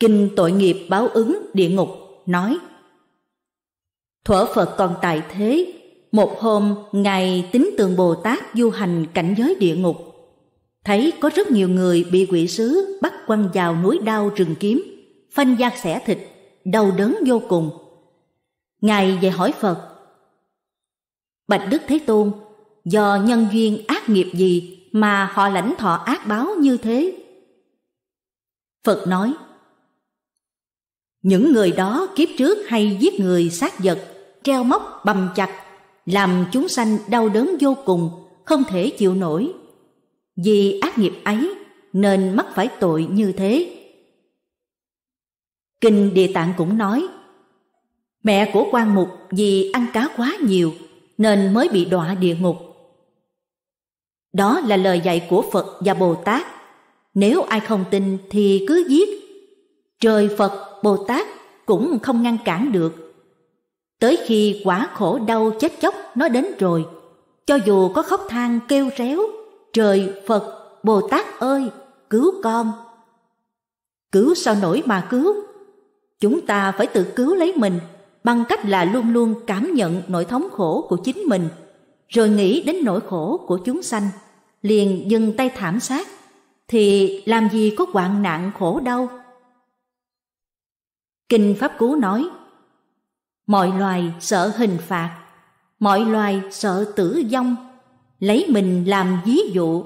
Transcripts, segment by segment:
Kinh tội nghiệp báo ứng địa ngục nói Thuở Phật còn tại thế Một hôm Ngài tính tường Bồ Tát du hành cảnh giới địa ngục Thấy có rất nhiều người bị quỷ sứ bắt quăng vào núi đao rừng kiếm Phanh da xẻ thịt, đau đớn vô cùng Ngài về hỏi Phật Bạch Đức Thế Tôn Do nhân duyên ác nghiệp gì mà họ lãnh thọ ác báo như thế? Phật nói những người đó kiếp trước hay giết người sát vật treo móc bầm chặt làm chúng sanh đau đớn vô cùng không thể chịu nổi vì ác nghiệp ấy nên mắc phải tội như thế kinh địa tạng cũng nói mẹ của quan mục vì ăn cá quá nhiều nên mới bị đọa địa ngục đó là lời dạy của phật và bồ tát nếu ai không tin thì cứ giết trời Phật, Bồ Tát cũng không ngăn cản được. Tới khi quả khổ đau chết chóc nó đến rồi, cho dù có khóc than kêu réo, trời Phật, Bồ Tát ơi, cứu con. Cứu sao nổi mà cứu? Chúng ta phải tự cứu lấy mình bằng cách là luôn luôn cảm nhận nỗi thống khổ của chính mình, rồi nghĩ đến nỗi khổ của chúng sanh, liền dừng tay thảm sát, thì làm gì có hoạn nạn khổ đau Kinh Pháp Cú nói, Mọi loài sợ hình phạt, mọi loài sợ tử vong, lấy mình làm ví dụ,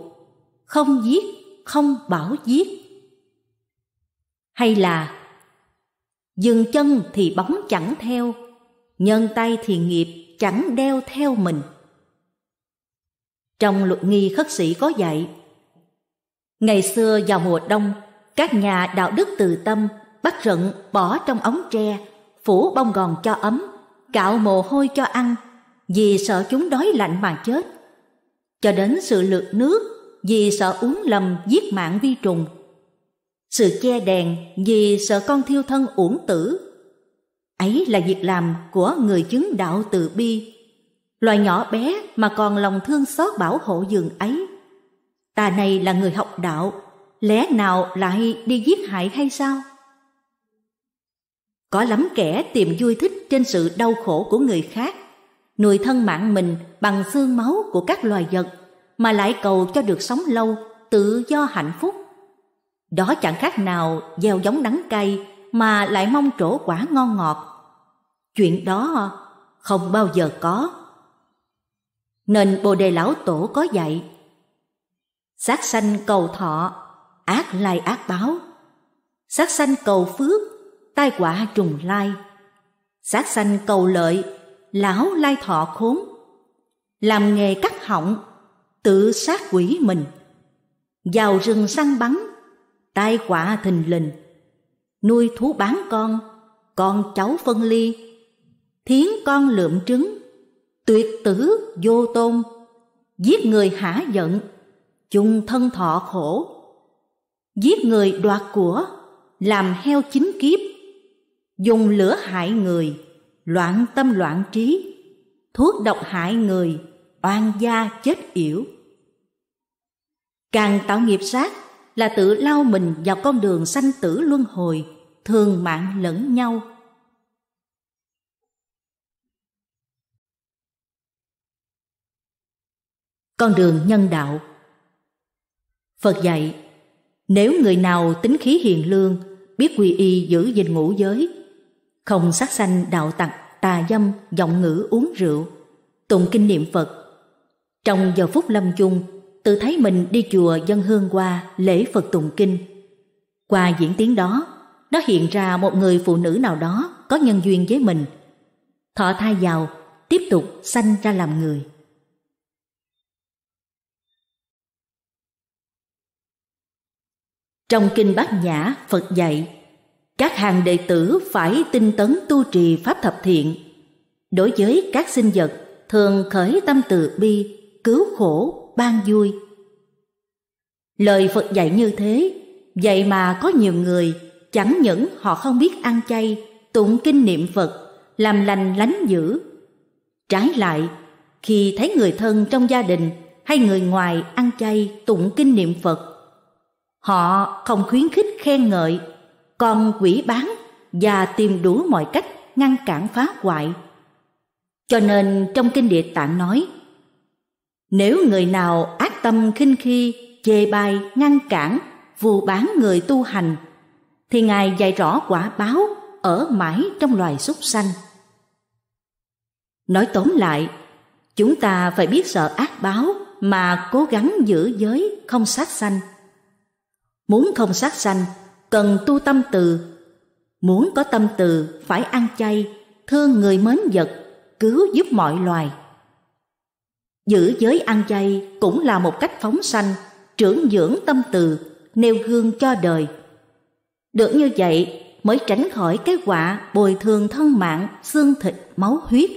không giết, không bảo giết. Hay là, dừng chân thì bóng chẳng theo, nhân tay thì nghiệp chẳng đeo theo mình. Trong luật nghi khất sĩ có dạy, Ngày xưa vào mùa đông, các nhà đạo đức từ tâm bắt rận bỏ trong ống tre, phủ bông gòn cho ấm, cạo mồ hôi cho ăn, vì sợ chúng đói lạnh mà chết. Cho đến sự lượt nước, vì sợ uống lầm giết mạng vi trùng. Sự che đèn vì sợ con thiêu thân uổng tử. Ấy là việc làm của người chứng đạo từ bi. Loài nhỏ bé mà còn lòng thương xót bảo hộ giường ấy. Ta này là người học đạo, lẽ nào lại đi giết hại hay sao? Có lắm kẻ tìm vui thích trên sự đau khổ của người khác, nuôi thân mạng mình bằng xương máu của các loài vật, mà lại cầu cho được sống lâu, tự do hạnh phúc. Đó chẳng khác nào gieo giống đắng cay mà lại mong trổ quả ngon ngọt. Chuyện đó không bao giờ có. Nên Bồ Đề Lão Tổ có dạy Sát sanh cầu thọ, ác lai ác báo. Sát sanh cầu phước, tai quả trùng lai. Sát sanh cầu lợi, lão lai thọ khốn. Làm nghề cắt họng, tự sát quỷ mình. Vào rừng săn bắn, tai quả thình lình. Nuôi thú bán con, con cháu phân ly. Thiến con lượm trứng, tuyệt tử vô tôn. Giết người hả giận, chung thân thọ khổ. Giết người đoạt của, làm heo chính kiếp dùng lửa hại người loạn tâm loạn trí thuốc độc hại người oan gia chết yểu càng tạo nghiệp sát là tự lao mình vào con đường sanh tử luân hồi thường mạng lẫn nhau con đường nhân đạo phật dạy nếu người nào tính khí hiền lương biết quy y giữ gìn ngũ giới không sát sanh đạo tặc, tà dâm, giọng ngữ uống rượu, tụng kinh niệm Phật. Trong giờ phút lâm chung, tự thấy mình đi chùa dân hương qua lễ Phật tụng kinh. Qua diễn tiến đó, nó hiện ra một người phụ nữ nào đó có nhân duyên với mình. Thọ thai giàu, tiếp tục sanh ra làm người. Trong kinh Bát Nhã, Phật dạy các hàng đệ tử phải tinh tấn tu trì pháp thập thiện. Đối với các sinh vật, thường khởi tâm từ bi, cứu khổ, ban vui. Lời Phật dạy như thế, vậy mà có nhiều người chẳng những họ không biết ăn chay, tụng kinh niệm Phật, làm lành lánh dữ. Trái lại, khi thấy người thân trong gia đình hay người ngoài ăn chay tụng kinh niệm Phật, họ không khuyến khích khen ngợi còn quỷ bán và tìm đủ mọi cách ngăn cản phá hoại. Cho nên trong kinh địa tạng nói, nếu người nào ác tâm khinh khi, chê bai, ngăn cản, vù bán người tu hành, thì Ngài dạy rõ quả báo ở mãi trong loài súc sanh. Nói tóm lại, chúng ta phải biết sợ ác báo mà cố gắng giữ giới không sát sanh. Muốn không sát sanh cần tu tâm từ. Muốn có tâm từ phải ăn chay, thương người mến vật, cứu giúp mọi loài. Giữ giới ăn chay cũng là một cách phóng sanh, trưởng dưỡng tâm từ, nêu gương cho đời. Được như vậy mới tránh khỏi cái quả bồi thường thân mạng, xương thịt, máu huyết.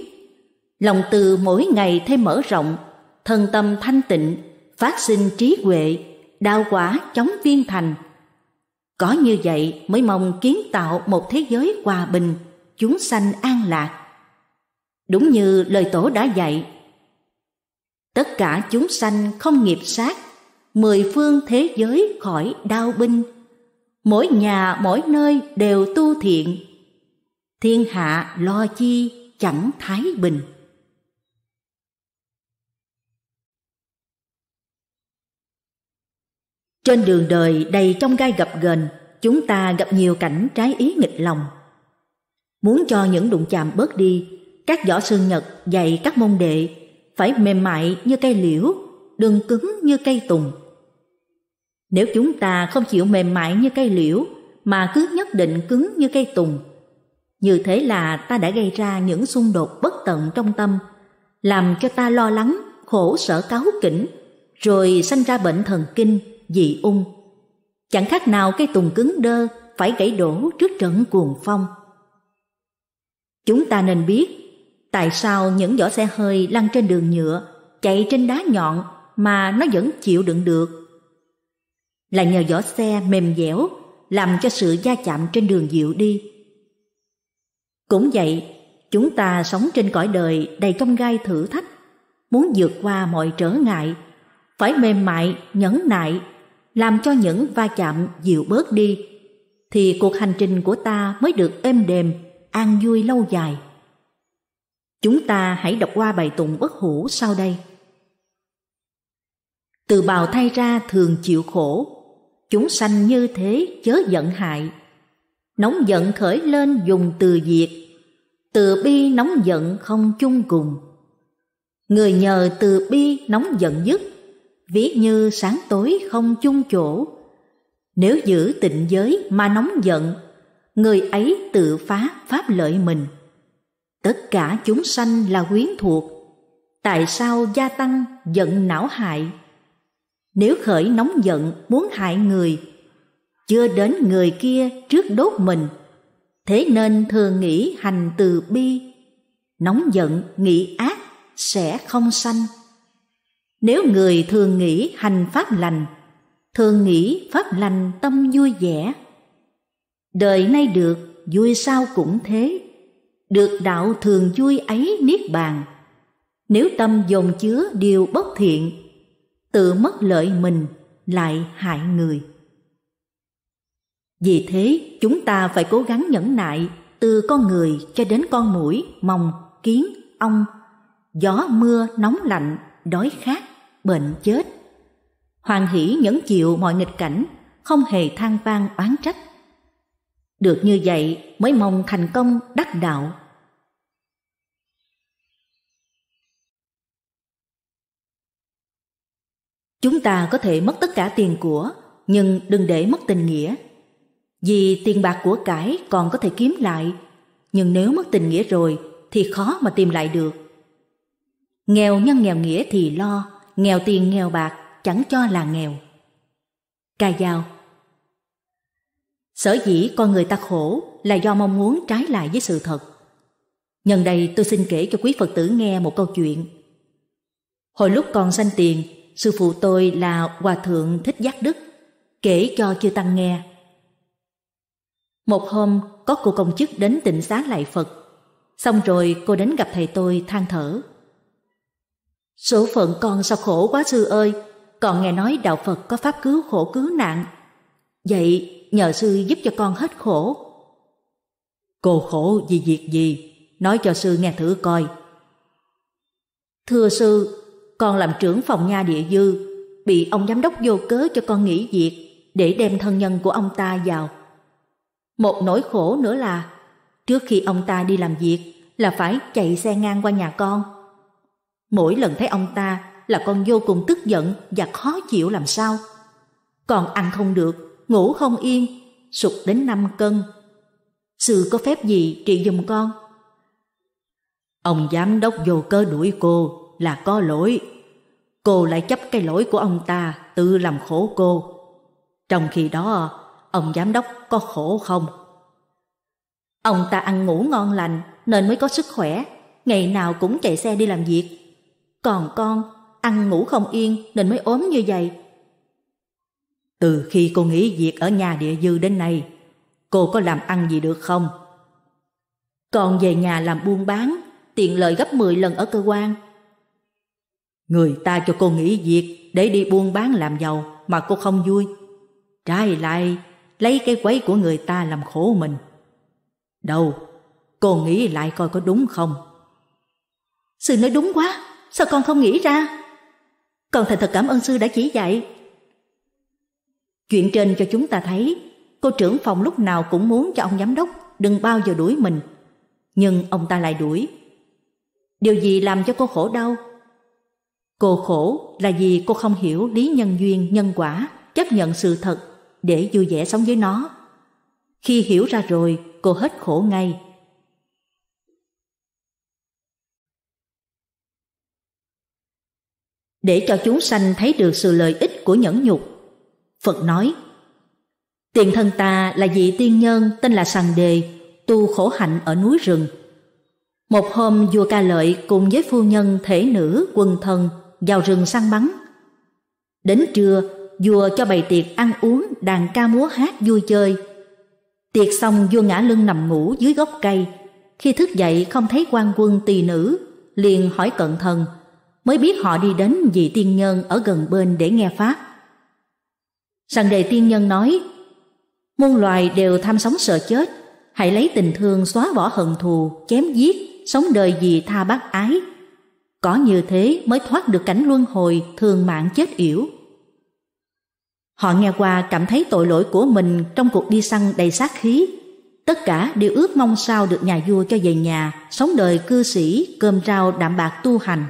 Lòng từ mỗi ngày thêm mở rộng, thân tâm thanh tịnh, phát sinh trí huệ, đào quả chống viên thành – có như vậy mới mong kiến tạo một thế giới hòa bình, chúng sanh an lạc. Đúng như lời tổ đã dạy. Tất cả chúng sanh không nghiệp sát, mười phương thế giới khỏi đau binh. Mỗi nhà mỗi nơi đều tu thiện, thiên hạ lo chi chẳng thái bình. Trên đường đời đầy trong gai gặp ghềnh, chúng ta gặp nhiều cảnh trái ý nghịch lòng. Muốn cho những đụng chạm bớt đi, các võ sư Nhật dạy các môn đệ phải mềm mại như cây liễu, đừng cứng như cây tùng. Nếu chúng ta không chịu mềm mại như cây liễu mà cứ nhất định cứng như cây tùng, như thế là ta đã gây ra những xung đột bất tận trong tâm, làm cho ta lo lắng, khổ sở cáo kỉnh, rồi sanh ra bệnh thần kinh dị ung. Chẳng khác nào cây tùng cứng đơ phải gãy đổ trước trận cuồng phong. Chúng ta nên biết tại sao những vỏ xe hơi lăn trên đường nhựa, chạy trên đá nhọn mà nó vẫn chịu đựng được. Là nhờ vỏ xe mềm dẻo làm cho sự va chạm trên đường dịu đi. Cũng vậy, chúng ta sống trên cõi đời đầy trong gai thử thách, muốn vượt qua mọi trở ngại, phải mềm mại, nhẫn nại làm cho những va chạm dịu bớt đi, thì cuộc hành trình của ta mới được êm đềm, an vui lâu dài. Chúng ta hãy đọc qua bài tụng bất hủ sau đây. Từ bào thay ra thường chịu khổ, chúng sanh như thế chớ giận hại. Nóng giận khởi lên dùng từ diệt, từ bi nóng giận không chung cùng. Người nhờ từ bi nóng giận dứt, ví như sáng tối không chung chỗ. Nếu giữ tịnh giới mà nóng giận, người ấy tự phá pháp lợi mình. Tất cả chúng sanh là quyến thuộc, tại sao gia tăng giận não hại? Nếu khởi nóng giận muốn hại người, chưa đến người kia trước đốt mình, thế nên thường nghĩ hành từ bi, nóng giận nghĩ ác sẽ không sanh nếu người thường nghĩ hành pháp lành, thường nghĩ pháp lành tâm vui vẻ. Đời nay được, vui sao cũng thế, được đạo thường vui ấy niết bàn. Nếu tâm dồn chứa điều bất thiện, tự mất lợi mình lại hại người. Vì thế, chúng ta phải cố gắng nhẫn nại từ con người cho đến con mũi, mòng, kiến, ong, gió mưa nóng lạnh, đói khát bệnh chết. Hoàng hỷ nhẫn chịu mọi nghịch cảnh, không hề than van oán trách. Được như vậy mới mong thành công đắc đạo. Chúng ta có thể mất tất cả tiền của, nhưng đừng để mất tình nghĩa. Vì tiền bạc của cải còn có thể kiếm lại, nhưng nếu mất tình nghĩa rồi thì khó mà tìm lại được. Nghèo nhân nghèo nghĩa thì lo, nghèo tiền nghèo bạc chẳng cho là nghèo. Ca dao Sở dĩ con người ta khổ là do mong muốn trái lại với sự thật. Nhân đây tôi xin kể cho quý Phật tử nghe một câu chuyện. Hồi lúc còn sanh tiền, sư phụ tôi là Hòa Thượng Thích Giác Đức, kể cho chư Tăng nghe. Một hôm, có cô công chức đến tịnh xá lại Phật. Xong rồi cô đến gặp thầy tôi than thở. Số phận con sao khổ quá sư ơi, còn nghe nói đạo Phật có pháp cứu khổ cứu nạn. Vậy nhờ sư giúp cho con hết khổ. Cô khổ vì việc gì? Nói cho sư nghe thử coi. Thưa sư, con làm trưởng phòng nha địa dư, bị ông giám đốc vô cớ cho con nghỉ việc để đem thân nhân của ông ta vào. Một nỗi khổ nữa là trước khi ông ta đi làm việc là phải chạy xe ngang qua nhà con Mỗi lần thấy ông ta là con vô cùng tức giận và khó chịu làm sao. Còn ăn không được, ngủ không yên, sụt đến 5 cân. Sư có phép gì trị giùm con? Ông giám đốc vô cơ đuổi cô là có lỗi. Cô lại chấp cái lỗi của ông ta tự làm khổ cô. Trong khi đó, ông giám đốc có khổ không? Ông ta ăn ngủ ngon lành nên mới có sức khỏe, ngày nào cũng chạy xe đi làm việc. Còn con, ăn ngủ không yên nên mới ốm như vậy. Từ khi cô nghỉ việc ở nhà địa dư đến nay, cô có làm ăn gì được không? Còn về nhà làm buôn bán, tiện lợi gấp 10 lần ở cơ quan. Người ta cho cô nghỉ việc để đi buôn bán làm giàu mà cô không vui. Trái lại, lấy cái quấy của người ta làm khổ mình. Đâu, cô nghĩ lại coi có đúng không? sư nói đúng quá, sao con không nghĩ ra? Con thành thật cảm ơn sư đã chỉ dạy. Chuyện trên cho chúng ta thấy, cô trưởng phòng lúc nào cũng muốn cho ông giám đốc đừng bao giờ đuổi mình, nhưng ông ta lại đuổi. Điều gì làm cho cô khổ đau? Cô khổ là vì cô không hiểu lý nhân duyên nhân quả, chấp nhận sự thật để vui vẻ sống với nó. Khi hiểu ra rồi, cô hết khổ ngay. để cho chúng sanh thấy được sự lợi ích của nhẫn nhục. Phật nói, Tiền thân ta là vị tiên nhân tên là Sằng Đề, tu khổ hạnh ở núi rừng. Một hôm vua ca lợi cùng với phu nhân thể nữ quần thần vào rừng săn bắn. Đến trưa, vua cho bày tiệc ăn uống, đàn ca múa hát vui chơi. Tiệc xong vua ngã lưng nằm ngủ dưới gốc cây. Khi thức dậy không thấy quan quân tỳ nữ, liền hỏi cận thần – mới biết họ đi đến vị tiên nhân ở gần bên để nghe pháp. Sằng đề tiên nhân nói, muôn loài đều tham sống sợ chết, hãy lấy tình thương xóa bỏ hận thù, chém giết, sống đời gì tha bác ái. Có như thế mới thoát được cảnh luân hồi thường mạng chết yểu. Họ nghe qua cảm thấy tội lỗi của mình trong cuộc đi săn đầy sát khí. Tất cả đều ước mong sao được nhà vua cho về nhà, sống đời cư sĩ, cơm rau đạm bạc tu hành.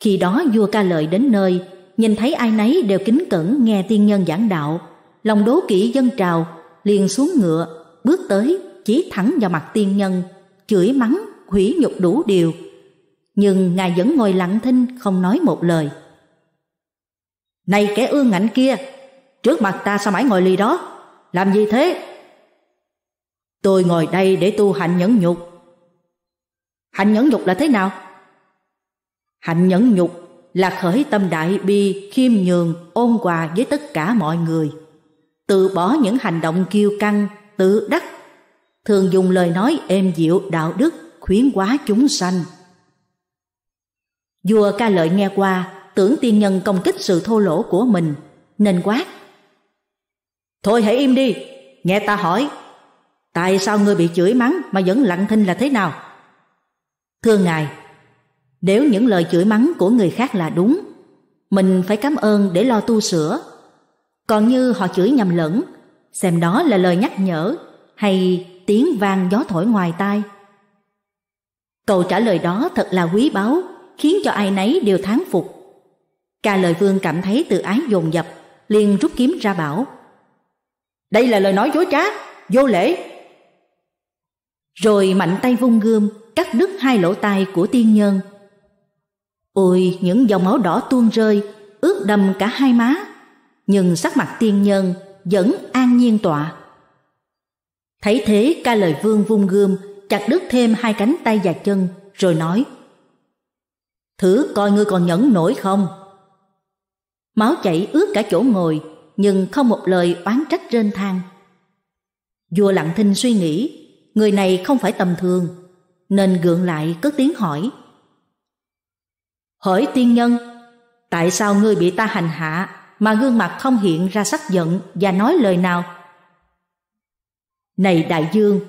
Khi đó vua ca lợi đến nơi, nhìn thấy ai nấy đều kính cẩn nghe tiên nhân giảng đạo. Lòng đố kỵ dân trào, liền xuống ngựa, bước tới, chỉ thẳng vào mặt tiên nhân, chửi mắng, hủy nhục đủ điều. Nhưng ngài vẫn ngồi lặng thinh, không nói một lời. Này kẻ ương ngạnh kia, trước mặt ta sao mãi ngồi lì đó? Làm gì thế? Tôi ngồi đây để tu hành nhẫn nhục. Hành nhẫn nhục là thế nào? Hạnh nhẫn nhục là khởi tâm đại bi, khiêm nhường, ôn hòa với tất cả mọi người. Từ bỏ những hành động kiêu căng, tự đắc, thường dùng lời nói êm dịu đạo đức khuyến hóa chúng sanh. Vua ca lợi nghe qua, tưởng tiên nhân công kích sự thô lỗ của mình, nên quát. Thôi hãy im đi, nghe ta hỏi, tại sao ngươi bị chửi mắng mà vẫn lặng thinh là thế nào? Thưa ngài, nếu những lời chửi mắng của người khác là đúng, mình phải cảm ơn để lo tu sửa. Còn như họ chửi nhầm lẫn, xem đó là lời nhắc nhở hay tiếng vang gió thổi ngoài tai. Câu trả lời đó thật là quý báu, khiến cho ai nấy đều thán phục. Ca lời vương cảm thấy tự ái dồn dập, liền rút kiếm ra bảo. Đây là lời nói dối trá, vô lễ. Rồi mạnh tay vung gươm, cắt đứt hai lỗ tai của tiên nhân Ôi, những dòng máu đỏ tuôn rơi, ướt đầm cả hai má. Nhưng sắc mặt tiên nhân vẫn an nhiên tọa. Thấy thế ca lời vương vung gươm, chặt đứt thêm hai cánh tay và chân, rồi nói. Thử coi ngươi còn nhẫn nổi không? Máu chảy ướt cả chỗ ngồi, nhưng không một lời oán trách rên thang Vua lặng thinh suy nghĩ, người này không phải tầm thường, nên gượng lại cất tiếng hỏi. Hỡi tiên nhân, tại sao ngươi bị ta hành hạ mà gương mặt không hiện ra sắc giận và nói lời nào? Này đại dương,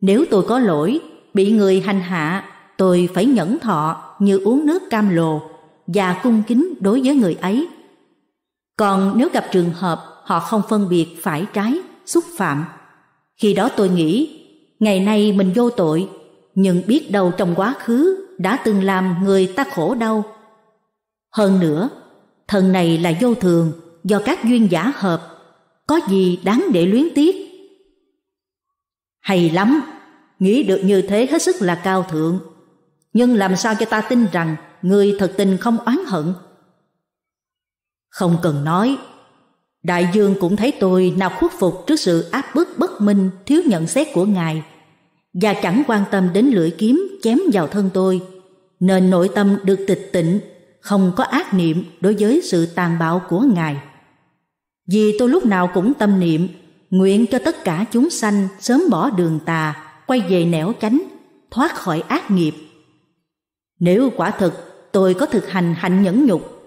nếu tôi có lỗi, bị người hành hạ, tôi phải nhẫn thọ như uống nước cam lồ và cung kính đối với người ấy. Còn nếu gặp trường hợp họ không phân biệt phải trái, xúc phạm, khi đó tôi nghĩ, ngày nay mình vô tội, nhưng biết đâu trong quá khứ đã từng làm người ta khổ đau. Hơn nữa, thần này là vô thường do các duyên giả hợp, có gì đáng để luyến tiếc. Hay lắm, nghĩ được như thế hết sức là cao thượng, nhưng làm sao cho ta tin rằng người thật tình không oán hận. Không cần nói, đại dương cũng thấy tôi nào khuất phục trước sự áp bức bất minh thiếu nhận xét của ngài, và chẳng quan tâm đến lưỡi kiếm chém vào thân tôi, nên nội tâm được tịch tịnh, không có ác niệm đối với sự tàn bạo của Ngài. Vì tôi lúc nào cũng tâm niệm, nguyện cho tất cả chúng sanh sớm bỏ đường tà, quay về nẻo chánh, thoát khỏi ác nghiệp. Nếu quả thực tôi có thực hành hạnh nhẫn nhục,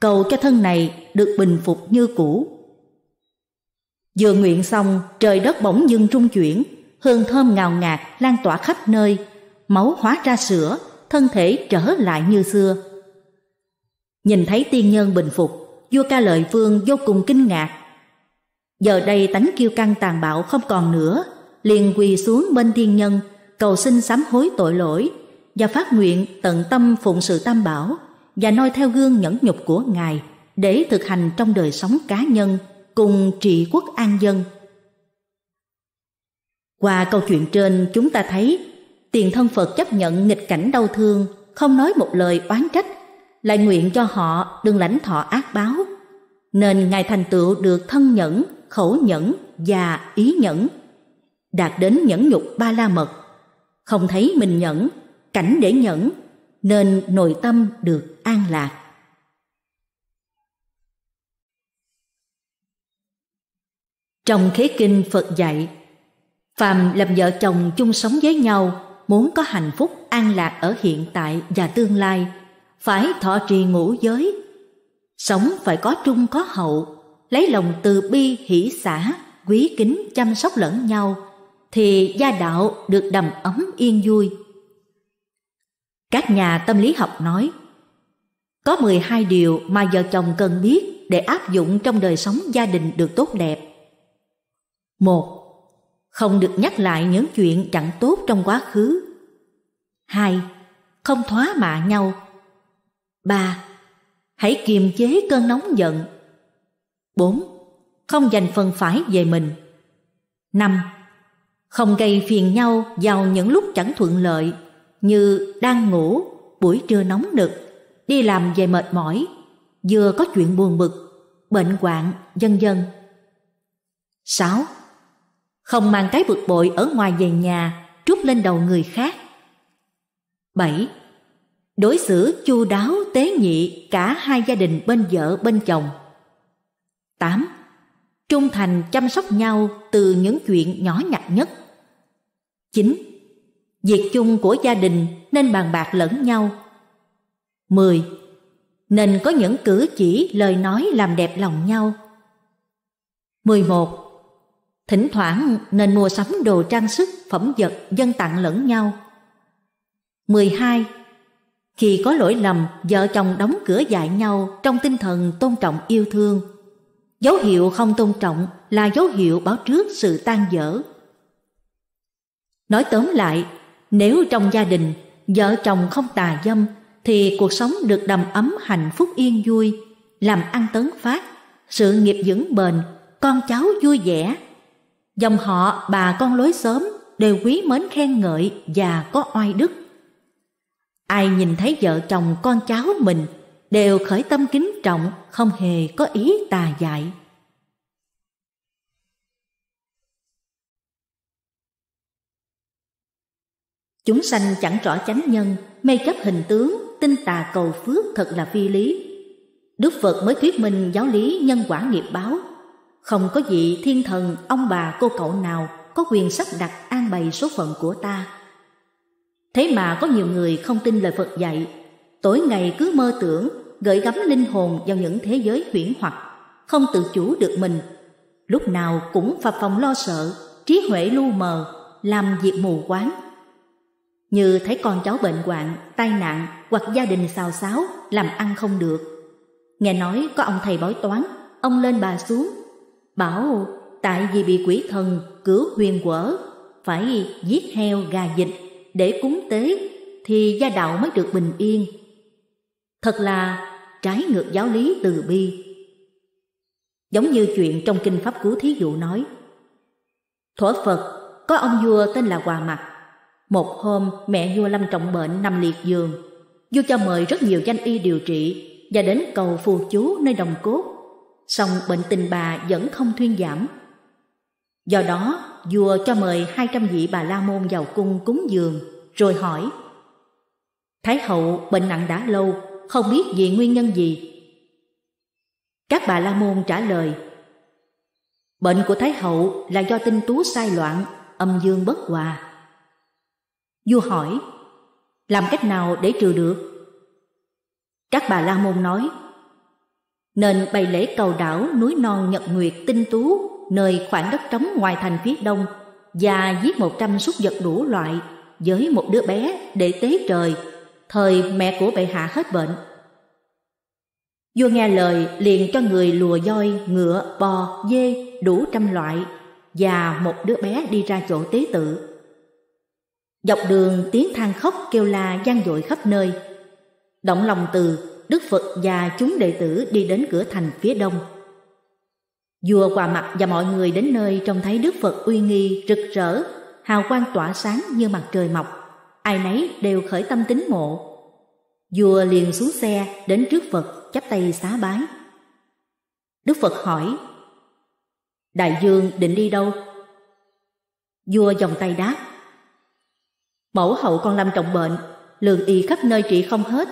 cầu cho thân này được bình phục như cũ. Vừa nguyện xong, trời đất bỗng dưng trung chuyển, hương thơm ngào ngạt lan tỏa khắp nơi, máu hóa ra sữa, thân thể trở lại như xưa. Nhìn thấy tiên nhân bình phục, vua ca lợi vương vô cùng kinh ngạc. Giờ đây tánh kiêu căng tàn bạo không còn nữa, liền quỳ xuống bên thiên nhân, cầu xin sám hối tội lỗi và phát nguyện tận tâm phụng sự tam bảo và noi theo gương nhẫn nhục của ngài để thực hành trong đời sống cá nhân cùng trị quốc an dân. Qua câu chuyện trên chúng ta thấy tiền thân Phật chấp nhận nghịch cảnh đau thương, không nói một lời oán trách, lại nguyện cho họ đừng lãnh thọ ác báo. Nên Ngài thành tựu được thân nhẫn, khẩu nhẫn và ý nhẫn, đạt đến nhẫn nhục ba la mật. Không thấy mình nhẫn, cảnh để nhẫn, nên nội tâm được an lạc. Trong khế kinh Phật dạy Phàm làm vợ chồng chung sống với nhau, muốn có hạnh phúc an lạc ở hiện tại và tương lai, phải thọ trì ngũ giới. Sống phải có trung có hậu, lấy lòng từ bi hỷ xã, quý kính chăm sóc lẫn nhau, thì gia đạo được đầm ấm yên vui. Các nhà tâm lý học nói, có 12 điều mà vợ chồng cần biết để áp dụng trong đời sống gia đình được tốt đẹp. một không được nhắc lại những chuyện chẳng tốt trong quá khứ. Hai, Không thóa mạ nhau. Ba, Hãy kiềm chế cơn nóng giận. Bốn, Không dành phần phải về mình. Năm, Không gây phiền nhau vào những lúc chẳng thuận lợi như đang ngủ, buổi trưa nóng nực, đi làm về mệt mỏi, vừa có chuyện buồn bực, bệnh hoạn, vân vân. Sáu không mang cái bực bội ở ngoài về nhà trút lên đầu người khác. 7. Đối xử chu đáo tế nhị cả hai gia đình bên vợ bên chồng. 8. Trung thành chăm sóc nhau từ những chuyện nhỏ nhặt nhất. 9. Việc chung của gia đình nên bàn bạc lẫn nhau. 10. Nên có những cử chỉ lời nói làm đẹp lòng nhau. 11 Thỉnh thoảng nên mua sắm đồ trang sức, phẩm vật, dân tặng lẫn nhau. 12. Khi có lỗi lầm, vợ chồng đóng cửa dạy nhau trong tinh thần tôn trọng yêu thương. Dấu hiệu không tôn trọng là dấu hiệu báo trước sự tan dở. Nói tóm lại, nếu trong gia đình vợ chồng không tà dâm thì cuộc sống được đầm ấm hạnh phúc yên vui, làm ăn tấn phát, sự nghiệp vững bền, con cháu vui vẻ, Dòng họ bà con lối xóm đều quý mến khen ngợi và có oai đức. Ai nhìn thấy vợ chồng con cháu mình đều khởi tâm kính trọng, không hề có ý tà dại. Chúng sanh chẳng rõ chánh nhân, mê chấp hình tướng, tinh tà cầu phước thật là phi lý. Đức Phật mới thuyết minh giáo lý nhân quả nghiệp báo không có vị thiên thần, ông bà, cô cậu nào có quyền sắp đặt an bày số phận của ta. Thế mà có nhiều người không tin lời Phật dạy, tối ngày cứ mơ tưởng, gợi gắm linh hồn vào những thế giới huyễn hoặc, không tự chủ được mình. Lúc nào cũng phập phòng lo sợ, trí huệ lu mờ, làm việc mù quáng. Như thấy con cháu bệnh hoạn, tai nạn hoặc gia đình xào xáo, làm ăn không được. Nghe nói có ông thầy bói toán, ông lên bà xuống bảo tại vì bị quỷ thần cứu huyền quở phải giết heo gà dịch để cúng tế thì gia đạo mới được bình yên thật là trái ngược giáo lý từ bi giống như chuyện trong kinh pháp cứu thí dụ nói thuở phật có ông vua tên là hòa mặt một hôm mẹ vua lâm trọng bệnh nằm liệt giường vua cho mời rất nhiều danh y điều trị và đến cầu phù chú nơi đồng cốt song bệnh tình bà vẫn không thuyên giảm. Do đó, vua cho mời 200 vị bà la môn vào cung cúng dường, rồi hỏi Thái hậu bệnh nặng đã lâu, không biết vì nguyên nhân gì. Các bà la môn trả lời Bệnh của Thái hậu là do tinh tú sai loạn, âm dương bất hòa. Vua hỏi Làm cách nào để trừ được? Các bà la môn nói nên bày lễ cầu đảo núi non Nhật Nguyệt Tinh Tú nơi khoảng đất trống ngoài thành phía đông và giết một trăm súc vật đủ loại với một đứa bé để tế trời thời mẹ của bệ hạ hết bệnh vua nghe lời liền cho người lùa voi ngựa bò dê đủ trăm loại và một đứa bé đi ra chỗ tế tự dọc đường tiếng than khóc kêu la vang dội khắp nơi động lòng từ Đức Phật và chúng đệ tử đi đến cửa thành phía đông. Vua Hòa Mặt và mọi người đến nơi trông thấy Đức Phật uy nghi rực rỡ, hào quang tỏa sáng như mặt trời mọc. Ai nấy đều khởi tâm tín mộ. Vua liền xuống xe đến trước Phật chắp tay xá bái. Đức Phật hỏi: Đại Dương định đi đâu? Vua vòng tay đáp: Mẫu hậu con lâm trọng bệnh, lường y khắp nơi trị không hết,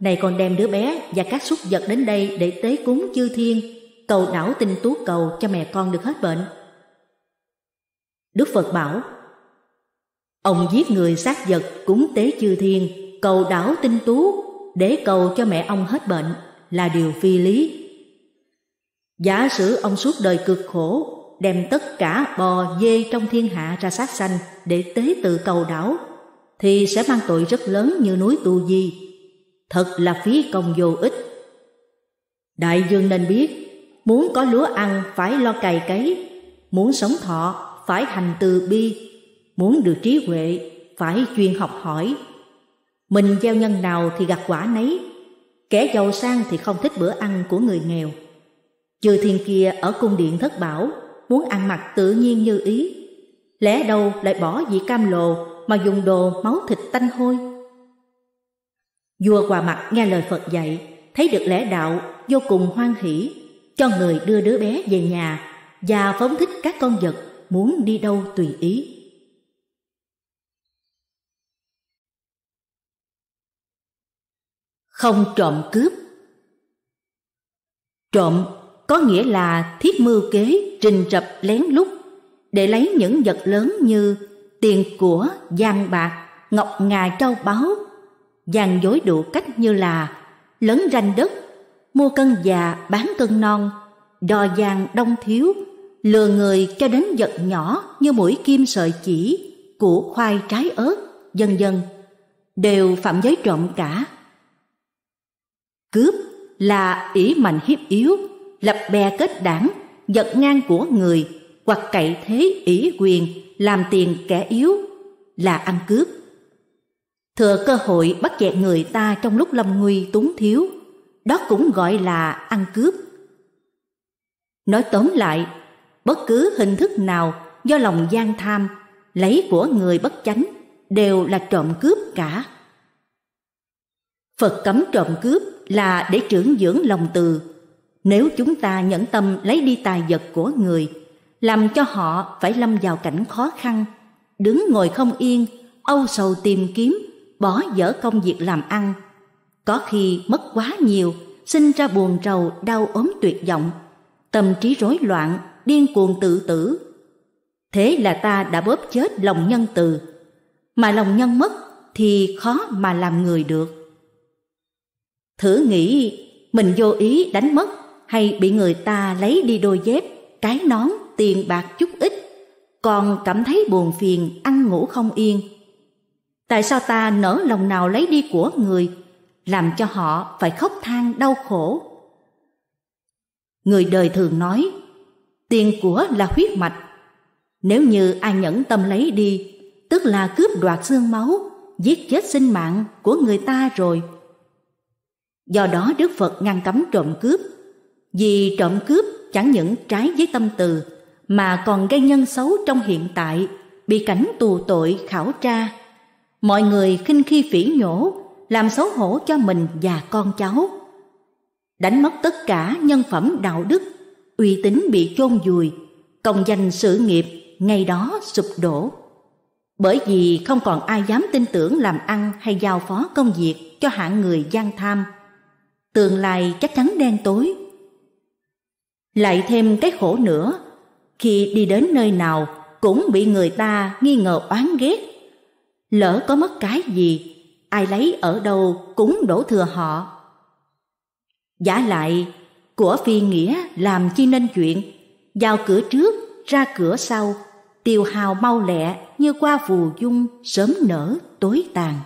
này còn đem đứa bé và các súc vật đến đây để tế cúng chư thiên, cầu đảo tinh tú cầu cho mẹ con được hết bệnh. Đức Phật bảo, ông giết người sát vật cúng tế chư thiên, cầu đảo tinh tú để cầu cho mẹ ông hết bệnh là điều phi lý. Giả sử ông suốt đời cực khổ, đem tất cả bò dê trong thiên hạ ra sát sanh để tế tự cầu đảo, thì sẽ mang tội rất lớn như núi Tu Di thật là phí công vô ích. Đại dương nên biết, muốn có lúa ăn phải lo cày cấy, muốn sống thọ phải hành từ bi, muốn được trí huệ phải chuyên học hỏi. Mình gieo nhân nào thì gặt quả nấy, kẻ giàu sang thì không thích bữa ăn của người nghèo. Chư thiên kia ở cung điện thất bảo, muốn ăn mặc tự nhiên như ý. Lẽ đâu lại bỏ vị cam lồ mà dùng đồ máu thịt tanh hôi Vua Hòa Mặt nghe lời Phật dạy, thấy được lẽ đạo vô cùng hoan hỷ, cho người đưa đứa bé về nhà và phóng thích các con vật muốn đi đâu tùy ý. Không trộm cướp Trộm có nghĩa là thiết mưu kế trình rập lén lút để lấy những vật lớn như tiền của, vàng bạc, ngọc ngà châu báu dàn dối đủ cách như là lớn ranh đất, mua cân già bán cân non, đo vàng đông thiếu, lừa người cho đến vật nhỏ như mũi kim sợi chỉ, củ khoai trái ớt, vân vân đều phạm giới trộm cả. Cướp là ý mạnh hiếp yếu, lập bè kết đảng, giật ngang của người hoặc cậy thế ý quyền làm tiền kẻ yếu là ăn cướp. Thừa cơ hội bắt dẹt người ta trong lúc lâm nguy túng thiếu, đó cũng gọi là ăn cướp. Nói tóm lại, bất cứ hình thức nào do lòng gian tham, lấy của người bất chánh đều là trộm cướp cả. Phật cấm trộm cướp là để trưởng dưỡng lòng từ. Nếu chúng ta nhẫn tâm lấy đi tài vật của người, làm cho họ phải lâm vào cảnh khó khăn, đứng ngồi không yên, âu sầu tìm kiếm, bỏ dở công việc làm ăn, có khi mất quá nhiều, sinh ra buồn rầu, đau ốm tuyệt vọng, tâm trí rối loạn, điên cuồng tự tử. Thế là ta đã bóp chết lòng nhân từ, mà lòng nhân mất thì khó mà làm người được. Thử nghĩ mình vô ý đánh mất hay bị người ta lấy đi đôi dép, cái nón, tiền bạc chút ít, còn cảm thấy buồn phiền, ăn ngủ không yên, tại sao ta nỡ lòng nào lấy đi của người làm cho họ phải khóc than đau khổ người đời thường nói tiền của là huyết mạch nếu như ai nhẫn tâm lấy đi tức là cướp đoạt xương máu giết chết sinh mạng của người ta rồi do đó đức phật ngăn cấm trộm cướp vì trộm cướp chẳng những trái với tâm từ mà còn gây nhân xấu trong hiện tại bị cảnh tù tội khảo tra mọi người khinh khi phỉ nhổ, làm xấu hổ cho mình và con cháu. Đánh mất tất cả nhân phẩm đạo đức, uy tín bị chôn vùi, công danh sự nghiệp ngay đó sụp đổ. Bởi vì không còn ai dám tin tưởng làm ăn hay giao phó công việc cho hạng người gian tham. Tương lai chắc chắn đen tối. Lại thêm cái khổ nữa, khi đi đến nơi nào cũng bị người ta nghi ngờ oán ghét lỡ có mất cái gì, ai lấy ở đâu cũng đổ thừa họ. Giả lại, của phi nghĩa làm chi nên chuyện, vào cửa trước, ra cửa sau, tiêu hào mau lẹ như qua phù dung sớm nở tối tàn.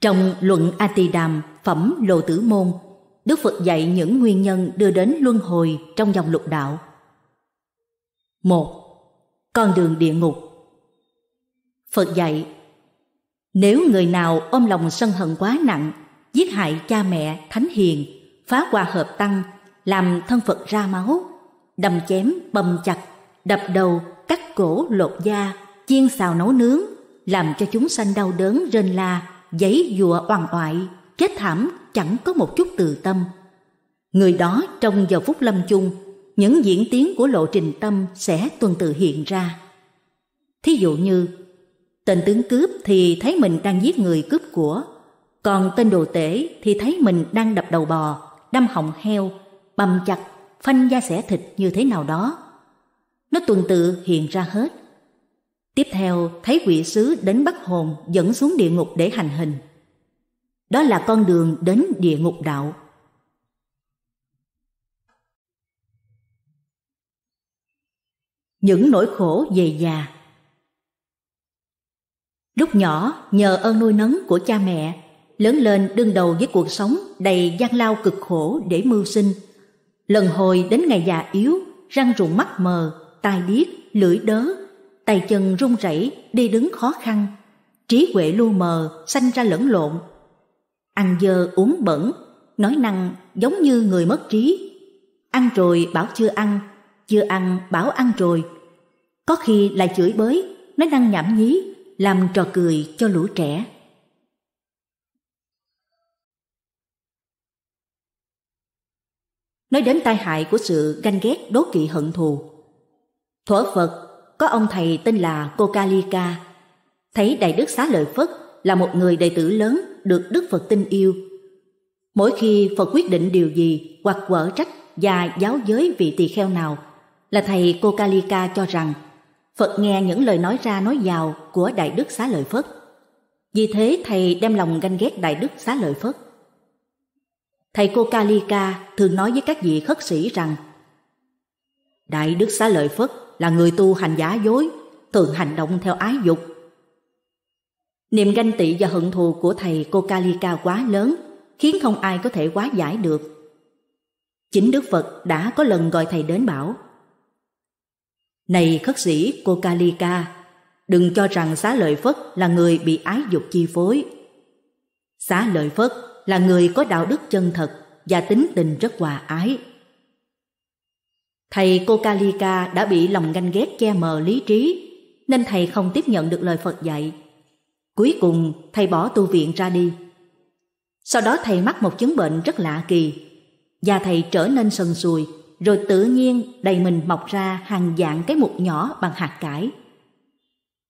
Trong luận A Tỳ Đàm phẩm Lô Tử Môn, Đức Phật dạy những nguyên nhân đưa đến luân hồi trong dòng lục đạo 1. Con đường địa ngục Phật dạy Nếu người nào ôm lòng sân hận quá nặng, giết hại cha mẹ, thánh hiền, phá hòa hợp tăng, làm thân Phật ra máu, đầm chém, bầm chặt, đập đầu, cắt cổ, lột da, chiên xào nấu nướng, làm cho chúng sanh đau đớn rên la, giấy dùa oằn oại, chết thảm chẳng có một chút từ tâm. Người đó trong giờ phút lâm chung những diễn tiến của lộ trình tâm sẽ tuần tự hiện ra. Thí dụ như, tên tướng cướp thì thấy mình đang giết người cướp của, còn tên đồ tể thì thấy mình đang đập đầu bò, đâm họng heo, bầm chặt, phanh da xẻ thịt như thế nào đó. Nó tuần tự hiện ra hết. Tiếp theo, thấy quỷ sứ đến bắt hồn dẫn xuống địa ngục để hành hình. Đó là con đường đến địa ngục đạo. những nỗi khổ về già. Lúc nhỏ, nhờ ơn nuôi nấng của cha mẹ, lớn lên đương đầu với cuộc sống đầy gian lao cực khổ để mưu sinh. Lần hồi đến ngày già yếu, răng rụng mắt mờ, tai điếc, lưỡi đớ, tay chân run rẩy, đi đứng khó khăn, trí huệ lu mờ, sanh ra lẫn lộn. Ăn dơ uống bẩn, nói năng giống như người mất trí. Ăn rồi bảo chưa ăn, chưa ăn bảo ăn rồi, có khi lại chửi bới, nói năng nhảm nhí, làm trò cười cho lũ trẻ. Nói đến tai hại của sự ganh ghét đố kỵ hận thù. Thuở Phật, có ông thầy tên là Cô Kokalika. Thấy Đại Đức Xá Lợi Phất là một người đệ tử lớn được Đức Phật tin yêu. Mỗi khi Phật quyết định điều gì hoặc quở trách và giáo giới vị tỳ kheo nào, là thầy Cô Kokalika cho rằng Phật nghe những lời nói ra nói vào của Đại Đức Xá Lợi Phất. Vì thế thầy đem lòng ganh ghét Đại Đức Xá Lợi Phất. Thầy cô Kalika thường nói với các vị khất sĩ rằng Đại Đức Xá Lợi Phất là người tu hành giả dối, thường hành động theo ái dục. Niềm ganh tị và hận thù của thầy cô Kalika quá lớn, khiến không ai có thể quá giải được. Chính Đức Phật đã có lần gọi thầy đến bảo này khất sĩ cô Kalika, đừng cho rằng xá lợi Phất là người bị ái dục chi phối. Xá lợi Phất là người có đạo đức chân thật và tính tình rất hòa ái. Thầy cô Kalika đã bị lòng ganh ghét che mờ lý trí, nên thầy không tiếp nhận được lời Phật dạy. Cuối cùng, thầy bỏ tu viện ra đi. Sau đó thầy mắc một chứng bệnh rất lạ kỳ, và thầy trở nên sần sùi rồi tự nhiên đầy mình mọc ra hàng dạng cái mục nhỏ bằng hạt cải.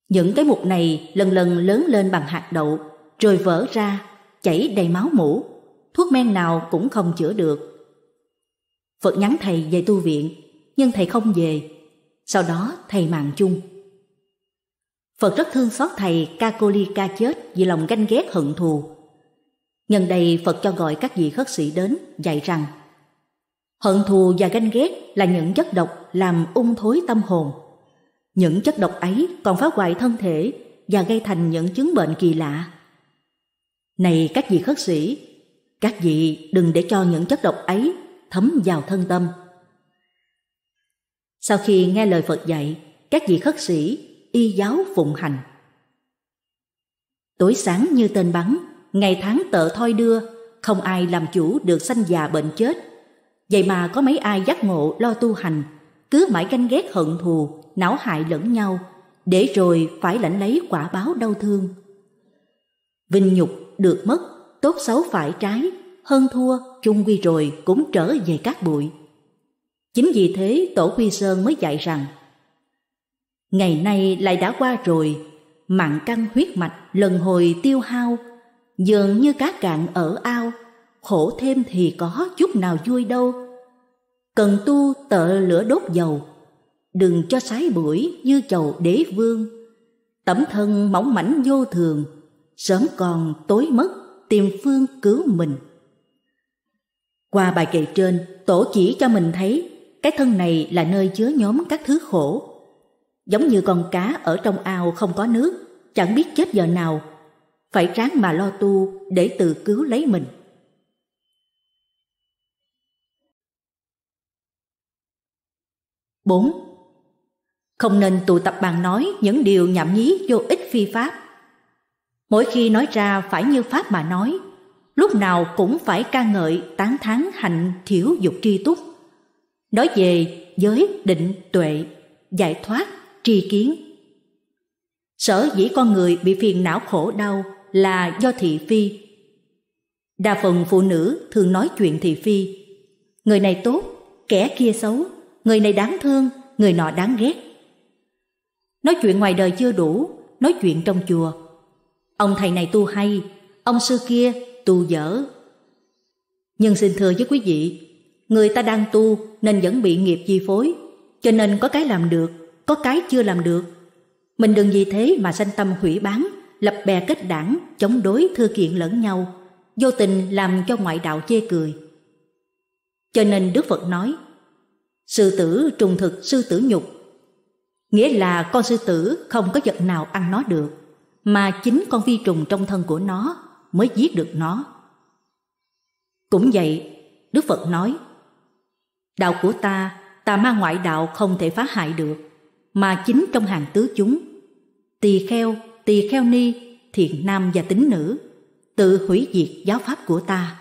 Những cái mục này lần lần lớn lên bằng hạt đậu, rồi vỡ ra, chảy đầy máu mũ, thuốc men nào cũng không chữa được. Phật nhắn thầy về tu viện, nhưng thầy không về. Sau đó thầy mạng chung. Phật rất thương xót thầy Kakolika chết vì lòng ganh ghét hận thù. Nhân đây Phật cho gọi các vị khất sĩ đến dạy rằng Hận thù và ganh ghét là những chất độc làm ung thối tâm hồn. Những chất độc ấy còn phá hoại thân thể và gây thành những chứng bệnh kỳ lạ. Này các vị khất sĩ, các vị đừng để cho những chất độc ấy thấm vào thân tâm. Sau khi nghe lời Phật dạy, các vị khất sĩ y giáo phụng hành. Tối sáng như tên bắn, ngày tháng tợ thoi đưa, không ai làm chủ được sanh già bệnh chết Vậy mà có mấy ai giác ngộ lo tu hành, cứ mãi ganh ghét hận thù, não hại lẫn nhau, để rồi phải lãnh lấy quả báo đau thương. Vinh nhục được mất, tốt xấu phải trái, hơn thua chung quy rồi cũng trở về các bụi. Chính vì thế Tổ Quy Sơn mới dạy rằng Ngày nay lại đã qua rồi, mạng căng huyết mạch lần hồi tiêu hao, dường như cá cạn ở ao, khổ thêm thì có chút nào vui đâu. Cần tu tợ lửa đốt dầu, đừng cho sái bụi như chầu đế vương. Tẩm thân mỏng mảnh vô thường, sớm còn tối mất tìm phương cứu mình. Qua bài kệ trên, tổ chỉ cho mình thấy cái thân này là nơi chứa nhóm các thứ khổ. Giống như con cá ở trong ao không có nước, chẳng biết chết giờ nào, phải ráng mà lo tu để tự cứu lấy mình. 4. Không nên tụ tập bàn nói những điều nhảm nhí vô ích phi pháp. Mỗi khi nói ra phải như pháp mà nói, lúc nào cũng phải ca ngợi tán thán hạnh thiểu dục tri túc. Nói về giới định tuệ, giải thoát, tri kiến. Sở dĩ con người bị phiền não khổ đau là do thị phi. Đa phần phụ nữ thường nói chuyện thị phi. Người này tốt, kẻ kia xấu, người này đáng thương, người nọ đáng ghét. Nói chuyện ngoài đời chưa đủ, nói chuyện trong chùa. Ông thầy này tu hay, ông sư kia tu dở. Nhưng xin thưa với quý vị, người ta đang tu nên vẫn bị nghiệp chi phối, cho nên có cái làm được, có cái chưa làm được. Mình đừng vì thế mà sanh tâm hủy bán, lập bè kết đảng, chống đối thư kiện lẫn nhau, vô tình làm cho ngoại đạo chê cười. Cho nên Đức Phật nói, Sư tử trùng thực sư tử nhục Nghĩa là con sư tử không có vật nào ăn nó được Mà chính con vi trùng trong thân của nó mới giết được nó Cũng vậy, Đức Phật nói Đạo của ta, tà ma ngoại đạo không thể phá hại được Mà chính trong hàng tứ chúng Tỳ kheo, tỳ kheo ni, thiện nam và tín nữ Tự hủy diệt giáo pháp của ta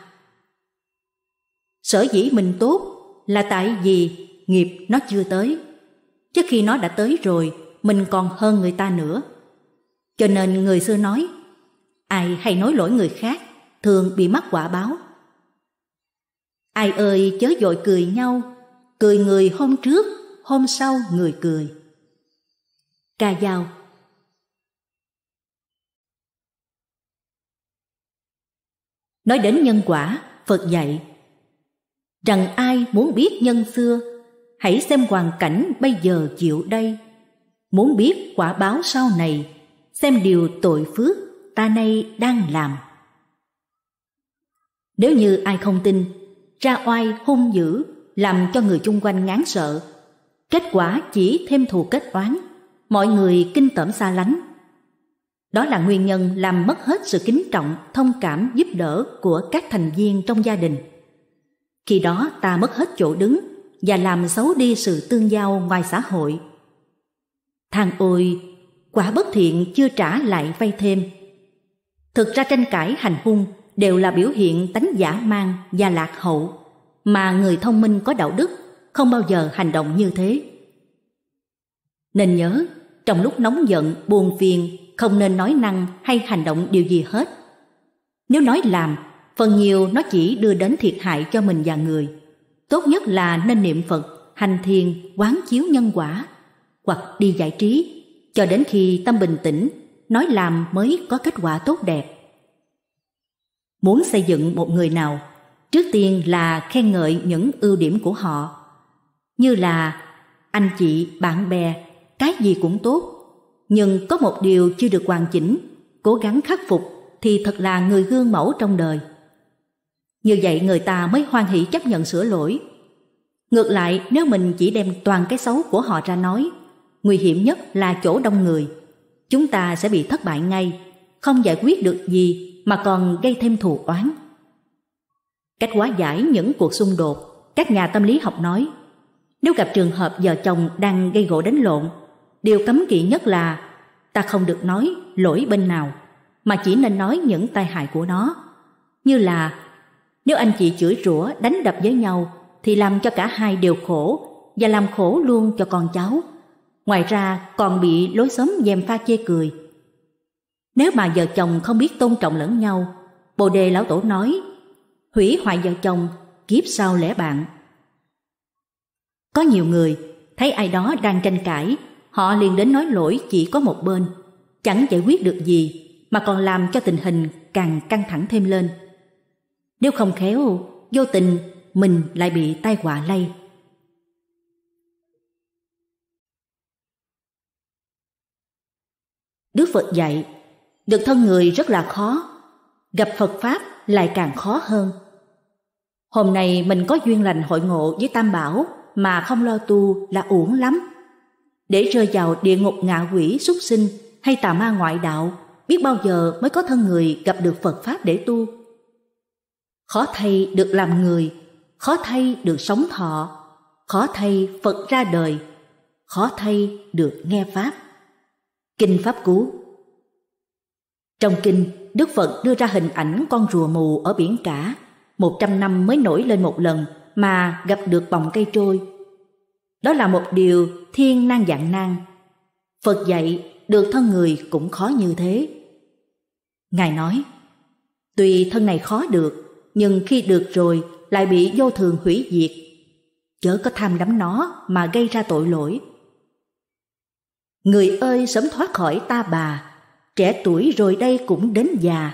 Sở dĩ mình tốt là tại vì nghiệp nó chưa tới. Chứ khi nó đã tới rồi, mình còn hơn người ta nữa. Cho nên người xưa nói, ai hay nói lỗi người khác thường bị mắc quả báo. Ai ơi chớ dội cười nhau, cười người hôm trước, hôm sau người cười. Ca dao Nói đến nhân quả, Phật dạy rằng ai muốn biết nhân xưa hãy xem hoàn cảnh bây giờ chịu đây. Muốn biết quả báo sau này, xem điều tội phước ta nay đang làm. Nếu như ai không tin, ra oai hung dữ, làm cho người chung quanh ngán sợ, kết quả chỉ thêm thù kết oán, mọi người kinh tởm xa lánh. Đó là nguyên nhân làm mất hết sự kính trọng, thông cảm, giúp đỡ của các thành viên trong gia đình. Khi đó ta mất hết chỗ đứng, và làm xấu đi sự tương giao ngoài xã hội. Thằng ôi, quả bất thiện chưa trả lại vay thêm. Thực ra tranh cãi hành hung đều là biểu hiện tánh giả mang và lạc hậu, mà người thông minh có đạo đức không bao giờ hành động như thế. Nên nhớ, trong lúc nóng giận, buồn phiền, không nên nói năng hay hành động điều gì hết. Nếu nói làm, phần nhiều nó chỉ đưa đến thiệt hại cho mình và người tốt nhất là nên niệm Phật, hành thiền, quán chiếu nhân quả, hoặc đi giải trí, cho đến khi tâm bình tĩnh, nói làm mới có kết quả tốt đẹp. Muốn xây dựng một người nào, trước tiên là khen ngợi những ưu điểm của họ, như là anh chị, bạn bè, cái gì cũng tốt, nhưng có một điều chưa được hoàn chỉnh, cố gắng khắc phục thì thật là người gương mẫu trong đời. Như vậy người ta mới hoan hỷ chấp nhận sửa lỗi. Ngược lại, nếu mình chỉ đem toàn cái xấu của họ ra nói, nguy hiểm nhất là chỗ đông người. Chúng ta sẽ bị thất bại ngay, không giải quyết được gì mà còn gây thêm thù oán. Cách hóa giải những cuộc xung đột, các nhà tâm lý học nói, nếu gặp trường hợp vợ chồng đang gây gỗ đánh lộn, điều cấm kỵ nhất là ta không được nói lỗi bên nào, mà chỉ nên nói những tai hại của nó, như là nếu anh chị chửi rủa đánh đập với nhau thì làm cho cả hai đều khổ và làm khổ luôn cho con cháu. Ngoài ra còn bị lối xóm dèm pha chê cười. Nếu mà vợ chồng không biết tôn trọng lẫn nhau, Bồ Đề Lão Tổ nói, hủy hoại vợ chồng, kiếp sau lẽ bạn. Có nhiều người thấy ai đó đang tranh cãi, họ liền đến nói lỗi chỉ có một bên, chẳng giải quyết được gì mà còn làm cho tình hình càng căng thẳng thêm lên. Nếu không khéo, vô tình mình lại bị tai họa lây. Đức Phật dạy, được thân người rất là khó, gặp Phật Pháp lại càng khó hơn. Hôm nay mình có duyên lành hội ngộ với Tam Bảo mà không lo tu là uổng lắm. Để rơi vào địa ngục ngạ quỷ súc sinh hay tà ma ngoại đạo, biết bao giờ mới có thân người gặp được Phật Pháp để tu khó thay được làm người, khó thay được sống thọ, khó thay Phật ra đời, khó thay được nghe Pháp. Kinh Pháp Cú Trong Kinh, Đức Phật đưa ra hình ảnh con rùa mù ở biển cả, một trăm năm mới nổi lên một lần mà gặp được bọng cây trôi. Đó là một điều thiên nan dạng nan. Phật dạy được thân người cũng khó như thế. Ngài nói, tùy thân này khó được, nhưng khi được rồi lại bị vô thường hủy diệt. Chớ có tham đắm nó mà gây ra tội lỗi. Người ơi sớm thoát khỏi ta bà, trẻ tuổi rồi đây cũng đến già,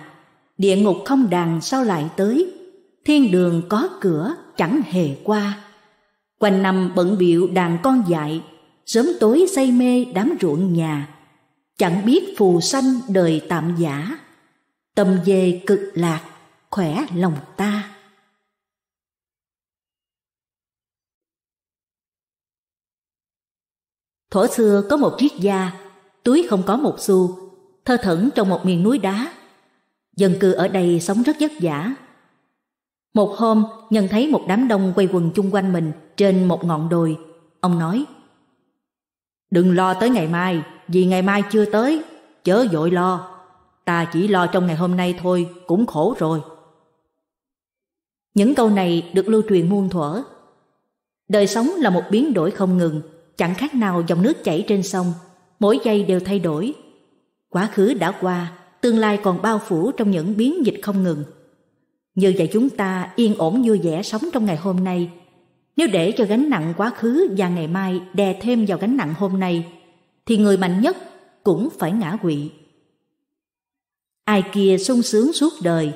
địa ngục không đàn sao lại tới, thiên đường có cửa chẳng hề qua. Quanh năm bận biệu đàn con dại, sớm tối say mê đám ruộng nhà, chẳng biết phù sanh đời tạm giả, tâm về cực lạc khỏe lòng ta Thổ xưa có một triết gia, túi không có một xu, thơ thẩn trong một miền núi đá. Dân cư ở đây sống rất vất vả. Một hôm, nhận thấy một đám đông quay quần chung quanh mình trên một ngọn đồi. Ông nói, Đừng lo tới ngày mai, vì ngày mai chưa tới, chớ vội lo. Ta chỉ lo trong ngày hôm nay thôi, cũng khổ rồi. Những câu này được lưu truyền muôn thuở. Đời sống là một biến đổi không ngừng, chẳng khác nào dòng nước chảy trên sông, mỗi giây đều thay đổi. Quá khứ đã qua, tương lai còn bao phủ trong những biến dịch không ngừng. Như vậy chúng ta yên ổn vui vẻ sống trong ngày hôm nay. Nếu để cho gánh nặng quá khứ và ngày mai đè thêm vào gánh nặng hôm nay, thì người mạnh nhất cũng phải ngã quỵ. Ai kia sung sướng suốt đời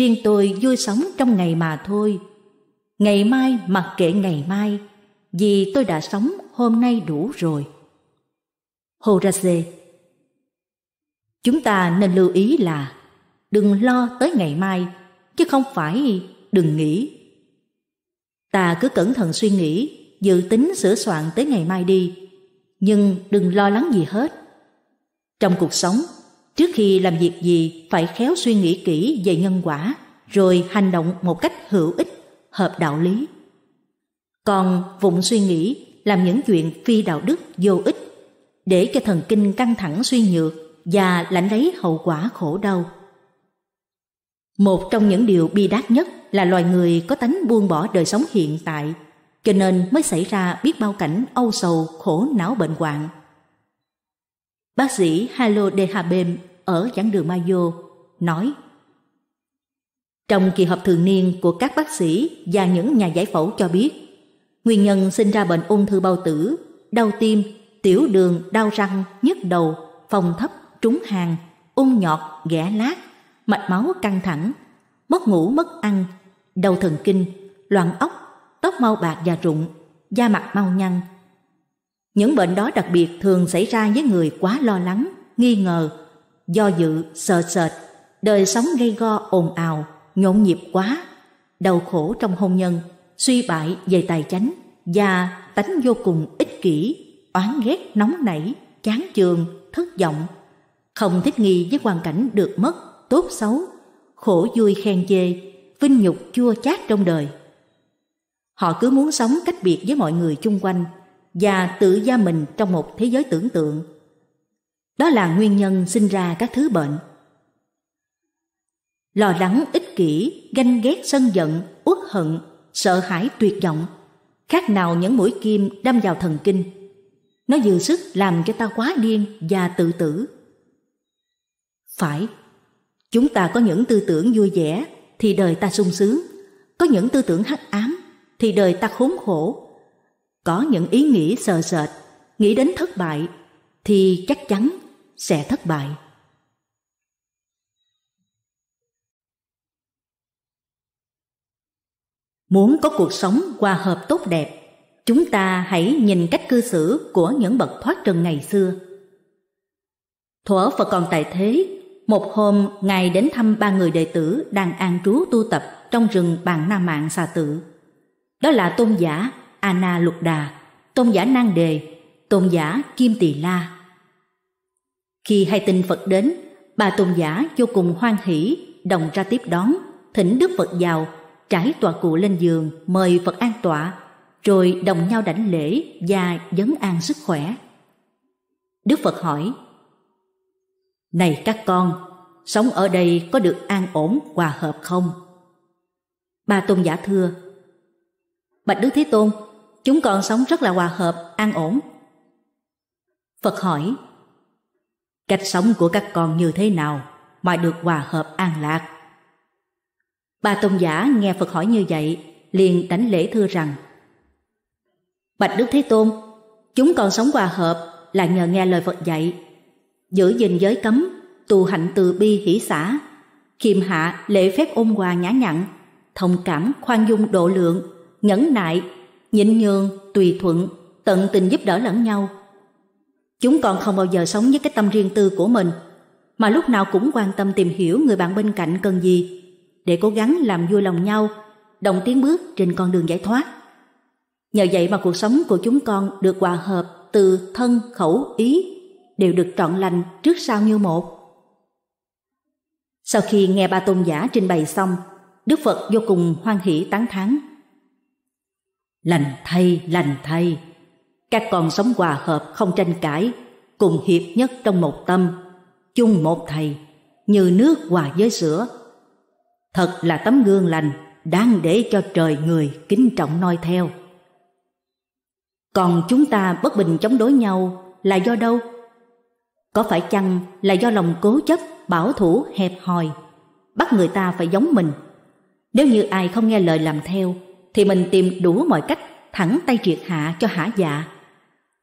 riêng tôi vui sống trong ngày mà thôi. Ngày mai mặc kệ ngày mai, vì tôi đã sống hôm nay đủ rồi. Horace Chúng ta nên lưu ý là đừng lo tới ngày mai, chứ không phải đừng nghĩ. Ta cứ cẩn thận suy nghĩ, dự tính sửa soạn tới ngày mai đi, nhưng đừng lo lắng gì hết. Trong cuộc sống, Trước khi làm việc gì phải khéo suy nghĩ kỹ về nhân quả, rồi hành động một cách hữu ích, hợp đạo lý. Còn vụng suy nghĩ làm những chuyện phi đạo đức vô ích, để cho thần kinh căng thẳng suy nhược và lãnh lấy hậu quả khổ đau. Một trong những điều bi đát nhất là loài người có tánh buông bỏ đời sống hiện tại, cho nên mới xảy ra biết bao cảnh âu sầu, khổ não bệnh hoạn bác sĩ Halo Dehabem ở giảng đường Mayo nói Trong kỳ họp thường niên của các bác sĩ và những nhà giải phẫu cho biết, nguyên nhân sinh ra bệnh ung thư bao tử, đau tim, tiểu đường, đau răng, nhức đầu, phòng thấp, trúng hàng, ung nhọt, ghẻ lát, mạch máu căng thẳng, mất ngủ mất ăn, đau thần kinh, loạn óc, tóc mau bạc và rụng, da mặt mau nhăn, những bệnh đó đặc biệt thường xảy ra với người quá lo lắng, nghi ngờ, do dự, sợ sệt, đời sống gây go ồn ào, nhộn nhịp quá, đau khổ trong hôn nhân, suy bại về tài chánh và tánh vô cùng ích kỷ, oán ghét nóng nảy, chán chường, thất vọng, không thích nghi với hoàn cảnh được mất, tốt xấu, khổ vui khen chê, vinh nhục chua chát trong đời. Họ cứ muốn sống cách biệt với mọi người chung quanh và tự gia mình trong một thế giới tưởng tượng. Đó là nguyên nhân sinh ra các thứ bệnh. Lo lắng ích kỷ, ganh ghét sân giận, uất hận, sợ hãi tuyệt vọng, khác nào những mũi kim đâm vào thần kinh. Nó dư sức làm cho ta quá điên và tự tử. Phải, chúng ta có những tư tưởng vui vẻ thì đời ta sung sướng, có những tư tưởng hắc ám thì đời ta khốn khổ, có những ý nghĩ sờ sệt, nghĩ đến thất bại, thì chắc chắn sẽ thất bại. Muốn có cuộc sống hòa hợp tốt đẹp, chúng ta hãy nhìn cách cư xử của những bậc thoát trần ngày xưa. Thuở Phật còn tại thế, một hôm Ngài đến thăm ba người đệ tử đang an trú tu tập trong rừng Bàn Na Mạng Xà Tự. Đó là Tôn giả Anna Lục Đà, Tôn giả Nang Đề, Tôn giả Kim Tỳ La. Khi hai tinh Phật đến, bà Tôn giả vô cùng hoan hỷ, đồng ra tiếp đón, thỉnh Đức Phật vào, trải tòa cụ lên giường, mời Phật an tọa, rồi đồng nhau đảnh lễ và vấn an sức khỏe. Đức Phật hỏi: "Này các con, sống ở đây có được an ổn hòa hợp không?" Ba Tôn giả thưa: "Bạch Đức Thế Tôn, Chúng còn sống rất là hòa hợp, an ổn. Phật hỏi, cách sống của các con như thế nào mà được hòa hợp an lạc? Bà Tôn Giả nghe Phật hỏi như vậy, liền đánh lễ thưa rằng, Bạch Đức Thế Tôn, chúng con sống hòa hợp là nhờ nghe lời Phật dạy, giữ gìn giới cấm, tu hạnh từ bi hỷ xã, khiêm hạ lễ phép ôn hòa nhã nhặn, thông cảm khoan dung độ lượng, nhẫn nại nhịn nhường, tùy thuận, tận tình giúp đỡ lẫn nhau. Chúng còn không bao giờ sống với cái tâm riêng tư của mình, mà lúc nào cũng quan tâm tìm hiểu người bạn bên cạnh cần gì để cố gắng làm vui lòng nhau, đồng tiến bước trên con đường giải thoát. Nhờ vậy mà cuộc sống của chúng con được hòa hợp từ thân, khẩu, ý đều được trọn lành trước sau như một. Sau khi nghe ba tôn giả trình bày xong, Đức Phật vô cùng hoan hỷ tán thán Lành thay, lành thay. Các con sống hòa hợp không tranh cãi, cùng hiệp nhất trong một tâm, chung một thầy, như nước hòa với sữa. Thật là tấm gương lành, đáng để cho trời người kính trọng noi theo. Còn chúng ta bất bình chống đối nhau là do đâu? Có phải chăng là do lòng cố chấp, bảo thủ, hẹp hòi, bắt người ta phải giống mình? Nếu như ai không nghe lời làm theo, thì mình tìm đủ mọi cách thẳng tay triệt hạ cho hả dạ.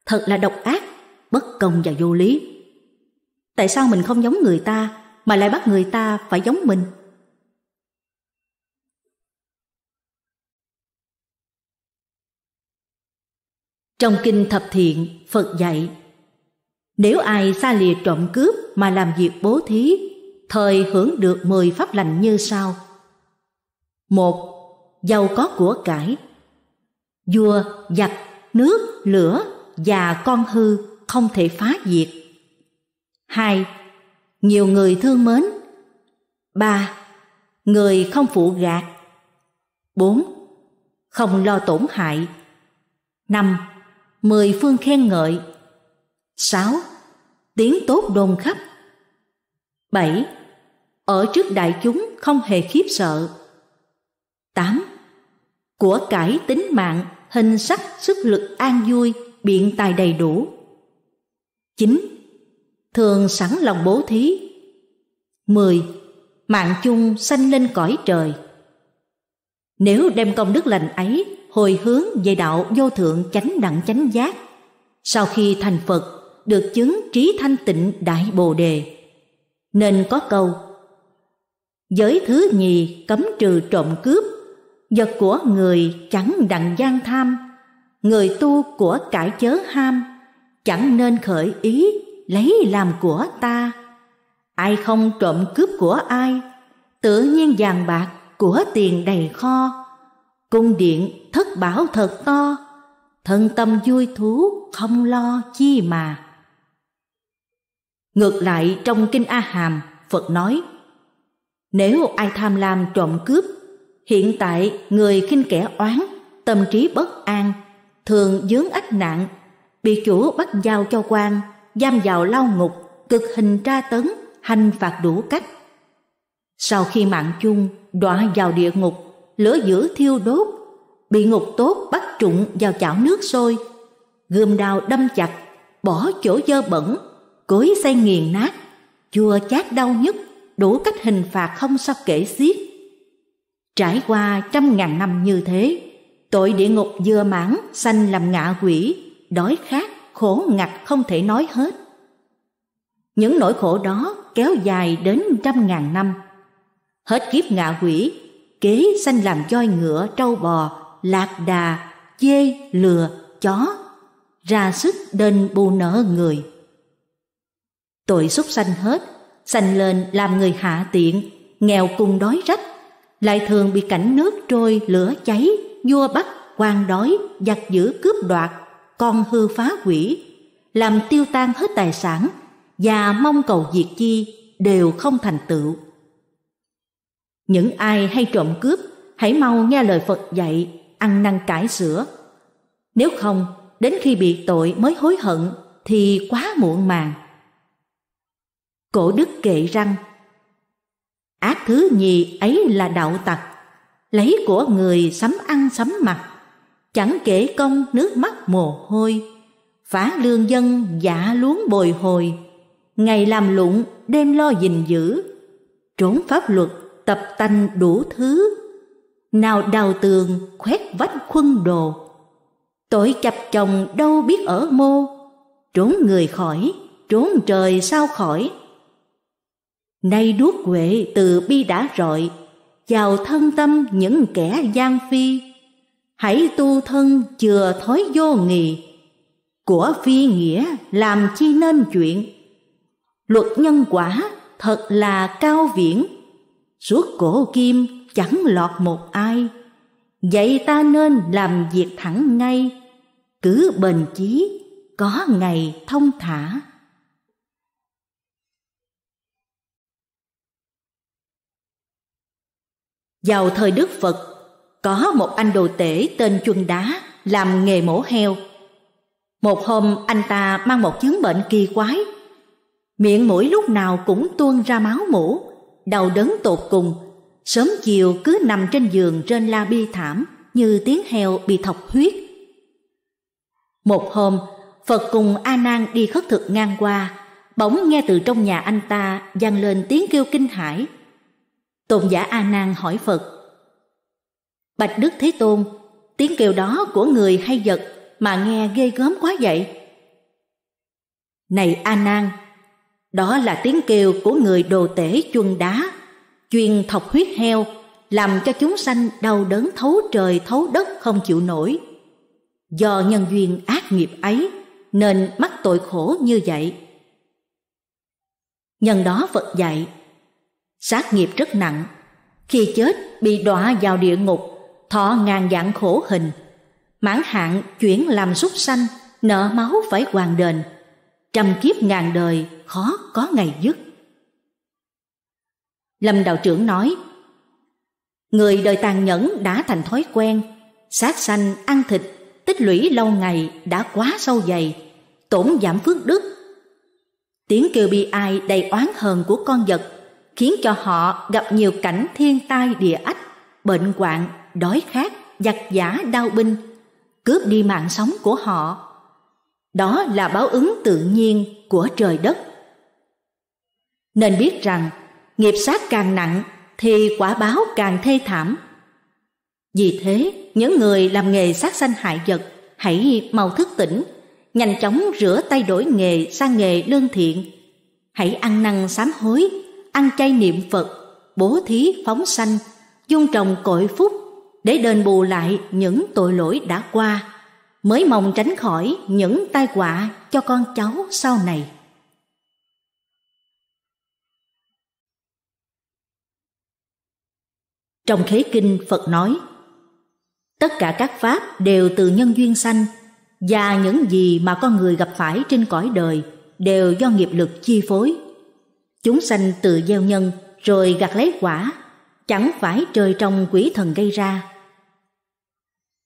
Thật là độc ác, bất công và vô lý. Tại sao mình không giống người ta mà lại bắt người ta phải giống mình? Trong kinh thập thiện, Phật dạy Nếu ai xa lìa trộm cướp mà làm việc bố thí Thời hưởng được mười pháp lành như sau một giàu có của cải vua giặc nước lửa và con hư không thể phá diệt hai nhiều người thương mến ba người không phụ gạt bốn không lo tổn hại năm mười phương khen ngợi sáu tiếng tốt đồn khắp bảy ở trước đại chúng không hề khiếp sợ tám của cải tính mạng, hình sắc sức lực an vui, biện tài đầy đủ. chín Thường sẵn lòng bố thí. mười Mạng chung sanh lên cõi trời. Nếu đem công đức lành ấy hồi hướng về đạo vô thượng chánh đẳng chánh giác, sau khi thành Phật được chứng trí thanh tịnh đại bồ đề, nên có câu: Giới thứ nhì cấm trừ trộm cướp vật của người chẳng đặng gian tham người tu của cải chớ ham chẳng nên khởi ý lấy làm của ta ai không trộm cướp của ai tự nhiên vàng bạc của tiền đầy kho cung điện thất bảo thật to thân tâm vui thú không lo chi mà ngược lại trong kinh a hàm phật nói nếu ai tham lam trộm cướp Hiện tại người khinh kẻ oán, tâm trí bất an, thường dướng ách nạn, bị chủ bắt giao cho quan, giam vào lao ngục, cực hình tra tấn, hành phạt đủ cách. Sau khi mạng chung đọa vào địa ngục, lửa dữ thiêu đốt, bị ngục tốt bắt trụng vào chảo nước sôi, gươm đao đâm chặt, bỏ chỗ dơ bẩn, cối xay nghiền nát, chua chát đau nhức, đủ cách hình phạt không sao kể xiết Trải qua trăm ngàn năm như thế, tội địa ngục vừa mãn sanh làm ngạ quỷ, đói khát, khổ ngặt không thể nói hết. Những nỗi khổ đó kéo dài đến trăm ngàn năm. Hết kiếp ngạ quỷ, kế sanh làm voi ngựa trâu bò, lạc đà, dê, lừa, chó, ra sức đền bù nợ người. Tội xúc sanh hết, sanh lên làm người hạ tiện, nghèo cùng đói rách, lại thường bị cảnh nước trôi lửa cháy vua bắt quan đói giặc giữ cướp đoạt con hư phá hủy, làm tiêu tan hết tài sản và mong cầu diệt chi đều không thành tựu những ai hay trộm cướp hãy mau nghe lời phật dạy ăn năn cải sửa nếu không đến khi bị tội mới hối hận thì quá muộn màng cổ đức kệ rằng Ác thứ nhì ấy là đạo tặc, lấy của người sắm ăn sắm mặc, chẳng kể công nước mắt mồ hôi, phá lương dân giả luống bồi hồi, ngày làm lụng đêm lo gìn giữ, trốn pháp luật tập tành đủ thứ, nào đào tường khoét vách khuân đồ, tội chập chồng đâu biết ở mô, trốn người khỏi, trốn trời sao khỏi, Nay đuốc huệ từ bi đã rọi, vào thân tâm những kẻ gian phi. Hãy tu thân chừa thói vô nghì, của phi nghĩa làm chi nên chuyện. Luật nhân quả thật là cao viễn, suốt cổ kim chẳng lọt một ai. Vậy ta nên làm việc thẳng ngay, cứ bền chí, có ngày thông thả. Vào thời Đức Phật, có một anh đồ tể tên Chuân Đá làm nghề mổ heo. Một hôm anh ta mang một chứng bệnh kỳ quái. Miệng mũi lúc nào cũng tuôn ra máu mũ, đau đớn tột cùng, sớm chiều cứ nằm trên giường trên la bi thảm như tiếng heo bị thọc huyết. Một hôm, Phật cùng A Nan đi khất thực ngang qua, bỗng nghe từ trong nhà anh ta vang lên tiếng kêu kinh hãi Tôn giả A Nan hỏi Phật: Bạch Đức Thế Tôn, tiếng kêu đó của người hay vật mà nghe ghê gớm quá vậy? Này A Nan, đó là tiếng kêu của người đồ tể chuông đá, chuyên thọc huyết heo, làm cho chúng sanh đau đớn thấu trời thấu đất không chịu nổi. Do nhân duyên ác nghiệp ấy nên mắc tội khổ như vậy. Nhân đó Phật dạy sát nghiệp rất nặng. Khi chết bị đọa vào địa ngục, thọ ngàn dạng khổ hình. Mãn hạn chuyển làm súc sanh, nợ máu phải hoàn đền. Trăm kiếp ngàn đời khó có ngày dứt. Lâm đạo trưởng nói, Người đời tàn nhẫn đã thành thói quen, sát sanh, ăn thịt, tích lũy lâu ngày đã quá sâu dày, tổn giảm phước đức. Tiếng kêu bi ai đầy oán hờn của con vật khiến cho họ gặp nhiều cảnh thiên tai địa ách, bệnh hoạn, đói khát, giặc giả đau binh, cướp đi mạng sống của họ. Đó là báo ứng tự nhiên của trời đất. Nên biết rằng, nghiệp sát càng nặng thì quả báo càng thê thảm. Vì thế, những người làm nghề sát sanh hại vật hãy mau thức tỉnh, nhanh chóng rửa tay đổi nghề sang nghề lương thiện. Hãy ăn năn sám hối ăn chay niệm Phật, bố thí phóng sanh, dung trồng cội phúc để đền bù lại những tội lỗi đã qua, mới mong tránh khỏi những tai họa cho con cháu sau này. Trong khế kinh Phật nói: Tất cả các pháp đều từ nhân duyên sanh và những gì mà con người gặp phải trên cõi đời đều do nghiệp lực chi phối Chúng sanh tự gieo nhân rồi gặt lấy quả, chẳng phải trời trong quỷ thần gây ra.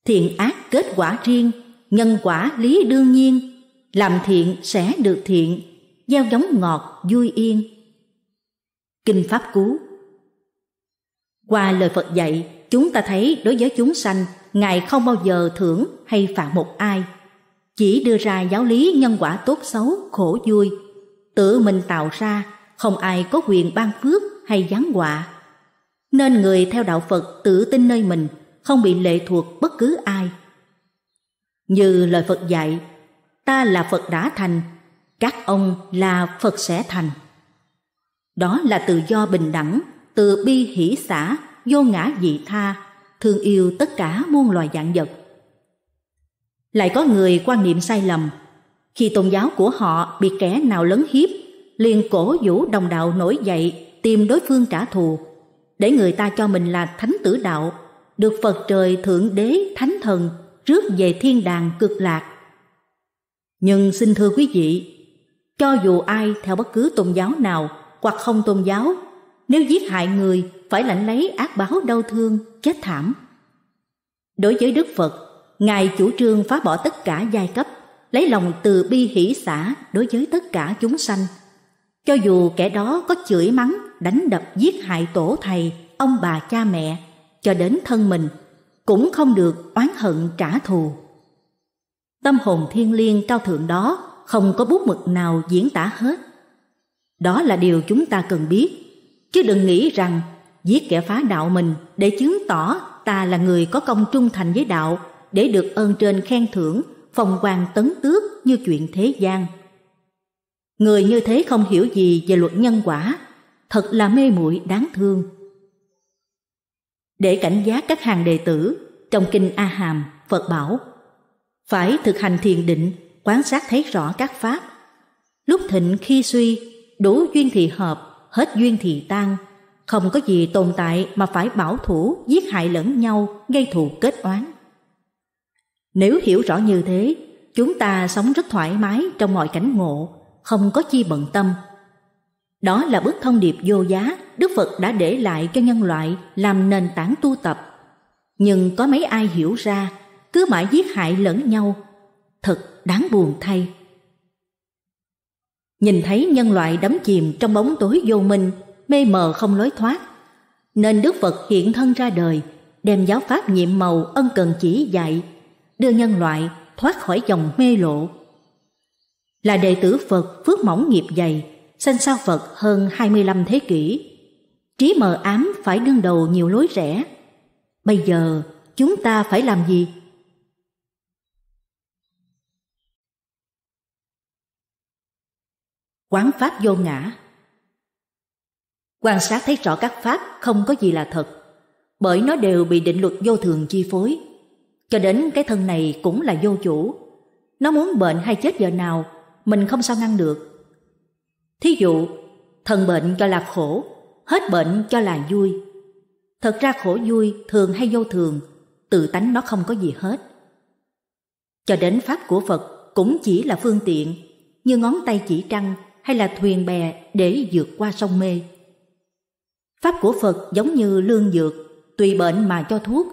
Thiện ác kết quả riêng, nhân quả lý đương nhiên, làm thiện sẽ được thiện, gieo giống ngọt vui yên. Kinh Pháp Cú Qua lời Phật dạy, chúng ta thấy đối với chúng sanh, Ngài không bao giờ thưởng hay phạt một ai. Chỉ đưa ra giáo lý nhân quả tốt xấu, khổ vui, tự mình tạo ra không ai có quyền ban phước hay giáng họa. Nên người theo đạo Phật tự tin nơi mình, không bị lệ thuộc bất cứ ai. Như lời Phật dạy, ta là Phật đã thành, các ông là Phật sẽ thành. Đó là tự do bình đẳng, từ bi hỷ xã, vô ngã dị tha, thương yêu tất cả muôn loài dạng vật. Lại có người quan niệm sai lầm, khi tôn giáo của họ bị kẻ nào lấn hiếp liền cổ vũ đồng đạo nổi dậy tìm đối phương trả thù để người ta cho mình là thánh tử đạo được phật trời thượng đế thánh thần rước về thiên đàng cực lạc nhưng xin thưa quý vị cho dù ai theo bất cứ tôn giáo nào hoặc không tôn giáo nếu giết hại người phải lãnh lấy ác báo đau thương chết thảm đối với đức phật ngài chủ trương phá bỏ tất cả giai cấp lấy lòng từ bi hỷ xã đối với tất cả chúng sanh cho dù kẻ đó có chửi mắng, đánh đập giết hại tổ thầy, ông bà cha mẹ, cho đến thân mình, cũng không được oán hận trả thù. Tâm hồn thiên liêng cao thượng đó không có bút mực nào diễn tả hết. Đó là điều chúng ta cần biết, chứ đừng nghĩ rằng giết kẻ phá đạo mình để chứng tỏ ta là người có công trung thành với đạo để được ơn trên khen thưởng, phong quan tấn tước như chuyện thế gian. Người như thế không hiểu gì về luật nhân quả, thật là mê muội đáng thương. Để cảnh giác các hàng đệ tử, trong kinh A Hàm, Phật bảo phải thực hành thiền định, quan sát thấy rõ các pháp. Lúc thịnh khi suy, đủ duyên thì hợp, hết duyên thì tan, không có gì tồn tại mà phải bảo thủ, giết hại lẫn nhau, gây thù kết oán. Nếu hiểu rõ như thế, chúng ta sống rất thoải mái trong mọi cảnh ngộ, không có chi bận tâm. Đó là bức thông điệp vô giá Đức Phật đã để lại cho nhân loại làm nền tảng tu tập. Nhưng có mấy ai hiểu ra, cứ mãi giết hại lẫn nhau, thật đáng buồn thay. Nhìn thấy nhân loại đắm chìm trong bóng tối vô minh, mê mờ không lối thoát, nên Đức Phật hiện thân ra đời, đem giáo pháp nhiệm màu ân cần chỉ dạy, đưa nhân loại thoát khỏi dòng mê lộ là đệ tử Phật phước mỏng nghiệp dày, sanh sao Phật hơn 25 thế kỷ. Trí mờ ám phải đương đầu nhiều lối rẽ. Bây giờ chúng ta phải làm gì? Quán pháp vô ngã Quan sát thấy rõ các pháp không có gì là thật, bởi nó đều bị định luật vô thường chi phối. Cho đến cái thân này cũng là vô chủ. Nó muốn bệnh hay chết giờ nào mình không sao ngăn được. Thí dụ, thần bệnh cho là khổ, hết bệnh cho là vui. Thật ra khổ vui thường hay vô thường, tự tánh nó không có gì hết. Cho đến pháp của Phật cũng chỉ là phương tiện, như ngón tay chỉ trăng hay là thuyền bè để vượt qua sông mê. Pháp của Phật giống như lương dược, tùy bệnh mà cho thuốc.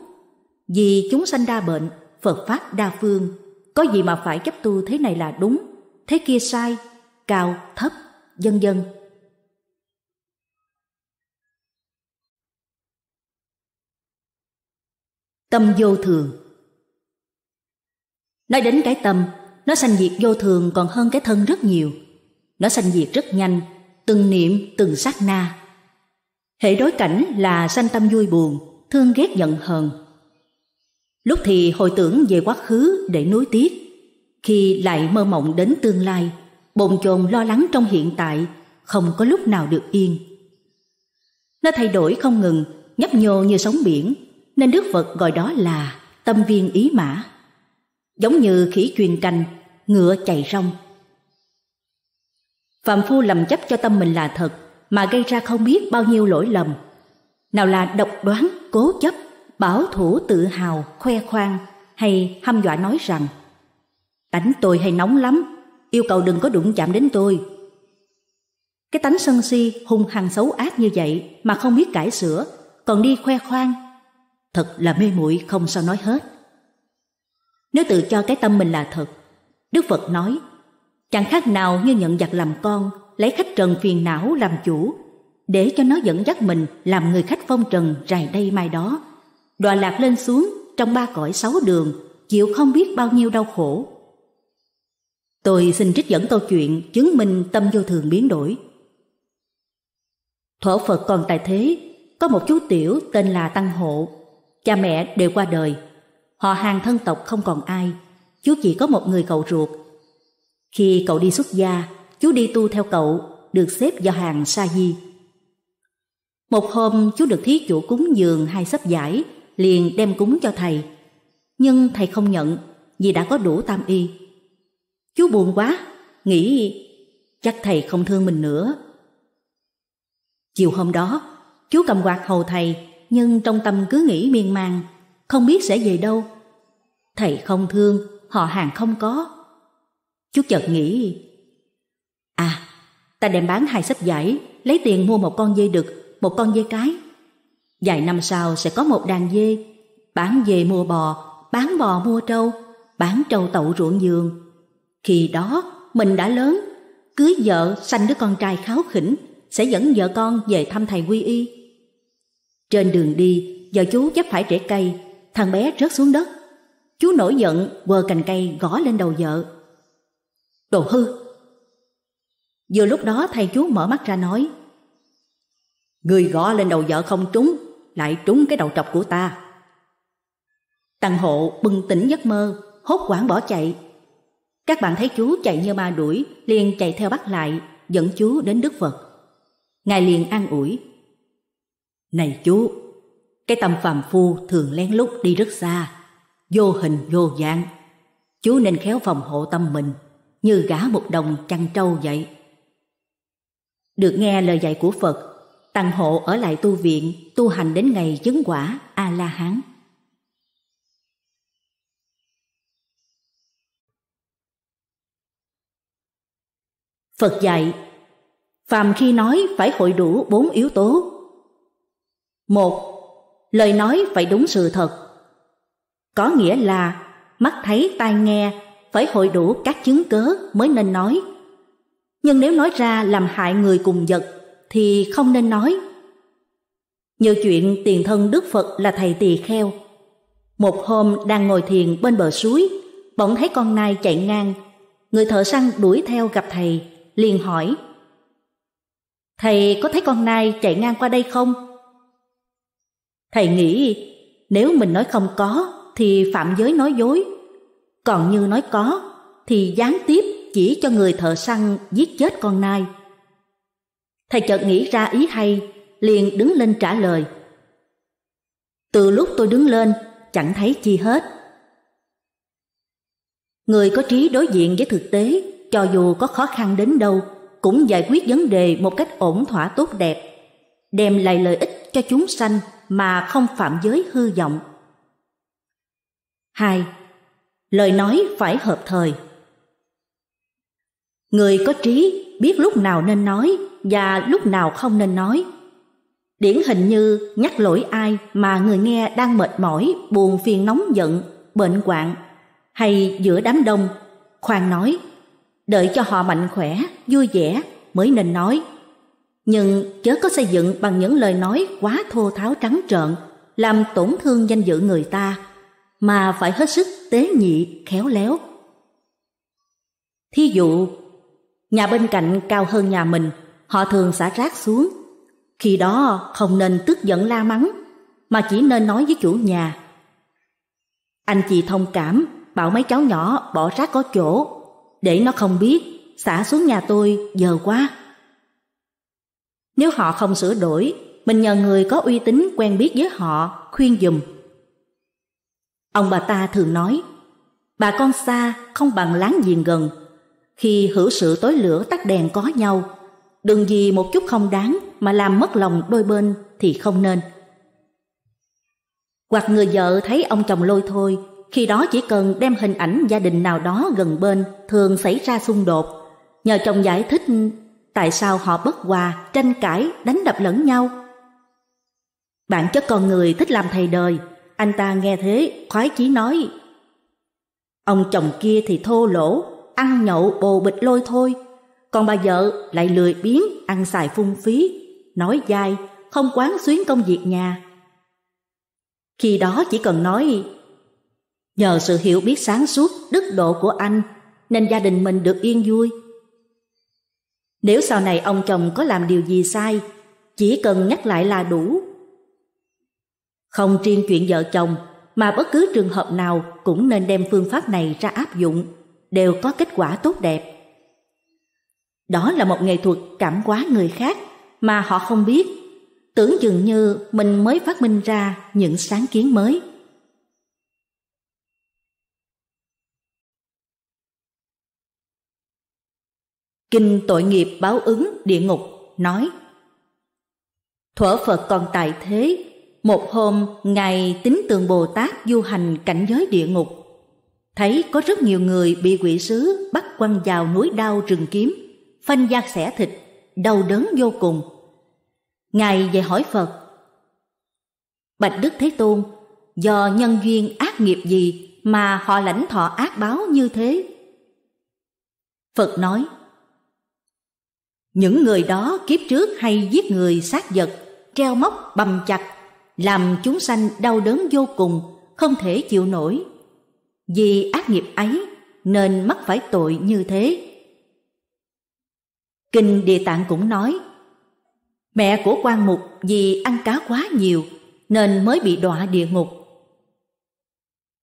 Vì chúng sanh đa bệnh, Phật Pháp đa phương, có gì mà phải chấp tu thế này là đúng, thế kia sai, cao, thấp, vân vân. Tâm vô thường Nói đến cái tâm, nó sanh diệt vô thường còn hơn cái thân rất nhiều. Nó sanh diệt rất nhanh, từng niệm, từng sát na. Hệ đối cảnh là sanh tâm vui buồn, thương ghét giận hờn. Lúc thì hồi tưởng về quá khứ để nuối tiếc, khi lại mơ mộng đến tương lai, bồn chồn lo lắng trong hiện tại, không có lúc nào được yên. Nó thay đổi không ngừng, nhấp nhô như sóng biển, nên Đức Phật gọi đó là tâm viên ý mã. Giống như khỉ truyền canh, ngựa chạy rong. Phạm phu lầm chấp cho tâm mình là thật mà gây ra không biết bao nhiêu lỗi lầm. Nào là độc đoán, cố chấp, bảo thủ tự hào, khoe khoang hay hăm dọa nói rằng Tánh tôi hay nóng lắm, yêu cầu đừng có đụng chạm đến tôi. Cái tánh sân si hung hăng xấu ác như vậy mà không biết cải sửa, còn đi khoe khoang. Thật là mê muội không sao nói hết. Nếu tự cho cái tâm mình là thật, Đức Phật nói, chẳng khác nào như nhận giặc làm con, lấy khách trần phiền não làm chủ, để cho nó dẫn dắt mình làm người khách phong trần rày đây mai đó. Đọa lạc lên xuống trong ba cõi sáu đường, chịu không biết bao nhiêu đau khổ. Tôi xin trích dẫn câu chuyện chứng minh tâm vô thường biến đổi. Thổ Phật còn tại thế, có một chú tiểu tên là Tăng Hộ. Cha mẹ đều qua đời, họ hàng thân tộc không còn ai, chú chỉ có một người cậu ruột. Khi cậu đi xuất gia, chú đi tu theo cậu, được xếp vào hàng sa di. Một hôm chú được thí chủ cúng dường hai sấp giải, liền đem cúng cho thầy. Nhưng thầy không nhận vì đã có đủ tam y. Chú buồn quá, nghĩ chắc thầy không thương mình nữa. Chiều hôm đó, chú cầm quạt hầu thầy nhưng trong tâm cứ nghĩ miên man, không biết sẽ về đâu. Thầy không thương, họ hàng không có. Chú chợt nghĩ, à, ta đem bán hai sấp giải, lấy tiền mua một con dê đực, một con dê cái. Vài năm sau sẽ có một đàn dê, bán dê mua bò, bán bò mua trâu, bán trâu tậu ruộng giường, khi đó mình đã lớn, cưới vợ sanh đứa con trai kháo khỉnh sẽ dẫn vợ con về thăm thầy quy y. Trên đường đi, vợ chú chấp phải rễ cây, thằng bé rớt xuống đất. Chú nổi giận quờ cành cây gõ lên đầu vợ. Đồ hư! Vừa lúc đó thầy chú mở mắt ra nói Người gõ lên đầu vợ không trúng Lại trúng cái đầu trọc của ta Tăng hộ bừng tỉnh giấc mơ Hốt quảng bỏ chạy các bạn thấy chú chạy như ma đuổi, liền chạy theo bắt lại, dẫn chú đến Đức Phật. Ngài liền an ủi. Này chú, cái tâm phàm phu thường lén lút đi rất xa, vô hình vô dạng. Chú nên khéo phòng hộ tâm mình, như gã một đồng chăn trâu vậy. Được nghe lời dạy của Phật, tăng hộ ở lại tu viện, tu hành đến ngày chứng quả A-la-hán. Phật dạy, phàm khi nói phải hội đủ bốn yếu tố. Một, lời nói phải đúng sự thật. Có nghĩa là mắt thấy tai nghe phải hội đủ các chứng cớ mới nên nói. Nhưng nếu nói ra làm hại người cùng vật thì không nên nói. Như chuyện tiền thân Đức Phật là thầy tỳ kheo. Một hôm đang ngồi thiền bên bờ suối, bỗng thấy con nai chạy ngang. Người thợ săn đuổi theo gặp thầy, liền hỏi Thầy có thấy con nai chạy ngang qua đây không? Thầy nghĩ nếu mình nói không có thì phạm giới nói dối Còn như nói có thì gián tiếp chỉ cho người thợ săn giết chết con nai Thầy chợt nghĩ ra ý hay liền đứng lên trả lời Từ lúc tôi đứng lên chẳng thấy chi hết Người có trí đối diện với thực tế cho dù có khó khăn đến đâu cũng giải quyết vấn đề một cách ổn thỏa tốt đẹp, đem lại lợi ích cho chúng sanh mà không phạm giới hư vọng. hai Lời nói phải hợp thời. Người có trí biết lúc nào nên nói và lúc nào không nên nói. Điển hình như nhắc lỗi ai mà người nghe đang mệt mỏi, buồn phiền nóng giận, bệnh hoạn hay giữa đám đông, khoan nói đợi cho họ mạnh khỏe, vui vẻ mới nên nói. Nhưng chớ có xây dựng bằng những lời nói quá thô tháo trắng trợn, làm tổn thương danh dự người ta, mà phải hết sức tế nhị, khéo léo. Thí dụ, nhà bên cạnh cao hơn nhà mình, họ thường xả rác xuống. Khi đó không nên tức giận la mắng, mà chỉ nên nói với chủ nhà. Anh chị thông cảm, bảo mấy cháu nhỏ bỏ rác có chỗ để nó không biết, xả xuống nhà tôi giờ quá. Nếu họ không sửa đổi, mình nhờ người có uy tín quen biết với họ khuyên giùm. Ông bà ta thường nói, bà con xa không bằng láng giềng gần. Khi hữu sự tối lửa tắt đèn có nhau, đừng gì một chút không đáng mà làm mất lòng đôi bên thì không nên. Hoặc người vợ thấy ông chồng lôi thôi khi đó chỉ cần đem hình ảnh gia đình nào đó gần bên thường xảy ra xung đột. Nhờ chồng giải thích tại sao họ bất hòa, tranh cãi, đánh đập lẫn nhau. Bản chất con người thích làm thầy đời, anh ta nghe thế khoái chí nói. Ông chồng kia thì thô lỗ, ăn nhậu bồ bịch lôi thôi, còn bà vợ lại lười biếng ăn xài phung phí, nói dai, không quán xuyến công việc nhà. Khi đó chỉ cần nói Nhờ sự hiểu biết sáng suốt, đức độ của anh nên gia đình mình được yên vui. Nếu sau này ông chồng có làm điều gì sai, chỉ cần nhắc lại là đủ. Không riêng chuyện vợ chồng mà bất cứ trường hợp nào cũng nên đem phương pháp này ra áp dụng, đều có kết quả tốt đẹp. Đó là một nghệ thuật cảm hóa người khác mà họ không biết, tưởng chừng như mình mới phát minh ra những sáng kiến mới. Kinh tội nghiệp báo ứng địa ngục nói Thuở Phật còn tại thế Một hôm Ngài tính tường Bồ Tát du hành cảnh giới địa ngục Thấy có rất nhiều người bị quỷ sứ bắt quăng vào núi đao rừng kiếm Phanh da xẻ thịt, đau đớn vô cùng Ngài về hỏi Phật Bạch Đức Thế Tôn Do nhân duyên ác nghiệp gì mà họ lãnh thọ ác báo như thế? Phật nói những người đó kiếp trước hay giết người sát vật, treo móc bầm chặt, làm chúng sanh đau đớn vô cùng, không thể chịu nổi. Vì ác nghiệp ấy nên mắc phải tội như thế. Kinh Địa Tạng cũng nói, mẹ của quan mục vì ăn cá quá nhiều nên mới bị đọa địa ngục.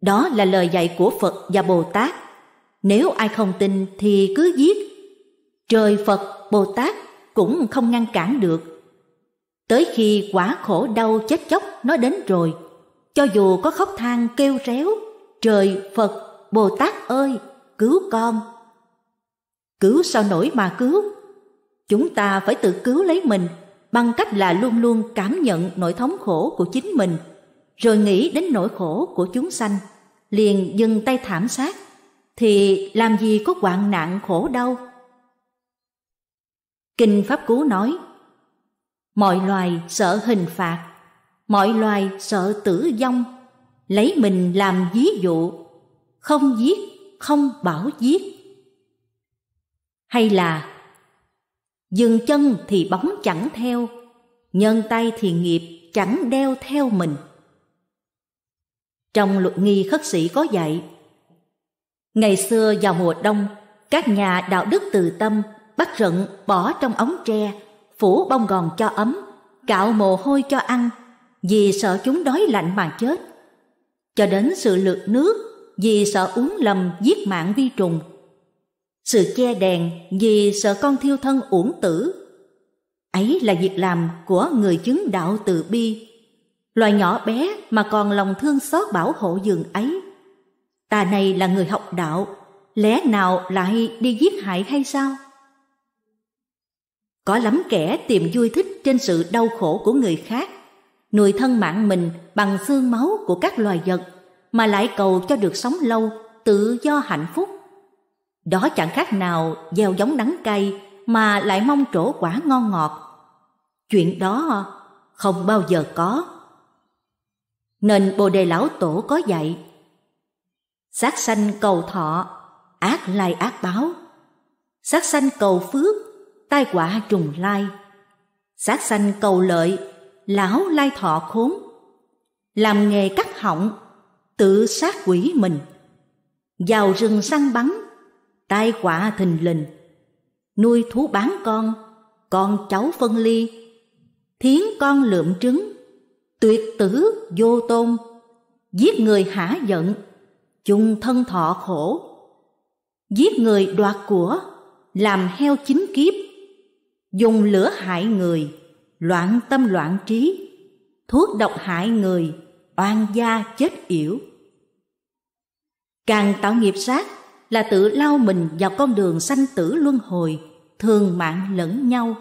Đó là lời dạy của Phật và Bồ Tát. Nếu ai không tin thì cứ giết trời Phật, Bồ Tát cũng không ngăn cản được. Tới khi quả khổ đau chết chóc nó đến rồi, cho dù có khóc than kêu réo, trời Phật, Bồ Tát ơi, cứu con. Cứu sao nổi mà cứu? Chúng ta phải tự cứu lấy mình bằng cách là luôn luôn cảm nhận nỗi thống khổ của chính mình, rồi nghĩ đến nỗi khổ của chúng sanh, liền dừng tay thảm sát, thì làm gì có hoạn nạn khổ đau Kinh Pháp Cú nói Mọi loài sợ hình phạt Mọi loài sợ tử vong Lấy mình làm ví dụ Không giết, không bảo giết Hay là Dừng chân thì bóng chẳng theo Nhân tay thì nghiệp chẳng đeo theo mình Trong luật nghi khất sĩ có dạy Ngày xưa vào mùa đông Các nhà đạo đức từ tâm bắt rận bỏ trong ống tre, phủ bông gòn cho ấm, cạo mồ hôi cho ăn, vì sợ chúng đói lạnh mà chết. Cho đến sự lượt nước, vì sợ uống lầm giết mạng vi trùng. Sự che đèn vì sợ con thiêu thân uổng tử. Ấy là việc làm của người chứng đạo từ bi. Loài nhỏ bé mà còn lòng thương xót bảo hộ giường ấy. Ta này là người học đạo, lẽ nào lại đi giết hại hay sao? Có lắm kẻ tìm vui thích trên sự đau khổ của người khác, nuôi thân mạng mình bằng xương máu của các loài vật, mà lại cầu cho được sống lâu, tự do hạnh phúc. Đó chẳng khác nào gieo giống đắng cay mà lại mong trổ quả ngon ngọt. Chuyện đó không bao giờ có. Nên Bồ Đề Lão Tổ có dạy Sát sanh cầu thọ, ác lai ác báo. Sát sanh cầu phước, tai quả trùng lai. Sát sanh cầu lợi, lão lai thọ khốn. Làm nghề cắt họng, tự sát quỷ mình. Vào rừng săn bắn, tai quả thình lình. Nuôi thú bán con, con cháu phân ly. Thiến con lượm trứng, tuyệt tử vô tôn. Giết người hả giận, chung thân thọ khổ. Giết người đoạt của, làm heo chính kiếp dùng lửa hại người loạn tâm loạn trí thuốc độc hại người oan gia chết yểu càng tạo nghiệp sát là tự lao mình vào con đường sanh tử luân hồi thường mạng lẫn nhau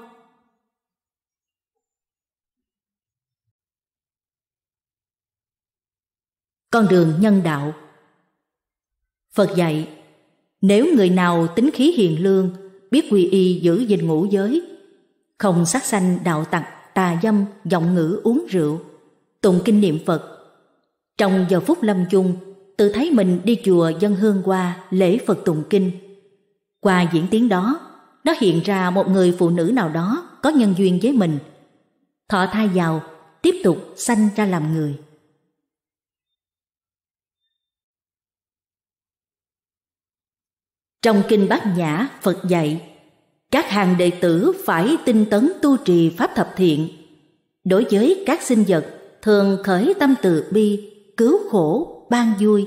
con đường nhân đạo phật dạy nếu người nào tính khí hiền lương biết quy y giữ gìn ngũ giới không sát sanh đạo tặc, tà dâm, giọng ngữ uống rượu, tụng kinh niệm Phật. Trong giờ phút lâm chung, tự thấy mình đi chùa dân hương qua lễ Phật tụng kinh. Qua diễn tiến đó, nó hiện ra một người phụ nữ nào đó có nhân duyên với mình. Thọ thai giàu, tiếp tục sanh ra làm người. Trong kinh Bát Nhã, Phật dạy các hàng đệ tử phải tinh tấn tu trì pháp thập thiện. Đối với các sinh vật, thường khởi tâm từ bi, cứu khổ, ban vui.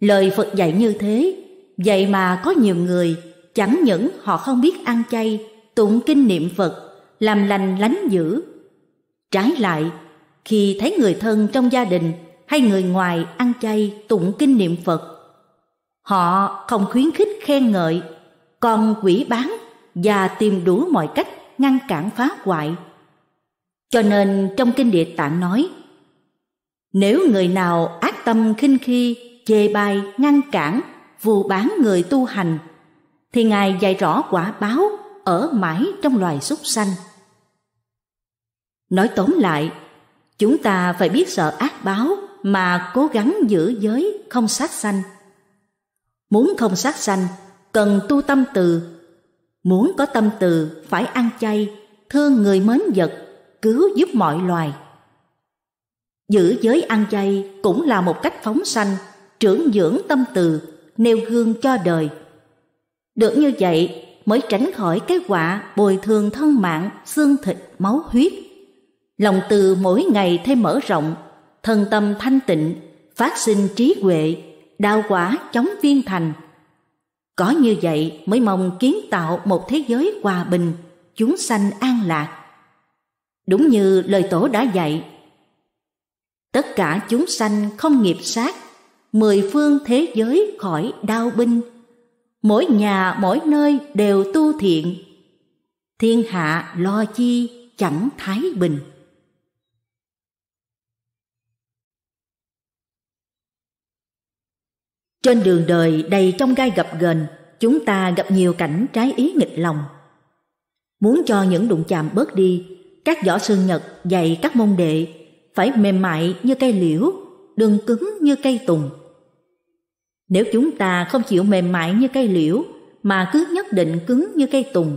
Lời Phật dạy như thế, vậy mà có nhiều người chẳng những họ không biết ăn chay, tụng kinh niệm Phật, làm lành lánh dữ. Trái lại, khi thấy người thân trong gia đình hay người ngoài ăn chay tụng kinh niệm Phật, họ không khuyến khích khen ngợi còn quỷ bán và tìm đủ mọi cách ngăn cản phá hoại. Cho nên trong kinh địa tạng nói, nếu người nào ác tâm khinh khi, chê bai, ngăn cản, vù bán người tu hành, thì Ngài dạy rõ quả báo ở mãi trong loài súc sanh. Nói tóm lại, chúng ta phải biết sợ ác báo mà cố gắng giữ giới không sát sanh. Muốn không sát sanh cần tu tâm từ. Muốn có tâm từ phải ăn chay, thương người mến vật, cứu giúp mọi loài. Giữ giới ăn chay cũng là một cách phóng sanh, trưởng dưỡng tâm từ, nêu gương cho đời. Được như vậy mới tránh khỏi cái quả bồi thường thân mạng, xương thịt, máu huyết. Lòng từ mỗi ngày thêm mở rộng, thân tâm thanh tịnh, phát sinh trí huệ, đào quả chống viên thành – có như vậy mới mong kiến tạo một thế giới hòa bình, chúng sanh an lạc. Đúng như lời tổ đã dạy. Tất cả chúng sanh không nghiệp sát, mười phương thế giới khỏi đau binh. Mỗi nhà mỗi nơi đều tu thiện, thiên hạ lo chi chẳng thái bình. Trên đường đời đầy trong gai gặp ghềnh, chúng ta gặp nhiều cảnh trái ý nghịch lòng. Muốn cho những đụng chạm bớt đi, các võ sư Nhật dạy các môn đệ phải mềm mại như cây liễu, đừng cứng như cây tùng. Nếu chúng ta không chịu mềm mại như cây liễu mà cứ nhất định cứng như cây tùng,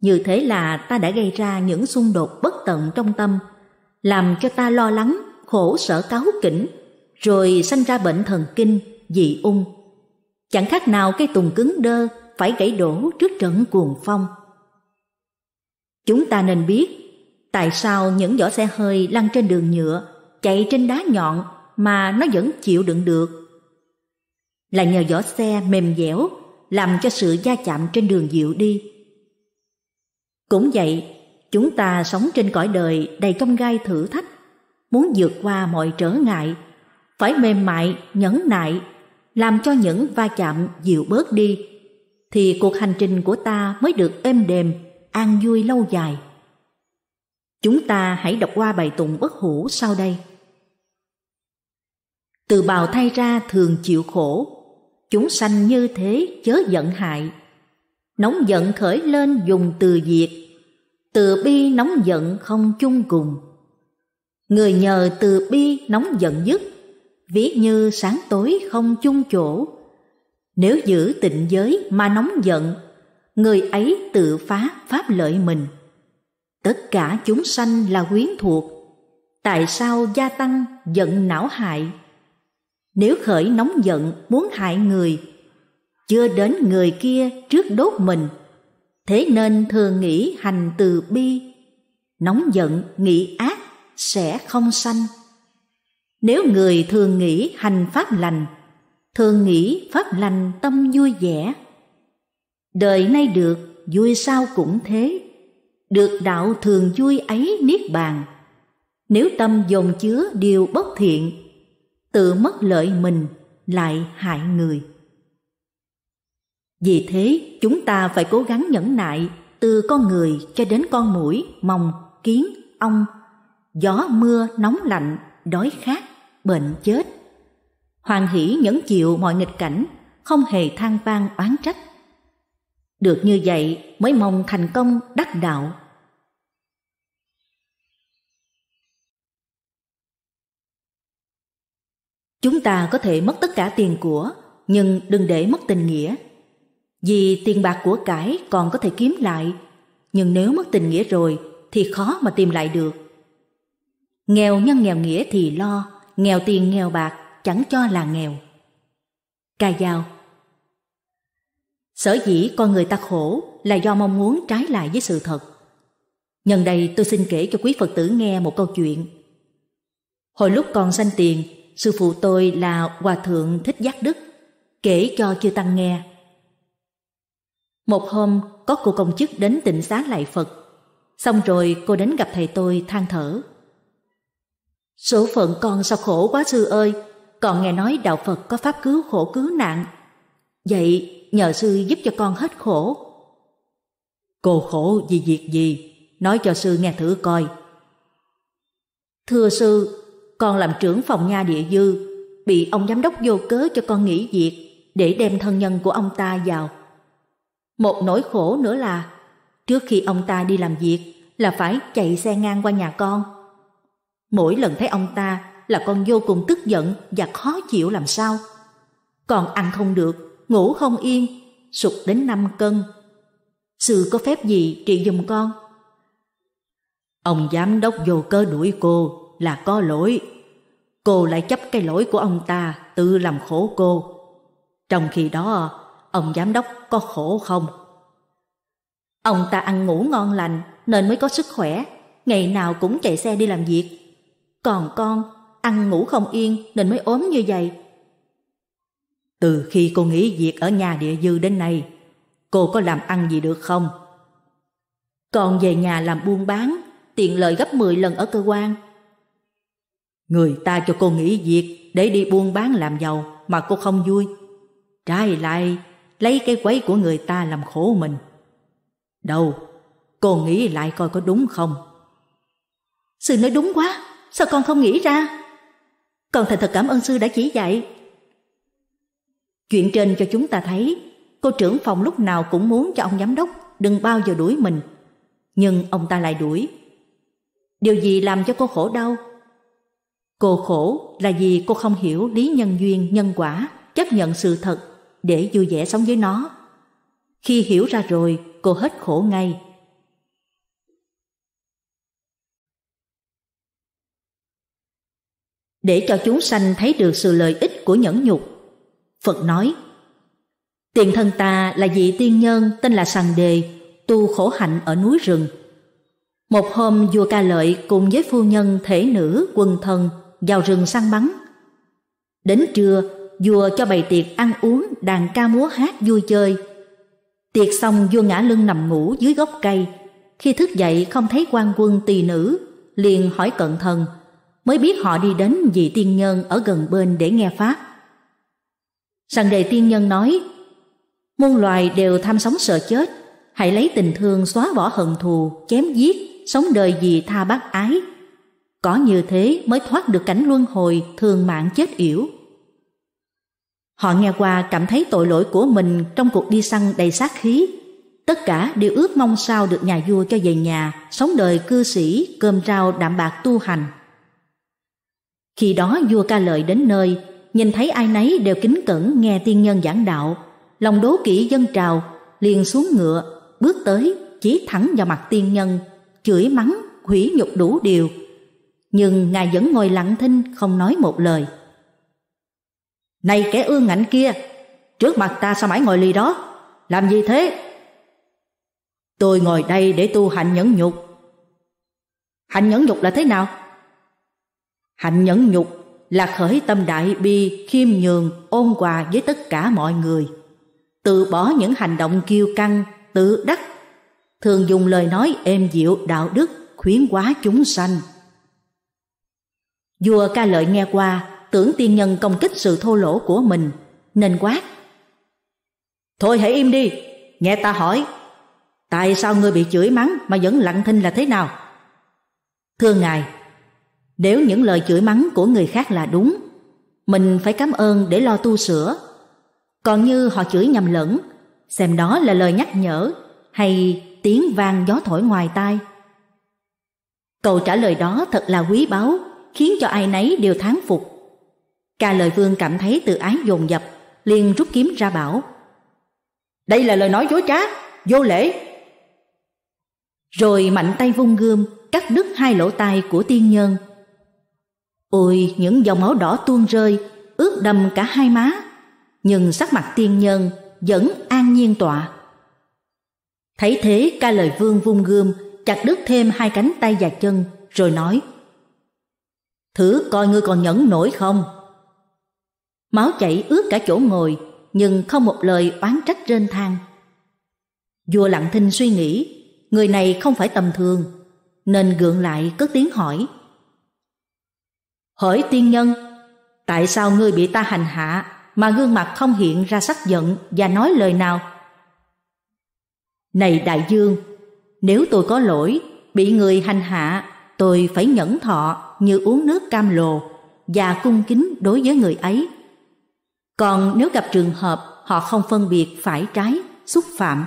như thế là ta đã gây ra những xung đột bất tận trong tâm, làm cho ta lo lắng, khổ sở cáu kỉnh, rồi sanh ra bệnh thần kinh dị ung. Chẳng khác nào cây tùng cứng đơ phải gãy đổ trước trận cuồng phong. Chúng ta nên biết tại sao những vỏ xe hơi lăn trên đường nhựa, chạy trên đá nhọn mà nó vẫn chịu đựng được. Là nhờ vỏ xe mềm dẻo làm cho sự va chạm trên đường dịu đi. Cũng vậy, chúng ta sống trên cõi đời đầy trong gai thử thách, muốn vượt qua mọi trở ngại, phải mềm mại, nhẫn nại làm cho những va chạm dịu bớt đi, thì cuộc hành trình của ta mới được êm đềm, an vui lâu dài. Chúng ta hãy đọc qua bài tụng bất hủ sau đây. Từ bào thay ra thường chịu khổ, chúng sanh như thế chớ giận hại. Nóng giận khởi lên dùng từ diệt, từ bi nóng giận không chung cùng. Người nhờ từ bi nóng giận dứt, ví như sáng tối không chung chỗ. Nếu giữ tịnh giới mà nóng giận, người ấy tự phá pháp lợi mình. Tất cả chúng sanh là quyến thuộc, tại sao gia tăng giận não hại? Nếu khởi nóng giận muốn hại người, chưa đến người kia trước đốt mình, thế nên thường nghĩ hành từ bi, nóng giận nghĩ ác sẽ không sanh. Nếu người thường nghĩ hành pháp lành, thường nghĩ pháp lành tâm vui vẻ. Đời nay được, vui sao cũng thế. Được đạo thường vui ấy niết bàn. Nếu tâm dồn chứa điều bất thiện, tự mất lợi mình lại hại người. Vì thế, chúng ta phải cố gắng nhẫn nại từ con người cho đến con mũi, mòng, kiến, ong, gió mưa nóng lạnh, đói khát bệnh chết. Hoàng hỷ nhẫn chịu mọi nghịch cảnh, không hề than van oán trách. Được như vậy mới mong thành công đắc đạo. Chúng ta có thể mất tất cả tiền của, nhưng đừng để mất tình nghĩa. Vì tiền bạc của cải còn có thể kiếm lại, nhưng nếu mất tình nghĩa rồi thì khó mà tìm lại được. Nghèo nhân nghèo nghĩa thì lo, nghèo tiền nghèo bạc chẳng cho là nghèo. Ca dao Sở dĩ con người ta khổ là do mong muốn trái lại với sự thật. Nhân đây tôi xin kể cho quý Phật tử nghe một câu chuyện. Hồi lúc còn sanh tiền, sư phụ tôi là Hòa Thượng Thích Giác Đức, kể cho chư Tăng nghe. Một hôm, có cô công chức đến tịnh xá lại Phật. Xong rồi cô đến gặp thầy tôi than thở. Số phận con sao khổ quá sư ơi, còn nghe nói đạo Phật có pháp cứu khổ cứu nạn. Vậy nhờ sư giúp cho con hết khổ. Cô khổ vì việc gì? Nói cho sư nghe thử coi. Thưa sư, con làm trưởng phòng nha địa dư, bị ông giám đốc vô cớ cho con nghỉ việc để đem thân nhân của ông ta vào. Một nỗi khổ nữa là trước khi ông ta đi làm việc là phải chạy xe ngang qua nhà con Mỗi lần thấy ông ta là con vô cùng tức giận và khó chịu làm sao. Còn ăn không được, ngủ không yên, sụt đến 5 cân. Sư có phép gì trị giùm con? Ông giám đốc vô cơ đuổi cô là có lỗi. Cô lại chấp cái lỗi của ông ta tự làm khổ cô. Trong khi đó, ông giám đốc có khổ không? Ông ta ăn ngủ ngon lành nên mới có sức khỏe, ngày nào cũng chạy xe đi làm việc. Còn con, ăn ngủ không yên nên mới ốm như vậy. Từ khi cô nghỉ việc ở nhà địa dư đến nay, cô có làm ăn gì được không? Còn về nhà làm buôn bán, tiện lợi gấp 10 lần ở cơ quan. Người ta cho cô nghỉ việc để đi buôn bán làm giàu mà cô không vui. Trái lại, lấy cái quấy của người ta làm khổ mình. Đâu, cô nghĩ lại coi có đúng không? sư nói đúng quá sao con không nghĩ ra? Con thành thật cảm ơn sư đã chỉ dạy. Chuyện trên cho chúng ta thấy, cô trưởng phòng lúc nào cũng muốn cho ông giám đốc đừng bao giờ đuổi mình, nhưng ông ta lại đuổi. Điều gì làm cho cô khổ đau? Cô khổ là vì cô không hiểu lý nhân duyên nhân quả, chấp nhận sự thật để vui vẻ sống với nó. Khi hiểu ra rồi, cô hết khổ ngay. để cho chúng sanh thấy được sự lợi ích của nhẫn nhục. Phật nói, Tiền thân ta là vị tiên nhân tên là Sằng Đề, tu khổ hạnh ở núi rừng. Một hôm vua ca lợi cùng với phu nhân thể nữ quần thần vào rừng săn bắn. Đến trưa, vua cho bày tiệc ăn uống, đàn ca múa hát vui chơi. Tiệc xong vua ngã lưng nằm ngủ dưới gốc cây. Khi thức dậy không thấy quan quân tỳ nữ, liền hỏi cận thần – mới biết họ đi đến vị tiên nhân ở gần bên để nghe pháp. Sằng đề tiên nhân nói, muôn loài đều tham sống sợ chết, hãy lấy tình thương xóa bỏ hận thù, chém giết, sống đời gì tha bác ái. Có như thế mới thoát được cảnh luân hồi thường mạng chết yểu. Họ nghe qua cảm thấy tội lỗi của mình trong cuộc đi săn đầy sát khí. Tất cả đều ước mong sao được nhà vua cho về nhà, sống đời cư sĩ, cơm rau đạm bạc tu hành. Khi đó vua ca lợi đến nơi, nhìn thấy ai nấy đều kính cẩn nghe tiên nhân giảng đạo. Lòng đố kỵ dân trào, liền xuống ngựa, bước tới, chỉ thẳng vào mặt tiên nhân, chửi mắng, hủy nhục đủ điều. Nhưng ngài vẫn ngồi lặng thinh, không nói một lời. Này kẻ ương ngạnh kia, trước mặt ta sao mãi ngồi lì đó? Làm gì thế? Tôi ngồi đây để tu hành nhẫn nhục. hành nhẫn nhục là thế nào? Hạnh nhẫn nhục là khởi tâm đại bi, khiêm nhường, ôn hòa với tất cả mọi người. Từ bỏ những hành động kiêu căng, tự đắc. Thường dùng lời nói êm dịu, đạo đức, khuyến hóa chúng sanh. Vua ca lợi nghe qua, tưởng tiên nhân công kích sự thô lỗ của mình, nên quát. Thôi hãy im đi, nghe ta hỏi. Tại sao ngươi bị chửi mắng mà vẫn lặng thinh là thế nào? Thưa ngài, nếu những lời chửi mắng của người khác là đúng, mình phải cảm ơn để lo tu sửa. Còn như họ chửi nhầm lẫn, xem đó là lời nhắc nhở hay tiếng vang gió thổi ngoài tai. Câu trả lời đó thật là quý báu, khiến cho ai nấy đều thán phục. Ca lời vương cảm thấy tự ái dồn dập, liền rút kiếm ra bảo. Đây là lời nói dối trá, vô lễ. Rồi mạnh tay vung gươm, cắt đứt hai lỗ tai của tiên nhân Ôi, những dòng máu đỏ tuôn rơi, ướt đầm cả hai má. Nhưng sắc mặt tiên nhân vẫn an nhiên tọa. Thấy thế ca lời vương vung gươm, chặt đứt thêm hai cánh tay và chân, rồi nói. Thử coi ngươi còn nhẫn nổi không? Máu chảy ướt cả chỗ ngồi, nhưng không một lời oán trách trên thang Vua lặng thinh suy nghĩ, người này không phải tầm thường, nên gượng lại cất tiếng hỏi. Hỡi tiên nhân, tại sao ngươi bị ta hành hạ mà gương mặt không hiện ra sắc giận và nói lời nào? Này đại dương, nếu tôi có lỗi, bị người hành hạ, tôi phải nhẫn thọ như uống nước cam lồ và cung kính đối với người ấy. Còn nếu gặp trường hợp họ không phân biệt phải trái, xúc phạm,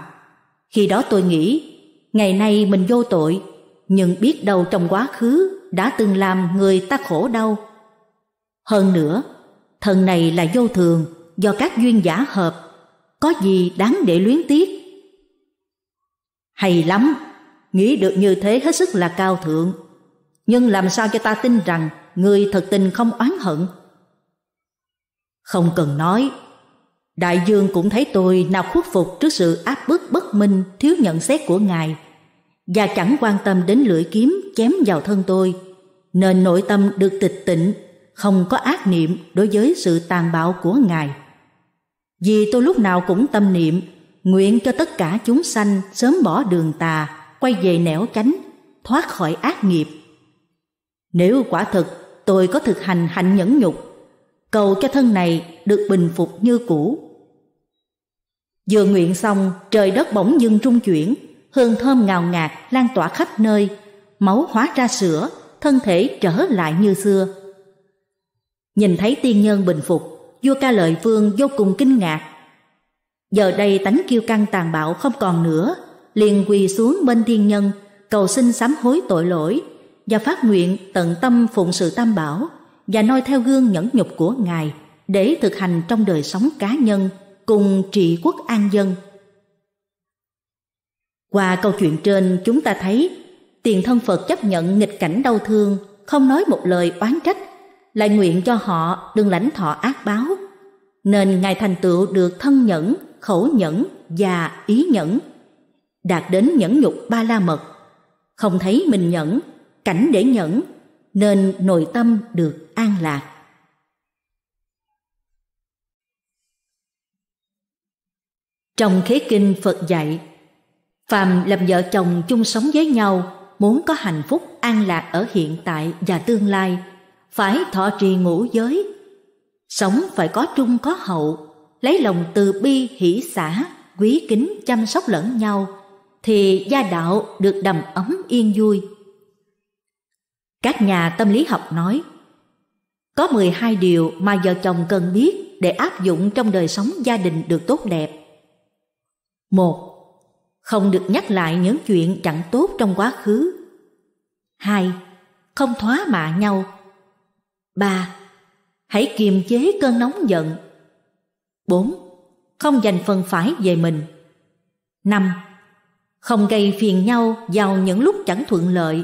khi đó tôi nghĩ, ngày nay mình vô tội, nhưng biết đâu trong quá khứ đã từng làm người ta khổ đau. Hơn nữa, thần này là vô thường do các duyên giả hợp, có gì đáng để luyến tiếc. Hay lắm, nghĩ được như thế hết sức là cao thượng, nhưng làm sao cho ta tin rằng người thật tình không oán hận. Không cần nói, đại dương cũng thấy tôi nào khuất phục trước sự áp bức bất minh thiếu nhận xét của ngài, và chẳng quan tâm đến lưỡi kiếm chém vào thân tôi, nên nội tâm được tịch tịnh, không có ác niệm đối với sự tàn bạo của Ngài. Vì tôi lúc nào cũng tâm niệm, nguyện cho tất cả chúng sanh sớm bỏ đường tà, quay về nẻo chánh, thoát khỏi ác nghiệp. Nếu quả thực tôi có thực hành hạnh nhẫn nhục, cầu cho thân này được bình phục như cũ. Vừa nguyện xong, trời đất bỗng dưng trung chuyển, hương thơm ngào ngạt lan tỏa khắp nơi, máu hóa ra sữa, thân thể trở lại như xưa. Nhìn thấy tiên nhân bình phục, vua ca lợi vương vô cùng kinh ngạc. Giờ đây tánh kiêu căng tàn bạo không còn nữa, liền quỳ xuống bên thiên nhân, cầu xin sám hối tội lỗi và phát nguyện tận tâm phụng sự tam bảo và noi theo gương nhẫn nhục của ngài để thực hành trong đời sống cá nhân cùng trị quốc an dân. Qua câu chuyện trên chúng ta thấy tiền thân Phật chấp nhận nghịch cảnh đau thương, không nói một lời oán trách, lại nguyện cho họ đừng lãnh thọ ác báo. Nên Ngài thành tựu được thân nhẫn, khẩu nhẫn và ý nhẫn, đạt đến nhẫn nhục ba la mật. Không thấy mình nhẫn, cảnh để nhẫn, nên nội tâm được an lạc. Trong khế kinh Phật dạy Phàm làm vợ chồng chung sống với nhau, muốn có hạnh phúc an lạc ở hiện tại và tương lai, phải thọ trì ngũ giới. Sống phải có trung có hậu, lấy lòng từ bi hỷ xã, quý kính chăm sóc lẫn nhau, thì gia đạo được đầm ấm yên vui. Các nhà tâm lý học nói, có 12 điều mà vợ chồng cần biết để áp dụng trong đời sống gia đình được tốt đẹp. một không được nhắc lại những chuyện chẳng tốt trong quá khứ. Hai, Không thóa mạ nhau. Ba, Hãy kiềm chế cơn nóng giận. Bốn, Không dành phần phải về mình. Năm, Không gây phiền nhau vào những lúc chẳng thuận lợi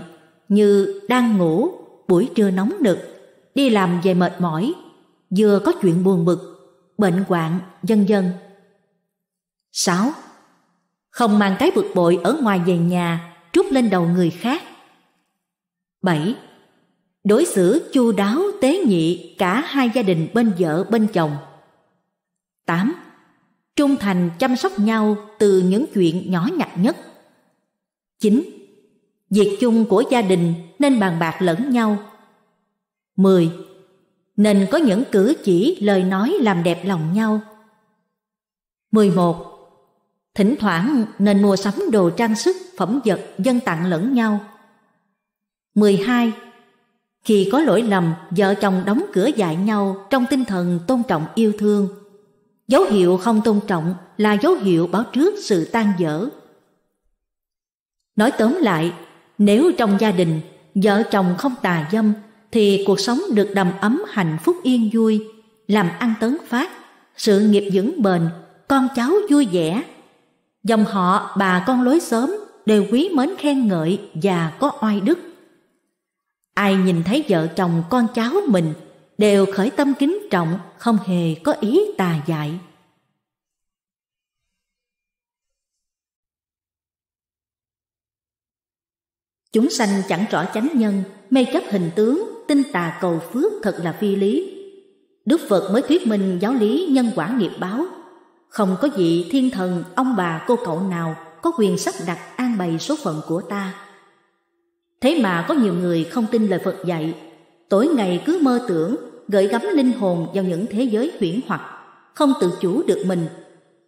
như đang ngủ, buổi trưa nóng nực, đi làm về mệt mỏi, vừa có chuyện buồn bực, bệnh hoạn, vân vân. Sáu không mang cái bực bội ở ngoài về nhà trút lên đầu người khác. 7. Đối xử chu đáo tế nhị cả hai gia đình bên vợ bên chồng. 8. Trung thành chăm sóc nhau từ những chuyện nhỏ nhặt nhất. 9. Việc chung của gia đình nên bàn bạc lẫn nhau. 10. Nên có những cử chỉ lời nói làm đẹp lòng nhau. 11 Thỉnh thoảng nên mua sắm đồ trang sức, phẩm vật, dân tặng lẫn nhau. 12. Khi có lỗi lầm, vợ chồng đóng cửa dạy nhau trong tinh thần tôn trọng yêu thương. Dấu hiệu không tôn trọng là dấu hiệu báo trước sự tan dở. Nói tóm lại, nếu trong gia đình vợ chồng không tà dâm thì cuộc sống được đầm ấm hạnh phúc yên vui, làm ăn tấn phát, sự nghiệp vững bền, con cháu vui vẻ, Dòng họ bà con lối xóm đều quý mến khen ngợi và có oai đức. Ai nhìn thấy vợ chồng con cháu mình đều khởi tâm kính trọng, không hề có ý tà dại. Chúng sanh chẳng rõ chánh nhân, mê chấp hình tướng, tinh tà cầu phước thật là phi lý. Đức Phật mới thuyết minh giáo lý nhân quả nghiệp báo không có vị thiên thần, ông bà, cô cậu nào có quyền sắp đặt an bày số phận của ta. Thế mà có nhiều người không tin lời Phật dạy, tối ngày cứ mơ tưởng, gợi gắm linh hồn vào những thế giới huyễn hoặc, không tự chủ được mình.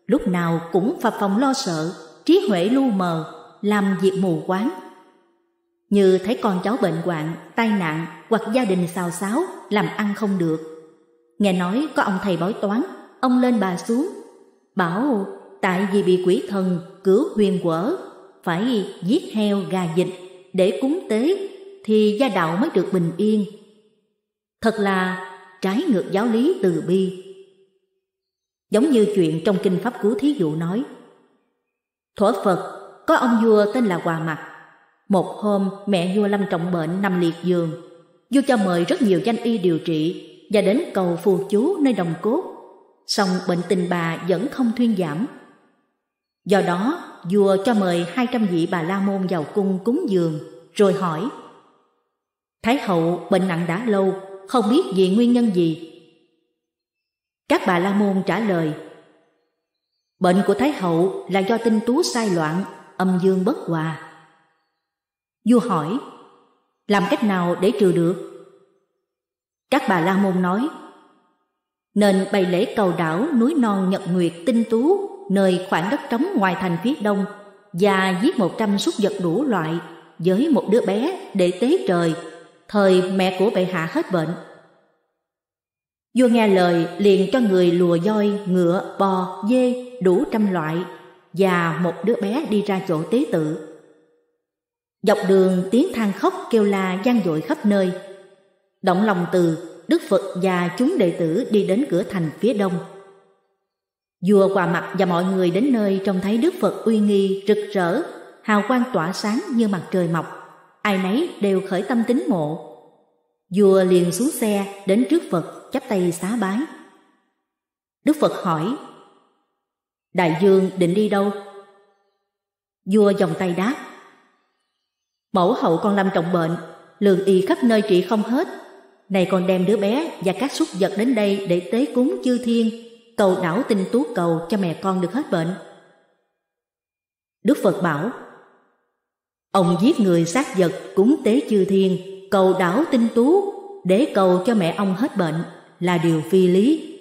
Lúc nào cũng phập phòng lo sợ, trí huệ lu mờ, làm việc mù quáng. Như thấy con cháu bệnh hoạn, tai nạn hoặc gia đình xào xáo, làm ăn không được. Nghe nói có ông thầy bói toán, ông lên bà xuống bảo tại vì bị quỷ thần cứu huyền quở phải giết heo gà dịch để cúng tế thì gia đạo mới được bình yên thật là trái ngược giáo lý từ bi giống như chuyện trong kinh pháp cứu thí dụ nói thuở phật có ông vua tên là hòa mặt một hôm mẹ vua lâm trọng bệnh nằm liệt giường vua cho mời rất nhiều danh y điều trị và đến cầu phù chú nơi đồng cốt song bệnh tình bà vẫn không thuyên giảm. Do đó, vua cho mời 200 vị bà la môn vào cung cúng dường, rồi hỏi Thái hậu bệnh nặng đã lâu, không biết vì nguyên nhân gì. Các bà la môn trả lời Bệnh của Thái hậu là do tinh tú sai loạn, âm dương bất hòa. Vua hỏi Làm cách nào để trừ được? Các bà la môn nói nên bày lễ cầu đảo núi non Nhật Nguyệt Tinh Tú nơi khoảng đất trống ngoài thành phía đông và giết một trăm súc vật đủ loại với một đứa bé để tế trời thời mẹ của bệ hạ hết bệnh vua nghe lời liền cho người lùa voi ngựa bò dê đủ trăm loại và một đứa bé đi ra chỗ tế tự dọc đường tiếng than khóc kêu la vang dội khắp nơi động lòng từ Đức Phật và chúng đệ tử đi đến cửa thành phía đông. Vua quà Mặt và mọi người đến nơi trông thấy Đức Phật uy nghi, rực rỡ, hào quang tỏa sáng như mặt trời mọc. Ai nấy đều khởi tâm tín mộ. Vua liền xuống xe đến trước Phật chắp tay xá bái. Đức Phật hỏi Đại dương định đi đâu? Vua vòng tay đáp Mẫu hậu con lâm trọng bệnh Lường y khắp nơi trị không hết này còn đem đứa bé và các súc vật đến đây để tế cúng chư thiên, cầu đảo tinh tú cầu cho mẹ con được hết bệnh. Đức Phật bảo, ông giết người sát vật cúng tế chư thiên, cầu đảo tinh tú để cầu cho mẹ ông hết bệnh là điều phi lý.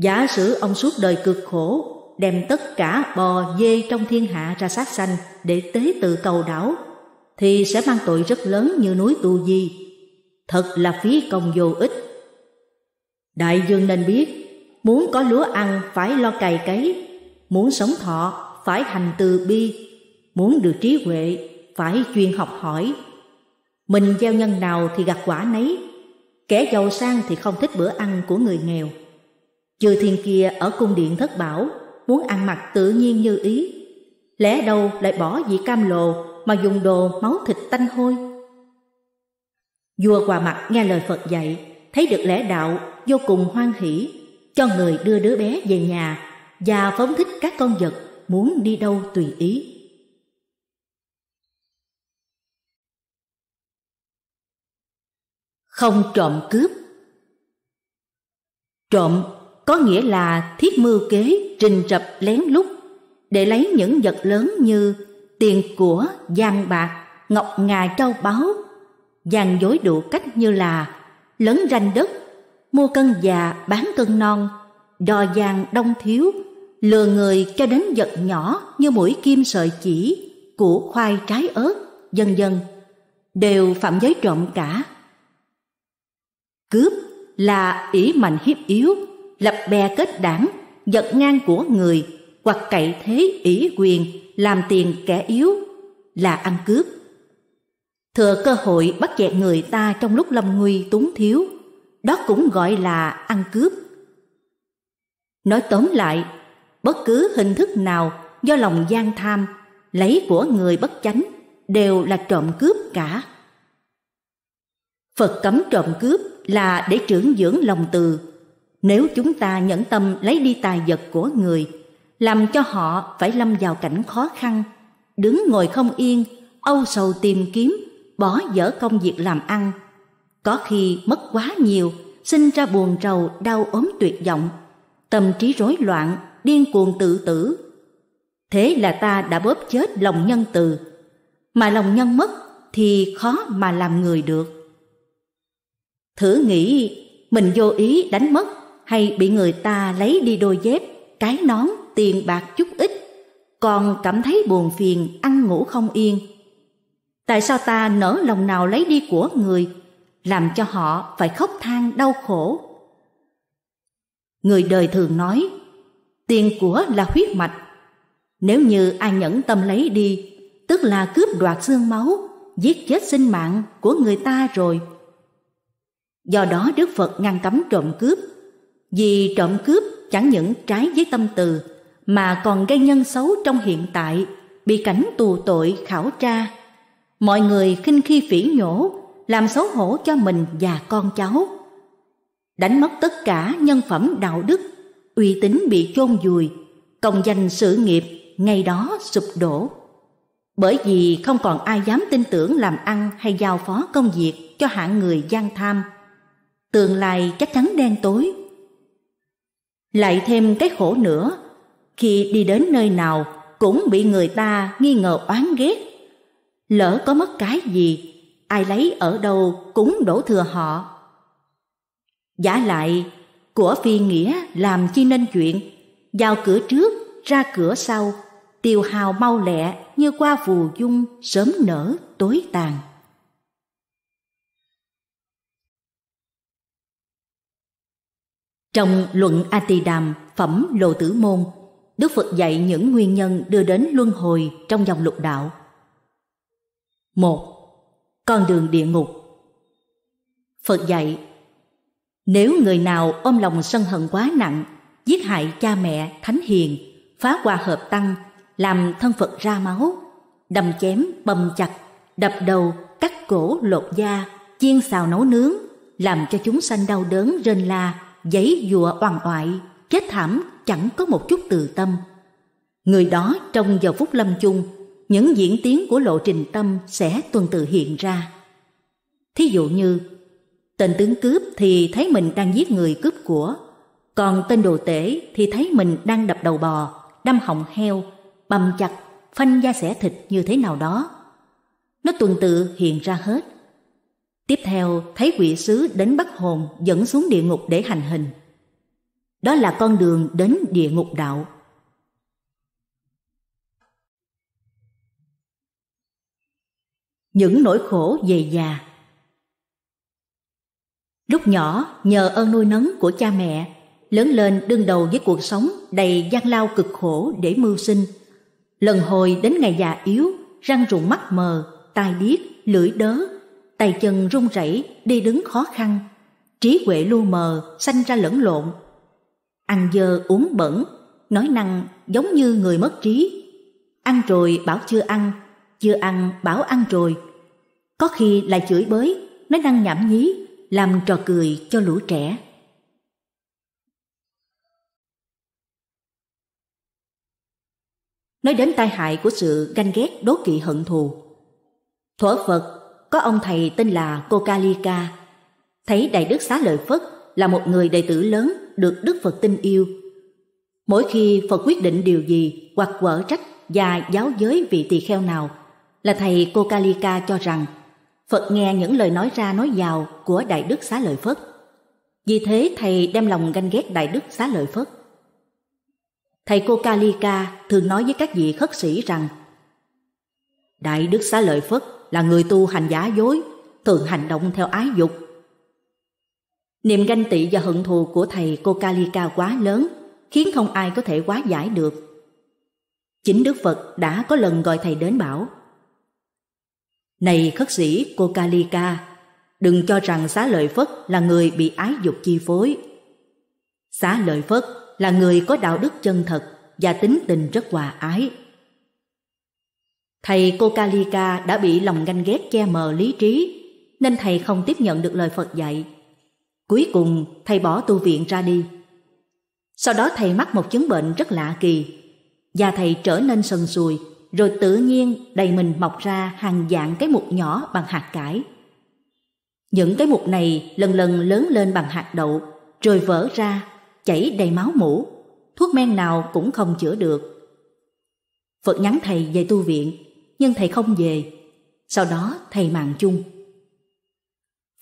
Giả sử ông suốt đời cực khổ, đem tất cả bò dê trong thiên hạ ra sát sanh để tế tự cầu đảo, thì sẽ mang tội rất lớn như núi Tu Di thật là phí công vô ích. Đại dương nên biết, muốn có lúa ăn phải lo cày cấy, muốn sống thọ phải hành từ bi, muốn được trí huệ phải chuyên học hỏi. Mình gieo nhân nào thì gặt quả nấy, kẻ giàu sang thì không thích bữa ăn của người nghèo. Chư thiên kia ở cung điện thất bảo, muốn ăn mặc tự nhiên như ý, lẽ đâu lại bỏ vị cam lồ mà dùng đồ máu thịt tanh hôi Vua quà Mặt nghe lời Phật dạy, thấy được lẽ đạo vô cùng hoan hỷ, cho người đưa đứa bé về nhà và phóng thích các con vật muốn đi đâu tùy ý. Không trộm cướp Trộm có nghĩa là thiết mưu kế trình rập lén lút để lấy những vật lớn như tiền của, vàng bạc, ngọc ngà trâu báu dàn dối đủ cách như là lớn ranh đất, mua cân già bán cân non, đo vàng đông thiếu, lừa người cho đến vật nhỏ như mũi kim sợi chỉ, củ khoai trái ớt, dân dân, đều phạm giới trộm cả. Cướp là ý mạnh hiếp yếu, lập bè kết đảng, giật ngang của người hoặc cậy thế ý quyền làm tiền kẻ yếu là ăn cướp. Thừa cơ hội bắt dẹt người ta trong lúc lâm nguy túng thiếu, đó cũng gọi là ăn cướp. Nói tóm lại, bất cứ hình thức nào do lòng gian tham, lấy của người bất chánh đều là trộm cướp cả. Phật cấm trộm cướp là để trưởng dưỡng lòng từ. Nếu chúng ta nhẫn tâm lấy đi tài vật của người, làm cho họ phải lâm vào cảnh khó khăn, đứng ngồi không yên, âu sầu tìm kiếm bỏ dở công việc làm ăn, có khi mất quá nhiều, sinh ra buồn rầu, đau ốm tuyệt vọng, tâm trí rối loạn, điên cuồng tự tử. Thế là ta đã bóp chết lòng nhân từ, mà lòng nhân mất thì khó mà làm người được. Thử nghĩ mình vô ý đánh mất hay bị người ta lấy đi đôi dép, cái nón, tiền bạc chút ít, còn cảm thấy buồn phiền, ăn ngủ không yên, tại sao ta nỡ lòng nào lấy đi của người làm cho họ phải khóc than đau khổ người đời thường nói tiền của là huyết mạch nếu như ai nhẫn tâm lấy đi tức là cướp đoạt xương máu giết chết sinh mạng của người ta rồi do đó đức phật ngăn cấm trộm cướp vì trộm cướp chẳng những trái với tâm từ mà còn gây nhân xấu trong hiện tại bị cảnh tù tội khảo tra mọi người khinh khi phỉ nhổ, làm xấu hổ cho mình và con cháu. Đánh mất tất cả nhân phẩm đạo đức, uy tín bị chôn vùi, công danh sự nghiệp ngay đó sụp đổ. Bởi vì không còn ai dám tin tưởng làm ăn hay giao phó công việc cho hạng người gian tham. Tương lai chắc chắn đen tối. Lại thêm cái khổ nữa, khi đi đến nơi nào cũng bị người ta nghi ngờ oán ghét lỡ có mất cái gì, ai lấy ở đâu cũng đổ thừa họ. Giả lại, của phi nghĩa làm chi nên chuyện, vào cửa trước, ra cửa sau, tiêu hào mau lẹ như qua phù dung sớm nở tối tàn. Trong luận A Tỳ Đàm phẩm Lô Tử Môn, Đức Phật dạy những nguyên nhân đưa đến luân hồi trong dòng lục đạo 1. Con đường địa ngục Phật dạy Nếu người nào ôm lòng sân hận quá nặng, giết hại cha mẹ, thánh hiền, phá hòa hợp tăng, làm thân Phật ra máu, đầm chém, bầm chặt, đập đầu, cắt cổ, lột da, chiên xào nấu nướng, làm cho chúng sanh đau đớn rên la, giấy dùa oằn oại, chết thảm chẳng có một chút từ tâm. Người đó trong giờ phút lâm chung những diễn tiến của lộ trình tâm sẽ tuần tự hiện ra. Thí dụ như, tên tướng cướp thì thấy mình đang giết người cướp của, còn tên đồ tể thì thấy mình đang đập đầu bò, đâm họng heo, bầm chặt, phanh da xẻ thịt như thế nào đó. Nó tuần tự hiện ra hết. Tiếp theo, thấy quỷ sứ đến bắt hồn dẫn xuống địa ngục để hành hình. Đó là con đường đến địa ngục đạo. những nỗi khổ về già. Lúc nhỏ, nhờ ơn nuôi nấng của cha mẹ, lớn lên đương đầu với cuộc sống đầy gian lao cực khổ để mưu sinh. Lần hồi đến ngày già yếu, răng rụng mắt mờ, tai điếc, lưỡi đớ, tay chân run rẩy, đi đứng khó khăn, trí huệ lu mờ, sanh ra lẫn lộn. Ăn dơ uống bẩn, nói năng giống như người mất trí. Ăn rồi bảo chưa ăn, chưa ăn bảo ăn rồi, có khi lại chửi bới, nói năng nhảm nhí, làm trò cười cho lũ trẻ. Nói đến tai hại của sự ganh ghét đố kỵ hận thù. Thuở Phật, có ông thầy tên là cô Kokalika. Thấy Đại Đức Xá Lợi Phất là một người đệ tử lớn được Đức Phật tin yêu. Mỗi khi Phật quyết định điều gì hoặc quở trách và giáo giới vị tỳ kheo nào, là thầy cô Kokalika cho rằng Phật nghe những lời nói ra nói vào của Đại Đức Xá Lợi Phất. Vì thế thầy đem lòng ganh ghét Đại Đức Xá Lợi Phất. Thầy cô Kalika thường nói với các vị khất sĩ rằng Đại Đức Xá Lợi Phất là người tu hành giả dối, thường hành động theo ái dục. Niềm ganh tị và hận thù của thầy cô Kalika quá lớn, khiến không ai có thể quá giải được. Chính Đức Phật đã có lần gọi thầy đến bảo này khất sĩ cô Kalika, đừng cho rằng xá lợi Phất là người bị ái dục chi phối. Xá lợi Phất là người có đạo đức chân thật và tính tình rất hòa ái. Thầy cô Kalika đã bị lòng ganh ghét che mờ lý trí, nên thầy không tiếp nhận được lời Phật dạy. Cuối cùng, thầy bỏ tu viện ra đi. Sau đó thầy mắc một chứng bệnh rất lạ kỳ, và thầy trở nên sần sùi rồi tự nhiên đầy mình mọc ra hàng dạng cái mục nhỏ bằng hạt cải. Những cái mục này lần lần lớn lên bằng hạt đậu, rồi vỡ ra, chảy đầy máu mũ, thuốc men nào cũng không chữa được. Phật nhắn thầy về tu viện, nhưng thầy không về. Sau đó thầy mạng chung.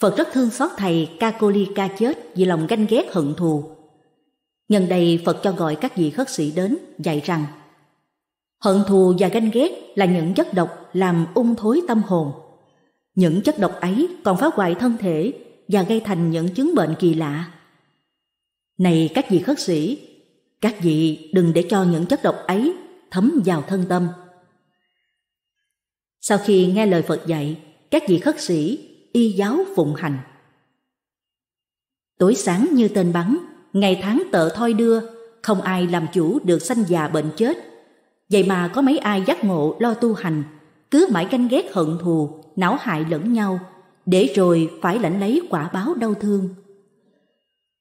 Phật rất thương xót thầy Kakolika chết vì lòng ganh ghét hận thù. Nhân đây Phật cho gọi các vị khất sĩ đến dạy rằng Hận thù và ganh ghét là những chất độc làm ung thối tâm hồn. Những chất độc ấy còn phá hoại thân thể và gây thành những chứng bệnh kỳ lạ. Này các vị khất sĩ, các vị đừng để cho những chất độc ấy thấm vào thân tâm. Sau khi nghe lời Phật dạy, các vị khất sĩ y giáo phụng hành. Tối sáng như tên bắn, ngày tháng tợ thoi đưa, không ai làm chủ được sanh già bệnh chết Vậy mà có mấy ai giác ngộ lo tu hành, cứ mãi ganh ghét hận thù, não hại lẫn nhau, để rồi phải lãnh lấy quả báo đau thương.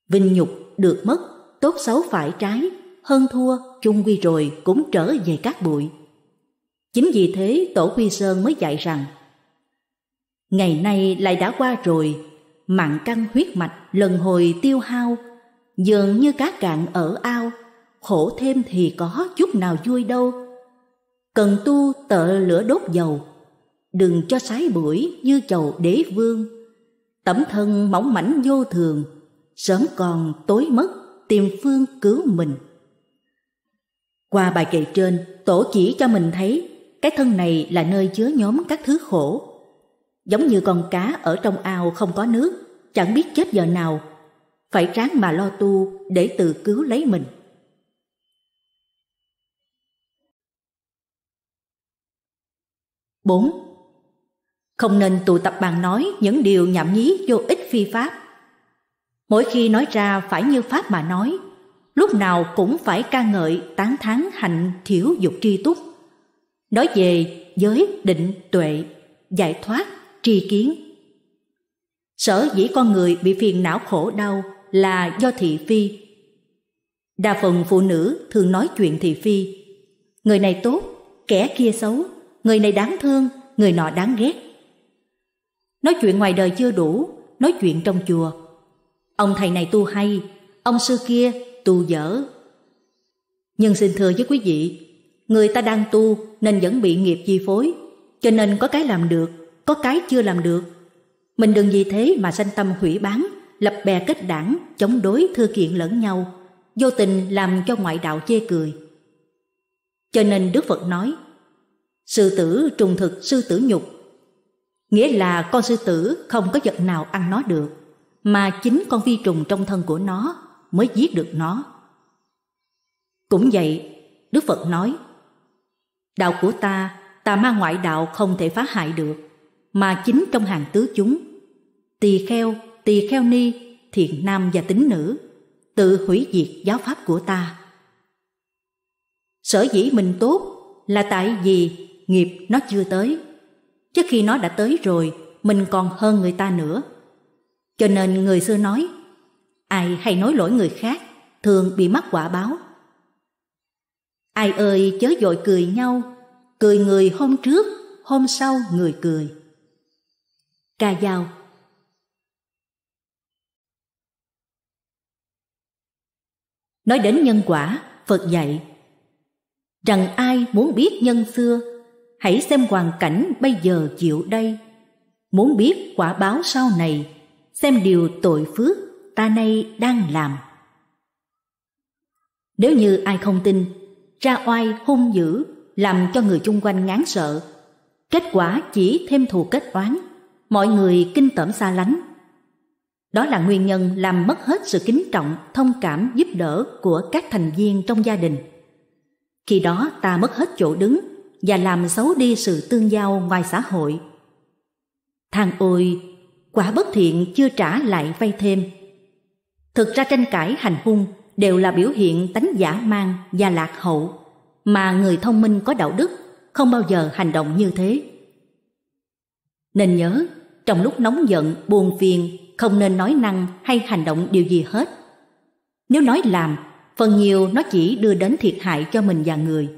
Vinh nhục được mất, tốt xấu phải trái, hơn thua chung quy rồi cũng trở về các bụi. Chính vì thế Tổ Quy Sơn mới dạy rằng Ngày nay lại đã qua rồi, mạng căn huyết mạch lần hồi tiêu hao, dường như cá cạn ở ao, khổ thêm thì có chút nào vui đâu cần tu tợ lửa đốt dầu đừng cho sái buổi như chầu đế vương Tấm thân mỏng mảnh vô thường sớm còn tối mất tìm phương cứu mình qua bài kệ trên tổ chỉ cho mình thấy cái thân này là nơi chứa nhóm các thứ khổ giống như con cá ở trong ao không có nước chẳng biết chết giờ nào phải ráng mà lo tu để tự cứu lấy mình 4. Không nên tụ tập bàn nói những điều nhảm nhí vô ích phi pháp. Mỗi khi nói ra phải như pháp mà nói, lúc nào cũng phải ca ngợi tán thán hạnh thiểu dục tri túc. Nói về giới định tuệ, giải thoát, tri kiến. Sở dĩ con người bị phiền não khổ đau là do thị phi. Đa phần phụ nữ thường nói chuyện thị phi. Người này tốt, kẻ kia xấu, người này đáng thương, người nọ đáng ghét. Nói chuyện ngoài đời chưa đủ, nói chuyện trong chùa. Ông thầy này tu hay, ông sư kia tu dở. Nhưng xin thưa với quý vị, người ta đang tu nên vẫn bị nghiệp chi phối, cho nên có cái làm được, có cái chưa làm được. Mình đừng vì thế mà sanh tâm hủy bán, lập bè kết đảng, chống đối thư kiện lẫn nhau, vô tình làm cho ngoại đạo chê cười. Cho nên Đức Phật nói, Sư tử trùng thực sư tử nhục Nghĩa là con sư tử không có vật nào ăn nó được Mà chính con vi trùng trong thân của nó mới giết được nó Cũng vậy, Đức Phật nói Đạo của ta, tà ma ngoại đạo không thể phá hại được Mà chính trong hàng tứ chúng Tỳ kheo, tỳ kheo ni, thiện nam và tín nữ Tự hủy diệt giáo pháp của ta Sở dĩ mình tốt là tại vì nghiệp nó chưa tới. Chứ khi nó đã tới rồi, mình còn hơn người ta nữa. Cho nên người xưa nói, ai hay nói lỗi người khác thường bị mắc quả báo. Ai ơi chớ dội cười nhau, cười người hôm trước, hôm sau người cười. Ca dao Nói đến nhân quả, Phật dạy rằng ai muốn biết nhân xưa hãy xem hoàn cảnh bây giờ chịu đây. Muốn biết quả báo sau này, xem điều tội phước ta nay đang làm. Nếu như ai không tin, ra oai hung dữ làm cho người chung quanh ngán sợ, kết quả chỉ thêm thù kết oán, mọi người kinh tởm xa lánh. Đó là nguyên nhân làm mất hết sự kính trọng, thông cảm, giúp đỡ của các thành viên trong gia đình. Khi đó ta mất hết chỗ đứng, và làm xấu đi sự tương giao ngoài xã hội. Thằng ôi, quả bất thiện chưa trả lại vay thêm. Thực ra tranh cãi hành hung đều là biểu hiện tánh giả mang và lạc hậu, mà người thông minh có đạo đức không bao giờ hành động như thế. Nên nhớ, trong lúc nóng giận, buồn phiền, không nên nói năng hay hành động điều gì hết. Nếu nói làm, phần nhiều nó chỉ đưa đến thiệt hại cho mình và người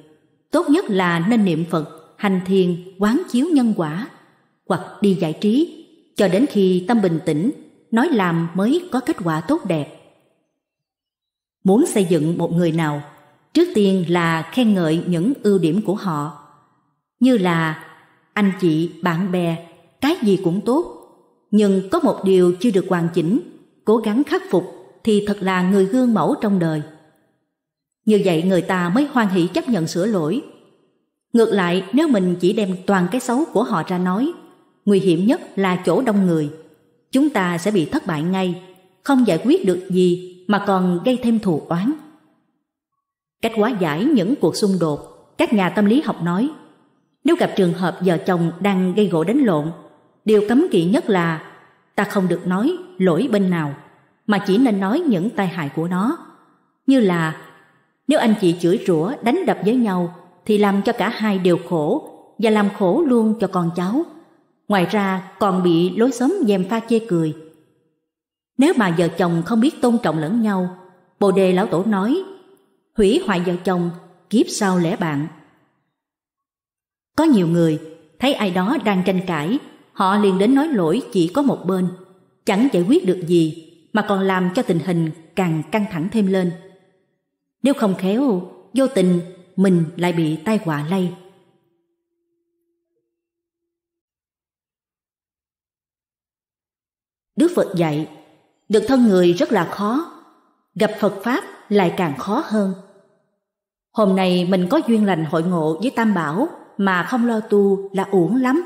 tốt nhất là nên niệm Phật, hành thiền, quán chiếu nhân quả, hoặc đi giải trí, cho đến khi tâm bình tĩnh, nói làm mới có kết quả tốt đẹp. Muốn xây dựng một người nào, trước tiên là khen ngợi những ưu điểm của họ, như là anh chị, bạn bè, cái gì cũng tốt, nhưng có một điều chưa được hoàn chỉnh, cố gắng khắc phục thì thật là người gương mẫu trong đời. Như vậy người ta mới hoan hỷ chấp nhận sửa lỗi. Ngược lại, nếu mình chỉ đem toàn cái xấu của họ ra nói, nguy hiểm nhất là chỗ đông người. Chúng ta sẽ bị thất bại ngay, không giải quyết được gì mà còn gây thêm thù oán. Cách hóa giải những cuộc xung đột, các nhà tâm lý học nói, nếu gặp trường hợp vợ chồng đang gây gỗ đánh lộn, điều cấm kỵ nhất là ta không được nói lỗi bên nào, mà chỉ nên nói những tai hại của nó, như là nếu anh chị chửi rủa đánh đập với nhau thì làm cho cả hai đều khổ và làm khổ luôn cho con cháu. Ngoài ra còn bị lối xóm dèm pha chê cười. Nếu mà vợ chồng không biết tôn trọng lẫn nhau, Bồ đề lão tổ nói, hủy hoại vợ chồng, kiếp sau lẽ bạn. Có nhiều người thấy ai đó đang tranh cãi, họ liền đến nói lỗi chỉ có một bên, chẳng giải quyết được gì mà còn làm cho tình hình càng căng thẳng thêm lên. Nếu không khéo, vô tình mình lại bị tai họa lây. Đức Phật dạy, được thân người rất là khó, gặp Phật Pháp lại càng khó hơn. Hôm nay mình có duyên lành hội ngộ với Tam Bảo mà không lo tu là uổng lắm.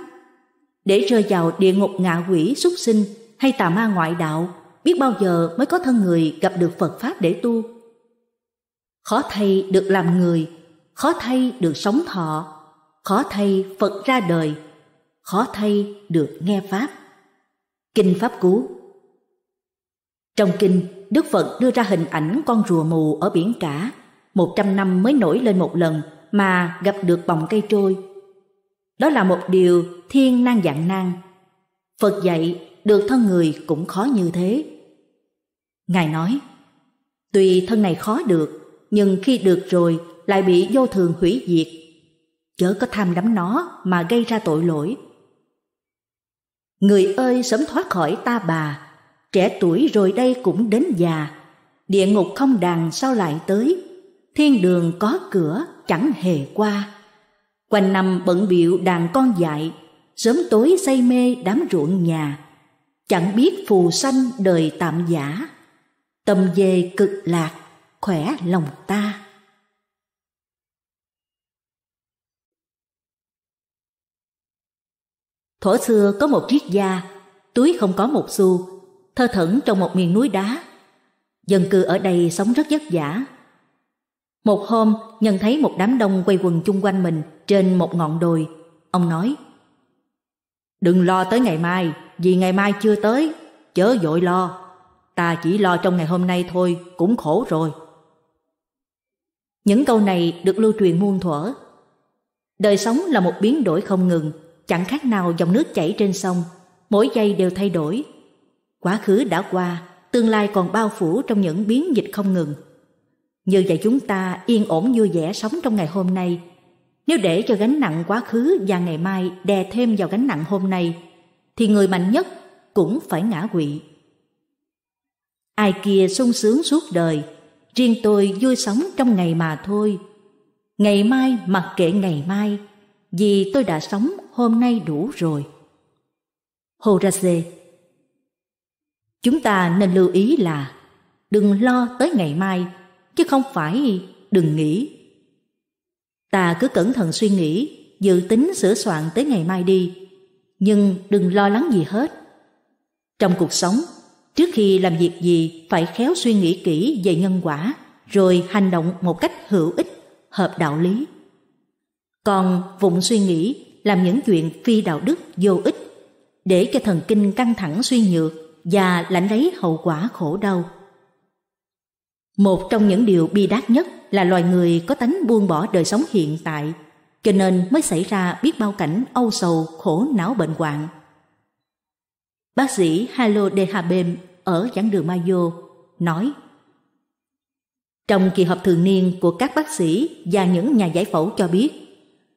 Để rơi vào địa ngục ngạ quỷ súc sinh hay tà ma ngoại đạo, biết bao giờ mới có thân người gặp được Phật Pháp để tu khó thay được làm người, khó thay được sống thọ, khó thay Phật ra đời, khó thay được nghe Pháp. Kinh Pháp Cú Trong Kinh, Đức Phật đưa ra hình ảnh con rùa mù ở biển cả, một trăm năm mới nổi lên một lần mà gặp được bọng cây trôi. Đó là một điều thiên nan dạng nan. Phật dạy được thân người cũng khó như thế. Ngài nói, tùy thân này khó được, nhưng khi được rồi lại bị vô thường hủy diệt. Chớ có tham đắm nó mà gây ra tội lỗi. Người ơi sớm thoát khỏi ta bà, trẻ tuổi rồi đây cũng đến già, địa ngục không đàn sao lại tới, thiên đường có cửa chẳng hề qua. Quanh năm bận biệu đàn con dại, sớm tối say mê đám ruộng nhà, chẳng biết phù sanh đời tạm giả, tâm về cực lạc khỏe lòng ta Thổ xưa có một triết gia, túi không có một xu, thơ thẩn trong một miền núi đá. Dân cư ở đây sống rất vất vả. Một hôm, nhận thấy một đám đông quay quần chung quanh mình trên một ngọn đồi. Ông nói, Đừng lo tới ngày mai, vì ngày mai chưa tới, chớ vội lo. Ta chỉ lo trong ngày hôm nay thôi, cũng khổ rồi. Những câu này được lưu truyền muôn thuở. Đời sống là một biến đổi không ngừng, chẳng khác nào dòng nước chảy trên sông, mỗi giây đều thay đổi. Quá khứ đã qua, tương lai còn bao phủ trong những biến dịch không ngừng. Như vậy chúng ta yên ổn vui vẻ sống trong ngày hôm nay. Nếu để cho gánh nặng quá khứ và ngày mai đè thêm vào gánh nặng hôm nay, thì người mạnh nhất cũng phải ngã quỵ. Ai kia sung sướng suốt đời riêng tôi vui sống trong ngày mà thôi. Ngày mai mặc kệ ngày mai, vì tôi đã sống hôm nay đủ rồi. Horace Chúng ta nên lưu ý là đừng lo tới ngày mai, chứ không phải đừng nghĩ. Ta cứ cẩn thận suy nghĩ, dự tính sửa soạn tới ngày mai đi, nhưng đừng lo lắng gì hết. Trong cuộc sống, trước khi làm việc gì phải khéo suy nghĩ kỹ về nhân quả rồi hành động một cách hữu ích hợp đạo lý còn vụng suy nghĩ làm những chuyện phi đạo đức vô ích để cho thần kinh căng thẳng suy nhược và lãnh lấy hậu quả khổ đau một trong những điều bi đát nhất là loài người có tánh buông bỏ đời sống hiện tại cho nên mới xảy ra biết bao cảnh âu sầu khổ não bệnh hoạn Bác sĩ Halo Dehabem ở giảng đường Mayo nói Trong kỳ họp thường niên của các bác sĩ và những nhà giải phẫu cho biết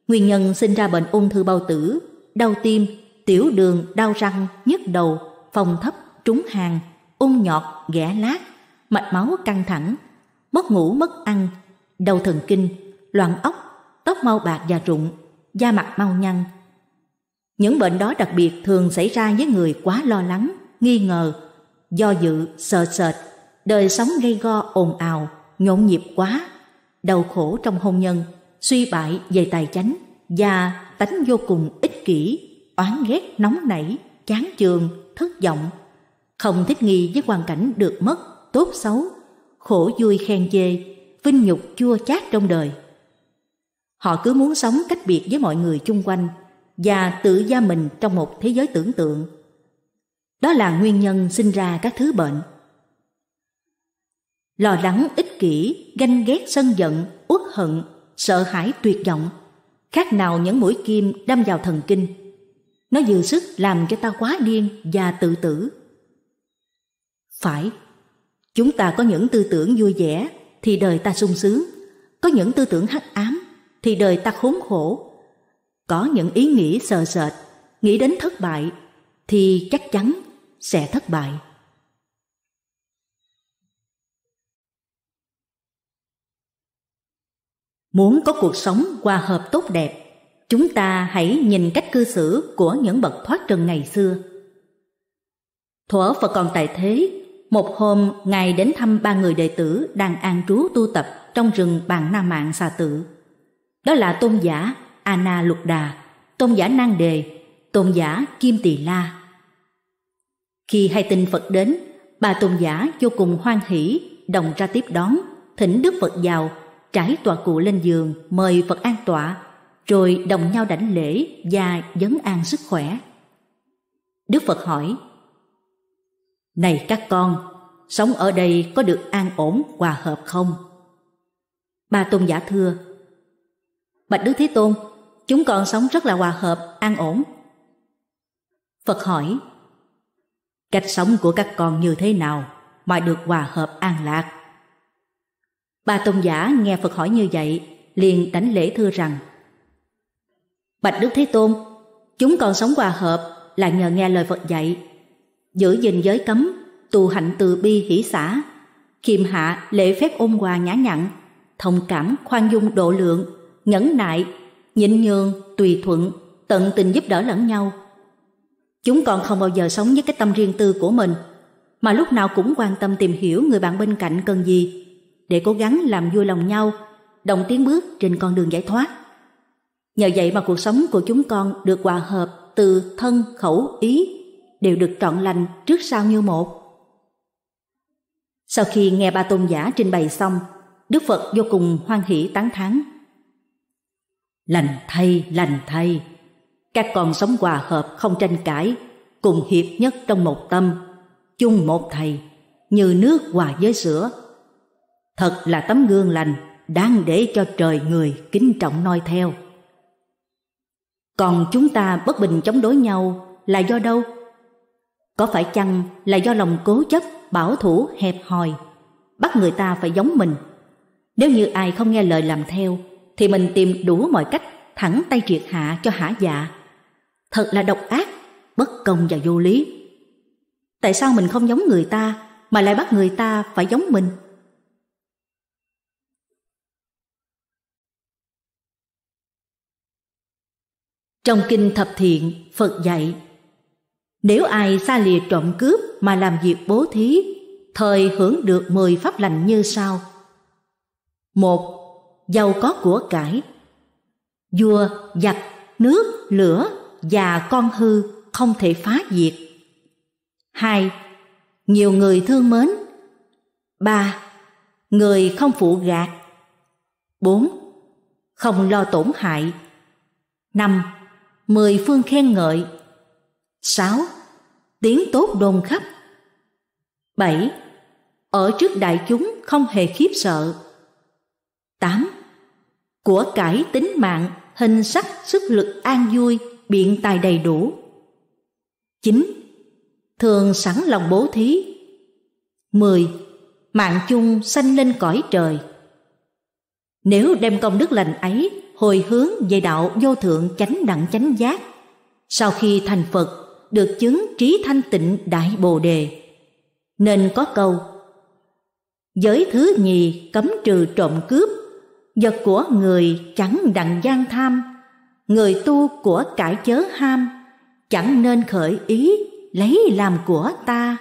nguyên nhân sinh ra bệnh ung thư bao tử, đau tim, tiểu đường, đau răng, nhức đầu, phòng thấp, trúng hàng, ung nhọt, ghẻ lát, mạch máu căng thẳng, mất ngủ mất ăn, đau thần kinh, loạn óc, tóc mau bạc và rụng, da mặt mau nhăn. Những bệnh đó đặc biệt thường xảy ra với người quá lo lắng, nghi ngờ do dự, sợ sệt, đời sống gây go ồn ào, nhộn nhịp quá, đau khổ trong hôn nhân, suy bại về tài chánh và tánh vô cùng ích kỷ, oán ghét nóng nảy, chán chường, thất vọng, không thích nghi với hoàn cảnh được mất, tốt xấu, khổ vui khen chê, vinh nhục chua chát trong đời. Họ cứ muốn sống cách biệt với mọi người chung quanh và tự gia mình trong một thế giới tưởng tượng đó là nguyên nhân sinh ra các thứ bệnh. Lo lắng ích kỷ, ganh ghét sân giận, uất hận, sợ hãi tuyệt vọng, khác nào những mũi kim đâm vào thần kinh. Nó dư sức làm cho ta quá điên và tự tử. Phải, chúng ta có những tư tưởng vui vẻ thì đời ta sung sướng, có những tư tưởng hắc ám thì đời ta khốn khổ. Có những ý nghĩ sờ sệt, nghĩ đến thất bại thì chắc chắn sẽ thất bại. Muốn có cuộc sống hòa hợp tốt đẹp, chúng ta hãy nhìn cách cư xử của những bậc thoát trần ngày xưa. Thuở Phật còn tại thế, một hôm Ngài đến thăm ba người đệ tử đang an trú tu tập trong rừng bàn Na Mạng xà tự. Đó là tôn giả Ana Lục Đà, tôn giả Nang Đề, tôn giả Kim Tỳ La khi hai tinh Phật đến, bà Tôn giả vô cùng hoan hỷ, đồng ra tiếp đón, thỉnh Đức Phật vào, trải tòa cụ lên giường, mời Phật an tọa, rồi đồng nhau đảnh lễ và vấn an sức khỏe. Đức Phật hỏi, Này các con, sống ở đây có được an ổn, hòa hợp không? Bà Tôn giả thưa, Bạch Đức Thế Tôn, chúng con sống rất là hòa hợp, an ổn. Phật hỏi, cách sống của các con như thế nào mà được hòa hợp an lạc. Bà Tôn Giả nghe Phật hỏi như vậy, liền đánh lễ thưa rằng Bạch Đức Thế Tôn, chúng con sống hòa hợp là nhờ nghe lời Phật dạy, giữ gìn giới cấm, tu hạnh từ bi hỷ xã, khiêm hạ lễ phép ôn hòa nhã nhặn, thông cảm khoan dung độ lượng, nhẫn nại, nhịn nhường, tùy thuận, tận tình giúp đỡ lẫn nhau, Chúng con không bao giờ sống với cái tâm riêng tư của mình, mà lúc nào cũng quan tâm tìm hiểu người bạn bên cạnh cần gì để cố gắng làm vui lòng nhau, đồng tiến bước trên con đường giải thoát. Nhờ vậy mà cuộc sống của chúng con được hòa hợp từ thân, khẩu, ý đều được trọn lành trước sau như một. Sau khi nghe ba tôn giả trình bày xong, Đức Phật vô cùng hoan hỷ tán thán. Lành thay, lành thay, các con sống hòa hợp không tranh cãi, cùng hiệp nhất trong một tâm, chung một thầy, như nước hòa với sữa. Thật là tấm gương lành, đáng để cho trời người kính trọng noi theo. Còn chúng ta bất bình chống đối nhau là do đâu? Có phải chăng là do lòng cố chấp, bảo thủ, hẹp hòi, bắt người ta phải giống mình? Nếu như ai không nghe lời làm theo, thì mình tìm đủ mọi cách thẳng tay triệt hạ cho hả dạ thật là độc ác, bất công và vô lý. Tại sao mình không giống người ta mà lại bắt người ta phải giống mình? Trong kinh thập thiện, Phật dạy Nếu ai xa lìa trộm cướp mà làm việc bố thí Thời hưởng được mười pháp lành như sau một Giàu có của cải Vua, giặc, nước, lửa và con hư không thể phá diệt. 2. Nhiều người thương mến. 3. Người không phụ gạt. 4. Không lo tổn hại. 5. Mười phương khen ngợi. 6. Tiếng tốt đồn khắp. 7. Ở trước đại chúng không hề khiếp sợ. 8. Của cải tính mạng, hình sắc, sức lực an vui, biện tài đầy đủ. 9. Thường sẵn lòng bố thí. 10. Mạng chung sanh lên cõi trời. Nếu đem công đức lành ấy hồi hướng về đạo vô thượng chánh đẳng chánh giác, sau khi thành Phật được chứng trí thanh tịnh đại bồ đề, nên có câu Giới thứ nhì cấm trừ trộm cướp, vật của người chẳng đặng gian tham người tu của cải chớ ham chẳng nên khởi ý lấy làm của ta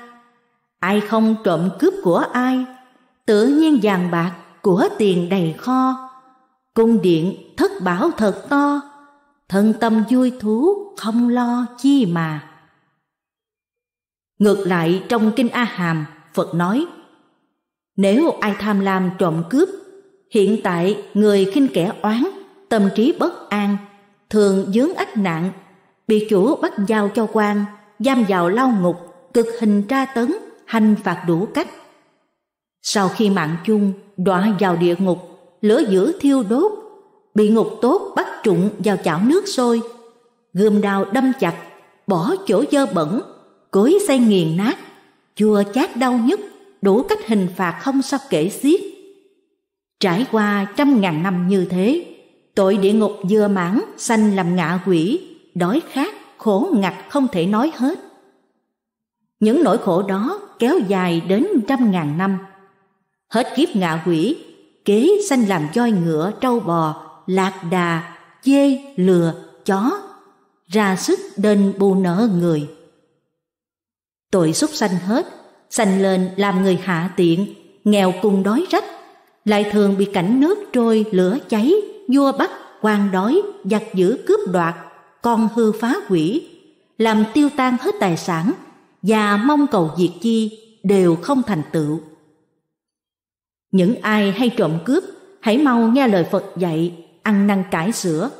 ai không trộm cướp của ai tự nhiên vàng bạc của tiền đầy kho cung điện thất bảo thật to thân tâm vui thú không lo chi mà ngược lại trong kinh a hàm phật nói nếu ai tham lam trộm cướp hiện tại người khinh kẻ oán tâm trí bất an thường dướng ách nạn, bị chủ bắt giao cho quan, giam vào lao ngục, cực hình tra tấn, hành phạt đủ cách. Sau khi mạng chung đọa vào địa ngục, lửa dữ thiêu đốt, bị ngục tốt bắt trụng vào chảo nước sôi, gươm đao đâm chặt, bỏ chỗ dơ bẩn, cối xây nghiền nát, chua chát đau nhức, đủ cách hình phạt không sao kể xiết. Trải qua trăm ngàn năm như thế, tội địa ngục vừa mãn sanh làm ngạ quỷ đói khát khổ ngặt không thể nói hết những nỗi khổ đó kéo dài đến trăm ngàn năm hết kiếp ngạ quỷ kế sanh làm voi ngựa trâu bò lạc đà dê lừa chó ra sức đền bù nợ người tội xúc sanh hết sanh lên làm người hạ tiện nghèo cùng đói rách lại thường bị cảnh nước trôi lửa cháy vua bắt quan đói giặc giữ cướp đoạt con hư phá hủy làm tiêu tan hết tài sản và mong cầu diệt chi đều không thành tựu những ai hay trộm cướp hãy mau nghe lời phật dạy ăn năn cải sửa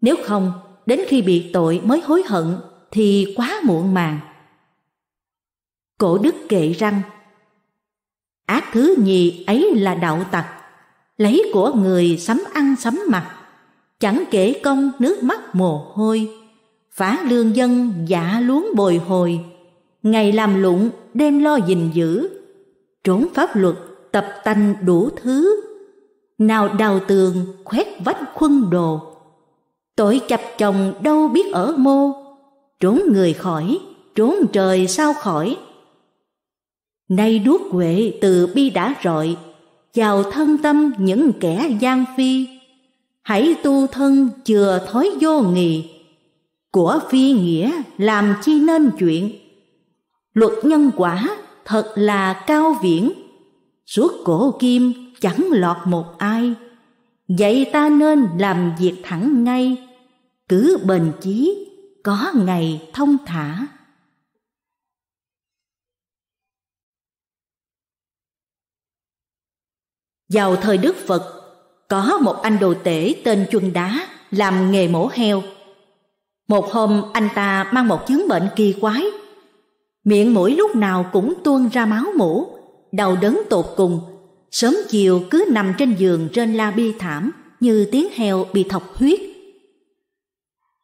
nếu không đến khi bị tội mới hối hận thì quá muộn màng cổ đức kệ răng ác thứ nhì ấy là đạo tặc lấy của người sắm ăn sắm mặc, chẳng kể công nước mắt mồ hôi, phá lương dân giả luống bồi hồi, ngày làm lụng đêm lo gìn giữ, trốn pháp luật tập tành đủ thứ, nào đào tường khoét vách khuân đồ, tội chập chồng đâu biết ở mô, trốn người khỏi, trốn trời sao khỏi. Nay đuốc quệ từ bi đã rọi vào thân tâm những kẻ gian phi hãy tu thân chừa thói vô nghị của phi nghĩa làm chi nên chuyện luật nhân quả thật là cao viễn suốt cổ kim chẳng lọt một ai vậy ta nên làm việc thẳng ngay cứ bền chí có ngày thông thả Vào thời Đức Phật, có một anh đồ tể tên Chuân Đá làm nghề mổ heo. Một hôm anh ta mang một chứng bệnh kỳ quái. Miệng mũi lúc nào cũng tuôn ra máu mũ, đau đớn tột cùng, sớm chiều cứ nằm trên giường trên la bi thảm như tiếng heo bị thọc huyết.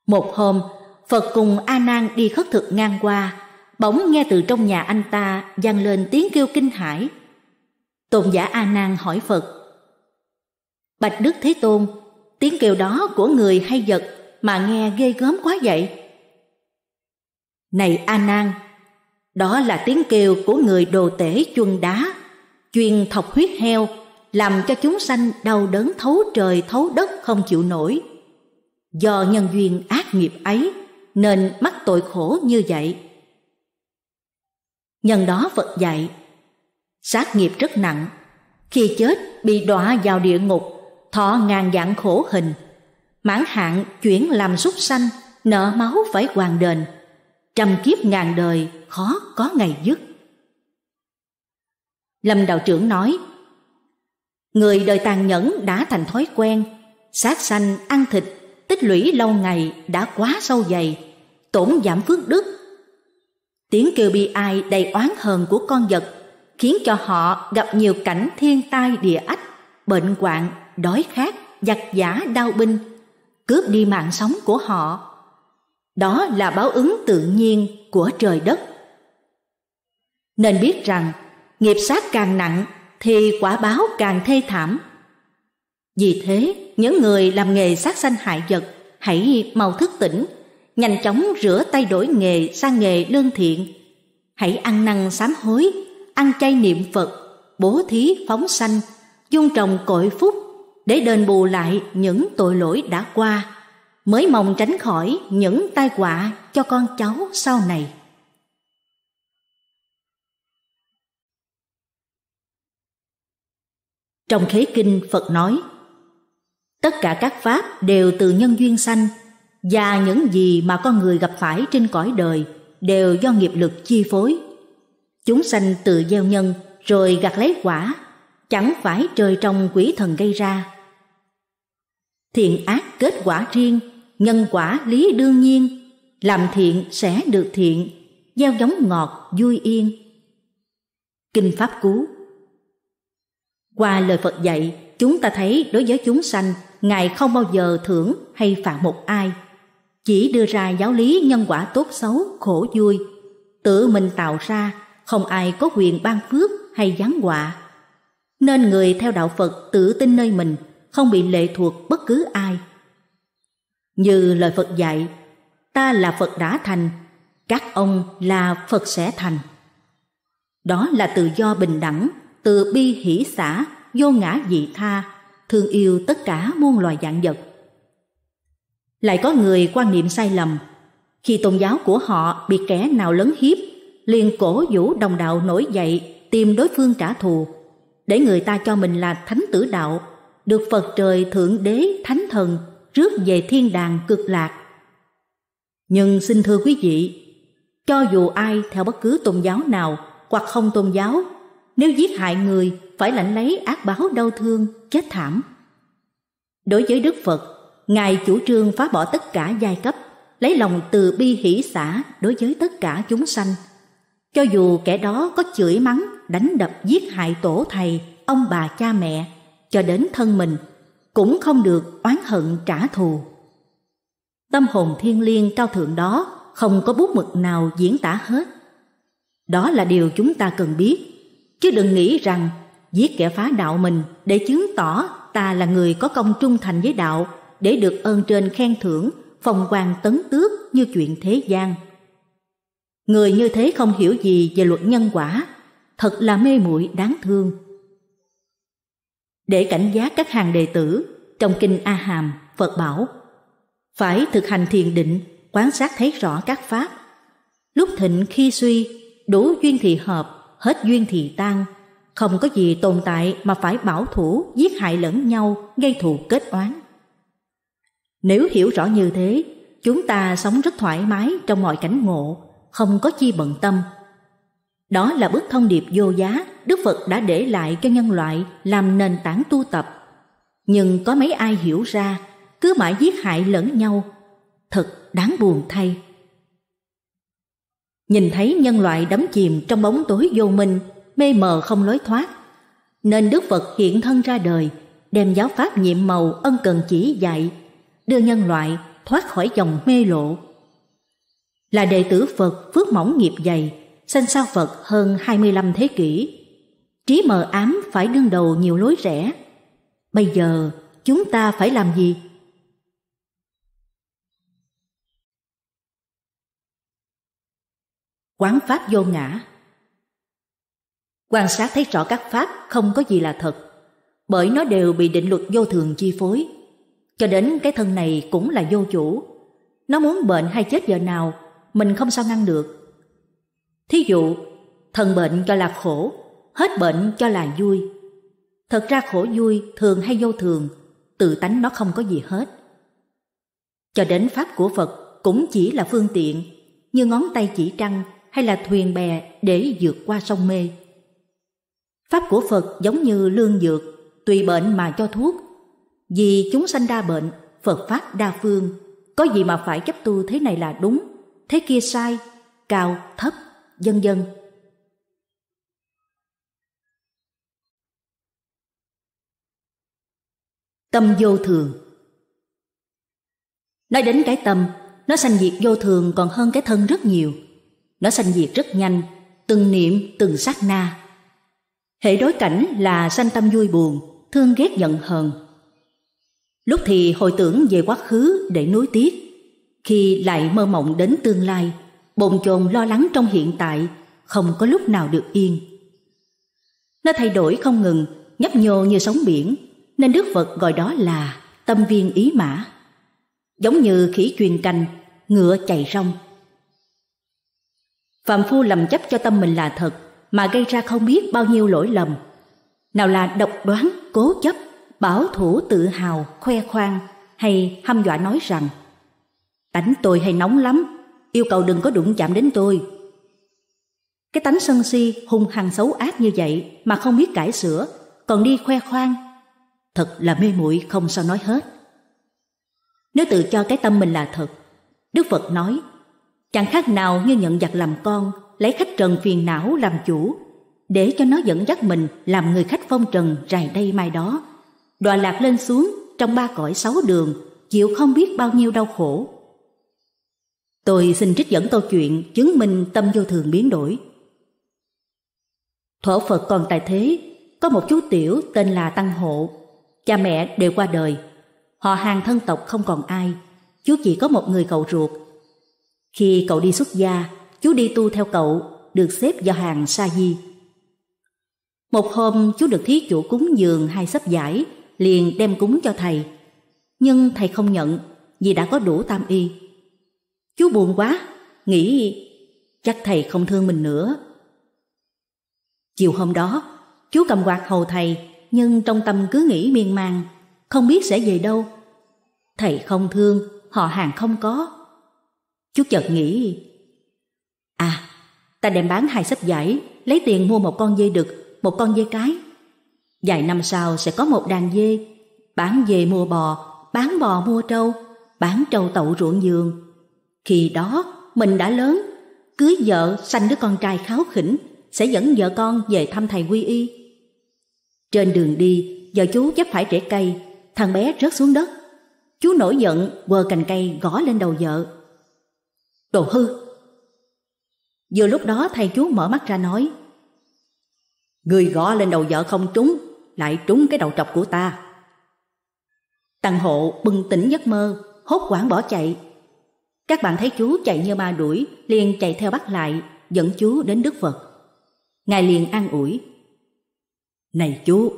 Một hôm, Phật cùng A Nan đi khất thực ngang qua, bỗng nghe từ trong nhà anh ta vang lên tiếng kêu kinh hãi Tôn giả A Nan hỏi Phật: Bạch Đức Thế Tôn, tiếng kêu đó của người hay vật mà nghe ghê gớm quá vậy? Này A Nan, đó là tiếng kêu của người đồ tể chuông đá, chuyên thọc huyết heo, làm cho chúng sanh đau đớn thấu trời thấu đất không chịu nổi. Do nhân duyên ác nghiệp ấy nên mắc tội khổ như vậy. Nhân đó Phật dạy sát nghiệp rất nặng. Khi chết bị đọa vào địa ngục, thọ ngàn dạng khổ hình. Mãn hạn chuyển làm súc sanh, nợ máu phải hoàn đền. Trăm kiếp ngàn đời khó có ngày dứt. Lâm đạo trưởng nói, Người đời tàn nhẫn đã thành thói quen, sát sanh, ăn thịt, tích lũy lâu ngày đã quá sâu dày, tổn giảm phước đức. Tiếng kêu bi ai đầy oán hờn của con vật khiến cho họ gặp nhiều cảnh thiên tai địa ách, bệnh hoạn, đói khát, giặc giả đau binh, cướp đi mạng sống của họ. Đó là báo ứng tự nhiên của trời đất. Nên biết rằng, nghiệp sát càng nặng thì quả báo càng thê thảm. Vì thế, những người làm nghề sát sanh hại vật hãy mau thức tỉnh, nhanh chóng rửa tay đổi nghề sang nghề lương thiện. Hãy ăn năn sám hối ăn chay niệm Phật, bố thí phóng sanh, dung trồng cội phúc để đền bù lại những tội lỗi đã qua, mới mong tránh khỏi những tai họa cho con cháu sau này. Trong khế kinh Phật nói: Tất cả các pháp đều từ nhân duyên sanh và những gì mà con người gặp phải trên cõi đời đều do nghiệp lực chi phối Chúng sanh tự gieo nhân rồi gặt lấy quả, chẳng phải trời trong quỷ thần gây ra. Thiện ác kết quả riêng, nhân quả lý đương nhiên, làm thiện sẽ được thiện, gieo giống ngọt vui yên. Kinh Pháp Cú Qua lời Phật dạy, chúng ta thấy đối với chúng sanh, Ngài không bao giờ thưởng hay phạt một ai. Chỉ đưa ra giáo lý nhân quả tốt xấu, khổ vui, tự mình tạo ra không ai có quyền ban phước hay giáng họa. Nên người theo đạo Phật tự tin nơi mình, không bị lệ thuộc bất cứ ai. Như lời Phật dạy, ta là Phật đã thành, các ông là Phật sẽ thành. Đó là tự do bình đẳng, từ bi hỷ xã, vô ngã dị tha, thương yêu tất cả muôn loài dạng vật. Lại có người quan niệm sai lầm, khi tôn giáo của họ bị kẻ nào lấn hiếp liền cổ vũ đồng đạo nổi dậy tìm đối phương trả thù để người ta cho mình là thánh tử đạo được phật trời thượng đế thánh thần rước về thiên đàng cực lạc nhưng xin thưa quý vị cho dù ai theo bất cứ tôn giáo nào hoặc không tôn giáo nếu giết hại người phải lãnh lấy ác báo đau thương chết thảm đối với đức phật ngài chủ trương phá bỏ tất cả giai cấp lấy lòng từ bi hỷ xã đối với tất cả chúng sanh cho dù kẻ đó có chửi mắng, đánh đập giết hại tổ thầy, ông bà cha mẹ, cho đến thân mình, cũng không được oán hận trả thù. Tâm hồn thiên liêng cao thượng đó không có bút mực nào diễn tả hết. Đó là điều chúng ta cần biết, chứ đừng nghĩ rằng giết kẻ phá đạo mình để chứng tỏ ta là người có công trung thành với đạo để được ơn trên khen thưởng, phong quan tấn tước như chuyện thế gian. Người như thế không hiểu gì về luật nhân quả, thật là mê muội đáng thương. Để cảnh giác các hàng đệ tử, trong kinh A Hàm, Phật bảo phải thực hành thiền định, quan sát thấy rõ các pháp. Lúc thịnh khi suy, đủ duyên thì hợp, hết duyên thì tan, không có gì tồn tại mà phải bảo thủ, giết hại lẫn nhau, gây thù kết oán. Nếu hiểu rõ như thế, chúng ta sống rất thoải mái trong mọi cảnh ngộ, không có chi bận tâm. Đó là bức thông điệp vô giá Đức Phật đã để lại cho nhân loại làm nền tảng tu tập. Nhưng có mấy ai hiểu ra, cứ mãi giết hại lẫn nhau, thật đáng buồn thay. Nhìn thấy nhân loại đắm chìm trong bóng tối vô minh, mê mờ không lối thoát, nên Đức Phật hiện thân ra đời, đem giáo pháp nhiệm màu ân cần chỉ dạy, đưa nhân loại thoát khỏi dòng mê lộ là đệ tử Phật phước mỏng nghiệp dày, sanh sao Phật hơn 25 thế kỷ. Trí mờ ám phải đương đầu nhiều lối rẽ. Bây giờ chúng ta phải làm gì? Quán pháp vô ngã Quan sát thấy rõ các pháp không có gì là thật, bởi nó đều bị định luật vô thường chi phối. Cho đến cái thân này cũng là vô chủ. Nó muốn bệnh hay chết giờ nào mình không sao ngăn được. Thí dụ, thần bệnh cho là khổ, hết bệnh cho là vui. Thật ra khổ vui thường hay vô thường, tự tánh nó không có gì hết. Cho đến pháp của Phật cũng chỉ là phương tiện, như ngón tay chỉ trăng hay là thuyền bè để vượt qua sông mê. Pháp của Phật giống như lương dược, tùy bệnh mà cho thuốc. Vì chúng sanh đa bệnh, Phật Pháp đa phương, có gì mà phải chấp tu thế này là đúng, thế kia sai, cao, thấp, dân dân Tâm vô thường Nói đến cái tâm, nó sanh diệt vô thường còn hơn cái thân rất nhiều. Nó sanh diệt rất nhanh, từng niệm, từng sát na. Hệ đối cảnh là sanh tâm vui buồn, thương ghét giận hờn. Lúc thì hồi tưởng về quá khứ để nuối tiếc, khi lại mơ mộng đến tương lai, bồn chồn lo lắng trong hiện tại, không có lúc nào được yên. Nó thay đổi không ngừng, nhấp nhô như sóng biển, nên Đức Phật gọi đó là tâm viên ý mã. Giống như khỉ truyền canh, ngựa chạy rong. Phạm phu lầm chấp cho tâm mình là thật mà gây ra không biết bao nhiêu lỗi lầm. Nào là độc đoán, cố chấp, bảo thủ tự hào, khoe khoang hay hăm dọa nói rằng tánh tôi hay nóng lắm yêu cầu đừng có đụng chạm đến tôi cái tánh sân si hung hăng xấu ác như vậy mà không biết cải sửa còn đi khoe khoang thật là mê muội không sao nói hết nếu tự cho cái tâm mình là thật đức phật nói chẳng khác nào như nhận giặc làm con lấy khách trần phiền não làm chủ để cho nó dẫn dắt mình làm người khách phong trần rày đây mai đó đọa lạc lên xuống trong ba cõi sáu đường chịu không biết bao nhiêu đau khổ Tôi xin trích dẫn câu chuyện chứng minh tâm vô thường biến đổi. Thổ Phật còn tại thế, có một chú tiểu tên là Tăng Hộ. Cha mẹ đều qua đời, họ hàng thân tộc không còn ai, chú chỉ có một người cậu ruột. Khi cậu đi xuất gia, chú đi tu theo cậu, được xếp vào hàng sa di. Một hôm chú được thí chủ cúng dường hai sấp giải, liền đem cúng cho thầy. Nhưng thầy không nhận vì đã có đủ tam y. Chú buồn quá, nghĩ chắc thầy không thương mình nữa. Chiều hôm đó, chú cầm quạt hầu thầy, nhưng trong tâm cứ nghĩ miên man, không biết sẽ về đâu. Thầy không thương, họ hàng không có. Chú chợt nghĩ, à, ta đem bán hai sấp giải, lấy tiền mua một con dê đực, một con dê cái. Vài năm sau sẽ có một đàn dê, bán dê mua bò, bán bò mua trâu, bán trâu tậu ruộng giường, khi đó mình đã lớn, cưới vợ sanh đứa con trai kháo khỉnh sẽ dẫn vợ con về thăm thầy quy y. Trên đường đi, vợ chú dấp phải rễ cây, thằng bé rớt xuống đất. Chú nổi giận quờ cành cây gõ lên đầu vợ. Đồ hư! Vừa lúc đó thầy chú mở mắt ra nói Người gõ lên đầu vợ không trúng Lại trúng cái đầu trọc của ta Tăng hộ bừng tỉnh giấc mơ Hốt quảng bỏ chạy các bạn thấy chú chạy như ma đuổi, liền chạy theo bắt lại, dẫn chú đến Đức Phật. Ngài liền an ủi. Này chú,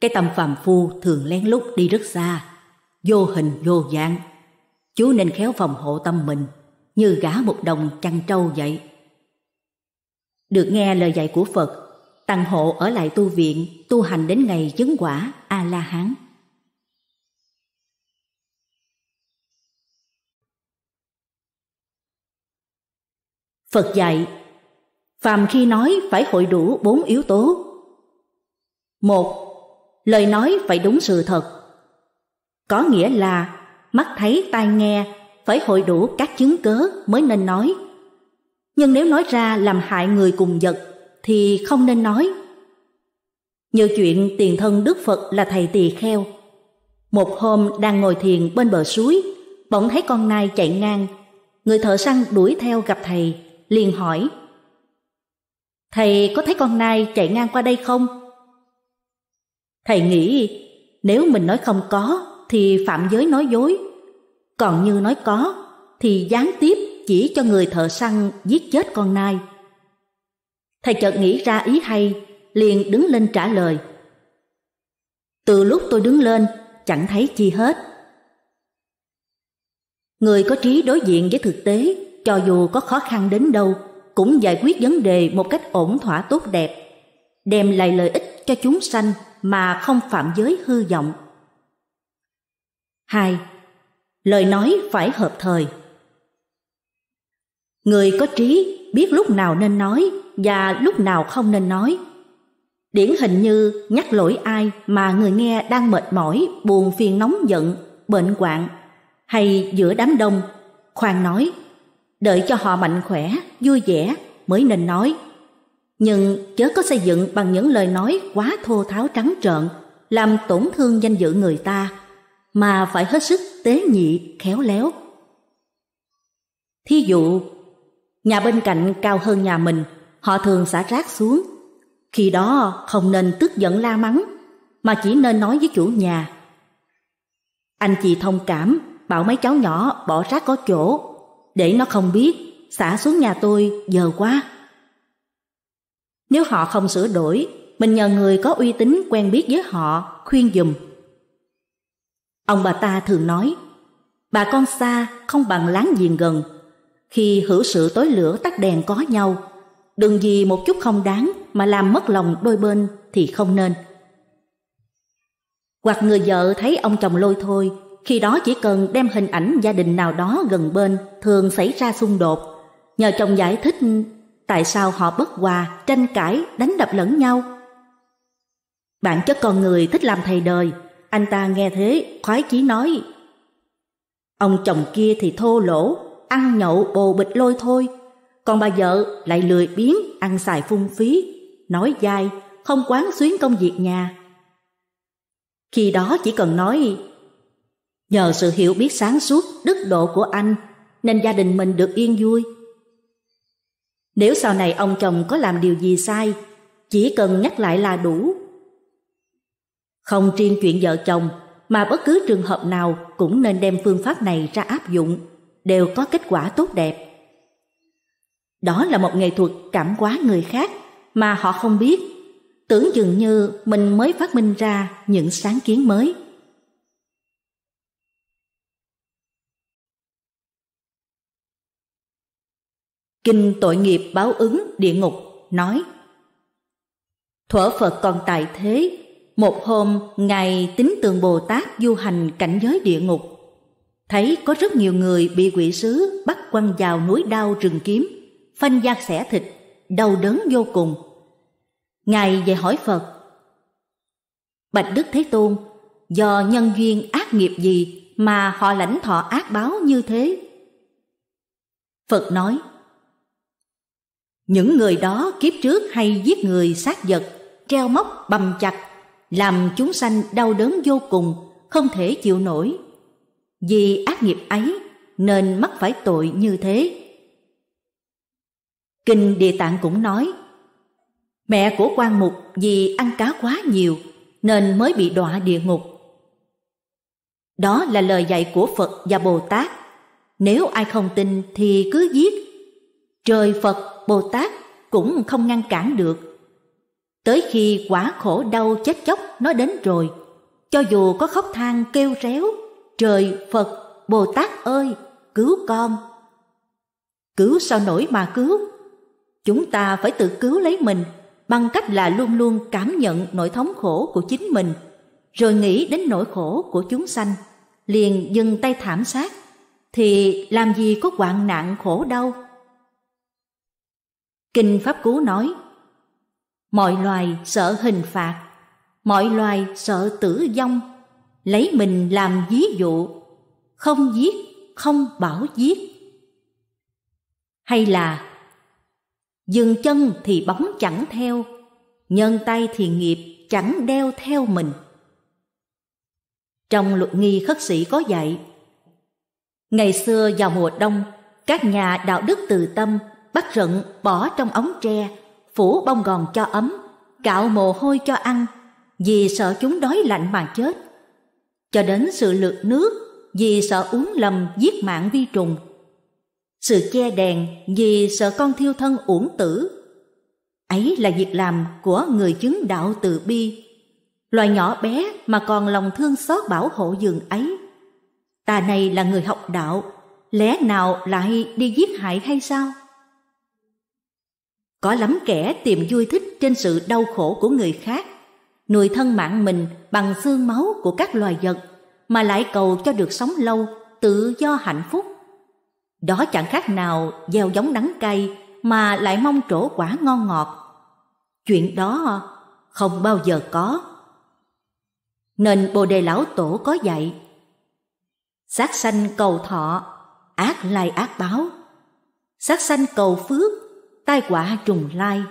cái tâm phàm phu thường lén lút đi rất xa, vô hình vô dạng. Chú nên khéo phòng hộ tâm mình, như gã một đồng chăn trâu vậy. Được nghe lời dạy của Phật, tăng hộ ở lại tu viện, tu hành đến ngày chứng quả A-la-hán. Phật dạy, phàm khi nói phải hội đủ bốn yếu tố. Một, lời nói phải đúng sự thật. Có nghĩa là mắt thấy tai nghe phải hội đủ các chứng cớ mới nên nói. Nhưng nếu nói ra làm hại người cùng vật thì không nên nói. Như chuyện tiền thân Đức Phật là thầy tỳ kheo. Một hôm đang ngồi thiền bên bờ suối, bỗng thấy con nai chạy ngang. Người thợ săn đuổi theo gặp thầy, liền hỏi Thầy có thấy con nai chạy ngang qua đây không? Thầy nghĩ nếu mình nói không có thì phạm giới nói dối Còn như nói có thì gián tiếp chỉ cho người thợ săn giết chết con nai Thầy chợt nghĩ ra ý hay liền đứng lên trả lời Từ lúc tôi đứng lên chẳng thấy chi hết Người có trí đối diện với thực tế cho dù có khó khăn đến đâu cũng giải quyết vấn đề một cách ổn thỏa tốt đẹp đem lại lợi ích cho chúng sanh mà không phạm giới hư vọng hai lời nói phải hợp thời người có trí biết lúc nào nên nói và lúc nào không nên nói điển hình như nhắc lỗi ai mà người nghe đang mệt mỏi buồn phiền nóng giận bệnh hoạn hay giữa đám đông khoan nói đợi cho họ mạnh khỏe, vui vẻ mới nên nói. Nhưng chớ có xây dựng bằng những lời nói quá thô tháo trắng trợn, làm tổn thương danh dự người ta, mà phải hết sức tế nhị, khéo léo. Thí dụ, nhà bên cạnh cao hơn nhà mình, họ thường xả rác xuống. Khi đó không nên tức giận la mắng, mà chỉ nên nói với chủ nhà. Anh chị thông cảm, bảo mấy cháu nhỏ bỏ rác có chỗ để nó không biết, xả xuống nhà tôi giờ quá. Nếu họ không sửa đổi, mình nhờ người có uy tín quen biết với họ khuyên giùm. Ông bà ta thường nói, bà con xa không bằng láng giềng gần. Khi hữu sự tối lửa tắt đèn có nhau, đừng vì một chút không đáng mà làm mất lòng đôi bên thì không nên. Hoặc người vợ thấy ông chồng lôi thôi khi đó chỉ cần đem hình ảnh gia đình nào đó gần bên thường xảy ra xung đột. Nhờ chồng giải thích tại sao họ bất hòa, tranh cãi, đánh đập lẫn nhau. Bản chất con người thích làm thầy đời, anh ta nghe thế khoái chí nói. Ông chồng kia thì thô lỗ, ăn nhậu bồ bịch lôi thôi, còn bà vợ lại lười biếng ăn xài phung phí, nói dai, không quán xuyến công việc nhà. Khi đó chỉ cần nói Nhờ sự hiểu biết sáng suốt, đức độ của anh nên gia đình mình được yên vui. Nếu sau này ông chồng có làm điều gì sai, chỉ cần nhắc lại là đủ. Không riêng chuyện vợ chồng mà bất cứ trường hợp nào cũng nên đem phương pháp này ra áp dụng, đều có kết quả tốt đẹp. Đó là một nghệ thuật cảm hóa người khác mà họ không biết, tưởng chừng như mình mới phát minh ra những sáng kiến mới. Kinh tội nghiệp báo ứng địa ngục nói Thuở Phật còn tại thế Một hôm Ngài tính tường Bồ Tát du hành cảnh giới địa ngục Thấy có rất nhiều người bị quỷ sứ bắt quăng vào núi đao rừng kiếm Phanh da xẻ thịt, đau đớn vô cùng Ngài về hỏi Phật Bạch Đức Thế Tôn Do nhân duyên ác nghiệp gì mà họ lãnh thọ ác báo như thế? Phật nói những người đó kiếp trước hay giết người sát vật treo móc bầm chặt làm chúng sanh đau đớn vô cùng không thể chịu nổi vì ác nghiệp ấy nên mắc phải tội như thế kinh địa tạng cũng nói mẹ của quan mục vì ăn cá quá nhiều nên mới bị đọa địa ngục đó là lời dạy của phật và bồ tát nếu ai không tin thì cứ giết trời Phật, Bồ Tát cũng không ngăn cản được. Tới khi quả khổ đau chết chóc nó đến rồi, cho dù có khóc than kêu réo, trời Phật, Bồ Tát ơi, cứu con. Cứu sao nổi mà cứu? Chúng ta phải tự cứu lấy mình bằng cách là luôn luôn cảm nhận nỗi thống khổ của chính mình, rồi nghĩ đến nỗi khổ của chúng sanh, liền dừng tay thảm sát, thì làm gì có hoạn nạn khổ đau Kinh Pháp Cú nói Mọi loài sợ hình phạt Mọi loài sợ tử vong Lấy mình làm ví dụ Không giết, không bảo giết Hay là Dừng chân thì bóng chẳng theo Nhân tay thì nghiệp chẳng đeo theo mình Trong luật nghi khất sĩ có dạy Ngày xưa vào mùa đông Các nhà đạo đức từ tâm bắt rận bỏ trong ống tre, phủ bông gòn cho ấm, cạo mồ hôi cho ăn, vì sợ chúng đói lạnh mà chết. Cho đến sự lượt nước, vì sợ uống lầm giết mạng vi trùng. Sự che đèn vì sợ con thiêu thân uổng tử. Ấy là việc làm của người chứng đạo từ bi. Loài nhỏ bé mà còn lòng thương xót bảo hộ giường ấy. Ta này là người học đạo, lẽ nào lại đi giết hại hay sao? Có lắm kẻ tìm vui thích trên sự đau khổ của người khác, nuôi thân mạng mình bằng xương máu của các loài vật, mà lại cầu cho được sống lâu, tự do hạnh phúc. Đó chẳng khác nào gieo giống đắng cay mà lại mong trổ quả ngon ngọt. Chuyện đó không bao giờ có. Nên Bồ Đề Lão Tổ có dạy Sát sanh cầu thọ, ác lai ác báo. Sát sanh cầu phước, tai quả trùng lai.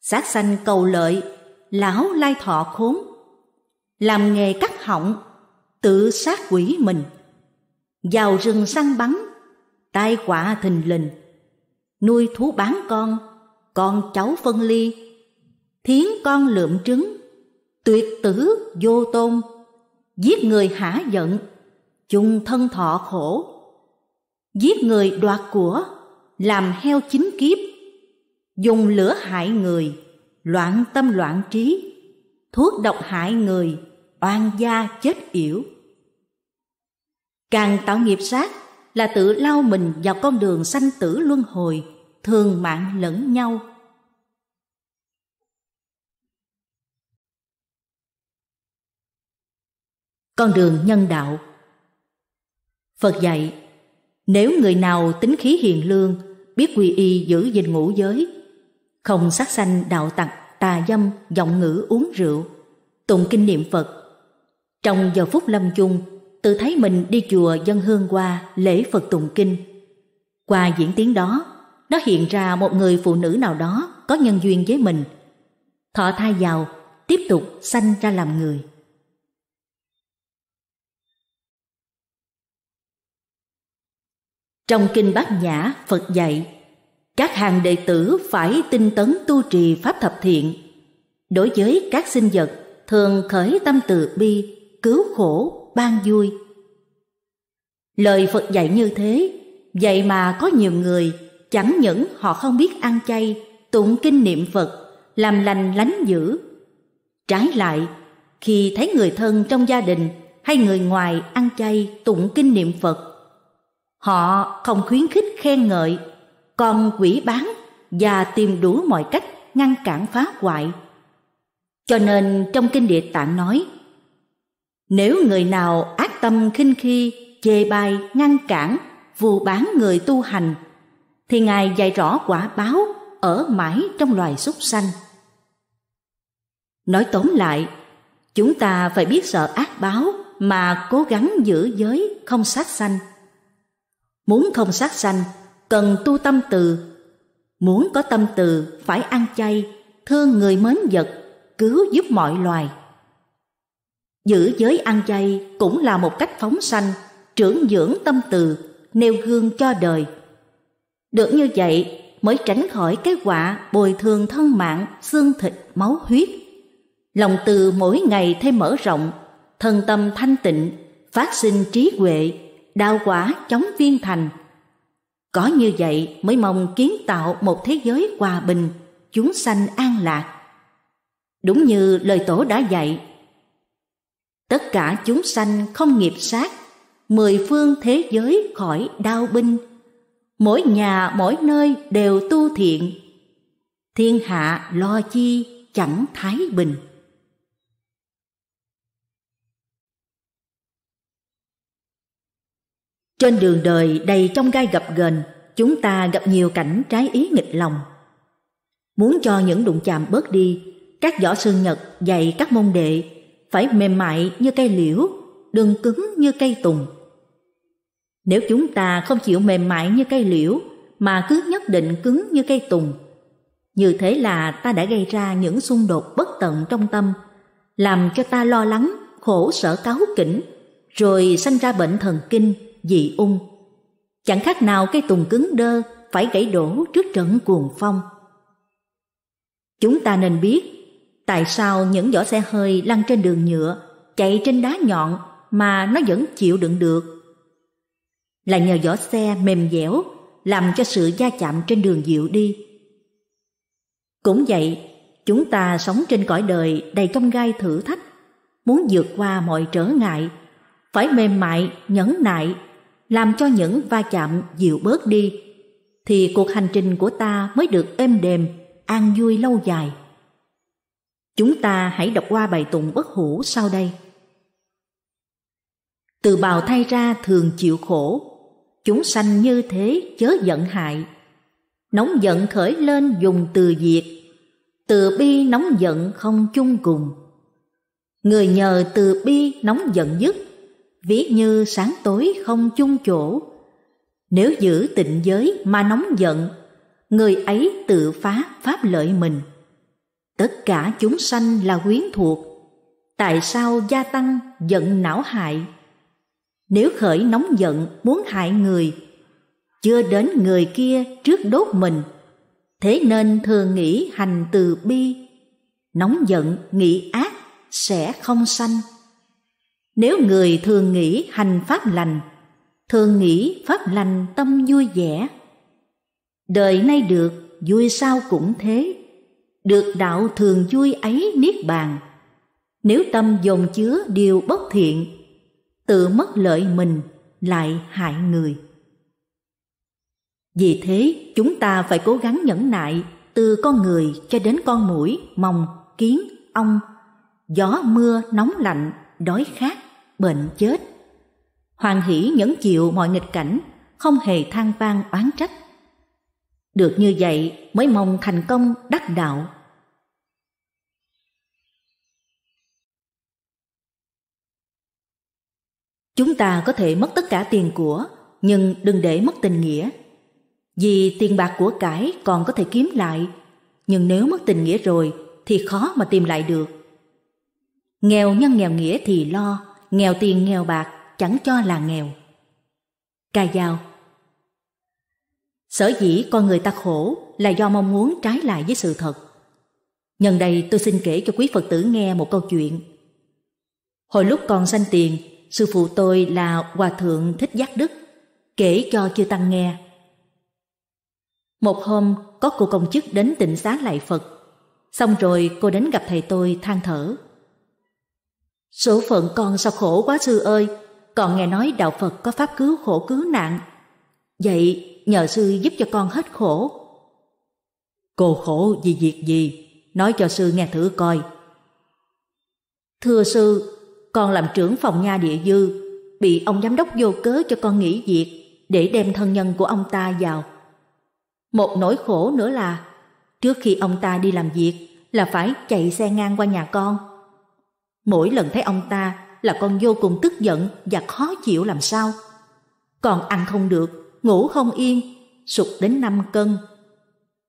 Sát sanh cầu lợi, lão lai thọ khốn. Làm nghề cắt họng, tự sát quỷ mình. Vào rừng săn bắn, tai quả thình lình. Nuôi thú bán con, con cháu phân ly. Thiến con lượm trứng, tuyệt tử vô tôn. Giết người hả giận, chung thân thọ khổ. Giết người đoạt của, làm heo chính kiếp dùng lửa hại người loạn tâm loạn trí thuốc độc hại người oan gia chết yểu càng tạo nghiệp sát là tự lao mình vào con đường sanh tử luân hồi thường mạng lẫn nhau con đường nhân đạo phật dạy nếu người nào tính khí hiền lương biết quy y giữ gìn ngũ giới không sát sanh đạo tặc, tà dâm, giọng ngữ uống rượu, tụng kinh niệm Phật. Trong giờ phút lâm chung, tự thấy mình đi chùa dân hương qua lễ Phật tụng kinh. Qua diễn tiến đó, nó hiện ra một người phụ nữ nào đó có nhân duyên với mình. Thọ thai vào, tiếp tục sanh ra làm người. Trong kinh Bát Nhã, Phật dạy các hàng đệ tử phải tinh tấn tu trì pháp thập thiện. Đối với các sinh vật, thường khởi tâm từ bi, cứu khổ, ban vui. Lời Phật dạy như thế, vậy mà có nhiều người chẳng những họ không biết ăn chay, tụng kinh niệm Phật, làm lành lánh dữ. Trái lại, khi thấy người thân trong gia đình hay người ngoài ăn chay tụng kinh niệm Phật, họ không khuyến khích khen ngợi còn quỷ bán và tìm đủ mọi cách ngăn cản phá hoại. Cho nên trong kinh địa tạng nói, nếu người nào ác tâm khinh khi, chê bai, ngăn cản, vù bán người tu hành, thì Ngài dạy rõ quả báo ở mãi trong loài súc sanh. Nói tóm lại, chúng ta phải biết sợ ác báo mà cố gắng giữ giới không sát sanh. Muốn không sát sanh cần tu tâm từ. Muốn có tâm từ phải ăn chay, thương người mến vật, cứu giúp mọi loài. Giữ giới ăn chay cũng là một cách phóng sanh, trưởng dưỡng tâm từ, nêu gương cho đời. Được như vậy mới tránh khỏi cái quả bồi thường thân mạng, xương thịt, máu huyết. Lòng từ mỗi ngày thêm mở rộng, thân tâm thanh tịnh, phát sinh trí huệ, đào quả chống viên thành – có như vậy mới mong kiến tạo một thế giới hòa bình, chúng sanh an lạc. Đúng như lời tổ đã dạy. Tất cả chúng sanh không nghiệp sát, mười phương thế giới khỏi đau binh. Mỗi nhà mỗi nơi đều tu thiện, thiên hạ lo chi chẳng thái bình. Trên đường đời đầy trong gai gập ghềnh, chúng ta gặp nhiều cảnh trái ý nghịch lòng. Muốn cho những đụng chạm bớt đi, các võ sư Nhật dạy các môn đệ phải mềm mại như cây liễu, đừng cứng như cây tùng. Nếu chúng ta không chịu mềm mại như cây liễu mà cứ nhất định cứng như cây tùng, như thế là ta đã gây ra những xung đột bất tận trong tâm, làm cho ta lo lắng, khổ sở cáu kỉnh, rồi sanh ra bệnh thần kinh dị ung. Chẳng khác nào cây tùng cứng đơ phải gãy đổ trước trận cuồng phong. Chúng ta nên biết tại sao những vỏ xe hơi lăn trên đường nhựa, chạy trên đá nhọn mà nó vẫn chịu đựng được. Là nhờ vỏ xe mềm dẻo làm cho sự va chạm trên đường dịu đi. Cũng vậy, chúng ta sống trên cõi đời đầy trong gai thử thách, muốn vượt qua mọi trở ngại, phải mềm mại, nhẫn nại làm cho những va chạm dịu bớt đi, thì cuộc hành trình của ta mới được êm đềm, an vui lâu dài. Chúng ta hãy đọc qua bài tụng bất hủ sau đây. Từ bào thay ra thường chịu khổ, chúng sanh như thế chớ giận hại. Nóng giận khởi lên dùng từ diệt, từ bi nóng giận không chung cùng. Người nhờ từ bi nóng giận dứt, ví như sáng tối không chung chỗ. Nếu giữ tịnh giới mà nóng giận, người ấy tự phá pháp lợi mình. Tất cả chúng sanh là quyến thuộc, tại sao gia tăng giận não hại? Nếu khởi nóng giận muốn hại người, chưa đến người kia trước đốt mình, thế nên thường nghĩ hành từ bi, nóng giận nghĩ ác sẽ không sanh nếu người thường nghĩ hành pháp lành, thường nghĩ pháp lành tâm vui vẻ. Đời nay được, vui sao cũng thế, được đạo thường vui ấy niết bàn. Nếu tâm dồn chứa điều bất thiện, tự mất lợi mình lại hại người. Vì thế, chúng ta phải cố gắng nhẫn nại từ con người cho đến con mũi, mòng, kiến, ong, gió mưa nóng lạnh đói khát, bệnh chết. Hoàng hỷ nhẫn chịu mọi nghịch cảnh, không hề than van oán trách. Được như vậy mới mong thành công đắc đạo. Chúng ta có thể mất tất cả tiền của, nhưng đừng để mất tình nghĩa. Vì tiền bạc của cải còn có thể kiếm lại, nhưng nếu mất tình nghĩa rồi thì khó mà tìm lại được. Nghèo nhân nghèo nghĩa thì lo, nghèo tiền nghèo bạc chẳng cho là nghèo. Ca dao Sở dĩ con người ta khổ là do mong muốn trái lại với sự thật. Nhân đây tôi xin kể cho quý Phật tử nghe một câu chuyện. Hồi lúc còn sanh tiền, sư phụ tôi là Hòa Thượng Thích Giác Đức, kể cho chư Tăng nghe. Một hôm, có cô công chức đến tịnh xá lại Phật. Xong rồi cô đến gặp thầy tôi than thở. Số phận con sao khổ quá sư ơi, còn nghe nói đạo Phật có pháp cứu khổ cứu nạn. Vậy nhờ sư giúp cho con hết khổ. Cô khổ vì việc gì? Nói cho sư nghe thử coi. Thưa sư, con làm trưởng phòng nha địa dư, bị ông giám đốc vô cớ cho con nghỉ việc để đem thân nhân của ông ta vào. Một nỗi khổ nữa là trước khi ông ta đi làm việc là phải chạy xe ngang qua nhà con Mỗi lần thấy ông ta là con vô cùng tức giận và khó chịu làm sao. Còn ăn không được, ngủ không yên, sụt đến 5 cân.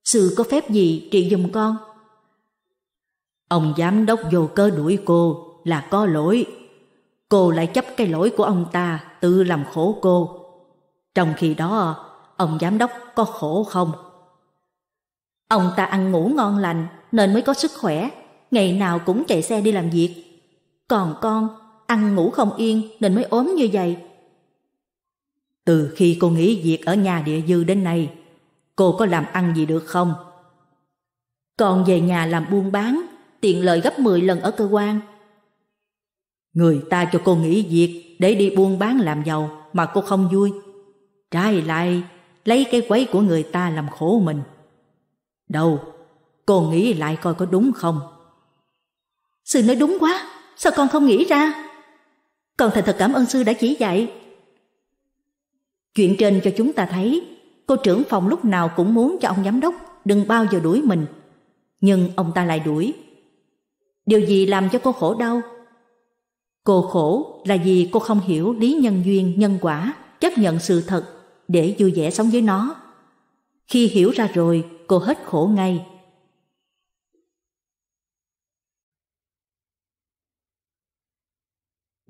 Sư có phép gì trị giùm con? Ông giám đốc vô cơ đuổi cô là có lỗi. Cô lại chấp cái lỗi của ông ta tự làm khổ cô. Trong khi đó, ông giám đốc có khổ không? Ông ta ăn ngủ ngon lành nên mới có sức khỏe, ngày nào cũng chạy xe đi làm việc. Còn con, ăn ngủ không yên nên mới ốm như vậy. Từ khi cô nghỉ việc ở nhà địa dư đến nay, cô có làm ăn gì được không? Còn về nhà làm buôn bán, tiện lợi gấp 10 lần ở cơ quan. Người ta cho cô nghỉ việc để đi buôn bán làm giàu mà cô không vui. Trái lại, lấy cái quấy của người ta làm khổ mình. Đâu, cô nghĩ lại coi có đúng không? Sư nói đúng quá sao con không nghĩ ra? Con thành thật cảm ơn sư đã chỉ dạy. Chuyện trên cho chúng ta thấy, cô trưởng phòng lúc nào cũng muốn cho ông giám đốc đừng bao giờ đuổi mình, nhưng ông ta lại đuổi. Điều gì làm cho cô khổ đau? Cô khổ là vì cô không hiểu lý nhân duyên, nhân quả, chấp nhận sự thật để vui vẻ sống với nó. Khi hiểu ra rồi, cô hết khổ ngay.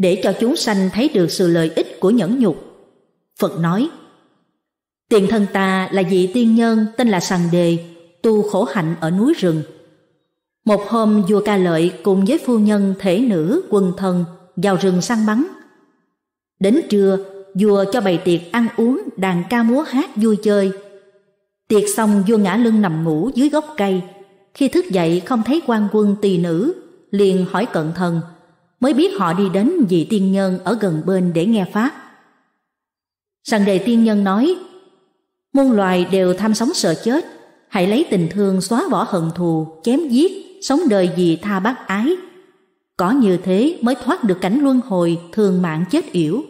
để cho chúng sanh thấy được sự lợi ích của nhẫn nhục. Phật nói, Tiền thân ta là vị tiên nhân tên là Sằng Đề, tu khổ hạnh ở núi rừng. Một hôm vua ca lợi cùng với phu nhân thể nữ quần thần vào rừng săn bắn. Đến trưa, vua cho bày tiệc ăn uống, đàn ca múa hát vui chơi. Tiệc xong vua ngã lưng nằm ngủ dưới gốc cây. Khi thức dậy không thấy quan quân tỳ nữ, liền hỏi cận thần – mới biết họ đi đến vị tiên nhân ở gần bên để nghe pháp. Sằng đề tiên nhân nói, muôn loài đều tham sống sợ chết, hãy lấy tình thương xóa bỏ hận thù, chém giết, sống đời vì tha bác ái. Có như thế mới thoát được cảnh luân hồi thường mạng chết yểu.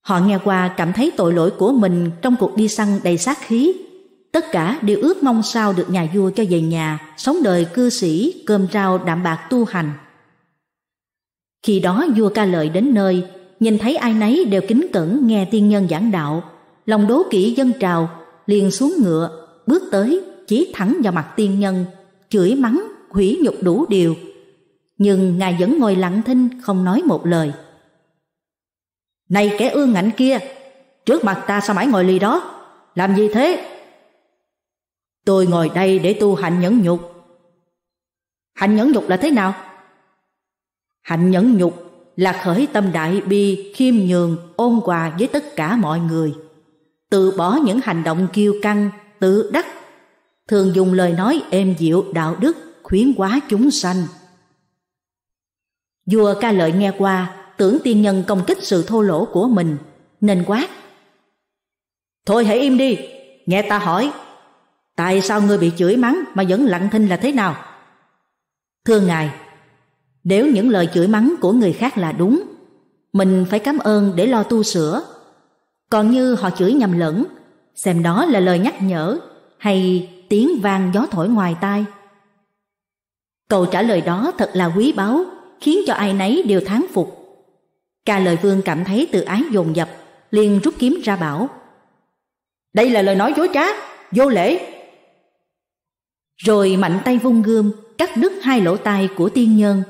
Họ nghe qua cảm thấy tội lỗi của mình trong cuộc đi săn đầy sát khí. Tất cả đều ước mong sao được nhà vua cho về nhà, sống đời cư sĩ, cơm rau đạm bạc tu hành. Khi đó vua ca lợi đến nơi, nhìn thấy ai nấy đều kính cẩn nghe tiên nhân giảng đạo. Lòng đố kỵ dân trào, liền xuống ngựa, bước tới, chỉ thẳng vào mặt tiên nhân, chửi mắng, hủy nhục đủ điều. Nhưng ngài vẫn ngồi lặng thinh, không nói một lời. Này kẻ ương ngạnh kia, trước mặt ta sao mãi ngồi lì đó? Làm gì thế? Tôi ngồi đây để tu hành nhẫn nhục. hành nhẫn nhục là thế nào? Hạnh nhẫn nhục là khởi tâm đại bi, khiêm nhường, ôn hòa với tất cả mọi người. Từ bỏ những hành động kiêu căng, tự đắc. Thường dùng lời nói êm dịu, đạo đức, khuyến hóa chúng sanh. Vua ca lợi nghe qua, tưởng tiên nhân công kích sự thô lỗ của mình, nên quát. Thôi hãy im đi, nghe ta hỏi. Tại sao ngươi bị chửi mắng mà vẫn lặng thinh là thế nào? Thưa ngài, nếu những lời chửi mắng của người khác là đúng, mình phải cảm ơn để lo tu sửa. Còn như họ chửi nhầm lẫn, xem đó là lời nhắc nhở hay tiếng vang gió thổi ngoài tai. Câu trả lời đó thật là quý báu, khiến cho ai nấy đều thán phục. Ca lời vương cảm thấy tự ái dồn dập, liền rút kiếm ra bảo. Đây là lời nói dối trá, vô lễ. Rồi mạnh tay vung gươm, cắt đứt hai lỗ tai của tiên nhân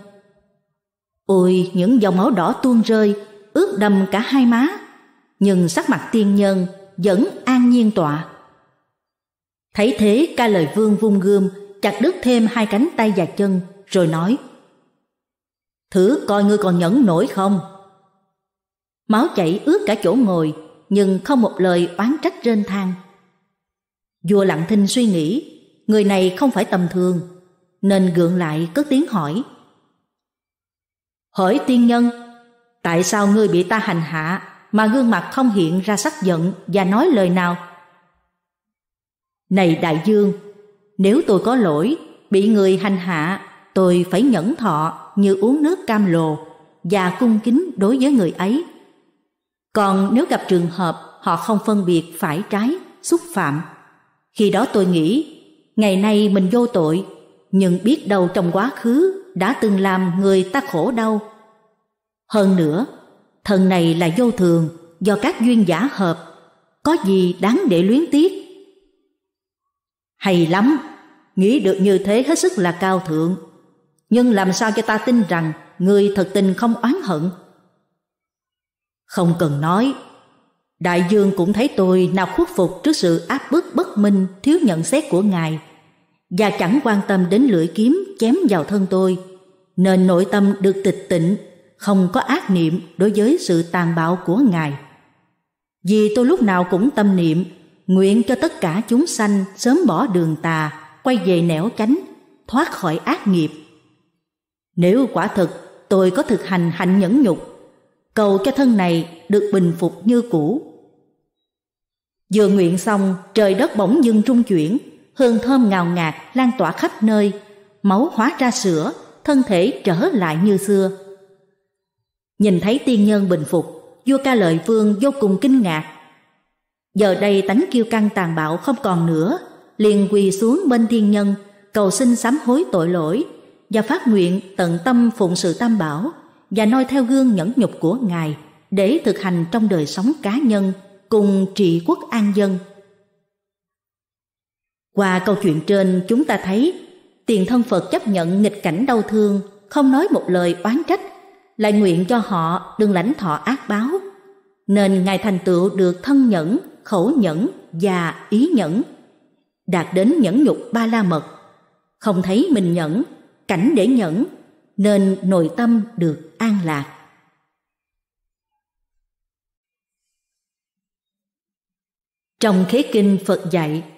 Ôi, những dòng máu đỏ tuôn rơi, ướt đầm cả hai má. Nhưng sắc mặt tiên nhân vẫn an nhiên tọa. Thấy thế ca lời vương vung gươm, chặt đứt thêm hai cánh tay và chân, rồi nói. Thử coi ngươi còn nhẫn nổi không? Máu chảy ướt cả chỗ ngồi, nhưng không một lời oán trách trên thang Vua lặng thinh suy nghĩ, người này không phải tầm thường, nên gượng lại cất tiếng hỏi. Hỡi tiên nhân, tại sao ngươi bị ta hành hạ mà gương mặt không hiện ra sắc giận và nói lời nào? Này đại dương, nếu tôi có lỗi, bị người hành hạ, tôi phải nhẫn thọ như uống nước cam lồ và cung kính đối với người ấy. Còn nếu gặp trường hợp họ không phân biệt phải trái, xúc phạm, khi đó tôi nghĩ, ngày nay mình vô tội, nhưng biết đâu trong quá khứ đã từng làm người ta khổ đau. Hơn nữa, thần này là vô thường do các duyên giả hợp, có gì đáng để luyến tiếc. Hay lắm, nghĩ được như thế hết sức là cao thượng, nhưng làm sao cho ta tin rằng người thật tình không oán hận. Không cần nói, đại dương cũng thấy tôi nào khuất phục trước sự áp bức bất minh thiếu nhận xét của ngài – và chẳng quan tâm đến lưỡi kiếm chém vào thân tôi, nên nội tâm được tịch tịnh, không có ác niệm đối với sự tàn bạo của Ngài. Vì tôi lúc nào cũng tâm niệm, nguyện cho tất cả chúng sanh sớm bỏ đường tà, quay về nẻo chánh, thoát khỏi ác nghiệp. Nếu quả thực tôi có thực hành hạnh nhẫn nhục, cầu cho thân này được bình phục như cũ. Vừa nguyện xong, trời đất bỗng dưng trung chuyển, hương thơm ngào ngạt lan tỏa khắp nơi, máu hóa ra sữa, thân thể trở lại như xưa. Nhìn thấy tiên nhân bình phục, vua ca lợi vương vô cùng kinh ngạc. Giờ đây tánh kiêu căng tàn bạo không còn nữa, liền quỳ xuống bên thiên nhân, cầu xin sám hối tội lỗi và phát nguyện tận tâm phụng sự tam bảo và noi theo gương nhẫn nhục của ngài để thực hành trong đời sống cá nhân cùng trị quốc an dân. Qua câu chuyện trên chúng ta thấy tiền thân Phật chấp nhận nghịch cảnh đau thương, không nói một lời oán trách, lại nguyện cho họ đừng lãnh thọ ác báo. Nên Ngài thành tựu được thân nhẫn, khẩu nhẫn và ý nhẫn, đạt đến nhẫn nhục ba la mật. Không thấy mình nhẫn, cảnh để nhẫn, nên nội tâm được an lạc. Trong khế kinh Phật dạy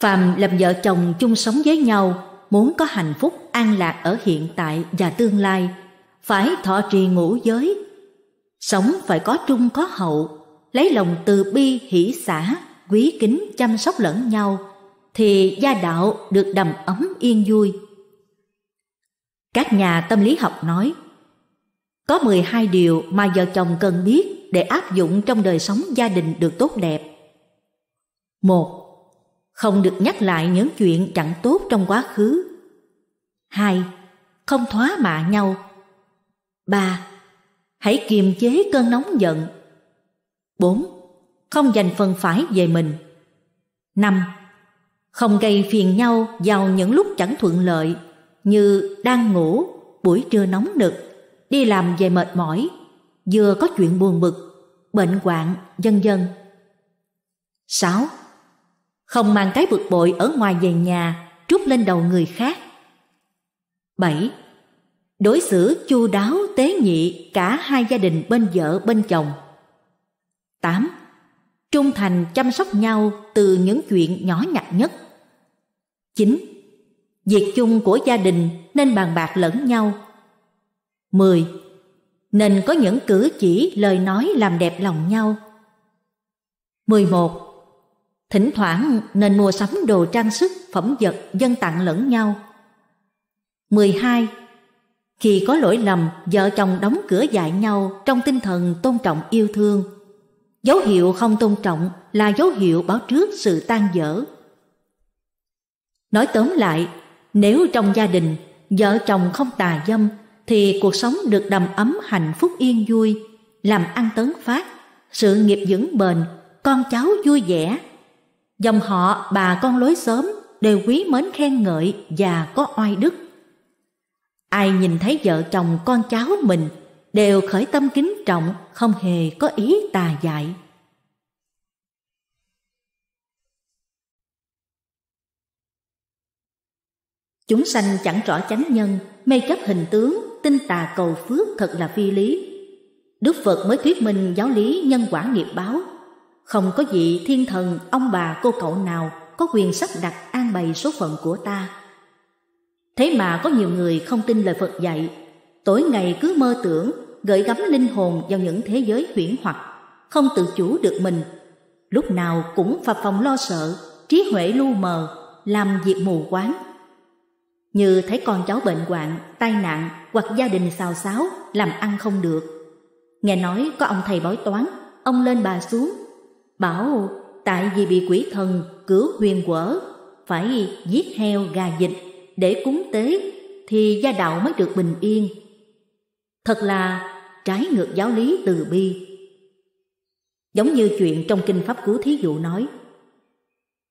Phàm làm vợ chồng chung sống với nhau, muốn có hạnh phúc an lạc ở hiện tại và tương lai, phải thọ trì ngũ giới. Sống phải có trung có hậu, lấy lòng từ bi hỷ xã, quý kính chăm sóc lẫn nhau, thì gia đạo được đầm ấm yên vui. Các nhà tâm lý học nói, có 12 điều mà vợ chồng cần biết để áp dụng trong đời sống gia đình được tốt đẹp. một không được nhắc lại những chuyện chẳng tốt trong quá khứ. Hai, Không thóa mạ nhau. Ba, Hãy kiềm chế cơn nóng giận. Bốn, Không dành phần phải về mình. Năm, Không gây phiền nhau vào những lúc chẳng thuận lợi như đang ngủ, buổi trưa nóng nực, đi làm về mệt mỏi, vừa có chuyện buồn bực, bệnh hoạn, vân vân. Sáu không mang cái bực bội ở ngoài về nhà trút lên đầu người khác. 7. Đối xử chu đáo tế nhị cả hai gia đình bên vợ bên chồng. 8. Trung thành chăm sóc nhau từ những chuyện nhỏ nhặt nhất. 9. Việc chung của gia đình nên bàn bạc lẫn nhau. 10. Nên có những cử chỉ lời nói làm đẹp lòng nhau. 11 Thỉnh thoảng nên mua sắm đồ trang sức, phẩm vật, dân tặng lẫn nhau. 12. Khi có lỗi lầm, vợ chồng đóng cửa dạy nhau trong tinh thần tôn trọng yêu thương. Dấu hiệu không tôn trọng là dấu hiệu báo trước sự tan dở. Nói tóm lại, nếu trong gia đình vợ chồng không tà dâm thì cuộc sống được đầm ấm hạnh phúc yên vui, làm ăn tấn phát, sự nghiệp vững bền, con cháu vui vẻ, Dòng họ bà con lối xóm đều quý mến khen ngợi và có oai đức. Ai nhìn thấy vợ chồng con cháu mình đều khởi tâm kính trọng, không hề có ý tà dại. Chúng sanh chẳng rõ chánh nhân, mê chấp hình tướng, tin tà cầu phước thật là phi lý. Đức Phật mới thuyết minh giáo lý nhân quả nghiệp báo không có vị thiên thần, ông bà, cô cậu nào có quyền sắp đặt an bày số phận của ta. Thế mà có nhiều người không tin lời Phật dạy, tối ngày cứ mơ tưởng, gợi gắm linh hồn vào những thế giới huyễn hoặc, không tự chủ được mình, lúc nào cũng phập phòng lo sợ, trí huệ lu mờ, làm việc mù quáng. Như thấy con cháu bệnh hoạn, tai nạn hoặc gia đình xào xáo, làm ăn không được. Nghe nói có ông thầy bói toán, ông lên bà xuống bảo tại vì bị quỷ thần cứu huyền quở phải giết heo gà dịch để cúng tế thì gia đạo mới được bình yên thật là trái ngược giáo lý từ bi giống như chuyện trong kinh pháp cú thí dụ nói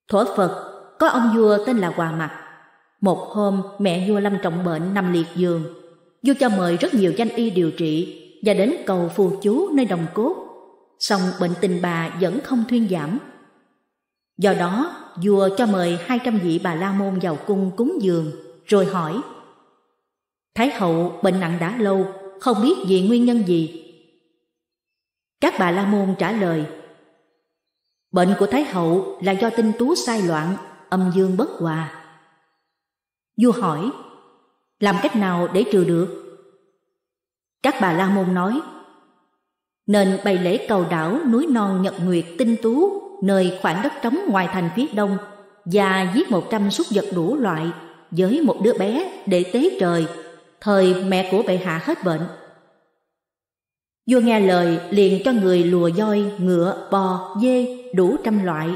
thuở phật có ông vua tên là hòa mặt một hôm mẹ vua lâm trọng bệnh nằm liệt giường vua cho mời rất nhiều danh y điều trị và đến cầu phù chú nơi đồng cốt song bệnh tình bà vẫn không thuyên giảm. Do đó, vua cho mời 200 vị bà la môn vào cung cúng dường, rồi hỏi Thái hậu bệnh nặng đã lâu, không biết vì nguyên nhân gì. Các bà la môn trả lời Bệnh của Thái hậu là do tinh tú sai loạn, âm dương bất hòa. Vua hỏi Làm cách nào để trừ được? Các bà la môn nói nên bày lễ cầu đảo núi non Nhật Nguyệt Tinh Tú, nơi khoảng đất trống ngoài thành phía đông, và giết một trăm súc vật đủ loại với một đứa bé để tế trời, thời mẹ của bệ hạ hết bệnh. Vua nghe lời liền cho người lùa voi, ngựa, bò, dê đủ trăm loại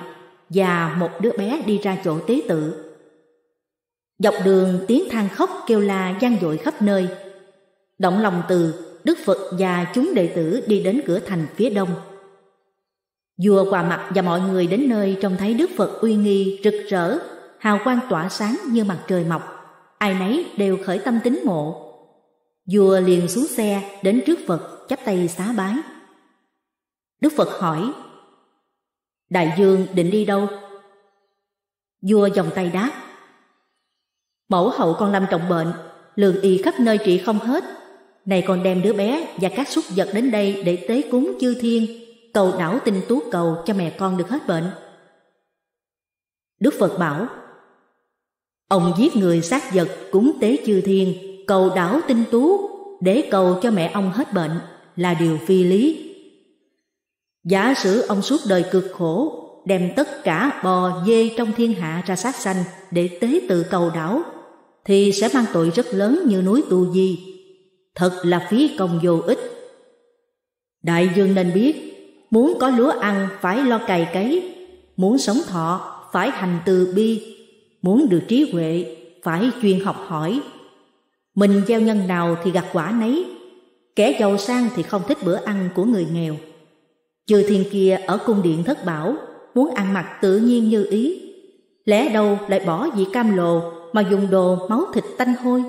và một đứa bé đi ra chỗ tế tự. Dọc đường tiếng than khóc kêu la gian dội khắp nơi. Động lòng từ Đức Phật và chúng đệ tử đi đến cửa thành phía đông. Vua quà Mặt và mọi người đến nơi trông thấy Đức Phật uy nghi rực rỡ, hào quang tỏa sáng như mặt trời mọc. Ai nấy đều khởi tâm tín mộ. Vua liền xuống xe đến trước Phật chắp tay xá bái. Đức Phật hỏi: Đại Dương định đi đâu? Vua vòng tay đáp: Mẫu hậu con lâm trọng bệnh, lường y khắp nơi trị không hết, này còn đem đứa bé và các súc vật đến đây để tế cúng chư thiên, cầu đảo tinh tú cầu cho mẹ con được hết bệnh. Đức Phật bảo, ông giết người sát vật cúng tế chư thiên, cầu đảo tinh tú để cầu cho mẹ ông hết bệnh là điều phi lý. Giả sử ông suốt đời cực khổ, đem tất cả bò dê trong thiên hạ ra sát sanh để tế tự cầu đảo, thì sẽ mang tội rất lớn như núi Tu Di thật là phí công vô ích. Đại dương nên biết, muốn có lúa ăn phải lo cày cấy, muốn sống thọ phải hành từ bi, muốn được trí huệ phải chuyên học hỏi. Mình gieo nhân nào thì gặt quả nấy, kẻ giàu sang thì không thích bữa ăn của người nghèo. Chư thiên kia ở cung điện thất bảo, muốn ăn mặc tự nhiên như ý, lẽ đâu lại bỏ vị cam lồ mà dùng đồ máu thịt tanh hôi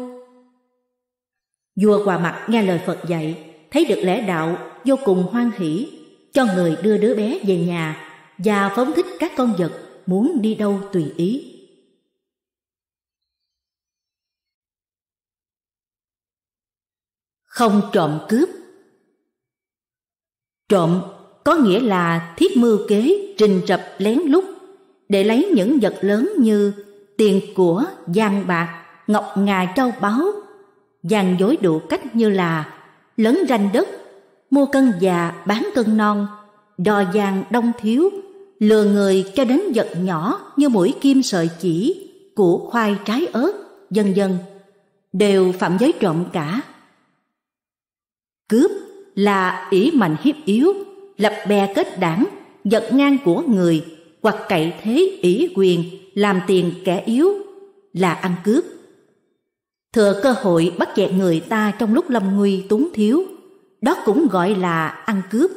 Vua quà Mặt nghe lời Phật dạy, thấy được lẽ đạo vô cùng hoan hỷ, cho người đưa đứa bé về nhà và phóng thích các con vật muốn đi đâu tùy ý. Không trộm cướp Trộm có nghĩa là thiết mưu kế trình rập lén lút để lấy những vật lớn như tiền của, vàng bạc, ngọc ngà trâu báu dàn dối đủ cách như là lấn ranh đất, mua cân già bán cân non, đo vàng đông thiếu, lừa người cho đến vật nhỏ như mũi kim sợi chỉ, củ khoai trái ớt, vân vân đều phạm giới trộm cả. Cướp là ỷ mạnh hiếp yếu, lập bè kết đảng, giật ngang của người hoặc cậy thế ỷ quyền làm tiền kẻ yếu là ăn cướp. Thừa cơ hội bắt dẹt người ta trong lúc lâm nguy túng thiếu, đó cũng gọi là ăn cướp.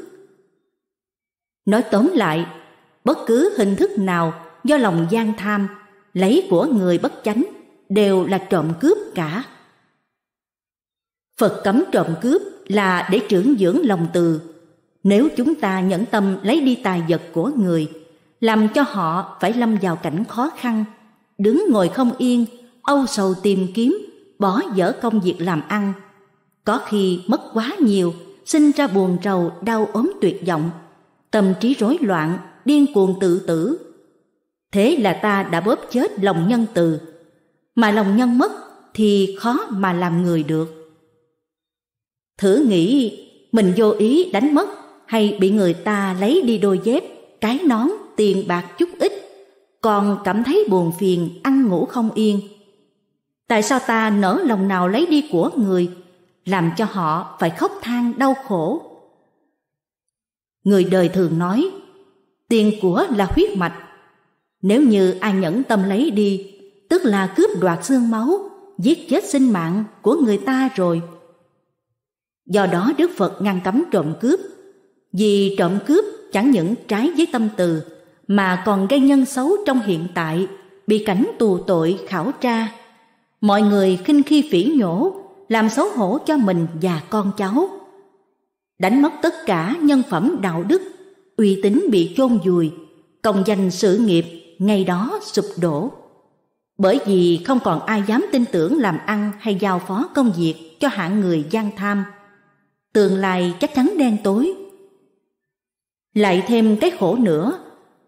Nói tóm lại, bất cứ hình thức nào do lòng gian tham, lấy của người bất chánh đều là trộm cướp cả. Phật cấm trộm cướp là để trưởng dưỡng lòng từ. Nếu chúng ta nhẫn tâm lấy đi tài vật của người, làm cho họ phải lâm vào cảnh khó khăn, đứng ngồi không yên, âu sầu tìm kiếm, bỏ dở công việc làm ăn, có khi mất quá nhiều, sinh ra buồn rầu, đau ốm tuyệt vọng, tâm trí rối loạn, điên cuồng tự tử. Thế là ta đã bóp chết lòng nhân từ, mà lòng nhân mất thì khó mà làm người được. Thử nghĩ mình vô ý đánh mất hay bị người ta lấy đi đôi dép, cái nón, tiền bạc chút ít, còn cảm thấy buồn phiền, ăn ngủ không yên, tại sao ta nỡ lòng nào lấy đi của người làm cho họ phải khóc than đau khổ người đời thường nói tiền của là huyết mạch nếu như ai nhẫn tâm lấy đi tức là cướp đoạt xương máu giết chết sinh mạng của người ta rồi do đó đức phật ngăn cấm trộm cướp vì trộm cướp chẳng những trái với tâm từ mà còn gây nhân xấu trong hiện tại bị cảnh tù tội khảo tra mọi người khinh khi phỉ nhổ, làm xấu hổ cho mình và con cháu. Đánh mất tất cả nhân phẩm đạo đức, uy tín bị chôn vùi, công danh sự nghiệp ngay đó sụp đổ. Bởi vì không còn ai dám tin tưởng làm ăn hay giao phó công việc cho hạng người gian tham. Tương lai chắc chắn đen tối. Lại thêm cái khổ nữa,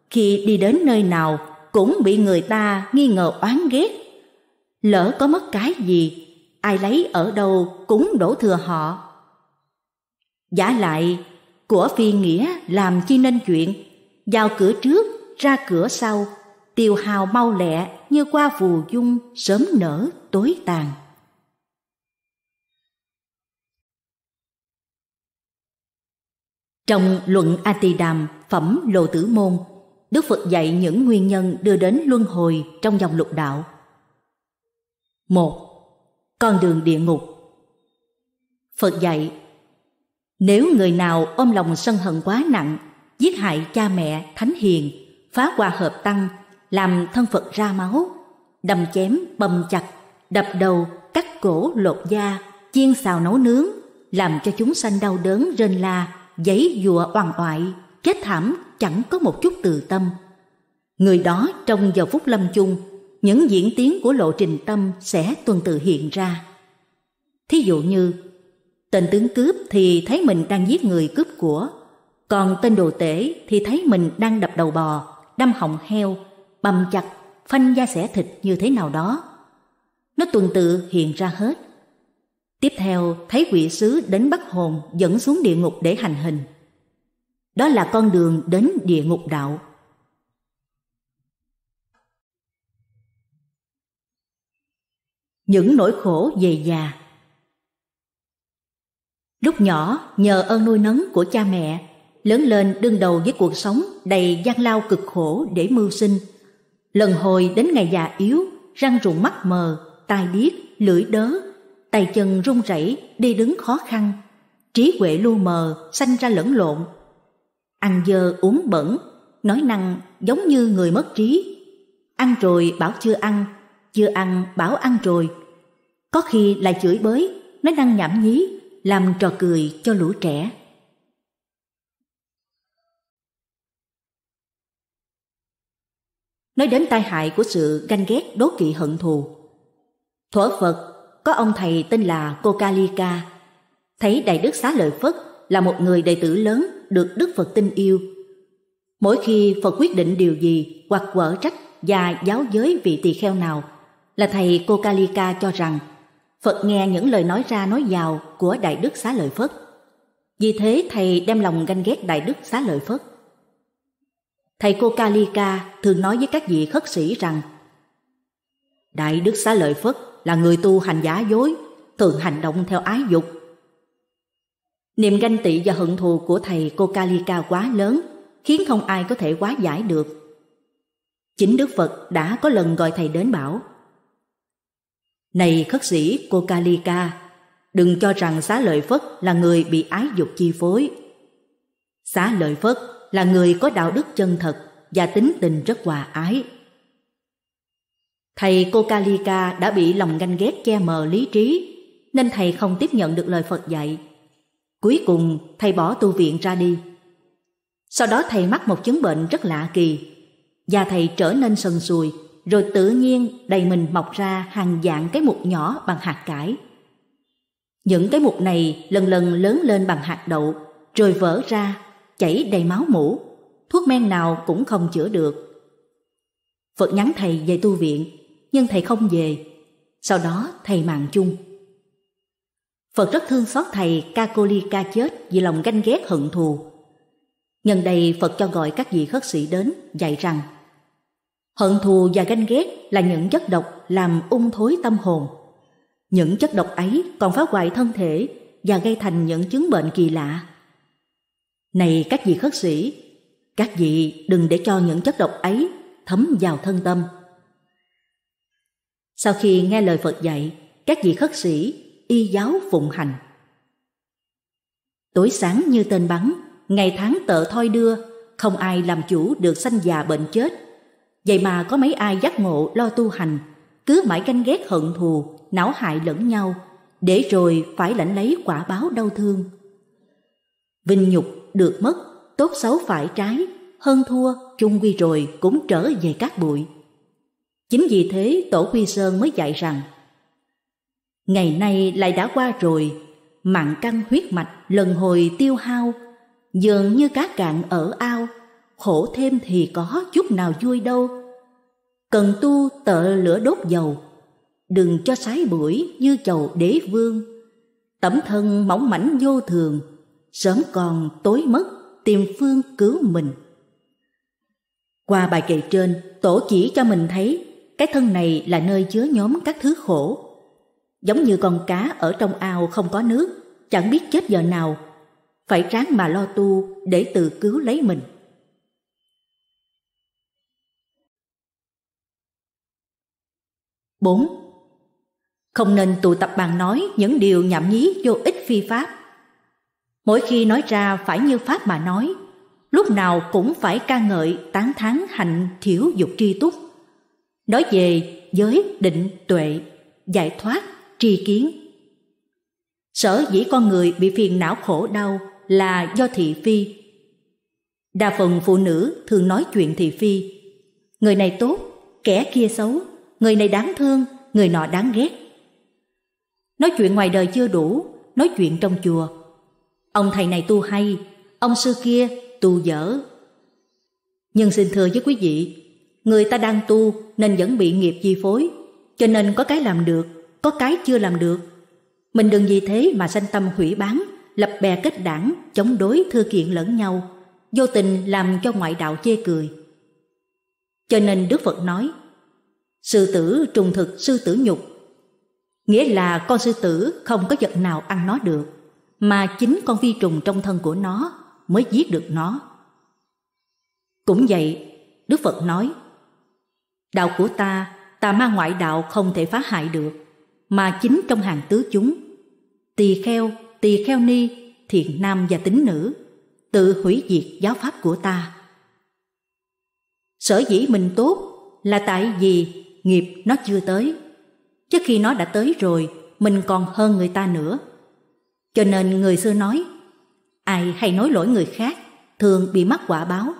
khi đi đến nơi nào cũng bị người ta nghi ngờ oán ghét lỡ có mất cái gì, ai lấy ở đâu cũng đổ thừa họ. Giả lại, của phi nghĩa làm chi nên chuyện, vào cửa trước, ra cửa sau, tiêu hào mau lẹ như qua phù dung sớm nở tối tàn. Trong luận A Tỳ Đàm phẩm Lô Tử Môn, Đức Phật dạy những nguyên nhân đưa đến luân hồi trong dòng lục đạo 1. Con đường địa ngục Phật dạy Nếu người nào ôm lòng sân hận quá nặng, giết hại cha mẹ, thánh hiền, phá hòa hợp tăng, làm thân Phật ra máu, đầm chém, bầm chặt, đập đầu, cắt cổ, lột da, chiên xào nấu nướng, làm cho chúng sanh đau đớn rên la, giấy dùa oằn oại, chết thảm chẳng có một chút từ tâm. Người đó trong giờ phút lâm chung những diễn tiến của lộ trình tâm sẽ tuần tự hiện ra. Thí dụ như, tên tướng cướp thì thấy mình đang giết người cướp của, còn tên đồ tể thì thấy mình đang đập đầu bò, đâm họng heo, bầm chặt, phanh da xẻ thịt như thế nào đó. Nó tuần tự hiện ra hết. Tiếp theo, thấy quỷ sứ đến bắt hồn dẫn xuống địa ngục để hành hình. Đó là con đường đến địa ngục đạo. những nỗi khổ về già. Lúc nhỏ, nhờ ơn nuôi nấng của cha mẹ, lớn lên đương đầu với cuộc sống đầy gian lao cực khổ để mưu sinh. Lần hồi đến ngày già yếu, răng rụng mắt mờ, tai điếc, lưỡi đớ, tay chân run rẩy, đi đứng khó khăn, trí huệ lu mờ, sanh ra lẫn lộn. Ăn dơ uống bẩn, nói năng giống như người mất trí. Ăn rồi bảo chưa ăn, chưa ăn bảo ăn rồi. Có khi lại chửi bới, nói năng nhảm nhí, làm trò cười cho lũ trẻ. Nói đến tai hại của sự ganh ghét đố kỵ hận thù. Thuở Phật, có ông thầy tên là cô Kokalika. Thấy Đại Đức Xá Lợi Phất là một người đệ tử lớn được Đức Phật tin yêu. Mỗi khi Phật quyết định điều gì hoặc quở trách và giáo giới vị tỳ kheo nào là thầy cô Kalika cho rằng Phật nghe những lời nói ra nói vào của Đại Đức Xá Lợi Phất. Vì thế thầy đem lòng ganh ghét Đại Đức Xá Lợi Phất. Thầy cô Kalika thường nói với các vị khất sĩ rằng Đại Đức Xá Lợi Phất là người tu hành giả dối, thường hành động theo ái dục. Niềm ganh tị và hận thù của thầy cô Kalika quá lớn, khiến không ai có thể quá giải được. Chính Đức Phật đã có lần gọi thầy đến bảo – này khất sĩ cô Kalika, đừng cho rằng xá lợi Phất là người bị ái dục chi phối. Xá lợi Phất là người có đạo đức chân thật và tính tình rất hòa ái. Thầy cô Kalika đã bị lòng ganh ghét che mờ lý trí, nên thầy không tiếp nhận được lời Phật dạy. Cuối cùng, thầy bỏ tu viện ra đi. Sau đó thầy mắc một chứng bệnh rất lạ kỳ, và thầy trở nên sần sùi rồi tự nhiên đầy mình mọc ra hàng dạng cái mục nhỏ bằng hạt cải. Những cái mục này lần lần lớn lên bằng hạt đậu, rồi vỡ ra, chảy đầy máu mũ, thuốc men nào cũng không chữa được. Phật nhắn thầy về tu viện, nhưng thầy không về. Sau đó thầy mạng chung. Phật rất thương xót thầy Kakolika chết vì lòng ganh ghét hận thù. Nhân đây Phật cho gọi các vị khất sĩ đến dạy rằng Hận thù và ganh ghét là những chất độc làm ung thối tâm hồn. Những chất độc ấy còn phá hoại thân thể và gây thành những chứng bệnh kỳ lạ. Này các vị khất sĩ, các vị đừng để cho những chất độc ấy thấm vào thân tâm. Sau khi nghe lời Phật dạy, các vị khất sĩ y giáo phụng hành. Tối sáng như tên bắn, ngày tháng tợ thoi đưa, không ai làm chủ được sanh già bệnh chết Vậy mà có mấy ai giác ngộ lo tu hành, cứ mãi ganh ghét hận thù, não hại lẫn nhau, để rồi phải lãnh lấy quả báo đau thương. Vinh nhục được mất, tốt xấu phải trái, hơn thua chung quy rồi cũng trở về cát bụi. Chính vì thế Tổ Quy Sơn mới dạy rằng Ngày nay lại đã qua rồi, mạng căng huyết mạch lần hồi tiêu hao, dường như cá cạn ở ao, khổ thêm thì có chút nào vui đâu. Cần tu tợ lửa đốt dầu, đừng cho sái bụi như chầu đế vương. Tẩm thân mỏng mảnh vô thường, sớm còn tối mất tìm phương cứu mình. Qua bài kệ trên, tổ chỉ cho mình thấy cái thân này là nơi chứa nhóm các thứ khổ. Giống như con cá ở trong ao không có nước, chẳng biết chết giờ nào, phải ráng mà lo tu để tự cứu lấy mình. 4. Không nên tụ tập bàn nói những điều nhảm nhí vô ích phi pháp. Mỗi khi nói ra phải như pháp mà nói, lúc nào cũng phải ca ngợi tán thán hạnh thiểu dục tri túc. Nói về giới định tuệ, giải thoát, tri kiến. Sở dĩ con người bị phiền não khổ đau là do thị phi. Đa phần phụ nữ thường nói chuyện thị phi. Người này tốt, kẻ kia xấu, người này đáng thương, người nọ đáng ghét. Nói chuyện ngoài đời chưa đủ, nói chuyện trong chùa. Ông thầy này tu hay, ông sư kia tu dở. Nhưng xin thưa với quý vị, người ta đang tu nên vẫn bị nghiệp chi phối, cho nên có cái làm được, có cái chưa làm được. Mình đừng vì thế mà sanh tâm hủy bán, lập bè kết đảng, chống đối thưa kiện lẫn nhau, vô tình làm cho ngoại đạo chê cười. Cho nên Đức Phật nói, Sư tử trùng thực sư tử nhục Nghĩa là con sư tử không có vật nào ăn nó được Mà chính con vi trùng trong thân của nó mới giết được nó Cũng vậy, Đức Phật nói Đạo của ta, tà ma ngoại đạo không thể phá hại được Mà chính trong hàng tứ chúng Tỳ kheo, tỳ kheo ni, thiện nam và tín nữ Tự hủy diệt giáo pháp của ta Sở dĩ mình tốt là tại vì nghiệp nó chưa tới. Chứ khi nó đã tới rồi, mình còn hơn người ta nữa. Cho nên người xưa nói, ai hay nói lỗi người khác thường bị mắc quả báo.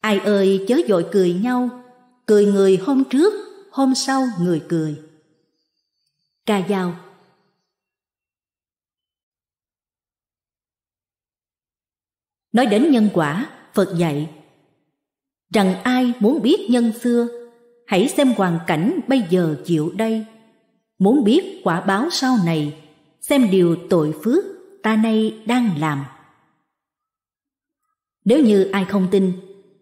Ai ơi chớ dội cười nhau, cười người hôm trước, hôm sau người cười. Ca dao Nói đến nhân quả, Phật dạy rằng ai muốn biết nhân xưa hãy xem hoàn cảnh bây giờ chịu đây. Muốn biết quả báo sau này, xem điều tội phước ta nay đang làm. Nếu như ai không tin,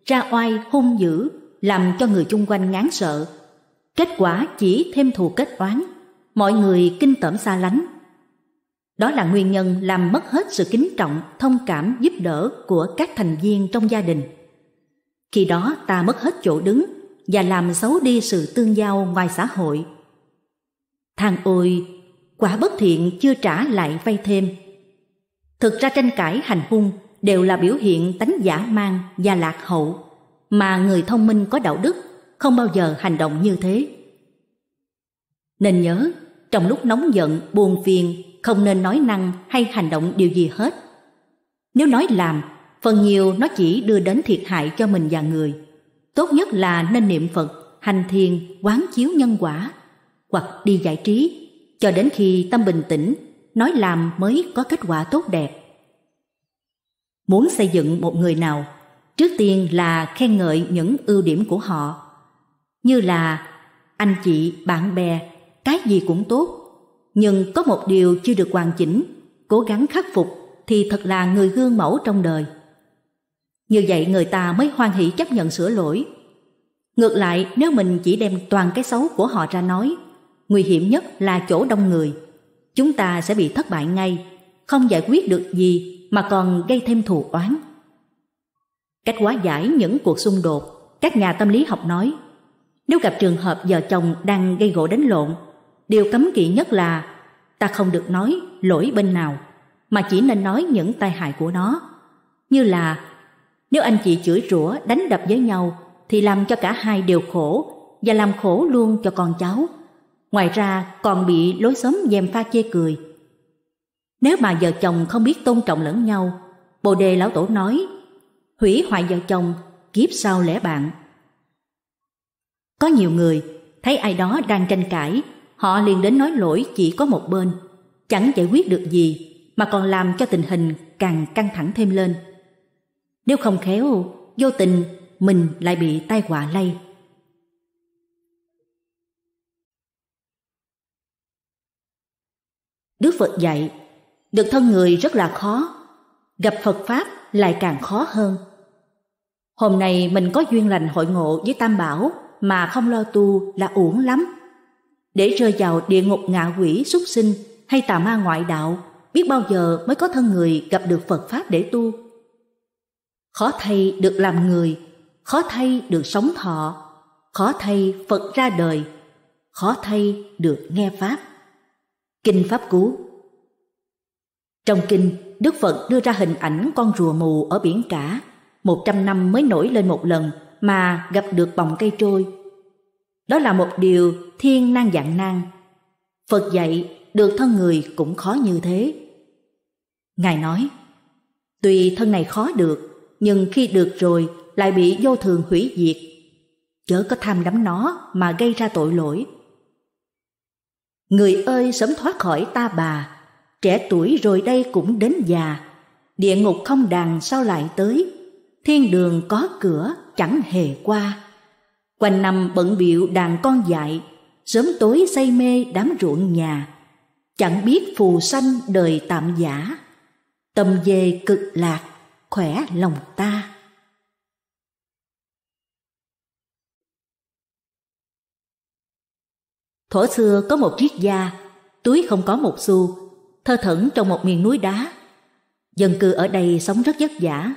ra oai hung dữ làm cho người chung quanh ngán sợ, kết quả chỉ thêm thù kết oán, mọi người kinh tởm xa lánh. Đó là nguyên nhân làm mất hết sự kính trọng, thông cảm, giúp đỡ của các thành viên trong gia đình. Khi đó ta mất hết chỗ đứng, và làm xấu đi sự tương giao ngoài xã hội. Thằng ôi, quả bất thiện chưa trả lại vay thêm. Thực ra tranh cãi hành hung đều là biểu hiện tánh giả mang và lạc hậu, mà người thông minh có đạo đức không bao giờ hành động như thế. Nên nhớ, trong lúc nóng giận, buồn phiền, không nên nói năng hay hành động điều gì hết. Nếu nói làm, phần nhiều nó chỉ đưa đến thiệt hại cho mình và người. Tốt nhất là nên niệm Phật, hành thiền, quán chiếu nhân quả, hoặc đi giải trí, cho đến khi tâm bình tĩnh, nói làm mới có kết quả tốt đẹp. Muốn xây dựng một người nào, trước tiên là khen ngợi những ưu điểm của họ, như là anh chị, bạn bè, cái gì cũng tốt, nhưng có một điều chưa được hoàn chỉnh, cố gắng khắc phục thì thật là người gương mẫu trong đời. Như vậy người ta mới hoan hỷ chấp nhận sửa lỗi. Ngược lại, nếu mình chỉ đem toàn cái xấu của họ ra nói, nguy hiểm nhất là chỗ đông người. Chúng ta sẽ bị thất bại ngay, không giải quyết được gì mà còn gây thêm thù oán. Cách hóa giải những cuộc xung đột, các nhà tâm lý học nói, nếu gặp trường hợp vợ chồng đang gây gỗ đánh lộn, điều cấm kỵ nhất là ta không được nói lỗi bên nào, mà chỉ nên nói những tai hại của nó, như là nếu anh chị chửi rủa đánh đập với nhau thì làm cho cả hai đều khổ và làm khổ luôn cho con cháu. Ngoài ra còn bị lối xóm dèm pha chê cười. Nếu mà vợ chồng không biết tôn trọng lẫn nhau, Bồ đề lão tổ nói, hủy hoại vợ chồng, kiếp sau lẽ bạn. Có nhiều người thấy ai đó đang tranh cãi, họ liền đến nói lỗi chỉ có một bên, chẳng giải quyết được gì mà còn làm cho tình hình càng căng thẳng thêm lên. Nếu không khéo, vô tình mình lại bị tai họa lây. Đức Phật dạy, được thân người rất là khó, gặp Phật Pháp lại càng khó hơn. Hôm nay mình có duyên lành hội ngộ với Tam Bảo mà không lo tu là uổng lắm. Để rơi vào địa ngục ngạ quỷ súc sinh hay tà ma ngoại đạo, biết bao giờ mới có thân người gặp được Phật Pháp để tu khó thay được làm người, khó thay được sống thọ, khó thay Phật ra đời, khó thay được nghe Pháp. Kinh Pháp Cú Trong Kinh, Đức Phật đưa ra hình ảnh con rùa mù ở biển cả, một trăm năm mới nổi lên một lần mà gặp được bọng cây trôi. Đó là một điều thiên nan dạng nan. Phật dạy được thân người cũng khó như thế. Ngài nói, tùy thân này khó được, nhưng khi được rồi lại bị vô thường hủy diệt. Chớ có tham đắm nó mà gây ra tội lỗi. Người ơi sớm thoát khỏi ta bà, trẻ tuổi rồi đây cũng đến già, địa ngục không đàn sao lại tới, thiên đường có cửa chẳng hề qua. Quanh năm bận biệu đàn con dại, sớm tối say mê đám ruộng nhà, chẳng biết phù sanh đời tạm giả, tâm về cực lạc khỏe lòng ta Thổ xưa có một triết gia, túi không có một xu, thơ thẩn trong một miền núi đá. Dân cư ở đây sống rất vất vả.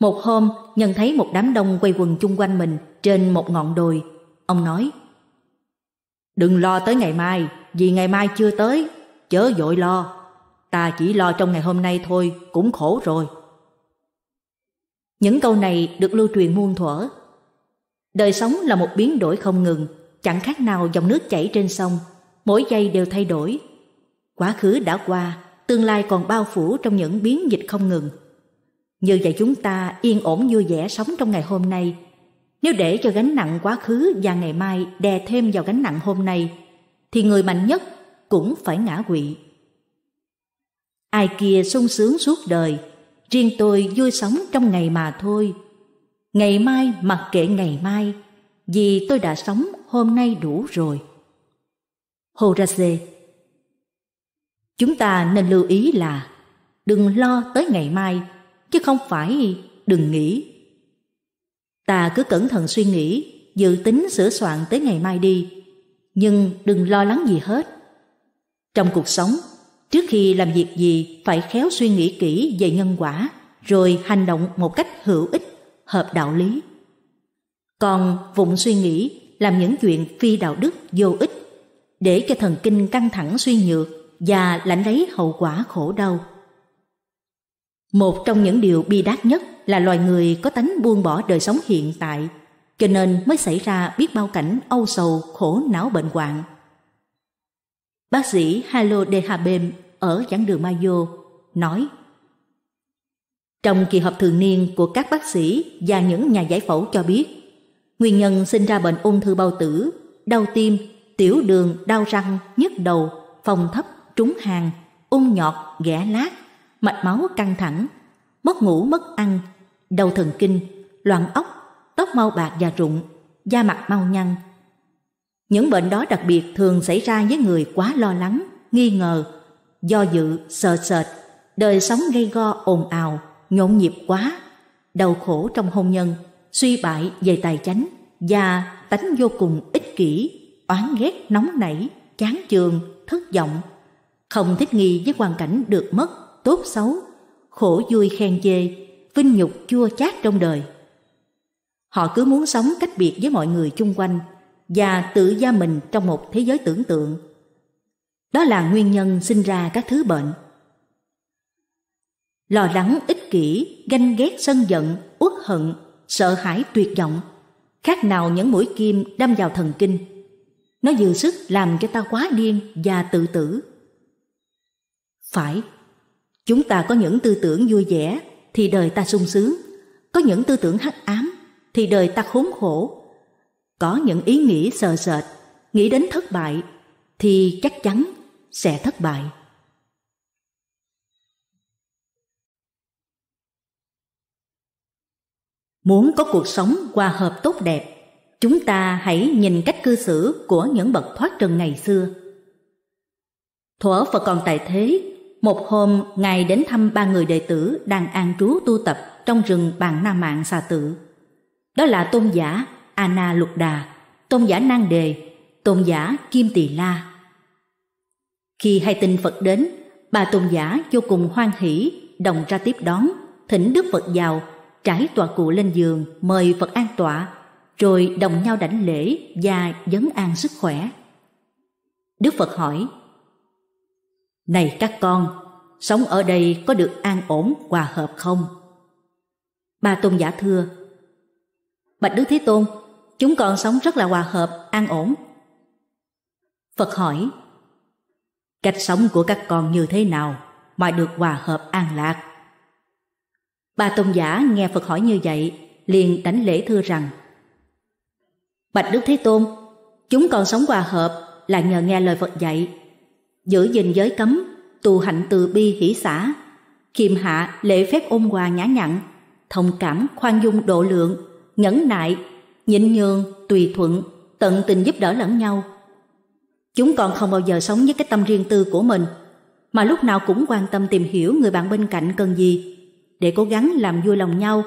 Một hôm, nhận thấy một đám đông quay quần chung quanh mình trên một ngọn đồi. Ông nói, Đừng lo tới ngày mai, vì ngày mai chưa tới, chớ vội lo. Ta chỉ lo trong ngày hôm nay thôi, cũng khổ rồi. Những câu này được lưu truyền muôn thuở. Đời sống là một biến đổi không ngừng, chẳng khác nào dòng nước chảy trên sông, mỗi giây đều thay đổi. Quá khứ đã qua, tương lai còn bao phủ trong những biến dịch không ngừng. Như vậy chúng ta yên ổn vui vẻ sống trong ngày hôm nay. Nếu để cho gánh nặng quá khứ và ngày mai đè thêm vào gánh nặng hôm nay, thì người mạnh nhất cũng phải ngã quỵ. Ai kia sung sướng suốt đời riêng tôi vui sống trong ngày mà thôi. Ngày mai mặc kệ ngày mai, vì tôi đã sống hôm nay đủ rồi. Horace Chúng ta nên lưu ý là đừng lo tới ngày mai, chứ không phải đừng nghĩ. Ta cứ cẩn thận suy nghĩ, dự tính sửa soạn tới ngày mai đi, nhưng đừng lo lắng gì hết. Trong cuộc sống, Trước khi làm việc gì phải khéo suy nghĩ kỹ về nhân quả, rồi hành động một cách hữu ích, hợp đạo lý. Còn vụng suy nghĩ làm những chuyện phi đạo đức vô ích, để cho thần kinh căng thẳng suy nhược và lãnh lấy hậu quả khổ đau. Một trong những điều bi đát nhất là loài người có tánh buông bỏ đời sống hiện tại, cho nên mới xảy ra biết bao cảnh âu sầu, khổ não bệnh hoạn bác sĩ Halo Dehabem ở giảng đường Mayo nói Trong kỳ họp thường niên của các bác sĩ và những nhà giải phẫu cho biết, nguyên nhân sinh ra bệnh ung thư bao tử, đau tim, tiểu đường, đau răng, nhức đầu, phòng thấp, trúng hàng, ung nhọt, ghẻ lát, mạch máu căng thẳng, mất ngủ mất ăn, đau thần kinh, loạn óc, tóc mau bạc và rụng, da mặt mau nhăn, những bệnh đó đặc biệt thường xảy ra với người quá lo lắng, nghi ngờ, do dự, sợ sệt, đời sống gây go ồn ào, nhộn nhịp quá, đau khổ trong hôn nhân, suy bại về tài chánh và tánh vô cùng ích kỷ, oán ghét nóng nảy, chán chường, thất vọng, không thích nghi với hoàn cảnh được mất, tốt xấu, khổ vui khen chê, vinh nhục chua chát trong đời. Họ cứ muốn sống cách biệt với mọi người chung quanh, và tự gia mình trong một thế giới tưởng tượng. Đó là nguyên nhân sinh ra các thứ bệnh. Lo lắng ích kỷ, ganh ghét sân giận, uất hận, sợ hãi tuyệt vọng, khác nào những mũi kim đâm vào thần kinh. Nó dư sức làm cho ta quá điên và tự tử. Phải, chúng ta có những tư tưởng vui vẻ thì đời ta sung sướng, có những tư tưởng hắc ám thì đời ta khốn khổ, có những ý nghĩ sờ sệt, nghĩ đến thất bại, thì chắc chắn sẽ thất bại. Muốn có cuộc sống hòa hợp tốt đẹp, chúng ta hãy nhìn cách cư xử của những bậc thoát trần ngày xưa. Thuở Phật còn tại thế, một hôm Ngài đến thăm ba người đệ tử đang an trú tu tập trong rừng Bàn Na Mạng Xà Tự. Đó là Tôn giả Anna Lục Đà, Tôn giả Nang Đề, Tôn giả Kim Tỳ La. Khi hai tinh Phật đến, bà Tôn giả vô cùng hoan hỷ, đồng ra tiếp đón, thỉnh Đức Phật vào, trải tòa cụ lên giường, mời Phật an tọa, rồi đồng nhau đảnh lễ và vấn an sức khỏe. Đức Phật hỏi: "Này các con, sống ở đây có được an ổn hòa hợp không?" Ba Tôn giả thưa: "Bạch Đức Thế Tôn, chúng còn sống rất là hòa hợp, an ổn. Phật hỏi, cách sống của các con như thế nào mà được hòa hợp an lạc? Bà Tôn Giả nghe Phật hỏi như vậy, liền đánh lễ thưa rằng, Bạch Đức Thế Tôn, chúng còn sống hòa hợp là nhờ nghe lời Phật dạy, giữ gìn giới cấm, tu hạnh từ bi hỷ xã, khiêm hạ lễ phép ôn hòa nhã nhặn, thông cảm khoan dung độ lượng, nhẫn nại nhịn nhường, tùy thuận, tận tình giúp đỡ lẫn nhau. Chúng còn không bao giờ sống với cái tâm riêng tư của mình, mà lúc nào cũng quan tâm tìm hiểu người bạn bên cạnh cần gì để cố gắng làm vui lòng nhau,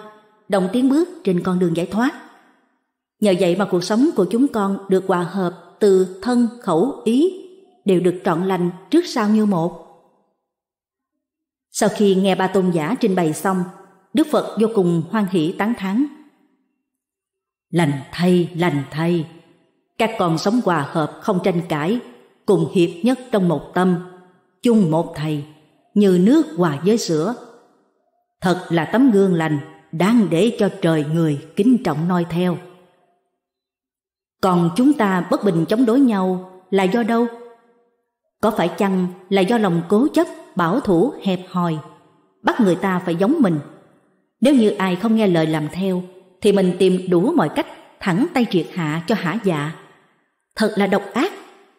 đồng tiến bước trên con đường giải thoát. Nhờ vậy mà cuộc sống của chúng con được hòa hợp từ thân, khẩu, ý đều được trọn lành trước sau như một. Sau khi nghe ba tôn giả trình bày xong, Đức Phật vô cùng hoan hỷ tán thán Lành thay, lành thay. Các con sống hòa hợp không tranh cãi, cùng hiệp nhất trong một tâm, chung một thầy, như nước hòa với sữa. Thật là tấm gương lành, đáng để cho trời người kính trọng noi theo. Còn chúng ta bất bình chống đối nhau là do đâu? Có phải chăng là do lòng cố chấp, bảo thủ, hẹp hòi, bắt người ta phải giống mình? Nếu như ai không nghe lời làm theo, thì mình tìm đủ mọi cách thẳng tay triệt hạ cho hả dạ. Thật là độc ác,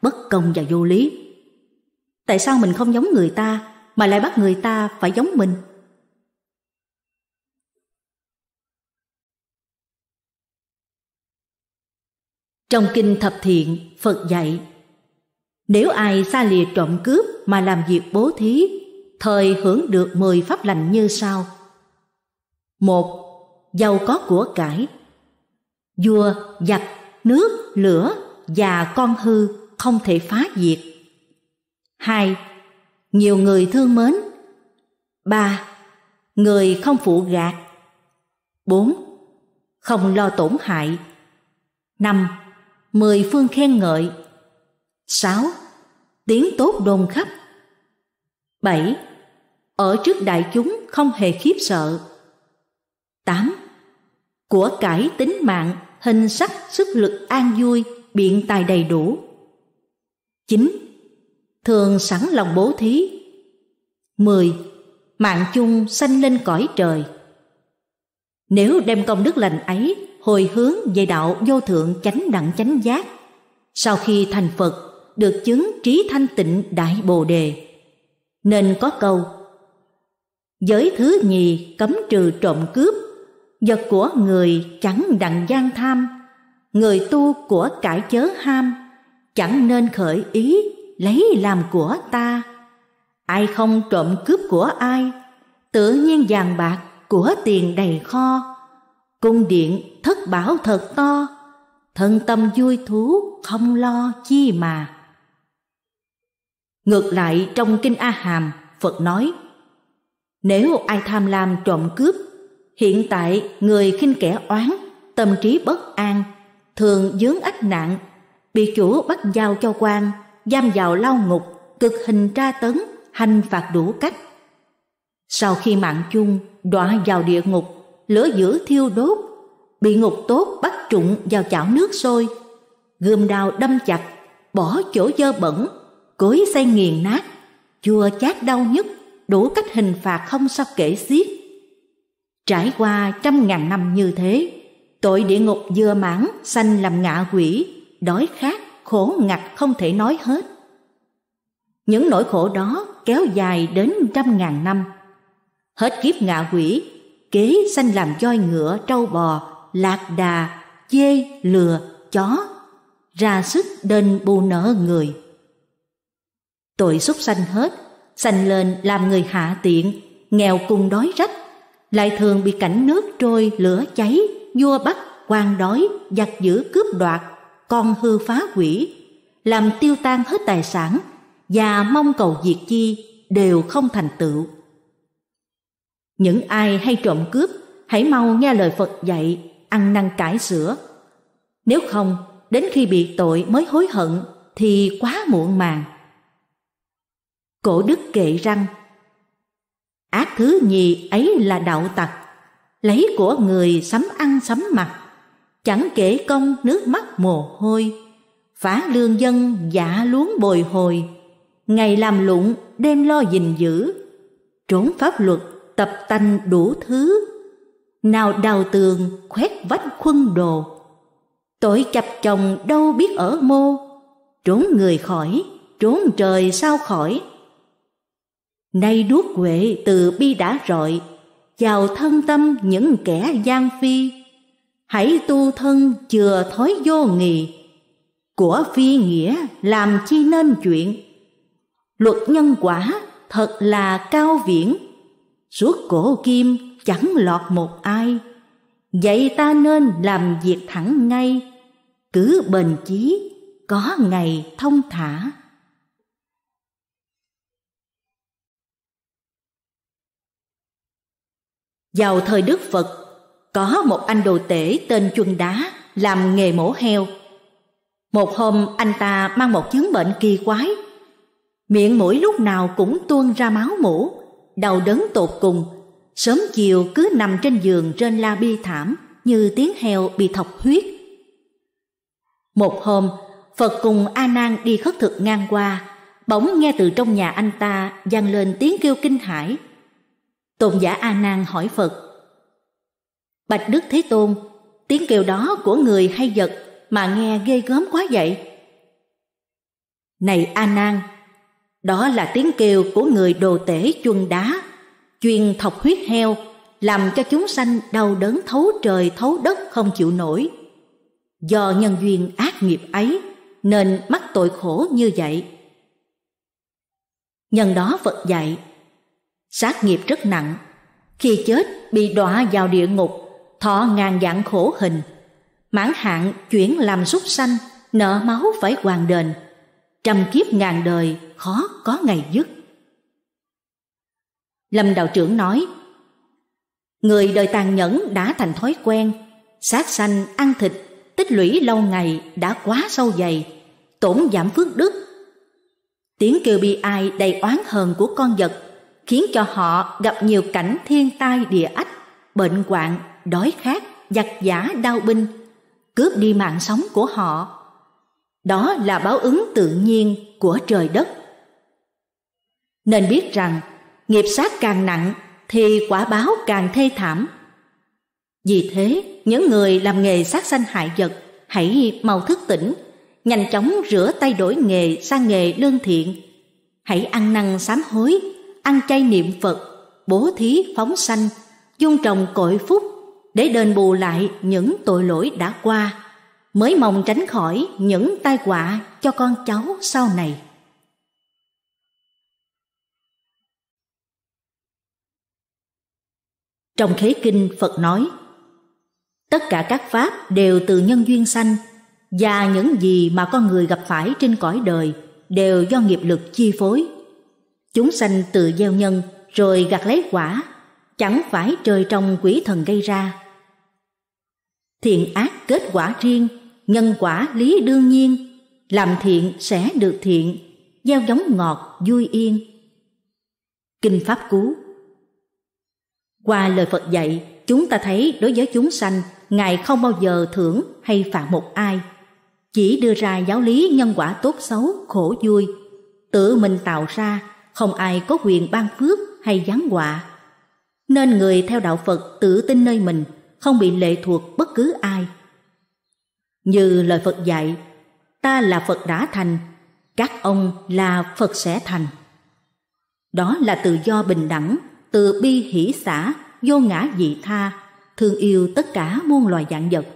bất công và vô lý. Tại sao mình không giống người ta mà lại bắt người ta phải giống mình? Trong kinh thập thiện, Phật dạy Nếu ai xa lìa trộm cướp mà làm việc bố thí Thời hưởng được mười pháp lành như sau một giàu có của cải vua giặc nước lửa và con hư không thể phá diệt hai nhiều người thương mến ba người không phụ gạt bốn không lo tổn hại năm mười phương khen ngợi sáu tiếng tốt đồn khắp bảy ở trước đại chúng không hề khiếp sợ tám của cải tính mạng, hình sắc sức lực an vui, biện tài đầy đủ. chín Thường sẵn lòng bố thí. mười Mạng chung sanh lên cõi trời. Nếu đem công đức lành ấy hồi hướng về đạo vô thượng chánh đẳng chánh giác, sau khi thành Phật được chứng trí thanh tịnh đại bồ đề, nên có câu giới thứ nhì cấm trừ trộm cướp vật của người chẳng đặng gian tham người tu của cải chớ ham chẳng nên khởi ý lấy làm của ta ai không trộm cướp của ai tự nhiên vàng bạc của tiền đầy kho cung điện thất bảo thật to thân tâm vui thú không lo chi mà ngược lại trong kinh a hàm phật nói nếu ai tham lam trộm cướp Hiện tại người khinh kẻ oán, tâm trí bất an, thường dướng ách nạn, bị chủ bắt giao cho quan, giam vào lao ngục, cực hình tra tấn, hành phạt đủ cách. Sau khi mạng chung đọa vào địa ngục, lửa dữ thiêu đốt, bị ngục tốt bắt trụng vào chảo nước sôi, gươm đao đâm chặt, bỏ chỗ dơ bẩn, cối xay nghiền nát, chua chát đau nhức, đủ cách hình phạt không sao kể xiết Trải qua trăm ngàn năm như thế, tội địa ngục vừa mãn sanh làm ngạ quỷ, đói khát, khổ ngặt không thể nói hết. Những nỗi khổ đó kéo dài đến trăm ngàn năm. Hết kiếp ngạ quỷ, kế sanh làm voi ngựa trâu bò, lạc đà, dê, lừa, chó, ra sức đền bù nợ người. Tội xúc sanh hết, sanh lên làm người hạ tiện, nghèo cùng đói rách, lại thường bị cảnh nước trôi lửa cháy vua bắt quan đói giặc giữ cướp đoạt con hư phá hủy, làm tiêu tan hết tài sản và mong cầu diệt chi đều không thành tựu những ai hay trộm cướp hãy mau nghe lời phật dạy ăn năn cải sửa nếu không đến khi bị tội mới hối hận thì quá muộn màng cổ đức kệ rằng Ác thứ nhì ấy là đạo tặc, lấy của người sắm ăn sắm mặc, chẳng kể công nước mắt mồ hôi, phá lương dân giả luống bồi hồi, ngày làm lụng đêm lo gìn giữ, trốn pháp luật tập tành đủ thứ, nào đào tường khoét vách khuân đồ, tội chập chồng đâu biết ở mô, trốn người khỏi, trốn trời sao khỏi, Nay đuốc huệ từ bi đã rọi, Vào thân tâm những kẻ gian phi, Hãy tu thân chừa thói vô nghì, Của phi nghĩa làm chi nên chuyện. Luật nhân quả thật là cao viễn, Suốt cổ kim chẳng lọt một ai, Vậy ta nên làm việc thẳng ngay, Cứ bền chí, có ngày thông thả. Vào thời Đức Phật, có một anh đồ tể tên Chuân Đá làm nghề mổ heo. Một hôm anh ta mang một chứng bệnh kỳ quái. Miệng mũi lúc nào cũng tuôn ra máu mũ, đau đớn tột cùng, sớm chiều cứ nằm trên giường trên la bi thảm như tiếng heo bị thọc huyết. Một hôm, Phật cùng A Nan đi khất thực ngang qua, bỗng nghe từ trong nhà anh ta vang lên tiếng kêu kinh hãi Tôn giả A Nan hỏi Phật: Bạch Đức Thế Tôn, tiếng kêu đó của người hay vật mà nghe ghê gớm quá vậy? Này A Nan, đó là tiếng kêu của người đồ tể chuông đá, chuyên thọc huyết heo, làm cho chúng sanh đau đớn thấu trời thấu đất không chịu nổi. Do nhân duyên ác nghiệp ấy nên mắc tội khổ như vậy. Nhân đó Phật dạy sát nghiệp rất nặng. Khi chết bị đọa vào địa ngục, thọ ngàn dạng khổ hình. Mãn hạn chuyển làm súc sanh, nợ máu phải hoàn đền. Trăm kiếp ngàn đời khó có ngày dứt. Lâm đạo trưởng nói, Người đời tàn nhẫn đã thành thói quen, sát sanh, ăn thịt, tích lũy lâu ngày đã quá sâu dày, tổn giảm phước đức. Tiếng kêu bi ai đầy oán hờn của con vật khiến cho họ gặp nhiều cảnh thiên tai địa ách, bệnh hoạn, đói khát, giặc giả đau binh, cướp đi mạng sống của họ. Đó là báo ứng tự nhiên của trời đất. Nên biết rằng, nghiệp sát càng nặng thì quả báo càng thê thảm. Vì thế, những người làm nghề sát sanh hại vật hãy mau thức tỉnh, nhanh chóng rửa tay đổi nghề sang nghề lương thiện. Hãy ăn năn sám hối ăn chay niệm Phật, bố thí phóng sanh, dung trồng cội phúc để đền bù lại những tội lỗi đã qua, mới mong tránh khỏi những tai họa cho con cháu sau này. Trong khế kinh Phật nói: Tất cả các pháp đều từ nhân duyên sanh và những gì mà con người gặp phải trên cõi đời đều do nghiệp lực chi phối Chúng sanh tự gieo nhân rồi gặt lấy quả, chẳng phải trời trong quỷ thần gây ra. Thiện ác kết quả riêng, nhân quả lý đương nhiên, làm thiện sẽ được thiện, gieo giống ngọt vui yên. Kinh Pháp Cú Qua lời Phật dạy, chúng ta thấy đối với chúng sanh, Ngài không bao giờ thưởng hay phạt một ai. Chỉ đưa ra giáo lý nhân quả tốt xấu, khổ vui, tự mình tạo ra không ai có quyền ban phước hay giáng họa. Nên người theo đạo Phật tự tin nơi mình, không bị lệ thuộc bất cứ ai. Như lời Phật dạy, ta là Phật đã thành, các ông là Phật sẽ thành. Đó là tự do bình đẳng, từ bi hỷ xã, vô ngã dị tha, thương yêu tất cả muôn loài dạng vật.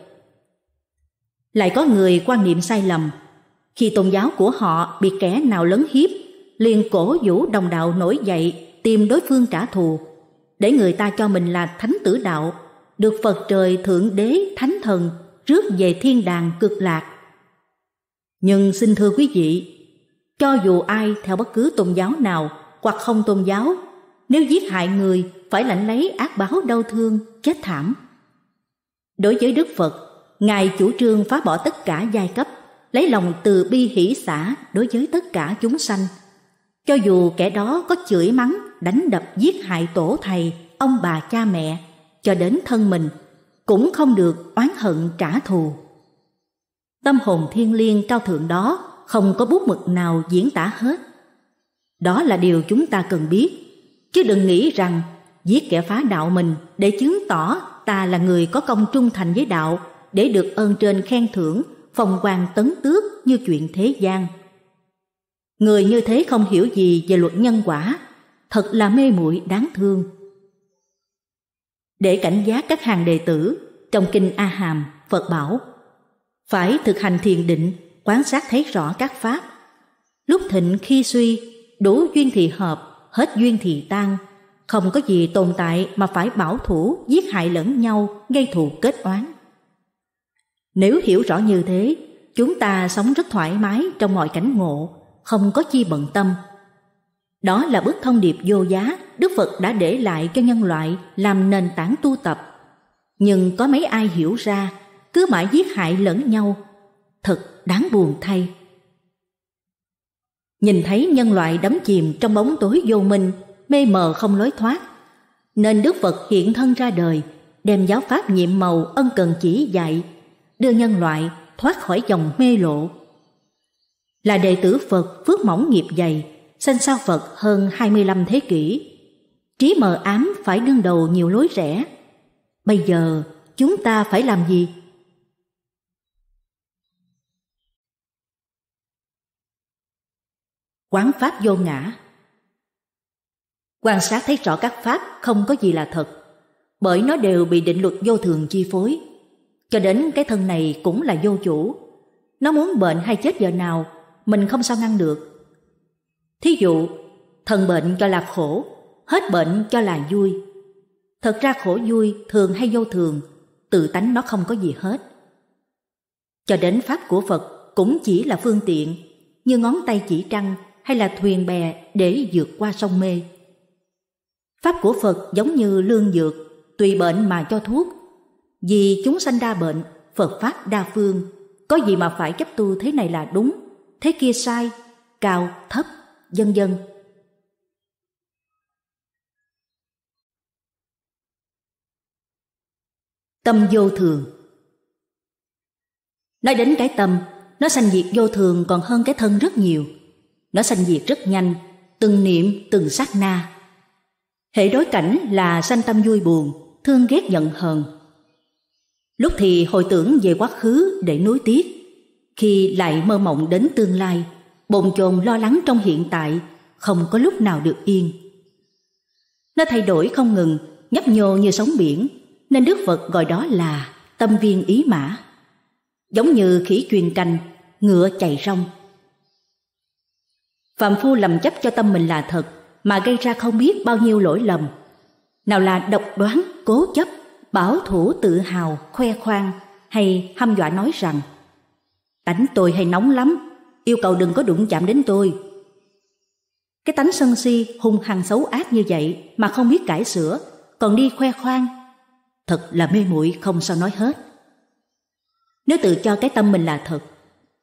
Lại có người quan niệm sai lầm, khi tôn giáo của họ bị kẻ nào lấn hiếp liền cổ vũ đồng đạo nổi dậy tìm đối phương trả thù để người ta cho mình là thánh tử đạo được phật trời thượng đế thánh thần rước về thiên đàng cực lạc nhưng xin thưa quý vị cho dù ai theo bất cứ tôn giáo nào hoặc không tôn giáo nếu giết hại người phải lãnh lấy ác báo đau thương chết thảm đối với đức phật ngài chủ trương phá bỏ tất cả giai cấp lấy lòng từ bi hỷ xã đối với tất cả chúng sanh cho dù kẻ đó có chửi mắng, đánh đập giết hại tổ thầy, ông bà cha mẹ, cho đến thân mình, cũng không được oán hận trả thù. Tâm hồn thiên liêng cao thượng đó không có bút mực nào diễn tả hết. Đó là điều chúng ta cần biết, chứ đừng nghĩ rằng giết kẻ phá đạo mình để chứng tỏ ta là người có công trung thành với đạo để được ơn trên khen thưởng, phòng quan tấn tước như chuyện thế gian Người như thế không hiểu gì về luật nhân quả, thật là mê muội đáng thương. Để cảnh giác các hàng đệ tử, trong kinh A Hàm, Phật bảo phải thực hành thiền định, quan sát thấy rõ các pháp. Lúc thịnh khi suy, đủ duyên thì hợp, hết duyên thì tan, không có gì tồn tại mà phải bảo thủ, giết hại lẫn nhau, gây thù kết oán. Nếu hiểu rõ như thế, chúng ta sống rất thoải mái trong mọi cảnh ngộ, không có chi bận tâm. Đó là bức thông điệp vô giá Đức Phật đã để lại cho nhân loại làm nền tảng tu tập. Nhưng có mấy ai hiểu ra, cứ mãi giết hại lẫn nhau, thật đáng buồn thay. Nhìn thấy nhân loại đắm chìm trong bóng tối vô minh, mê mờ không lối thoát, nên Đức Phật hiện thân ra đời, đem giáo pháp nhiệm màu ân cần chỉ dạy, đưa nhân loại thoát khỏi dòng mê lộ là đệ tử Phật phước mỏng nghiệp dày, sanh sao Phật hơn 25 thế kỷ. Trí mờ ám phải đương đầu nhiều lối rẽ. Bây giờ chúng ta phải làm gì? Quán pháp vô ngã Quan sát thấy rõ các pháp không có gì là thật, bởi nó đều bị định luật vô thường chi phối. Cho đến cái thân này cũng là vô chủ. Nó muốn bệnh hay chết giờ nào mình không sao ngăn được. Thí dụ, thần bệnh cho là khổ, hết bệnh cho là vui. Thật ra khổ vui thường hay vô thường, tự tánh nó không có gì hết. Cho đến pháp của Phật cũng chỉ là phương tiện, như ngón tay chỉ trăng hay là thuyền bè để vượt qua sông mê. Pháp của Phật giống như lương dược, tùy bệnh mà cho thuốc. Vì chúng sanh đa bệnh, Phật Pháp đa phương, có gì mà phải chấp tu thế này là đúng, thế kia sai, cao, thấp, vân vân. Tâm vô thường Nói đến cái tâm, nó sanh diệt vô thường còn hơn cái thân rất nhiều. Nó sanh diệt rất nhanh, từng niệm, từng sát na. Hệ đối cảnh là sanh tâm vui buồn, thương ghét giận hờn. Lúc thì hồi tưởng về quá khứ để nuối tiếc, khi lại mơ mộng đến tương lai, bồn chồn lo lắng trong hiện tại, không có lúc nào được yên. Nó thay đổi không ngừng, nhấp nhô như sóng biển, nên Đức Phật gọi đó là tâm viên ý mã. Giống như khỉ chuyên canh, ngựa chạy rong. Phạm phu lầm chấp cho tâm mình là thật mà gây ra không biết bao nhiêu lỗi lầm. Nào là độc đoán, cố chấp, bảo thủ tự hào, khoe khoang hay hăm dọa nói rằng tánh tôi hay nóng lắm yêu cầu đừng có đụng chạm đến tôi cái tánh sân si hung hăng xấu ác như vậy mà không biết cải sửa còn đi khoe khoang thật là mê muội không sao nói hết nếu tự cho cái tâm mình là thật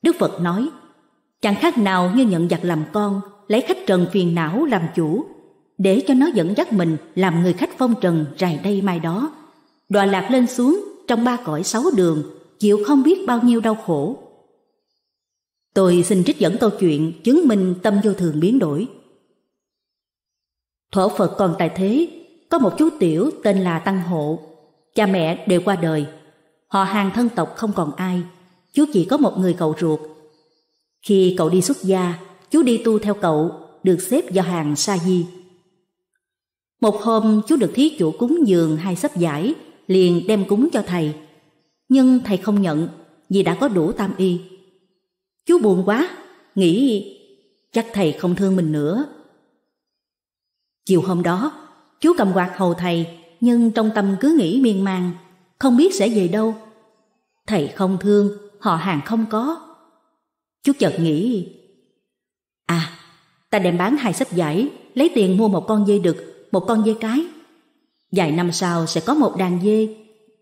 đức phật nói chẳng khác nào như nhận giặc làm con lấy khách trần phiền não làm chủ để cho nó dẫn dắt mình làm người khách phong trần rày đây mai đó đọa lạc lên xuống trong ba cõi sáu đường chịu không biết bao nhiêu đau khổ Tôi xin trích dẫn câu chuyện chứng minh tâm vô thường biến đổi. Thổ Phật còn tại thế, có một chú tiểu tên là Tăng Hộ. Cha mẹ đều qua đời, họ hàng thân tộc không còn ai, chú chỉ có một người cậu ruột. Khi cậu đi xuất gia, chú đi tu theo cậu, được xếp vào hàng sa di. Một hôm chú được thí chủ cúng dường hai sấp giải, liền đem cúng cho thầy. Nhưng thầy không nhận vì đã có đủ tam y. Chú buồn quá, nghĩ chắc thầy không thương mình nữa. Chiều hôm đó, chú cầm quạt hầu thầy, nhưng trong tâm cứ nghĩ miên man, không biết sẽ về đâu. Thầy không thương, họ hàng không có. Chú chợt nghĩ, à, ta đem bán hai sách giải, lấy tiền mua một con dê đực, một con dê cái. Vài năm sau sẽ có một đàn dê,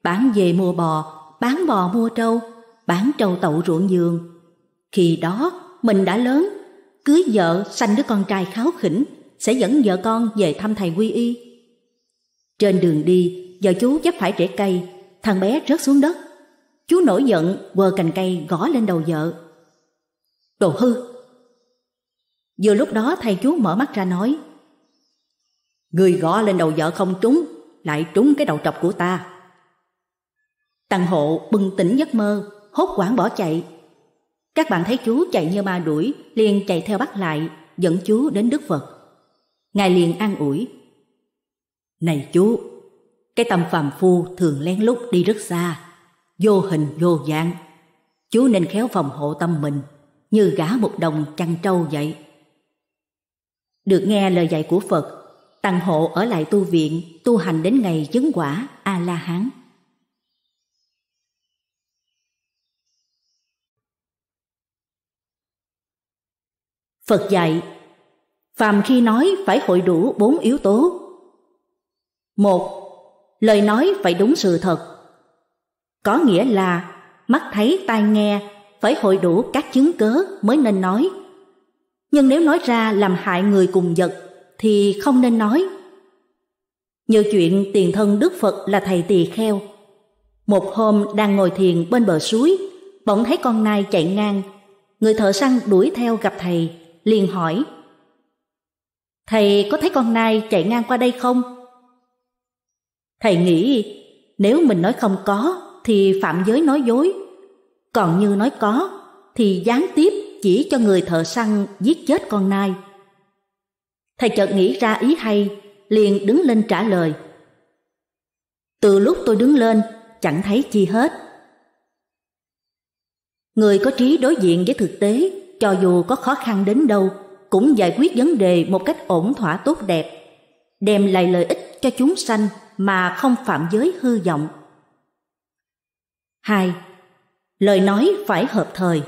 bán dê mua bò, bán bò mua trâu, bán trâu tậu ruộng giường, khi đó mình đã lớn, cưới vợ sanh đứa con trai kháo khỉnh sẽ dẫn vợ con về thăm thầy quy y. Trên đường đi, vợ chú dấp phải rễ cây, thằng bé rớt xuống đất. Chú nổi giận quờ cành cây gõ lên đầu vợ. Đồ hư! Vừa lúc đó thầy chú mở mắt ra nói Người gõ lên đầu vợ không trúng Lại trúng cái đầu trọc của ta Tăng hộ bừng tỉnh giấc mơ Hốt quảng bỏ chạy các bạn thấy chú chạy như ma đuổi, liền chạy theo bắt lại, dẫn chú đến Đức Phật. Ngài liền an ủi. Này chú, cái tâm phàm phu thường lén lút đi rất xa, vô hình vô dạng. Chú nên khéo phòng hộ tâm mình, như gã một đồng chăn trâu vậy. Được nghe lời dạy của Phật, tăng hộ ở lại tu viện, tu hành đến ngày chứng quả A-la-hán. Phật dạy, phàm khi nói phải hội đủ bốn yếu tố. Một, lời nói phải đúng sự thật. Có nghĩa là mắt thấy tai nghe phải hội đủ các chứng cớ mới nên nói. Nhưng nếu nói ra làm hại người cùng vật thì không nên nói. Như chuyện tiền thân Đức Phật là thầy tỳ kheo. Một hôm đang ngồi thiền bên bờ suối, bỗng thấy con nai chạy ngang. Người thợ săn đuổi theo gặp thầy, liền hỏi Thầy có thấy con nai chạy ngang qua đây không? Thầy nghĩ nếu mình nói không có thì phạm giới nói dối Còn như nói có thì gián tiếp chỉ cho người thợ săn giết chết con nai Thầy chợt nghĩ ra ý hay liền đứng lên trả lời Từ lúc tôi đứng lên chẳng thấy chi hết Người có trí đối diện với thực tế cho dù có khó khăn đến đâu cũng giải quyết vấn đề một cách ổn thỏa tốt đẹp, đem lại lợi ích cho chúng sanh mà không phạm giới hư vọng. hai Lời nói phải hợp thời.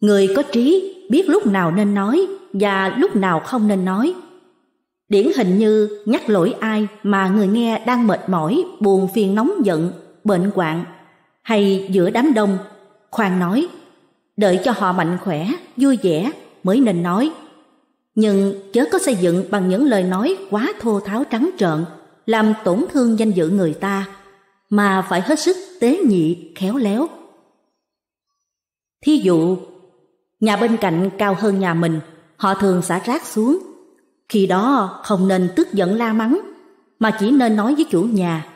Người có trí biết lúc nào nên nói và lúc nào không nên nói. Điển hình như nhắc lỗi ai mà người nghe đang mệt mỏi, buồn phiền nóng giận, bệnh hoạn hay giữa đám đông, khoan nói đợi cho họ mạnh khỏe, vui vẻ mới nên nói. Nhưng chớ có xây dựng bằng những lời nói quá thô tháo trắng trợn, làm tổn thương danh dự người ta, mà phải hết sức tế nhị, khéo léo. Thí dụ, nhà bên cạnh cao hơn nhà mình, họ thường xả rác xuống. Khi đó không nên tức giận la mắng, mà chỉ nên nói với chủ nhà.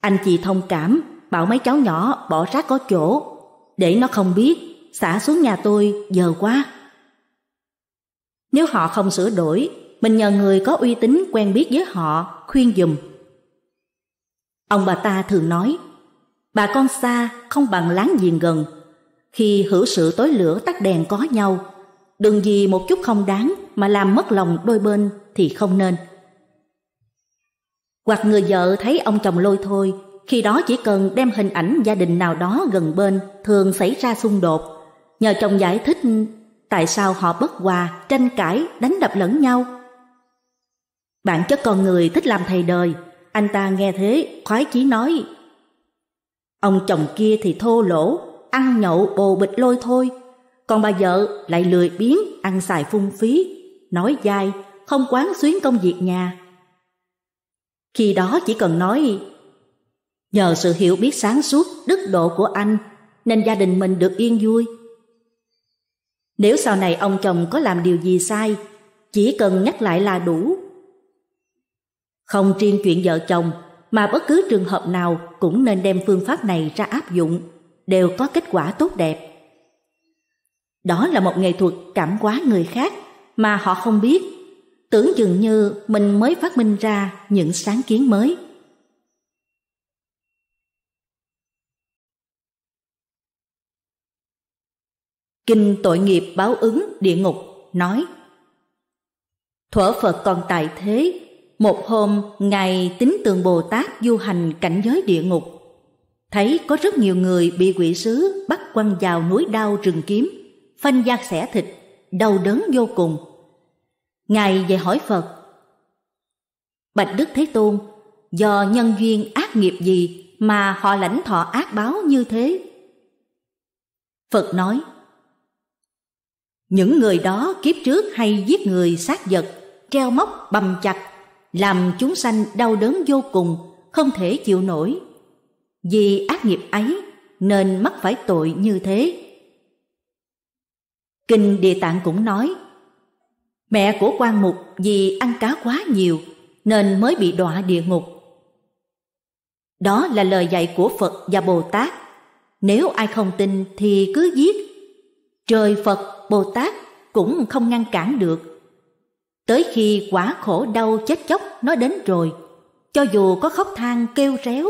Anh chị thông cảm, bảo mấy cháu nhỏ bỏ rác có chỗ để nó không biết, xả xuống nhà tôi giờ quá. Nếu họ không sửa đổi, mình nhờ người có uy tín quen biết với họ khuyên giùm. Ông bà ta thường nói, bà con xa không bằng láng giềng gần. Khi hữu sự tối lửa tắt đèn có nhau, đừng vì một chút không đáng mà làm mất lòng đôi bên thì không nên. Hoặc người vợ thấy ông chồng lôi thôi khi đó chỉ cần đem hình ảnh gia đình nào đó gần bên thường xảy ra xung đột. Nhờ chồng giải thích tại sao họ bất hòa, tranh cãi, đánh đập lẫn nhau. Bản chất con người thích làm thầy đời, anh ta nghe thế khoái chí nói. Ông chồng kia thì thô lỗ, ăn nhậu bồ bịch lôi thôi, còn bà vợ lại lười biếng ăn xài phung phí, nói dai, không quán xuyến công việc nhà. Khi đó chỉ cần nói Nhờ sự hiểu biết sáng suốt, đức độ của anh nên gia đình mình được yên vui. Nếu sau này ông chồng có làm điều gì sai, chỉ cần nhắc lại là đủ. Không riêng chuyện vợ chồng mà bất cứ trường hợp nào cũng nên đem phương pháp này ra áp dụng, đều có kết quả tốt đẹp. Đó là một nghệ thuật cảm hóa người khác mà họ không biết, tưởng chừng như mình mới phát minh ra những sáng kiến mới. Kinh tội nghiệp báo ứng địa ngục nói Thuở Phật còn tại thế Một hôm Ngài tính tường Bồ Tát du hành cảnh giới địa ngục Thấy có rất nhiều người bị quỷ sứ bắt quăng vào núi đao rừng kiếm Phanh da xẻ thịt, đau đớn vô cùng Ngài về hỏi Phật Bạch Đức Thế Tôn Do nhân duyên ác nghiệp gì mà họ lãnh thọ ác báo như thế? Phật nói những người đó kiếp trước hay giết người sát vật treo móc bầm chặt làm chúng sanh đau đớn vô cùng không thể chịu nổi vì ác nghiệp ấy nên mắc phải tội như thế kinh địa tạng cũng nói mẹ của quan mục vì ăn cá quá nhiều nên mới bị đọa địa ngục đó là lời dạy của phật và bồ tát nếu ai không tin thì cứ giết trời Phật, Bồ Tát cũng không ngăn cản được. Tới khi quả khổ đau chết chóc nó đến rồi, cho dù có khóc than kêu réo,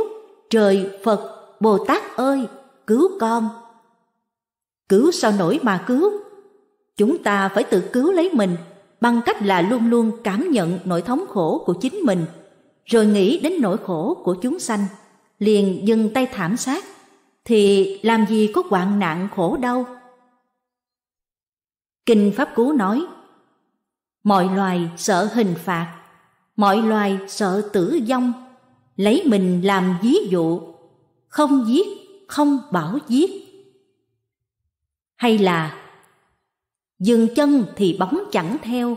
trời Phật, Bồ Tát ơi, cứu con. Cứu sao nổi mà cứu? Chúng ta phải tự cứu lấy mình bằng cách là luôn luôn cảm nhận nỗi thống khổ của chính mình, rồi nghĩ đến nỗi khổ của chúng sanh, liền dừng tay thảm sát, thì làm gì có hoạn nạn khổ đau Kinh Pháp Cú nói Mọi loài sợ hình phạt Mọi loài sợ tử vong Lấy mình làm ví dụ Không giết, không bảo giết Hay là Dừng chân thì bóng chẳng theo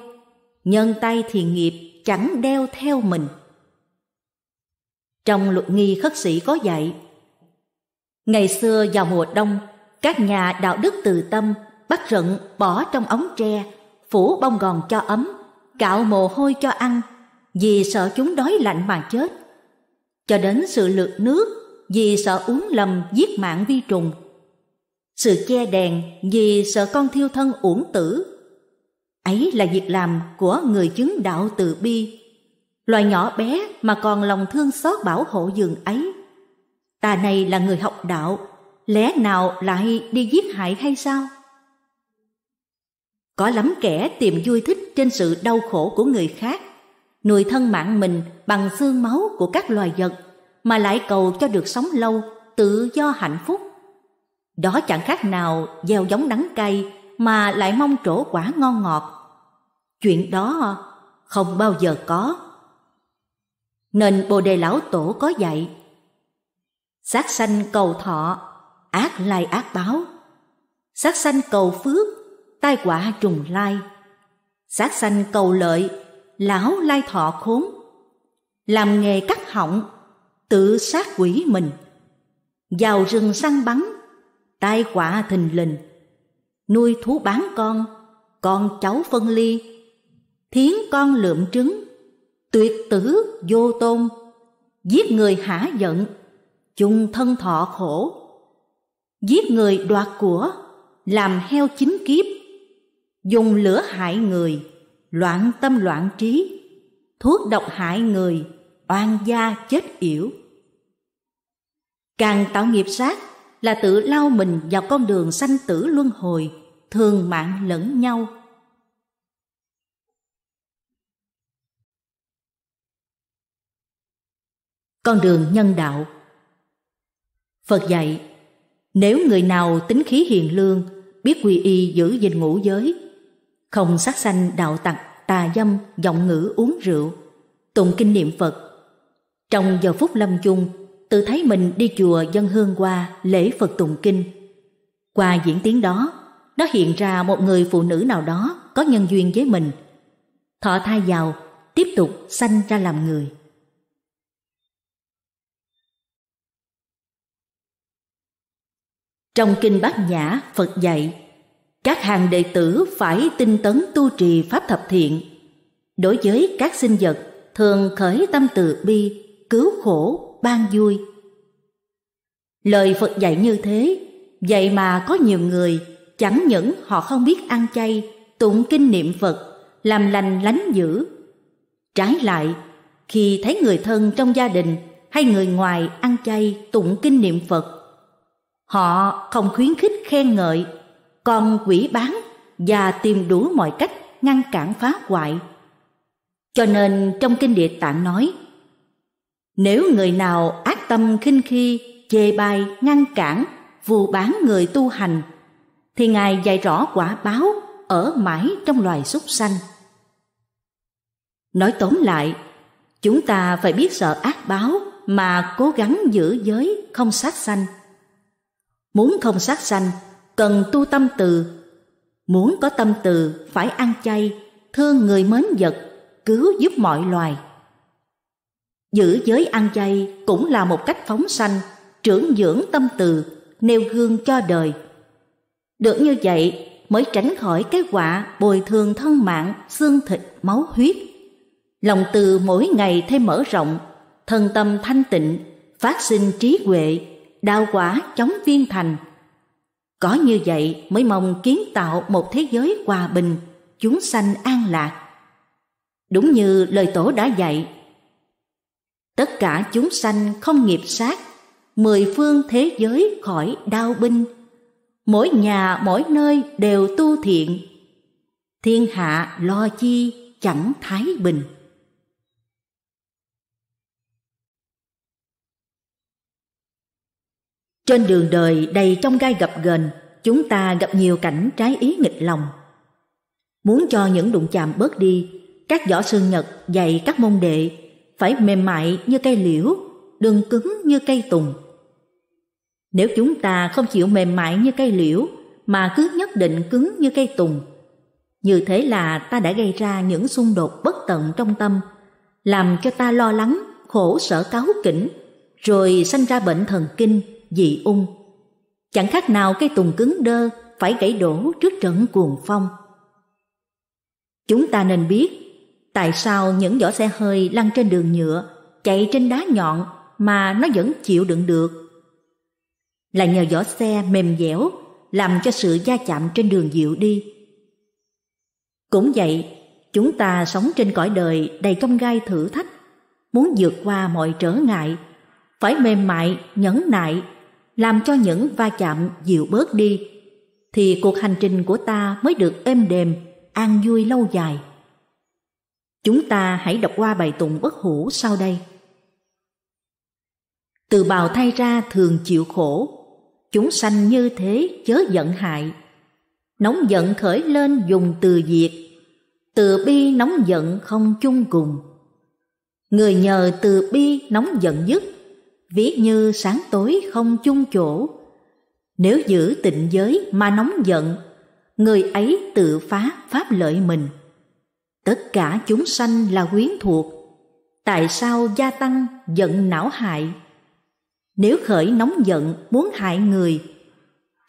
Nhân tay thì nghiệp chẳng đeo theo mình Trong luật nghi khất sĩ có dạy Ngày xưa vào mùa đông Các nhà đạo đức từ tâm bắt rận bỏ trong ống tre, phủ bông gòn cho ấm, cạo mồ hôi cho ăn, vì sợ chúng đói lạnh mà chết. Cho đến sự lượt nước, vì sợ uống lầm giết mạng vi trùng. Sự che đèn vì sợ con thiêu thân uổng tử. Ấy là việc làm của người chứng đạo từ bi. Loài nhỏ bé mà còn lòng thương xót bảo hộ giường ấy. Ta này là người học đạo, lẽ nào lại đi giết hại hay sao? Có lắm kẻ tìm vui thích trên sự đau khổ của người khác, nuôi thân mạng mình bằng xương máu của các loài vật, mà lại cầu cho được sống lâu, tự do hạnh phúc. Đó chẳng khác nào gieo giống đắng cay mà lại mong trổ quả ngon ngọt. Chuyện đó không bao giờ có. Nên Bồ Đề Lão Tổ có dạy Sát sanh cầu thọ, ác lai ác báo. Sát sanh cầu phước, tai quả trùng lai sát sanh cầu lợi lão lai thọ khốn làm nghề cắt họng tự sát quỷ mình vào rừng săn bắn tai quả thình lình nuôi thú bán con con cháu phân ly thiến con lượm trứng tuyệt tử vô tôn giết người hả giận chung thân thọ khổ giết người đoạt của làm heo chính kiếp dùng lửa hại người loạn tâm loạn trí thuốc độc hại người oan gia chết yểu càng tạo nghiệp sát là tự lao mình vào con đường sanh tử luân hồi thường mạng lẫn nhau con đường nhân đạo phật dạy nếu người nào tính khí hiền lương biết quy y giữ gìn ngũ giới không sát sanh đạo tặc, tà dâm, giọng ngữ uống rượu, tụng kinh niệm Phật. Trong giờ phút lâm chung, tự thấy mình đi chùa dân hương qua lễ Phật tụng kinh. Qua diễn tiến đó, nó hiện ra một người phụ nữ nào đó có nhân duyên với mình. Thọ thai giàu, tiếp tục sanh ra làm người. Trong kinh Bát Nhã, Phật dạy các hàng đệ tử phải tinh tấn tu trì pháp thập thiện. Đối với các sinh vật, thường khởi tâm từ bi, cứu khổ, ban vui. Lời Phật dạy như thế, vậy mà có nhiều người chẳng những họ không biết ăn chay, tụng kinh niệm Phật, làm lành lánh dữ. Trái lại, khi thấy người thân trong gia đình hay người ngoài ăn chay tụng kinh niệm Phật, họ không khuyến khích khen ngợi còn quỷ bán và tìm đủ mọi cách ngăn cản phá hoại. Cho nên trong kinh địa tạng nói, nếu người nào ác tâm khinh khi, chê bai, ngăn cản, vù bán người tu hành, thì Ngài dạy rõ quả báo ở mãi trong loài súc sanh. Nói tóm lại, chúng ta phải biết sợ ác báo mà cố gắng giữ giới không sát sanh. Muốn không sát sanh cần tu tâm từ. Muốn có tâm từ phải ăn chay, thương người mến vật, cứu giúp mọi loài. Giữ giới ăn chay cũng là một cách phóng sanh, trưởng dưỡng tâm từ, nêu gương cho đời. Được như vậy mới tránh khỏi cái quả bồi thường thân mạng, xương thịt, máu huyết. Lòng từ mỗi ngày thêm mở rộng, thân tâm thanh tịnh, phát sinh trí huệ, đạo quả chống viên thành – có như vậy mới mong kiến tạo một thế giới hòa bình, chúng sanh an lạc. Đúng như lời tổ đã dạy. Tất cả chúng sanh không nghiệp sát, mười phương thế giới khỏi đau binh. Mỗi nhà mỗi nơi đều tu thiện, thiên hạ lo chi chẳng thái bình. Trên đường đời đầy trong gai gặp ghềnh, chúng ta gặp nhiều cảnh trái ý nghịch lòng. Muốn cho những đụng chạm bớt đi, các võ sư Nhật dạy các môn đệ phải mềm mại như cây liễu, đừng cứng như cây tùng. Nếu chúng ta không chịu mềm mại như cây liễu mà cứ nhất định cứng như cây tùng, như thế là ta đã gây ra những xung đột bất tận trong tâm, làm cho ta lo lắng, khổ sở cáu kỉnh, rồi sanh ra bệnh thần kinh dị ung. Chẳng khác nào cây tùng cứng đơ phải gãy đổ trước trận cuồng phong. Chúng ta nên biết tại sao những vỏ xe hơi lăn trên đường nhựa, chạy trên đá nhọn mà nó vẫn chịu đựng được. Là nhờ vỏ xe mềm dẻo làm cho sự va chạm trên đường dịu đi. Cũng vậy, chúng ta sống trên cõi đời đầy trong gai thử thách, muốn vượt qua mọi trở ngại, phải mềm mại, nhẫn nại làm cho những va chạm dịu bớt đi, thì cuộc hành trình của ta mới được êm đềm, an vui lâu dài. Chúng ta hãy đọc qua bài tụng bất hủ sau đây. Từ bào thay ra thường chịu khổ, chúng sanh như thế chớ giận hại. Nóng giận khởi lên dùng từ diệt, từ bi nóng giận không chung cùng. Người nhờ từ bi nóng giận dứt, ví như sáng tối không chung chỗ. Nếu giữ tịnh giới mà nóng giận, người ấy tự phá pháp lợi mình. Tất cả chúng sanh là quyến thuộc, tại sao gia tăng giận não hại? Nếu khởi nóng giận muốn hại người,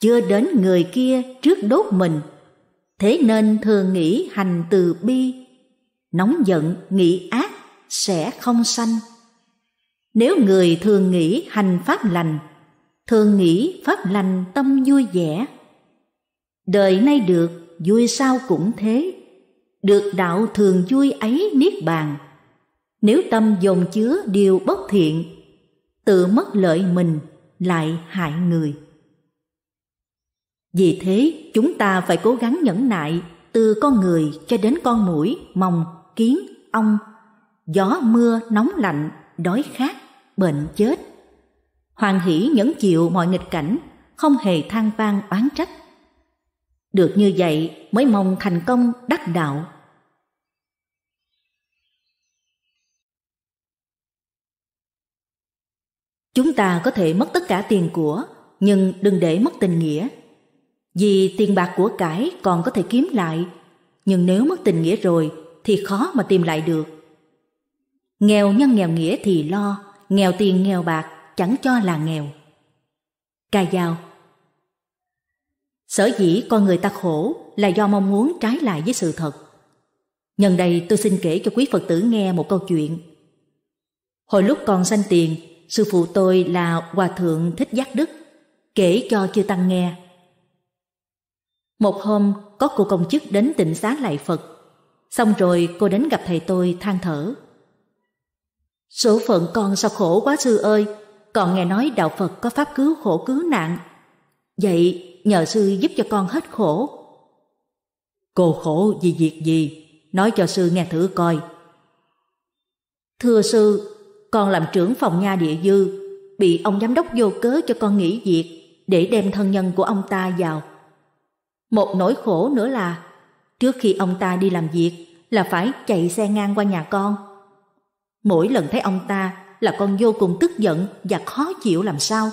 chưa đến người kia trước đốt mình, thế nên thường nghĩ hành từ bi, nóng giận nghĩ ác sẽ không sanh. Nếu người thường nghĩ hành pháp lành, thường nghĩ pháp lành tâm vui vẻ. Đời nay được, vui sao cũng thế. Được đạo thường vui ấy niết bàn. Nếu tâm dồn chứa điều bất thiện, tự mất lợi mình lại hại người. Vì thế, chúng ta phải cố gắng nhẫn nại từ con người cho đến con mũi, mòng, kiến, ong, gió mưa nóng lạnh, đói khát bệnh chết. Hoàng hỷ nhẫn chịu mọi nghịch cảnh, không hề than van oán trách. Được như vậy mới mong thành công đắc đạo. Chúng ta có thể mất tất cả tiền của, nhưng đừng để mất tình nghĩa. Vì tiền bạc của cải còn có thể kiếm lại, nhưng nếu mất tình nghĩa rồi thì khó mà tìm lại được. Nghèo nhân nghèo nghĩa thì lo, nghèo tiền nghèo bạc chẳng cho là nghèo. Ca dao Sở dĩ con người ta khổ là do mong muốn trái lại với sự thật. Nhân đây tôi xin kể cho quý Phật tử nghe một câu chuyện. Hồi lúc còn sanh tiền, sư phụ tôi là Hòa Thượng Thích Giác Đức, kể cho chư Tăng nghe. Một hôm, có cô công chức đến tịnh xá lại Phật. Xong rồi cô đến gặp thầy tôi than thở. Số phận con sao khổ quá sư ơi, còn nghe nói đạo Phật có pháp cứu khổ cứu nạn. Vậy nhờ sư giúp cho con hết khổ. Cô khổ vì việc gì? Nói cho sư nghe thử coi. Thưa sư, con làm trưởng phòng nha địa dư, bị ông giám đốc vô cớ cho con nghỉ việc để đem thân nhân của ông ta vào. Một nỗi khổ nữa là trước khi ông ta đi làm việc là phải chạy xe ngang qua nhà con Mỗi lần thấy ông ta là con vô cùng tức giận và khó chịu làm sao.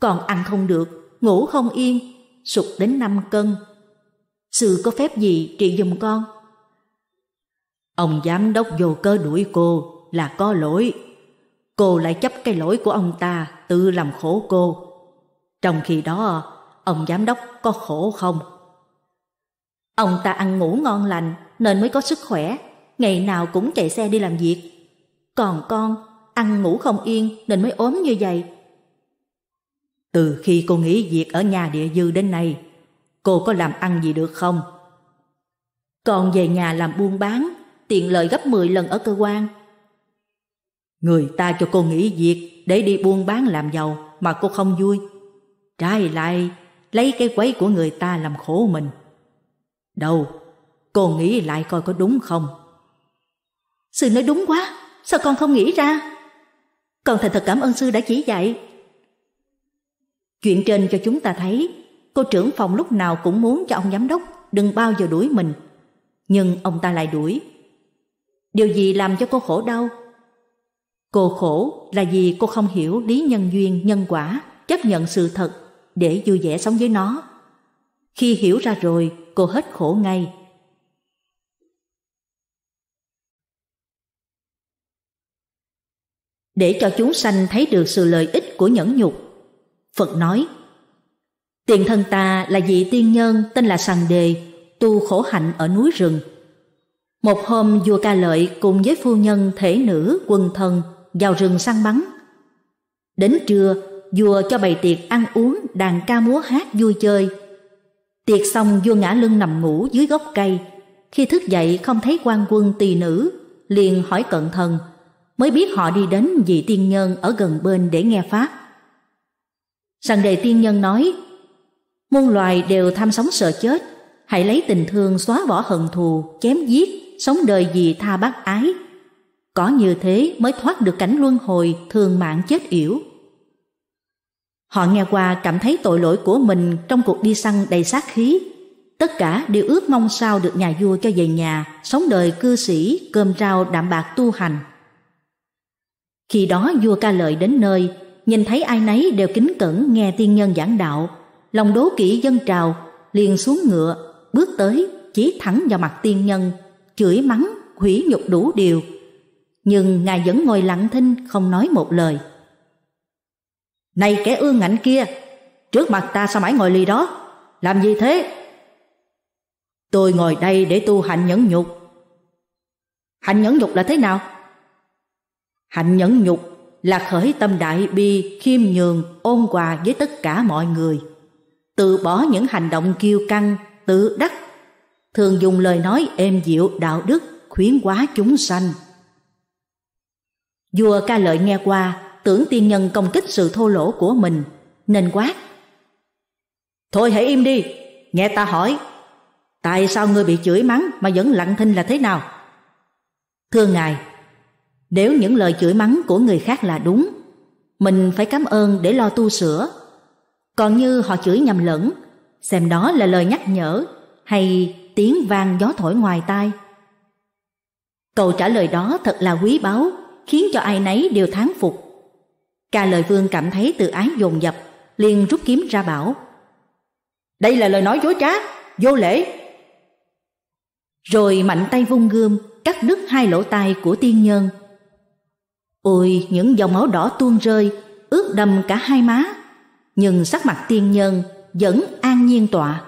Còn ăn không được, ngủ không yên, sụt đến năm cân. Sư có phép gì trị dùm con? Ông giám đốc vô cơ đuổi cô là có lỗi. Cô lại chấp cái lỗi của ông ta tự làm khổ cô. Trong khi đó, ông giám đốc có khổ không? Ông ta ăn ngủ ngon lành nên mới có sức khỏe, ngày nào cũng chạy xe đi làm việc. Còn con, ăn ngủ không yên nên mới ốm như vậy. Từ khi cô nghỉ việc ở nhà địa dư đến nay, cô có làm ăn gì được không? Còn về nhà làm buôn bán, tiện lợi gấp 10 lần ở cơ quan. Người ta cho cô nghỉ việc để đi buôn bán làm giàu mà cô không vui. Trái lại, lấy cái quấy của người ta làm khổ mình. Đâu, cô nghĩ lại coi có đúng không? Sư nói đúng quá sao con không nghĩ ra? Con thành thật cảm ơn sư đã chỉ dạy. Chuyện trên cho chúng ta thấy, cô trưởng phòng lúc nào cũng muốn cho ông giám đốc đừng bao giờ đuổi mình, nhưng ông ta lại đuổi. Điều gì làm cho cô khổ đau? Cô khổ là vì cô không hiểu lý nhân duyên, nhân quả, chấp nhận sự thật để vui vẻ sống với nó. Khi hiểu ra rồi, cô hết khổ ngay. để cho chúng sanh thấy được sự lợi ích của nhẫn nhục. Phật nói, Tiền thân ta là vị tiên nhân tên là Sằng Đề, tu khổ hạnh ở núi rừng. Một hôm vua ca lợi cùng với phu nhân thể nữ quần thần vào rừng săn bắn. Đến trưa, vua cho bày tiệc ăn uống, đàn ca múa hát vui chơi. Tiệc xong vua ngã lưng nằm ngủ dưới gốc cây. Khi thức dậy không thấy quan quân tỳ nữ, liền hỏi cận thần mới biết họ đi đến vị tiên nhân ở gần bên để nghe pháp. Sằng đầy tiên nhân nói, muôn loài đều tham sống sợ chết, hãy lấy tình thương xóa bỏ hận thù, chém giết, sống đời vì tha bác ái. Có như thế mới thoát được cảnh luân hồi thường mạng chết yểu. Họ nghe qua cảm thấy tội lỗi của mình trong cuộc đi săn đầy sát khí. Tất cả đều ước mong sao được nhà vua cho về nhà, sống đời cư sĩ, cơm rau đạm bạc tu hành. Khi đó vua ca lợi đến nơi, nhìn thấy ai nấy đều kính cẩn nghe tiên nhân giảng đạo. Lòng đố kỵ dân trào, liền xuống ngựa, bước tới, chỉ thẳng vào mặt tiên nhân, chửi mắng, hủy nhục đủ điều. Nhưng ngài vẫn ngồi lặng thinh, không nói một lời. Này kẻ ương ngạnh kia, trước mặt ta sao mãi ngồi lì đó? Làm gì thế? Tôi ngồi đây để tu hành nhẫn nhục. hành nhẫn nhục là thế nào? Hạnh nhẫn nhục là khởi tâm đại bi, khiêm nhường, ôn hòa với tất cả mọi người. Từ bỏ những hành động kiêu căng, tự đắc. Thường dùng lời nói êm dịu, đạo đức, khuyến hóa chúng sanh. Vua ca lợi nghe qua, tưởng tiên nhân công kích sự thô lỗ của mình, nên quát. Thôi hãy im đi, nghe ta hỏi. Tại sao ngươi bị chửi mắng mà vẫn lặng thinh là thế nào? Thưa ngài, nếu những lời chửi mắng của người khác là đúng, mình phải cảm ơn để lo tu sửa. Còn như họ chửi nhầm lẫn, xem đó là lời nhắc nhở hay tiếng vang gió thổi ngoài tai. Câu trả lời đó thật là quý báu, khiến cho ai nấy đều thán phục. Ca lời vương cảm thấy tự ái dồn dập, liền rút kiếm ra bảo. Đây là lời nói dối trá, vô lễ. Rồi mạnh tay vung gươm, cắt đứt hai lỗ tai của tiên nhân Ôi, những dòng máu đỏ tuôn rơi, ướt đầm cả hai má. Nhưng sắc mặt tiên nhân vẫn an nhiên tọa.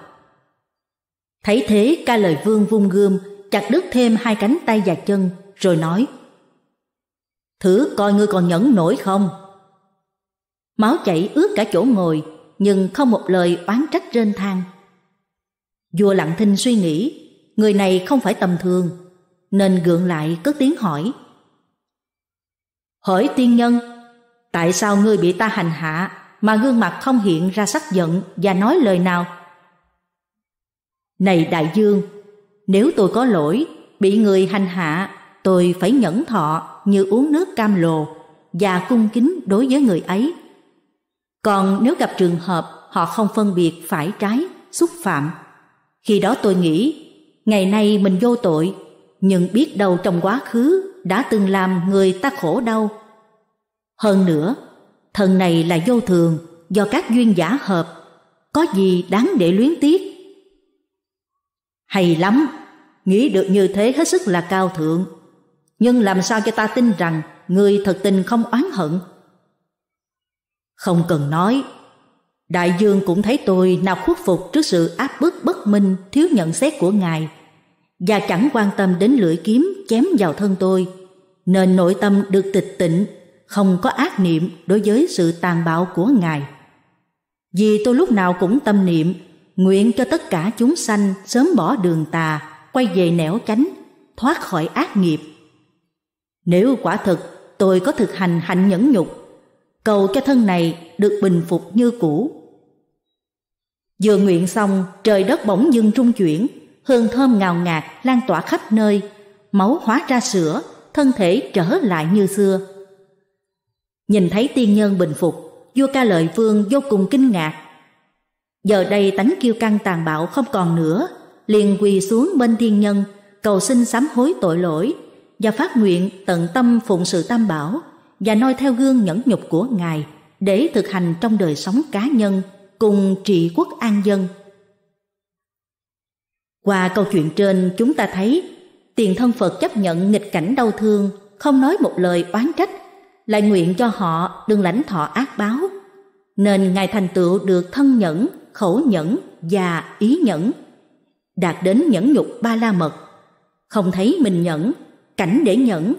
Thấy thế ca lời vương vung gươm, chặt đứt thêm hai cánh tay và chân, rồi nói. Thử coi ngươi còn nhẫn nổi không? Máu chảy ướt cả chỗ ngồi, nhưng không một lời oán trách rên thang Vua lặng thinh suy nghĩ, người này không phải tầm thường, nên gượng lại cất tiếng hỏi. Hỡi tiên nhân, tại sao ngươi bị ta hành hạ mà gương mặt không hiện ra sắc giận và nói lời nào? Này đại dương, nếu tôi có lỗi, bị người hành hạ, tôi phải nhẫn thọ như uống nước cam lồ và cung kính đối với người ấy. Còn nếu gặp trường hợp họ không phân biệt phải trái, xúc phạm, khi đó tôi nghĩ, ngày nay mình vô tội, nhưng biết đâu trong quá khứ đã từng làm người ta khổ đau. Hơn nữa, thần này là vô thường do các duyên giả hợp, có gì đáng để luyến tiếc. Hay lắm, nghĩ được như thế hết sức là cao thượng, nhưng làm sao cho ta tin rằng người thật tình không oán hận. Không cần nói, đại dương cũng thấy tôi nào khuất phục trước sự áp bức bất minh thiếu nhận xét của ngài, và chẳng quan tâm đến lưỡi kiếm chém vào thân tôi, nên nội tâm được tịch tịnh, không có ác niệm đối với sự tàn bạo của Ngài. Vì tôi lúc nào cũng tâm niệm, nguyện cho tất cả chúng sanh sớm bỏ đường tà, quay về nẻo chánh, thoát khỏi ác nghiệp. Nếu quả thực tôi có thực hành hạnh nhẫn nhục, cầu cho thân này được bình phục như cũ. Vừa nguyện xong, trời đất bỗng dưng trung chuyển, hương thơm ngào ngạt lan tỏa khắp nơi, máu hóa ra sữa, thân thể trở lại như xưa. Nhìn thấy tiên nhân bình phục, vua ca lợi vương vô cùng kinh ngạc. Giờ đây tánh kiêu căng tàn bạo không còn nữa, liền quỳ xuống bên thiên nhân, cầu xin sám hối tội lỗi và phát nguyện tận tâm phụng sự tam bảo và noi theo gương nhẫn nhục của ngài để thực hành trong đời sống cá nhân cùng trị quốc an dân. Qua câu chuyện trên chúng ta thấy tiền thân Phật chấp nhận nghịch cảnh đau thương, không nói một lời oán trách, lại nguyện cho họ đừng lãnh thọ ác báo. Nên Ngài thành tựu được thân nhẫn, khẩu nhẫn và ý nhẫn, đạt đến nhẫn nhục ba la mật. Không thấy mình nhẫn, cảnh để nhẫn,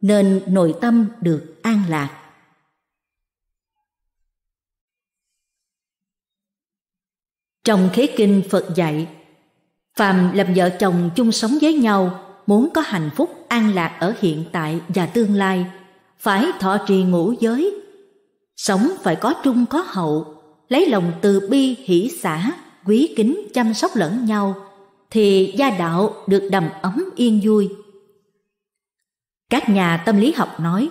nên nội tâm được an lạc. Trong khế kinh Phật dạy Phàm làm vợ chồng chung sống với nhau, muốn có hạnh phúc an lạc ở hiện tại và tương lai, phải thọ trì ngũ giới. Sống phải có trung có hậu, lấy lòng từ bi hỷ xã, quý kính chăm sóc lẫn nhau, thì gia đạo được đầm ấm yên vui. Các nhà tâm lý học nói,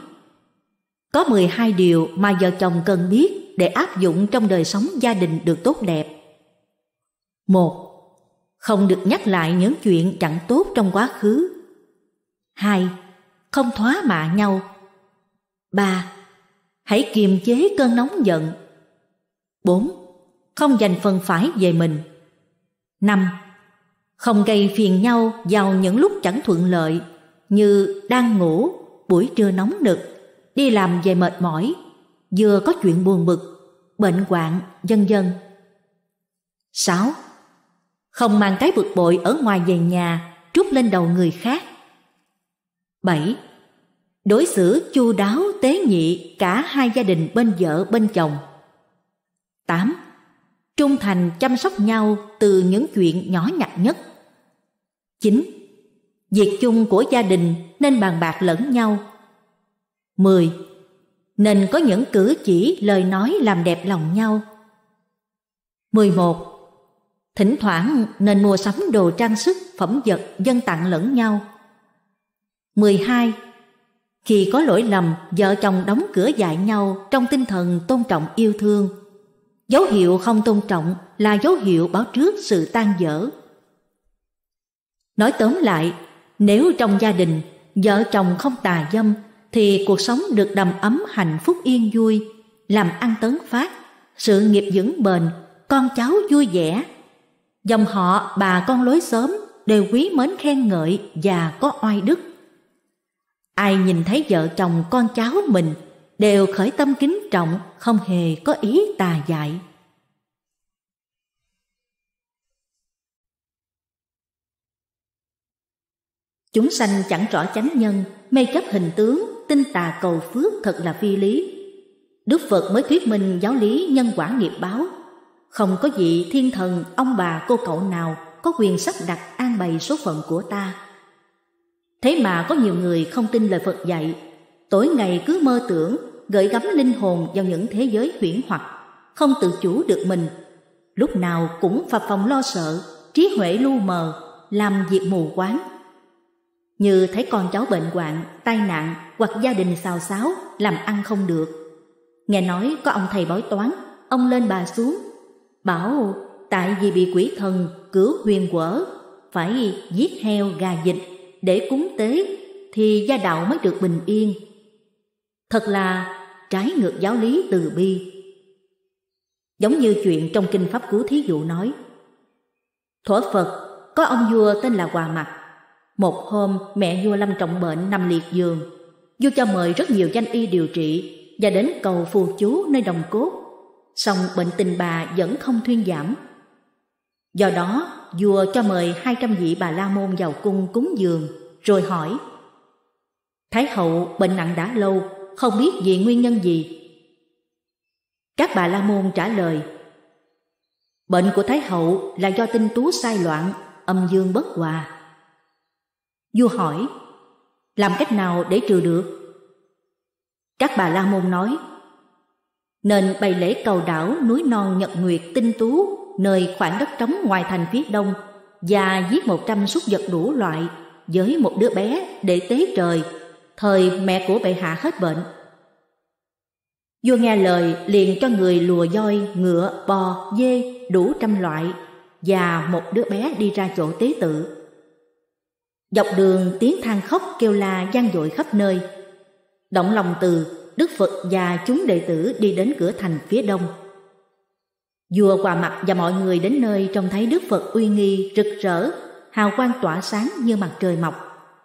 có 12 điều mà vợ chồng cần biết để áp dụng trong đời sống gia đình được tốt đẹp. một không được nhắc lại những chuyện chẳng tốt trong quá khứ. 2. Không thóa mạ nhau. 3. Hãy kiềm chế cơn nóng giận. 4. Không dành phần phải về mình. 5. Không gây phiền nhau vào những lúc chẳng thuận lợi như đang ngủ, buổi trưa nóng nực, đi làm về mệt mỏi, vừa có chuyện buồn bực, bệnh hoạn, vân vân. 6 không mang cái bực bội ở ngoài về nhà trút lên đầu người khác. 7. Đối xử chu đáo tế nhị cả hai gia đình bên vợ bên chồng. 8. Trung thành chăm sóc nhau từ những chuyện nhỏ nhặt nhất. 9. Việc chung của gia đình nên bàn bạc lẫn nhau. 10. Nên có những cử chỉ lời nói làm đẹp lòng nhau. 11 Thỉnh thoảng nên mua sắm đồ trang sức, phẩm vật, dân tặng lẫn nhau. 12. Khi có lỗi lầm, vợ chồng đóng cửa dạy nhau trong tinh thần tôn trọng yêu thương. Dấu hiệu không tôn trọng là dấu hiệu báo trước sự tan dở. Nói tóm lại, nếu trong gia đình vợ chồng không tà dâm thì cuộc sống được đầm ấm hạnh phúc yên vui, làm ăn tấn phát, sự nghiệp vững bền, con cháu vui vẻ, Dòng họ bà con lối xóm đều quý mến khen ngợi và có oai đức. Ai nhìn thấy vợ chồng con cháu mình đều khởi tâm kính trọng, không hề có ý tà dại. Chúng sanh chẳng rõ chánh nhân, mê chấp hình tướng, tin tà cầu phước thật là phi lý. Đức Phật mới thuyết minh giáo lý nhân quả nghiệp báo không có vị thiên thần, ông bà, cô cậu nào có quyền sắp đặt an bày số phận của ta. Thế mà có nhiều người không tin lời Phật dạy, tối ngày cứ mơ tưởng, gợi gắm linh hồn vào những thế giới huyễn hoặc, không tự chủ được mình. Lúc nào cũng phập phòng lo sợ, trí huệ lu mờ, làm việc mù quáng. Như thấy con cháu bệnh hoạn, tai nạn hoặc gia đình xào xáo, làm ăn không được. Nghe nói có ông thầy bói toán, ông lên bà xuống bảo tại vì bị quỷ thần cứu huyền quở phải giết heo gà dịch để cúng tế thì gia đạo mới được bình yên. Thật là trái ngược giáo lý từ bi. Giống như chuyện trong kinh pháp cú thí dụ nói. Thuở Phật có ông vua tên là Hòa Mặt. Một hôm mẹ vua lâm trọng bệnh nằm liệt giường. Vua cho mời rất nhiều danh y điều trị và đến cầu phù chú nơi đồng cốt song bệnh tình bà vẫn không thuyên giảm. Do đó, vua cho mời 200 vị bà la môn vào cung cúng dường, rồi hỏi Thái hậu bệnh nặng đã lâu, không biết vì nguyên nhân gì. Các bà la môn trả lời Bệnh của Thái hậu là do tinh tú sai loạn, âm dương bất hòa. Vua hỏi, làm cách nào để trừ được? Các bà la môn nói, nên bày lễ cầu đảo núi non Nhật Nguyệt Tinh Tú, nơi khoảng đất trống ngoài thành phía đông, và giết một trăm súc vật đủ loại với một đứa bé để tế trời, thời mẹ của bệ hạ hết bệnh. Vua nghe lời liền cho người lùa voi, ngựa, bò, dê đủ trăm loại và một đứa bé đi ra chỗ tế tự. Dọc đường tiếng than khóc kêu la gian dội khắp nơi. Động lòng từ Đức Phật và chúng đệ tử đi đến cửa thành phía đông. Vua Hòa Mặt và mọi người đến nơi trông thấy Đức Phật uy nghi, rực rỡ, hào quang tỏa sáng như mặt trời mọc.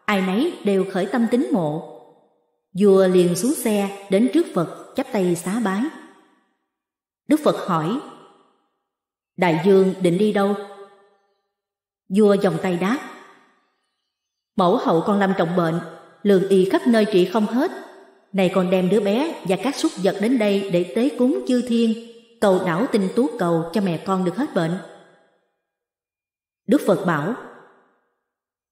Ai nấy đều khởi tâm tín mộ. Vua liền xuống xe đến trước Phật chắp tay xá bái. Đức Phật hỏi Đại dương định đi đâu? Vua vòng tay đáp Mẫu hậu con lâm trọng bệnh Lường y khắp nơi trị không hết này còn đem đứa bé và các súc vật đến đây để tế cúng chư thiên, cầu đảo tinh tú cầu cho mẹ con được hết bệnh. Đức Phật bảo,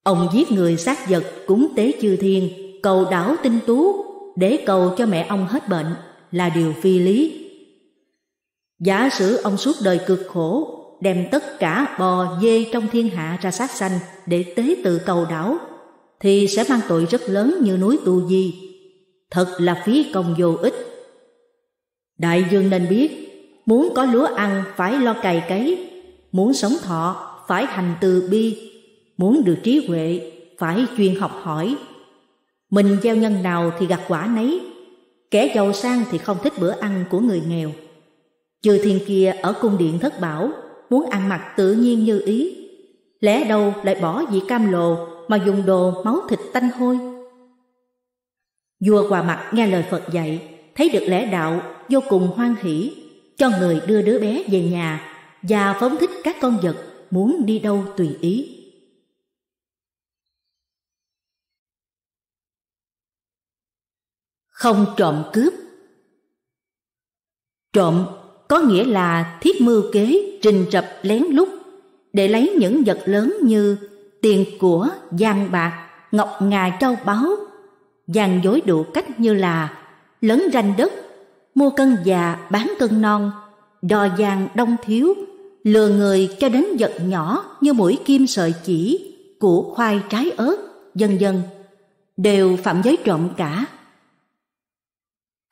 ông giết người sát vật cúng tế chư thiên, cầu đảo tinh tú để cầu cho mẹ ông hết bệnh là điều phi lý. Giả sử ông suốt đời cực khổ, đem tất cả bò dê trong thiên hạ ra sát sanh để tế tự cầu đảo, thì sẽ mang tội rất lớn như núi Tu Di thật là phí công vô ích. Đại dương nên biết, muốn có lúa ăn phải lo cày cấy, muốn sống thọ phải hành từ bi, muốn được trí huệ phải chuyên học hỏi. Mình gieo nhân nào thì gặt quả nấy, kẻ giàu sang thì không thích bữa ăn của người nghèo. Chư thiên kia ở cung điện thất bảo, muốn ăn mặc tự nhiên như ý, lẽ đâu lại bỏ vị cam lồ mà dùng đồ máu thịt tanh hôi Vua Hòa Mặt nghe lời Phật dạy, thấy được lẽ đạo vô cùng hoan hỷ, cho người đưa đứa bé về nhà và phóng thích các con vật muốn đi đâu tùy ý. Không trộm cướp Trộm có nghĩa là thiết mưu kế trình rập lén lút để lấy những vật lớn như tiền của, vàng bạc, ngọc ngà châu báu dàn dối đủ cách như là lấn ranh đất, mua cân già bán cân non, đo vàng đông thiếu, lừa người cho đến vật nhỏ như mũi kim sợi chỉ, củ khoai trái ớt, vân vân đều phạm giới trộm cả.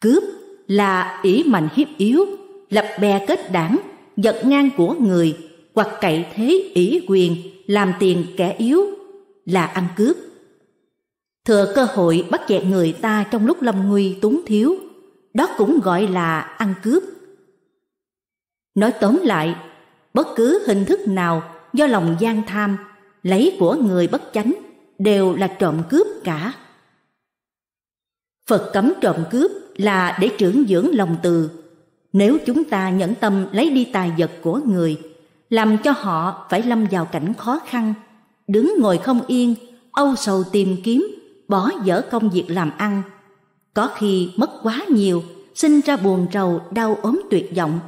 Cướp là ỷ mạnh hiếp yếu, lập bè kết đảng, giật ngang của người hoặc cậy thế ỷ quyền làm tiền kẻ yếu là ăn cướp. Thừa cơ hội bắt dẹt người ta trong lúc lâm nguy túng thiếu, đó cũng gọi là ăn cướp. Nói tóm lại, bất cứ hình thức nào do lòng gian tham, lấy của người bất chánh đều là trộm cướp cả. Phật cấm trộm cướp là để trưởng dưỡng lòng từ. Nếu chúng ta nhẫn tâm lấy đi tài vật của người, làm cho họ phải lâm vào cảnh khó khăn, đứng ngồi không yên, âu sầu tìm kiếm bỏ dở công việc làm ăn, có khi mất quá nhiều, sinh ra buồn rầu, đau ốm tuyệt vọng,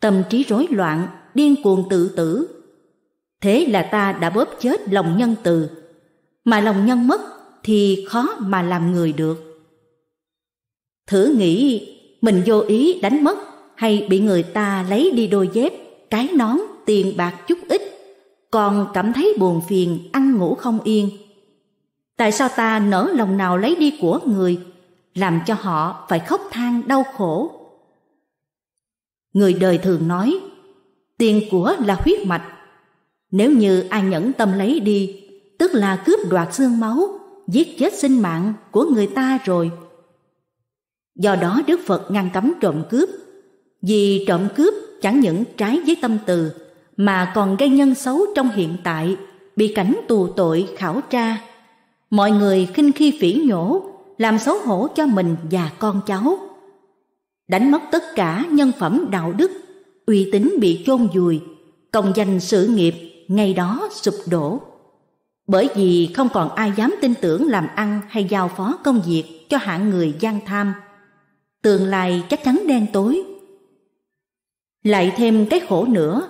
tâm trí rối loạn, điên cuồng tự tử. Thế là ta đã bóp chết lòng nhân từ, mà lòng nhân mất thì khó mà làm người được. Thử nghĩ mình vô ý đánh mất hay bị người ta lấy đi đôi dép, cái nón, tiền bạc chút ít, còn cảm thấy buồn phiền, ăn ngủ không yên, tại sao ta nỡ lòng nào lấy đi của người làm cho họ phải khóc than đau khổ người đời thường nói tiền của là huyết mạch nếu như ai nhẫn tâm lấy đi tức là cướp đoạt xương máu giết chết sinh mạng của người ta rồi do đó đức phật ngăn cấm trộm cướp vì trộm cướp chẳng những trái với tâm từ mà còn gây nhân xấu trong hiện tại bị cảnh tù tội khảo tra mọi người khinh khi phỉ nhổ, làm xấu hổ cho mình và con cháu. Đánh mất tất cả nhân phẩm đạo đức, uy tín bị chôn vùi, công danh sự nghiệp ngay đó sụp đổ. Bởi vì không còn ai dám tin tưởng làm ăn hay giao phó công việc cho hạng người gian tham. Tương lai chắc chắn đen tối. Lại thêm cái khổ nữa,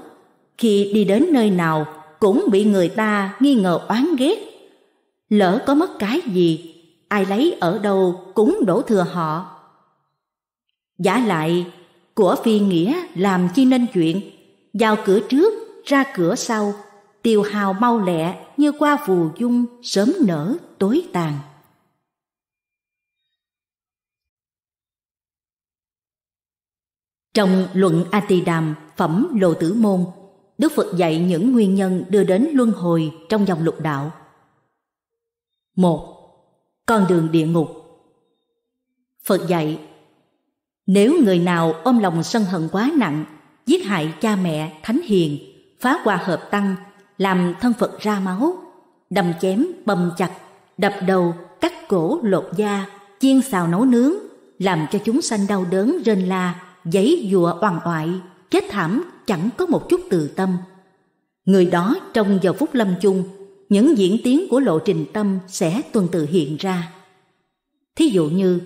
khi đi đến nơi nào cũng bị người ta nghi ngờ oán ghét lỡ có mất cái gì, ai lấy ở đâu cũng đổ thừa họ. Giả lại, của phi nghĩa làm chi nên chuyện, vào cửa trước, ra cửa sau, tiêu hào mau lẹ như qua phù dung sớm nở tối tàn. Trong luận A Tỳ Đàm phẩm Lộ Tử Môn, Đức Phật dạy những nguyên nhân đưa đến luân hồi trong dòng lục đạo 1. Con đường địa ngục Phật dạy Nếu người nào ôm lòng sân hận quá nặng, giết hại cha mẹ, thánh hiền, phá hòa hợp tăng, làm thân Phật ra máu, đầm chém, bầm chặt, đập đầu, cắt cổ, lột da, chiên xào nấu nướng, làm cho chúng sanh đau đớn rên la, giấy dùa oằn oại, chết thảm chẳng có một chút từ tâm. Người đó trong giờ phút lâm chung những diễn tiến của lộ trình tâm sẽ tuần tự hiện ra. Thí dụ như,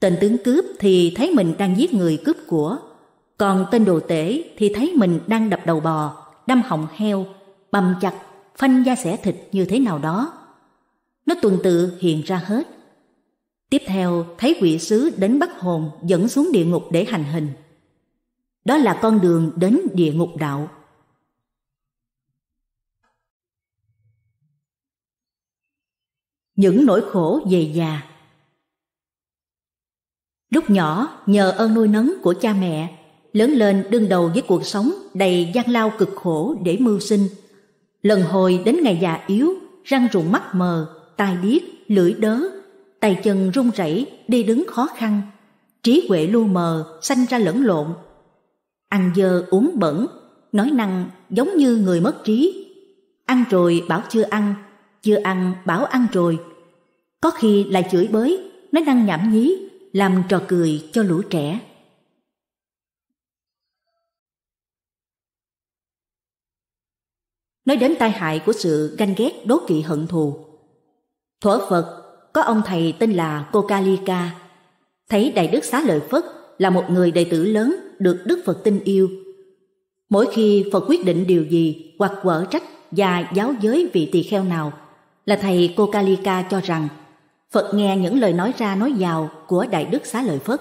tên tướng cướp thì thấy mình đang giết người cướp của, còn tên đồ tể thì thấy mình đang đập đầu bò, đâm họng heo, bầm chặt, phanh da xẻ thịt như thế nào đó. Nó tuần tự hiện ra hết. Tiếp theo, thấy quỷ sứ đến bắt hồn dẫn xuống địa ngục để hành hình. Đó là con đường đến địa ngục đạo. những nỗi khổ về già. Lúc nhỏ, nhờ ơn nuôi nấng của cha mẹ, lớn lên đương đầu với cuộc sống đầy gian lao cực khổ để mưu sinh. Lần hồi đến ngày già yếu, răng rụng mắt mờ, tai điếc, lưỡi đớ, tay chân run rẩy, đi đứng khó khăn, trí huệ lu mờ, sanh ra lẫn lộn. Ăn dơ uống bẩn, nói năng giống như người mất trí. Ăn rồi bảo chưa ăn, chưa ăn bảo ăn rồi, có khi lại chửi bới, nói năng nhảm nhí, làm trò cười cho lũ trẻ. Nói đến tai hại của sự ganh ghét đố kỵ hận thù. Thuở Phật, có ông thầy tên là Cô Kokalika. Thấy Đại Đức Xá Lợi Phất là một người đệ tử lớn được Đức Phật tin yêu. Mỗi khi Phật quyết định điều gì hoặc quở trách và giáo giới vị tỳ kheo nào, là thầy Cô Kokalika cho rằng Phật nghe những lời nói ra nói vào của Đại Đức Xá Lợi Phất.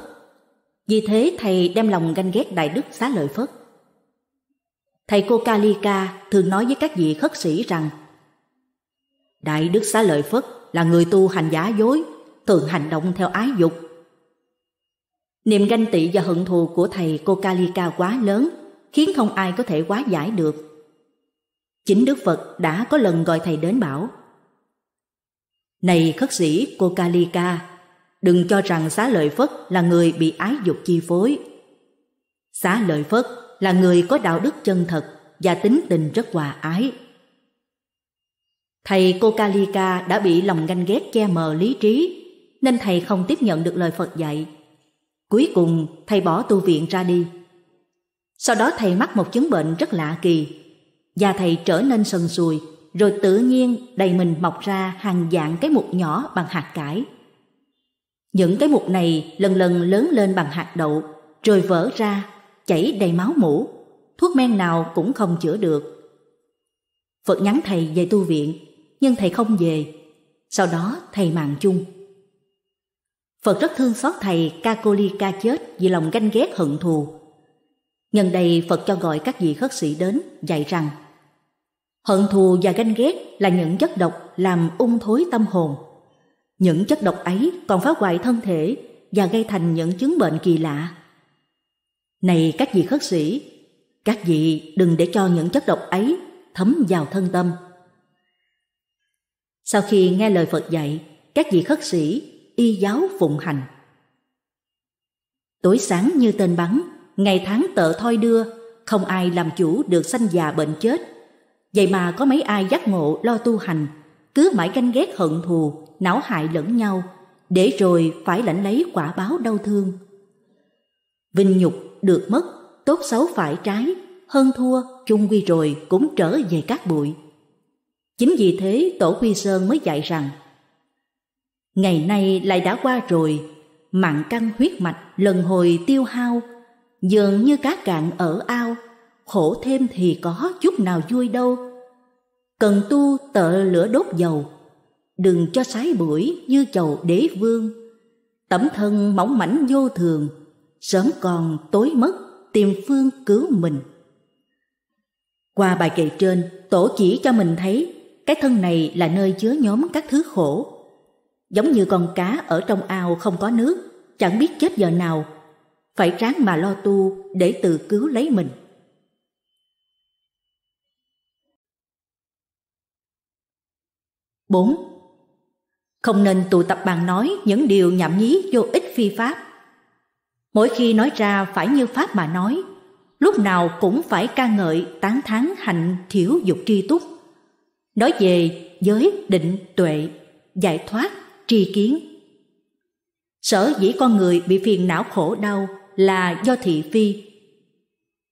Vì thế thầy đem lòng ganh ghét Đại Đức Xá Lợi Phất. Thầy cô Kalika thường nói với các vị khất sĩ rằng Đại Đức Xá Lợi Phất là người tu hành giả dối, thường hành động theo ái dục. Niềm ganh tị và hận thù của thầy cô Kalika quá lớn, khiến không ai có thể quá giải được. Chính Đức Phật đã có lần gọi thầy đến bảo này khất sĩ cô Kalika, đừng cho rằng xá lợi Phất là người bị ái dục chi phối. Xá lợi Phất là người có đạo đức chân thật và tính tình rất hòa ái. Thầy cô Kalika đã bị lòng ganh ghét che mờ lý trí, nên thầy không tiếp nhận được lời Phật dạy. Cuối cùng, thầy bỏ tu viện ra đi. Sau đó thầy mắc một chứng bệnh rất lạ kỳ, và thầy trở nên sần sùi rồi tự nhiên đầy mình mọc ra hàng dạng cái mục nhỏ bằng hạt cải. Những cái mục này lần lần lớn lên bằng hạt đậu, rồi vỡ ra, chảy đầy máu mũ, thuốc men nào cũng không chữa được. Phật nhắn thầy về tu viện, nhưng thầy không về. Sau đó thầy mạng chung. Phật rất thương xót thầy Kakolika chết vì lòng ganh ghét hận thù. Nhân đây Phật cho gọi các vị khất sĩ đến dạy rằng Hận thù và ganh ghét là những chất độc làm ung thối tâm hồn. Những chất độc ấy còn phá hoại thân thể và gây thành những chứng bệnh kỳ lạ. Này các vị khất sĩ, các vị đừng để cho những chất độc ấy thấm vào thân tâm. Sau khi nghe lời Phật dạy, các vị khất sĩ y giáo phụng hành. Tối sáng như tên bắn, ngày tháng tợ thoi đưa, không ai làm chủ được sanh già bệnh chết Vậy mà có mấy ai giác ngộ lo tu hành, cứ mãi ganh ghét hận thù, não hại lẫn nhau, để rồi phải lãnh lấy quả báo đau thương. Vinh nhục được mất, tốt xấu phải trái, hơn thua chung quy rồi cũng trở về các bụi. Chính vì thế Tổ Quy Sơn mới dạy rằng Ngày nay lại đã qua rồi, mạng căng huyết mạch lần hồi tiêu hao, dường như cá cạn ở ao, khổ thêm thì có chút nào vui đâu. Cần tu tợ lửa đốt dầu, đừng cho sái bụi như chầu đế vương. Tẩm thân mỏng mảnh vô thường, sớm còn tối mất tìm phương cứu mình. Qua bài kệ trên, tổ chỉ cho mình thấy cái thân này là nơi chứa nhóm các thứ khổ. Giống như con cá ở trong ao không có nước, chẳng biết chết giờ nào, phải ráng mà lo tu để tự cứu lấy mình. 4. Không nên tụ tập bàn nói những điều nhảm nhí vô ích phi pháp. Mỗi khi nói ra phải như pháp mà nói, lúc nào cũng phải ca ngợi tán thán hạnh thiểu dục tri túc. Nói về giới định tuệ, giải thoát, tri kiến. Sở dĩ con người bị phiền não khổ đau là do thị phi.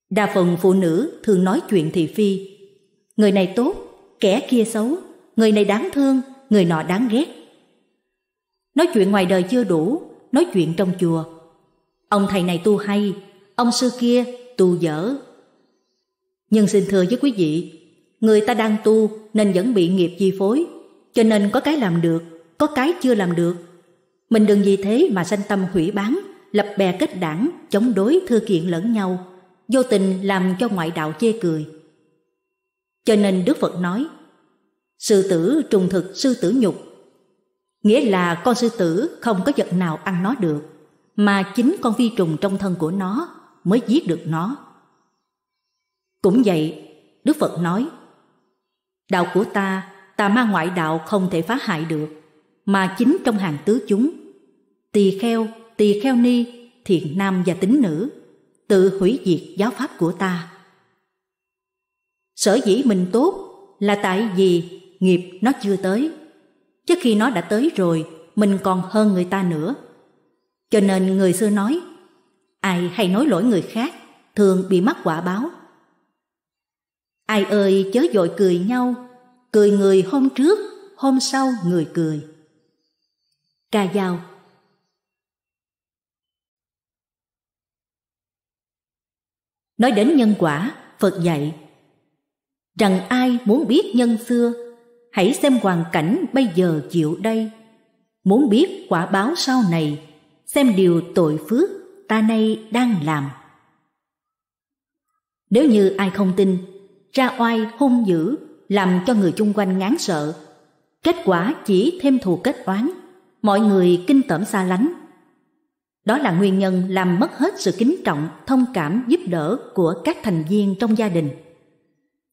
Đa phần phụ nữ thường nói chuyện thị phi. Người này tốt, kẻ kia xấu, người này đáng thương, người nọ đáng ghét. Nói chuyện ngoài đời chưa đủ, nói chuyện trong chùa. Ông thầy này tu hay, ông sư kia tu dở. Nhưng xin thưa với quý vị, người ta đang tu nên vẫn bị nghiệp chi phối, cho nên có cái làm được, có cái chưa làm được. Mình đừng vì thế mà sanh tâm hủy bán, lập bè kết đảng, chống đối thưa kiện lẫn nhau, vô tình làm cho ngoại đạo chê cười. Cho nên Đức Phật nói, Sư tử trùng thực sư tử nhục Nghĩa là con sư tử không có vật nào ăn nó được Mà chính con vi trùng trong thân của nó mới giết được nó Cũng vậy, Đức Phật nói Đạo của ta, tà ma ngoại đạo không thể phá hại được Mà chính trong hàng tứ chúng Tỳ kheo, tỳ kheo ni, thiện nam và tín nữ Tự hủy diệt giáo pháp của ta Sở dĩ mình tốt là tại vì nghiệp nó chưa tới. Chứ khi nó đã tới rồi, mình còn hơn người ta nữa. Cho nên người xưa nói, ai hay nói lỗi người khác thường bị mắc quả báo. Ai ơi chớ dội cười nhau, cười người hôm trước, hôm sau người cười. Ca dao Nói đến nhân quả, Phật dạy rằng ai muốn biết nhân xưa hãy xem hoàn cảnh bây giờ chịu đây. Muốn biết quả báo sau này, xem điều tội phước ta nay đang làm. Nếu như ai không tin, ra oai hung dữ làm cho người chung quanh ngán sợ, kết quả chỉ thêm thù kết oán, mọi người kinh tởm xa lánh. Đó là nguyên nhân làm mất hết sự kính trọng, thông cảm, giúp đỡ của các thành viên trong gia đình.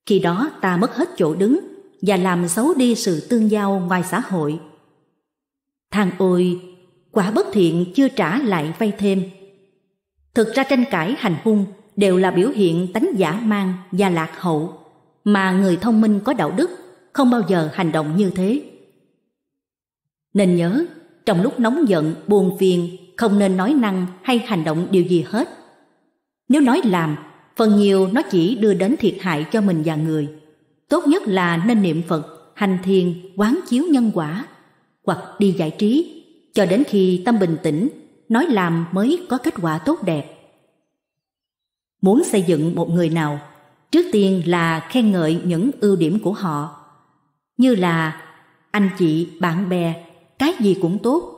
Khi đó ta mất hết chỗ đứng, và làm xấu đi sự tương giao ngoài xã hội. Thằng ôi, quả bất thiện chưa trả lại vay thêm. Thực ra tranh cãi hành hung đều là biểu hiện tánh giả mang và lạc hậu, mà người thông minh có đạo đức không bao giờ hành động như thế. Nên nhớ, trong lúc nóng giận, buồn phiền, không nên nói năng hay hành động điều gì hết. Nếu nói làm, phần nhiều nó chỉ đưa đến thiệt hại cho mình và người. Tốt nhất là nên niệm Phật, hành thiền, quán chiếu nhân quả, hoặc đi giải trí, cho đến khi tâm bình tĩnh, nói làm mới có kết quả tốt đẹp. Muốn xây dựng một người nào, trước tiên là khen ngợi những ưu điểm của họ, như là anh chị, bạn bè, cái gì cũng tốt,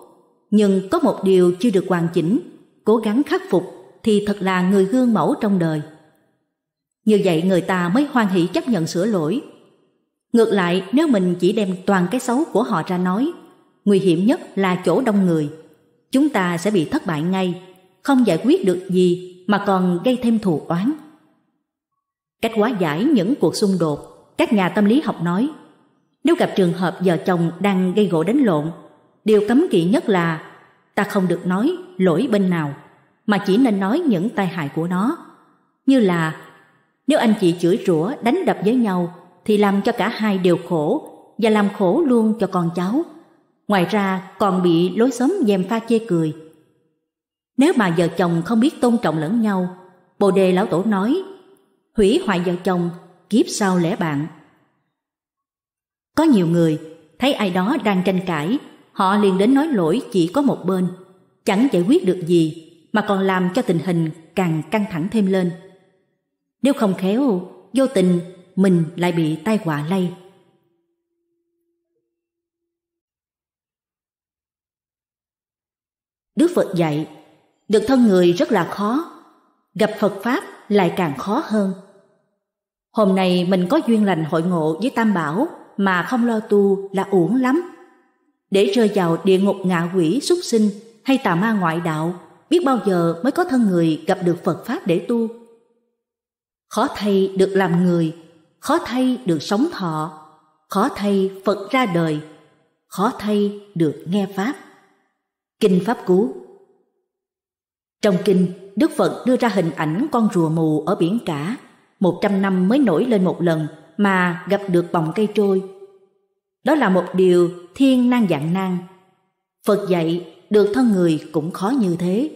nhưng có một điều chưa được hoàn chỉnh, cố gắng khắc phục thì thật là người gương mẫu trong đời. Như vậy người ta mới hoan hỷ chấp nhận sửa lỗi. Ngược lại, nếu mình chỉ đem toàn cái xấu của họ ra nói, nguy hiểm nhất là chỗ đông người. Chúng ta sẽ bị thất bại ngay, không giải quyết được gì mà còn gây thêm thù oán. Cách hóa giải những cuộc xung đột, các nhà tâm lý học nói, nếu gặp trường hợp vợ chồng đang gây gỗ đánh lộn, điều cấm kỵ nhất là ta không được nói lỗi bên nào, mà chỉ nên nói những tai hại của nó, như là nếu anh chị chửi rủa đánh đập với nhau thì làm cho cả hai đều khổ và làm khổ luôn cho con cháu. Ngoài ra còn bị lối xóm dèm pha chê cười. Nếu mà vợ chồng không biết tôn trọng lẫn nhau, Bồ đề lão tổ nói, hủy hoại vợ chồng, kiếp sau lẽ bạn. Có nhiều người thấy ai đó đang tranh cãi, họ liền đến nói lỗi chỉ có một bên, chẳng giải quyết được gì mà còn làm cho tình hình càng căng thẳng thêm lên. Nếu không khéo, vô tình mình lại bị tai họa lây. Đức Phật dạy, được thân người rất là khó, gặp Phật Pháp lại càng khó hơn. Hôm nay mình có duyên lành hội ngộ với Tam Bảo mà không lo tu là uổng lắm. Để rơi vào địa ngục ngạ quỷ súc sinh hay tà ma ngoại đạo, biết bao giờ mới có thân người gặp được Phật Pháp để tu khó thay được làm người, khó thay được sống thọ, khó thay Phật ra đời, khó thay được nghe Pháp. Kinh Pháp Cú Trong Kinh, Đức Phật đưa ra hình ảnh con rùa mù ở biển cả, một trăm năm mới nổi lên một lần mà gặp được bọng cây trôi. Đó là một điều thiên nan dạng nan. Phật dạy được thân người cũng khó như thế.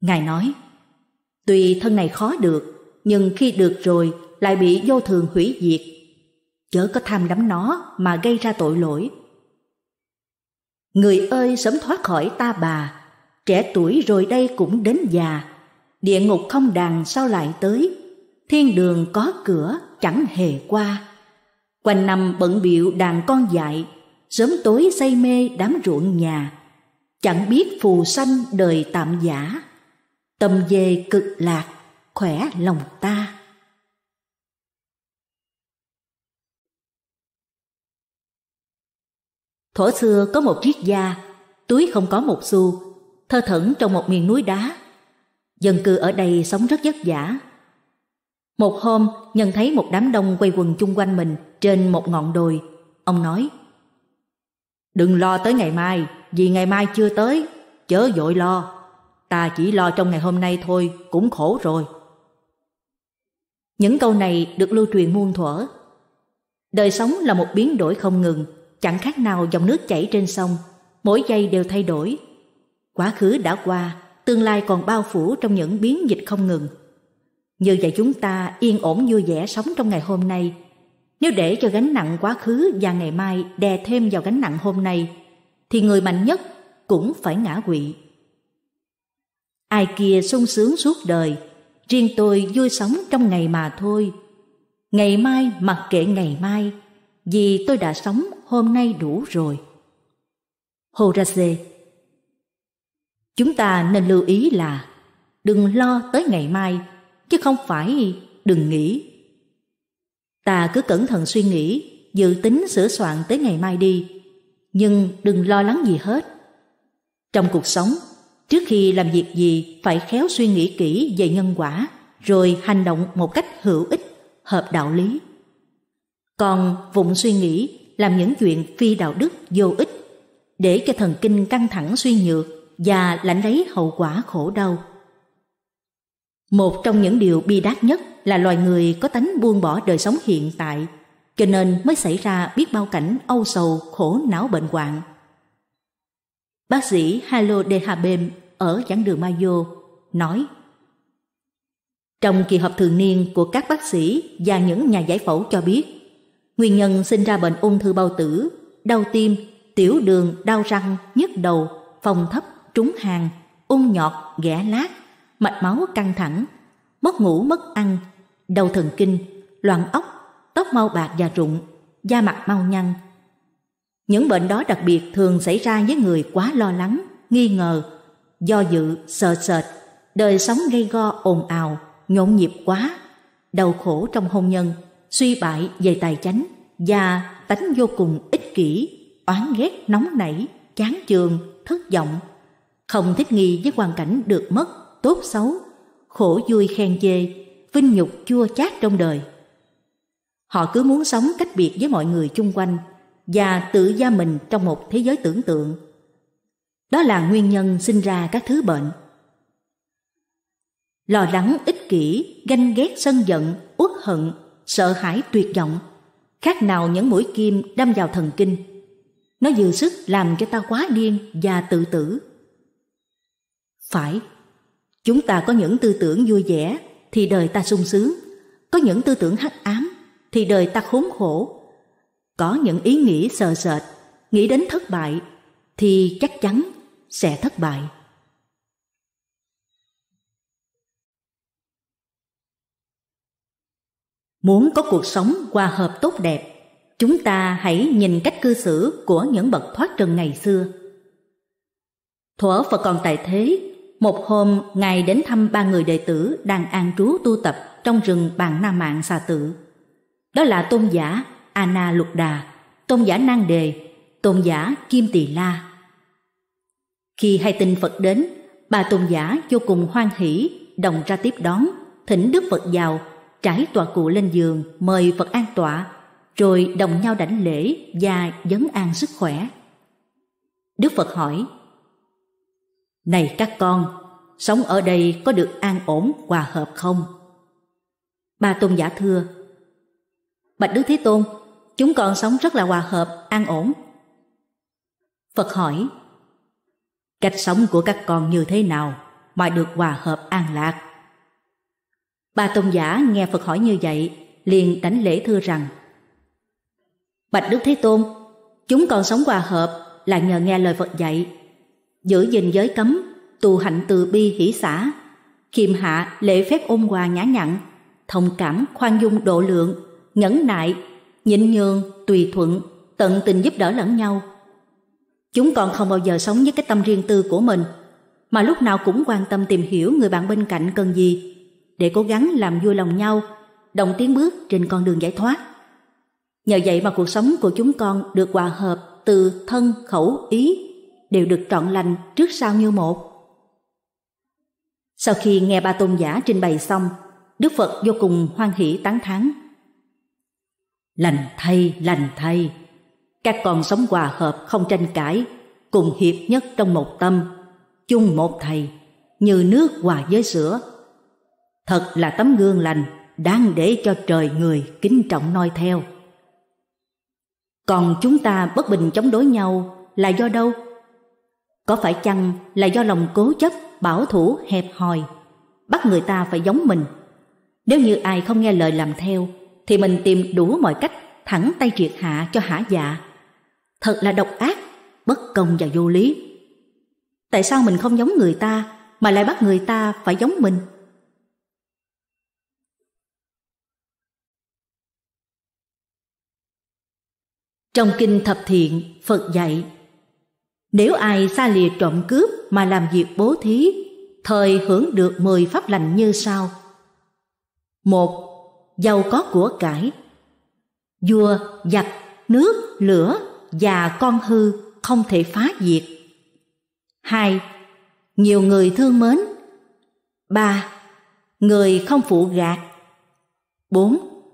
Ngài nói, tuy thân này khó được, nhưng khi được rồi lại bị vô thường hủy diệt. Chớ có tham đắm nó mà gây ra tội lỗi. Người ơi sớm thoát khỏi ta bà, trẻ tuổi rồi đây cũng đến già, địa ngục không đàn sao lại tới, thiên đường có cửa chẳng hề qua. Quanh năm bận biệu đàn con dại, sớm tối say mê đám ruộng nhà, chẳng biết phù sanh đời tạm giả, tâm về cực lạc khỏe lòng ta Thổ xưa có một triết gia, túi không có một xu, thơ thẩn trong một miền núi đá. Dân cư ở đây sống rất vất vả. Một hôm, nhân thấy một đám đông quay quần chung quanh mình trên một ngọn đồi. Ông nói, Đừng lo tới ngày mai, vì ngày mai chưa tới, chớ vội lo. Ta chỉ lo trong ngày hôm nay thôi, cũng khổ rồi. Những câu này được lưu truyền muôn thuở. Đời sống là một biến đổi không ngừng, chẳng khác nào dòng nước chảy trên sông, mỗi giây đều thay đổi. Quá khứ đã qua, tương lai còn bao phủ trong những biến dịch không ngừng. Như vậy chúng ta yên ổn vui vẻ sống trong ngày hôm nay. Nếu để cho gánh nặng quá khứ và ngày mai đè thêm vào gánh nặng hôm nay, thì người mạnh nhất cũng phải ngã quỵ. Ai kia sung sướng suốt đời riêng tôi vui sống trong ngày mà thôi. Ngày mai mặc kệ ngày mai, vì tôi đã sống hôm nay đủ rồi. Horace Chúng ta nên lưu ý là đừng lo tới ngày mai, chứ không phải đừng nghĩ. Ta cứ cẩn thận suy nghĩ, dự tính sửa soạn tới ngày mai đi, nhưng đừng lo lắng gì hết. Trong cuộc sống, Trước khi làm việc gì phải khéo suy nghĩ kỹ về nhân quả, rồi hành động một cách hữu ích, hợp đạo lý. Còn vụng suy nghĩ làm những chuyện phi đạo đức vô ích, để cho thần kinh căng thẳng suy nhược và lãnh lấy hậu quả khổ đau. Một trong những điều bi đát nhất là loài người có tánh buông bỏ đời sống hiện tại, cho nên mới xảy ra biết bao cảnh âu sầu, khổ não bệnh hoạn. Bác sĩ Halo DHB ở giảng đường Mayo nói Trong kỳ họp thường niên của các bác sĩ và những nhà giải phẫu cho biết nguyên nhân sinh ra bệnh ung thư bao tử, đau tim, tiểu đường, đau răng, nhức đầu, phòng thấp, trúng hàng, ung nhọt, ghẻ lát, mạch máu căng thẳng, mất ngủ mất ăn, đau thần kinh, loạn óc, tóc mau bạc và rụng, da mặt mau nhăn. Những bệnh đó đặc biệt thường xảy ra với người quá lo lắng, nghi ngờ do dự, sợ sệt, đời sống gây go ồn ào, nhộn nhịp quá, đau khổ trong hôn nhân, suy bại về tài chánh và tánh vô cùng ích kỷ, oán ghét nóng nảy, chán chường, thất vọng, không thích nghi với hoàn cảnh được mất, tốt xấu, khổ vui khen chê, vinh nhục chua chát trong đời. Họ cứ muốn sống cách biệt với mọi người chung quanh và tự gia mình trong một thế giới tưởng tượng đó là nguyên nhân sinh ra các thứ bệnh. Lo lắng ích kỷ, ganh ghét sân giận, uất hận, sợ hãi tuyệt vọng, khác nào những mũi kim đâm vào thần kinh. Nó dư sức làm cho ta quá điên và tự tử. Phải, chúng ta có những tư tưởng vui vẻ thì đời ta sung sướng, có những tư tưởng hắc ám thì đời ta khốn khổ. Có những ý nghĩ sờ sệt, nghĩ đến thất bại thì chắc chắn sẽ thất bại muốn có cuộc sống hòa hợp tốt đẹp chúng ta hãy nhìn cách cư xử của những bậc thoát trần ngày xưa thuở phật còn tại thế một hôm ngài đến thăm ba người đệ tử đang an trú tu tập trong rừng bàn na mạng xà tự đó là tôn giả ana Luật đà tôn giả nang đề tôn giả kim tỳ la khi hai tinh Phật đến, bà tôn giả vô cùng hoan hỷ, đồng ra tiếp đón, thỉnh Đức Phật vào, trải tòa cụ lên giường, mời Phật an tọa, rồi đồng nhau đảnh lễ và dấn an sức khỏe. Đức Phật hỏi, Này các con, sống ở đây có được an ổn, hòa hợp không? Bà tôn giả thưa, Bạch Đức Thế Tôn, chúng con sống rất là hòa hợp, an ổn. Phật hỏi, cách sống của các con như thế nào mà được hòa hợp an lạc. Bà tôn Giả nghe Phật hỏi như vậy, liền đánh lễ thưa rằng Bạch Đức Thế Tôn, chúng con sống hòa hợp là nhờ nghe lời Phật dạy, giữ gìn giới cấm, tu hạnh từ bi hỷ xã, khiêm hạ lễ phép ôn hòa nhã nhặn, thông cảm khoan dung độ lượng, nhẫn nại, nhịn nhường, tùy thuận, tận tình giúp đỡ lẫn nhau, Chúng con không bao giờ sống với cái tâm riêng tư của mình, mà lúc nào cũng quan tâm tìm hiểu người bạn bên cạnh cần gì để cố gắng làm vui lòng nhau, đồng tiến bước trên con đường giải thoát. Nhờ vậy mà cuộc sống của chúng con được hòa hợp từ thân, khẩu, ý đều được trọn lành trước sau như một. Sau khi nghe ba tôn giả trình bày xong, Đức Phật vô cùng hoan hỷ tán thán. Lành thay, lành thay, các con sống hòa hợp không tranh cãi, cùng hiệp nhất trong một tâm, chung một thầy, như nước hòa với sữa. Thật là tấm gương lành, đáng để cho trời người kính trọng noi theo. Còn chúng ta bất bình chống đối nhau là do đâu? Có phải chăng là do lòng cố chấp, bảo thủ, hẹp hòi, bắt người ta phải giống mình? Nếu như ai không nghe lời làm theo, thì mình tìm đủ mọi cách thẳng tay triệt hạ cho hả dạ thật là độc ác, bất công và vô lý. Tại sao mình không giống người ta mà lại bắt người ta phải giống mình? Trong kinh thập thiện, Phật dạy Nếu ai xa lìa trộm cướp mà làm việc bố thí Thời hưởng được mười pháp lành như sau một Giàu có của cải Vua, giặc, nước, lửa và con hư không thể phá diệt. 2. Nhiều người thương mến. 3. Người không phụ gạt. 4.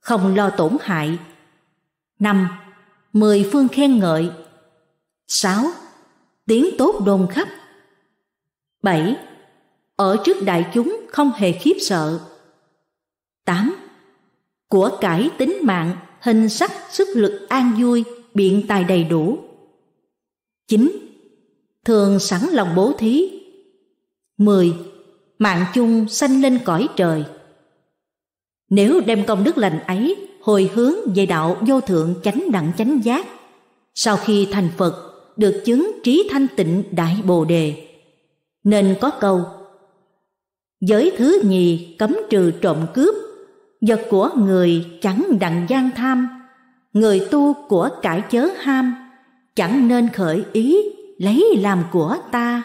Không lo tổn hại. 5. Mười phương khen ngợi. 6. Tiếng tốt đồn khắp. 7. Ở trước đại chúng không hề khiếp sợ. 8. Của cải tính mạng, hình sắc, sức lực an vui, biện tài đầy đủ. 9. Thường sẵn lòng bố thí. 10. Mạng chung sanh lên cõi trời. Nếu đem công đức lành ấy hồi hướng về đạo vô thượng chánh đẳng chánh giác, sau khi thành Phật được chứng trí thanh tịnh đại bồ đề, nên có câu Giới thứ nhì cấm trừ trộm cướp, vật của người chẳng đặng gian tham người tu của cải chớ ham chẳng nên khởi ý lấy làm của ta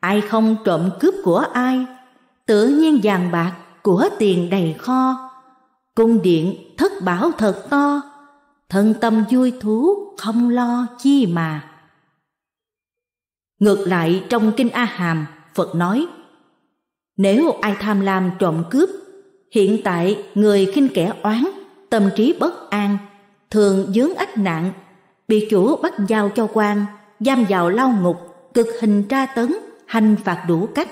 ai không trộm cướp của ai tự nhiên vàng bạc của tiền đầy kho cung điện thất bảo thật to thân tâm vui thú không lo chi mà ngược lại trong kinh a hàm phật nói nếu ai tham lam trộm cướp hiện tại người khinh kẻ oán tâm trí bất an thường dướng ách nạn, bị chủ bắt giao cho quan, giam vào lao ngục, cực hình tra tấn, hành phạt đủ cách.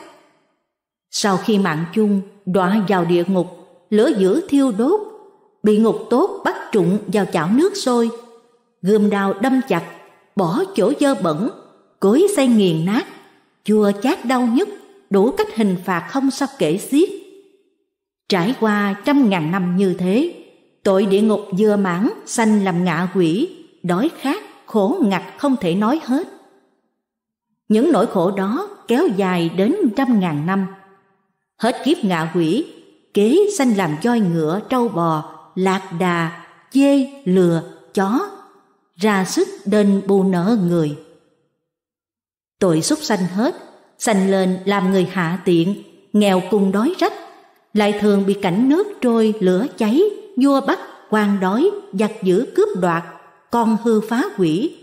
Sau khi mạng chung đọa vào địa ngục, lửa dữ thiêu đốt, bị ngục tốt bắt trụng vào chảo nước sôi, gươm đao đâm chặt, bỏ chỗ dơ bẩn, cối xây nghiền nát, chua chát đau nhức, đủ cách hình phạt không sao kể xiết. Trải qua trăm ngàn năm như thế, tội địa ngục vừa mãn sanh làm ngạ quỷ đói khát khổ ngặt không thể nói hết những nỗi khổ đó kéo dài đến trăm ngàn năm hết kiếp ngạ quỷ kế sanh làm voi ngựa trâu bò lạc đà chê lừa chó ra sức đền bù nợ người tội xúc sanh hết sanh lên làm người hạ tiện nghèo cùng đói rách lại thường bị cảnh nước trôi lửa cháy vua bắt quan đói giặc dữ cướp đoạt con hư phá hủy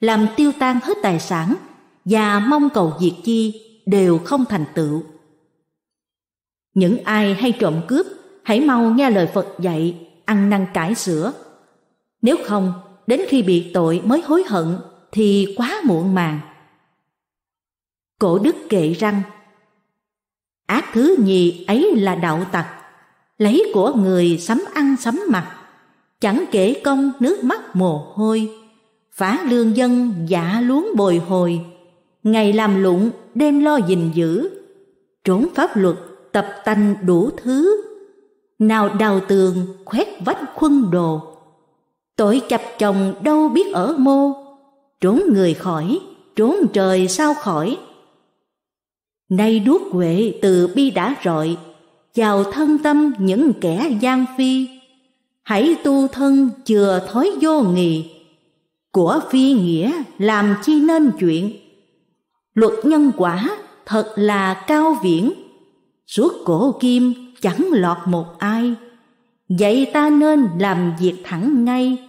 làm tiêu tan hết tài sản và mong cầu diệt chi đều không thành tựu những ai hay trộm cướp hãy mau nghe lời phật dạy ăn năn cải sửa nếu không đến khi bị tội mới hối hận thì quá muộn màng cổ đức kệ rằng ác thứ nhì ấy là đạo tặc lấy của người sắm ăn sắm mặc, chẳng kể công nước mắt mồ hôi, phá lương dân giả luống bồi hồi, ngày làm lụng đêm lo gìn giữ, trốn pháp luật tập tành đủ thứ, nào đào tường khoét vách khuân đồ, tội chập chồng đâu biết ở mô, trốn người khỏi, trốn trời sao khỏi. Nay đuốc quệ từ bi đã rọi vào thân tâm những kẻ gian phi hãy tu thân chừa thói vô nghị của phi nghĩa làm chi nên chuyện luật nhân quả thật là cao viễn suốt cổ kim chẳng lọt một ai vậy ta nên làm việc thẳng ngay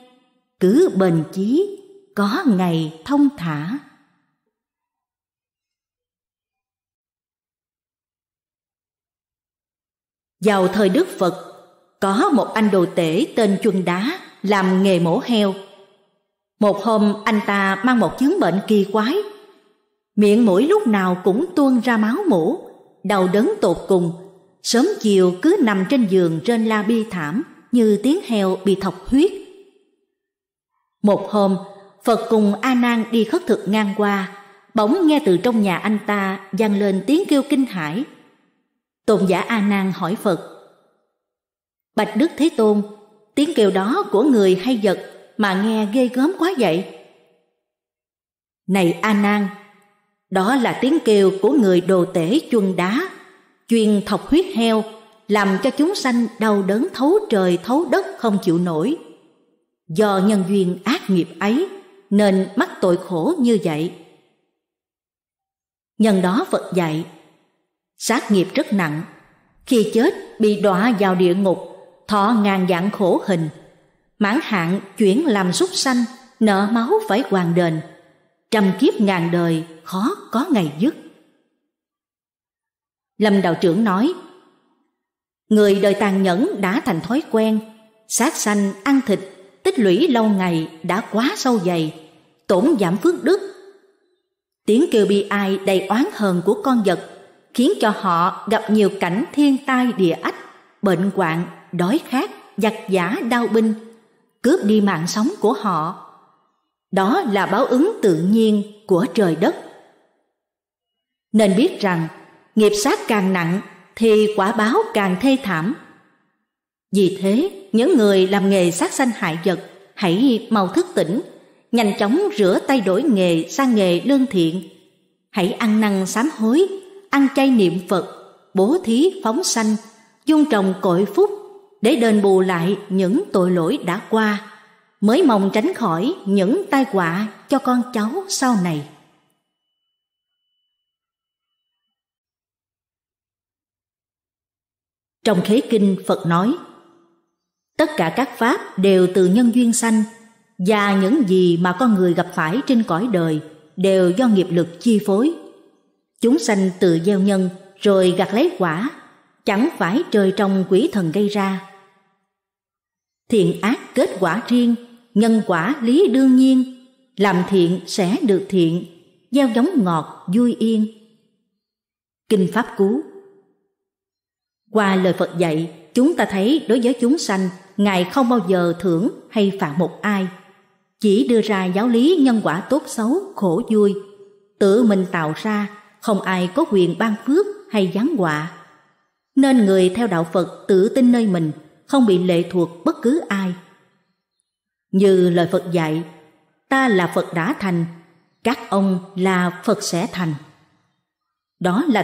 cứ bền chí có ngày thông thả Vào thời Đức Phật, có một anh đồ tể tên Chuân Đá làm nghề mổ heo. Một hôm anh ta mang một chứng bệnh kỳ quái. Miệng mũi lúc nào cũng tuôn ra máu mủ, đau đớn tột cùng, sớm chiều cứ nằm trên giường trên la bi thảm như tiếng heo bị thọc huyết. Một hôm, Phật cùng A Nan đi khất thực ngang qua, bỗng nghe từ trong nhà anh ta vang lên tiếng kêu kinh hãi Tôn giả A Nan hỏi Phật: Bạch Đức Thế Tôn, tiếng kêu đó của người hay vật mà nghe ghê gớm quá vậy? Này A Nan, đó là tiếng kêu của người đồ tể chuông đá, chuyên thọc huyết heo, làm cho chúng sanh đau đớn thấu trời thấu đất không chịu nổi. Do nhân duyên ác nghiệp ấy nên mắc tội khổ như vậy. Nhân đó Phật dạy sát nghiệp rất nặng. Khi chết bị đọa vào địa ngục, thọ ngàn dạng khổ hình. Mãn hạn chuyển làm súc sanh, nợ máu phải hoàn đền. Trăm kiếp ngàn đời khó có ngày dứt. Lâm đạo trưởng nói, Người đời tàn nhẫn đã thành thói quen, sát sanh, ăn thịt, tích lũy lâu ngày đã quá sâu dày, tổn giảm phước đức. Tiếng kêu bi ai đầy oán hờn của con vật khiến cho họ gặp nhiều cảnh thiên tai địa ách, bệnh hoạn, đói khát, giặc giả đau binh, cướp đi mạng sống của họ. Đó là báo ứng tự nhiên của trời đất. Nên biết rằng, nghiệp sát càng nặng thì quả báo càng thê thảm. Vì thế, những người làm nghề sát sanh hại vật hãy mau thức tỉnh, nhanh chóng rửa tay đổi nghề sang nghề lương thiện. Hãy ăn năn sám hối ăn chay niệm Phật, bố thí phóng sanh, dung trồng cội phúc để đền bù lại những tội lỗi đã qua, mới mong tránh khỏi những tai họa cho con cháu sau này. Trong khế kinh Phật nói: Tất cả các pháp đều từ nhân duyên sanh và những gì mà con người gặp phải trên cõi đời đều do nghiệp lực chi phối Chúng sanh tự gieo nhân rồi gặt lấy quả, chẳng phải trời trong quỷ thần gây ra. Thiện ác kết quả riêng, nhân quả lý đương nhiên, làm thiện sẽ được thiện, gieo giống ngọt vui yên. Kinh Pháp Cú Qua lời Phật dạy, chúng ta thấy đối với chúng sanh, Ngài không bao giờ thưởng hay phạt một ai. Chỉ đưa ra giáo lý nhân quả tốt xấu, khổ vui, tự mình tạo ra không ai có quyền ban phước hay giáng họa. Nên người theo đạo Phật tự tin nơi mình, không bị lệ thuộc bất cứ ai. Như lời Phật dạy, ta là Phật đã thành, các ông là Phật sẽ thành. Đó là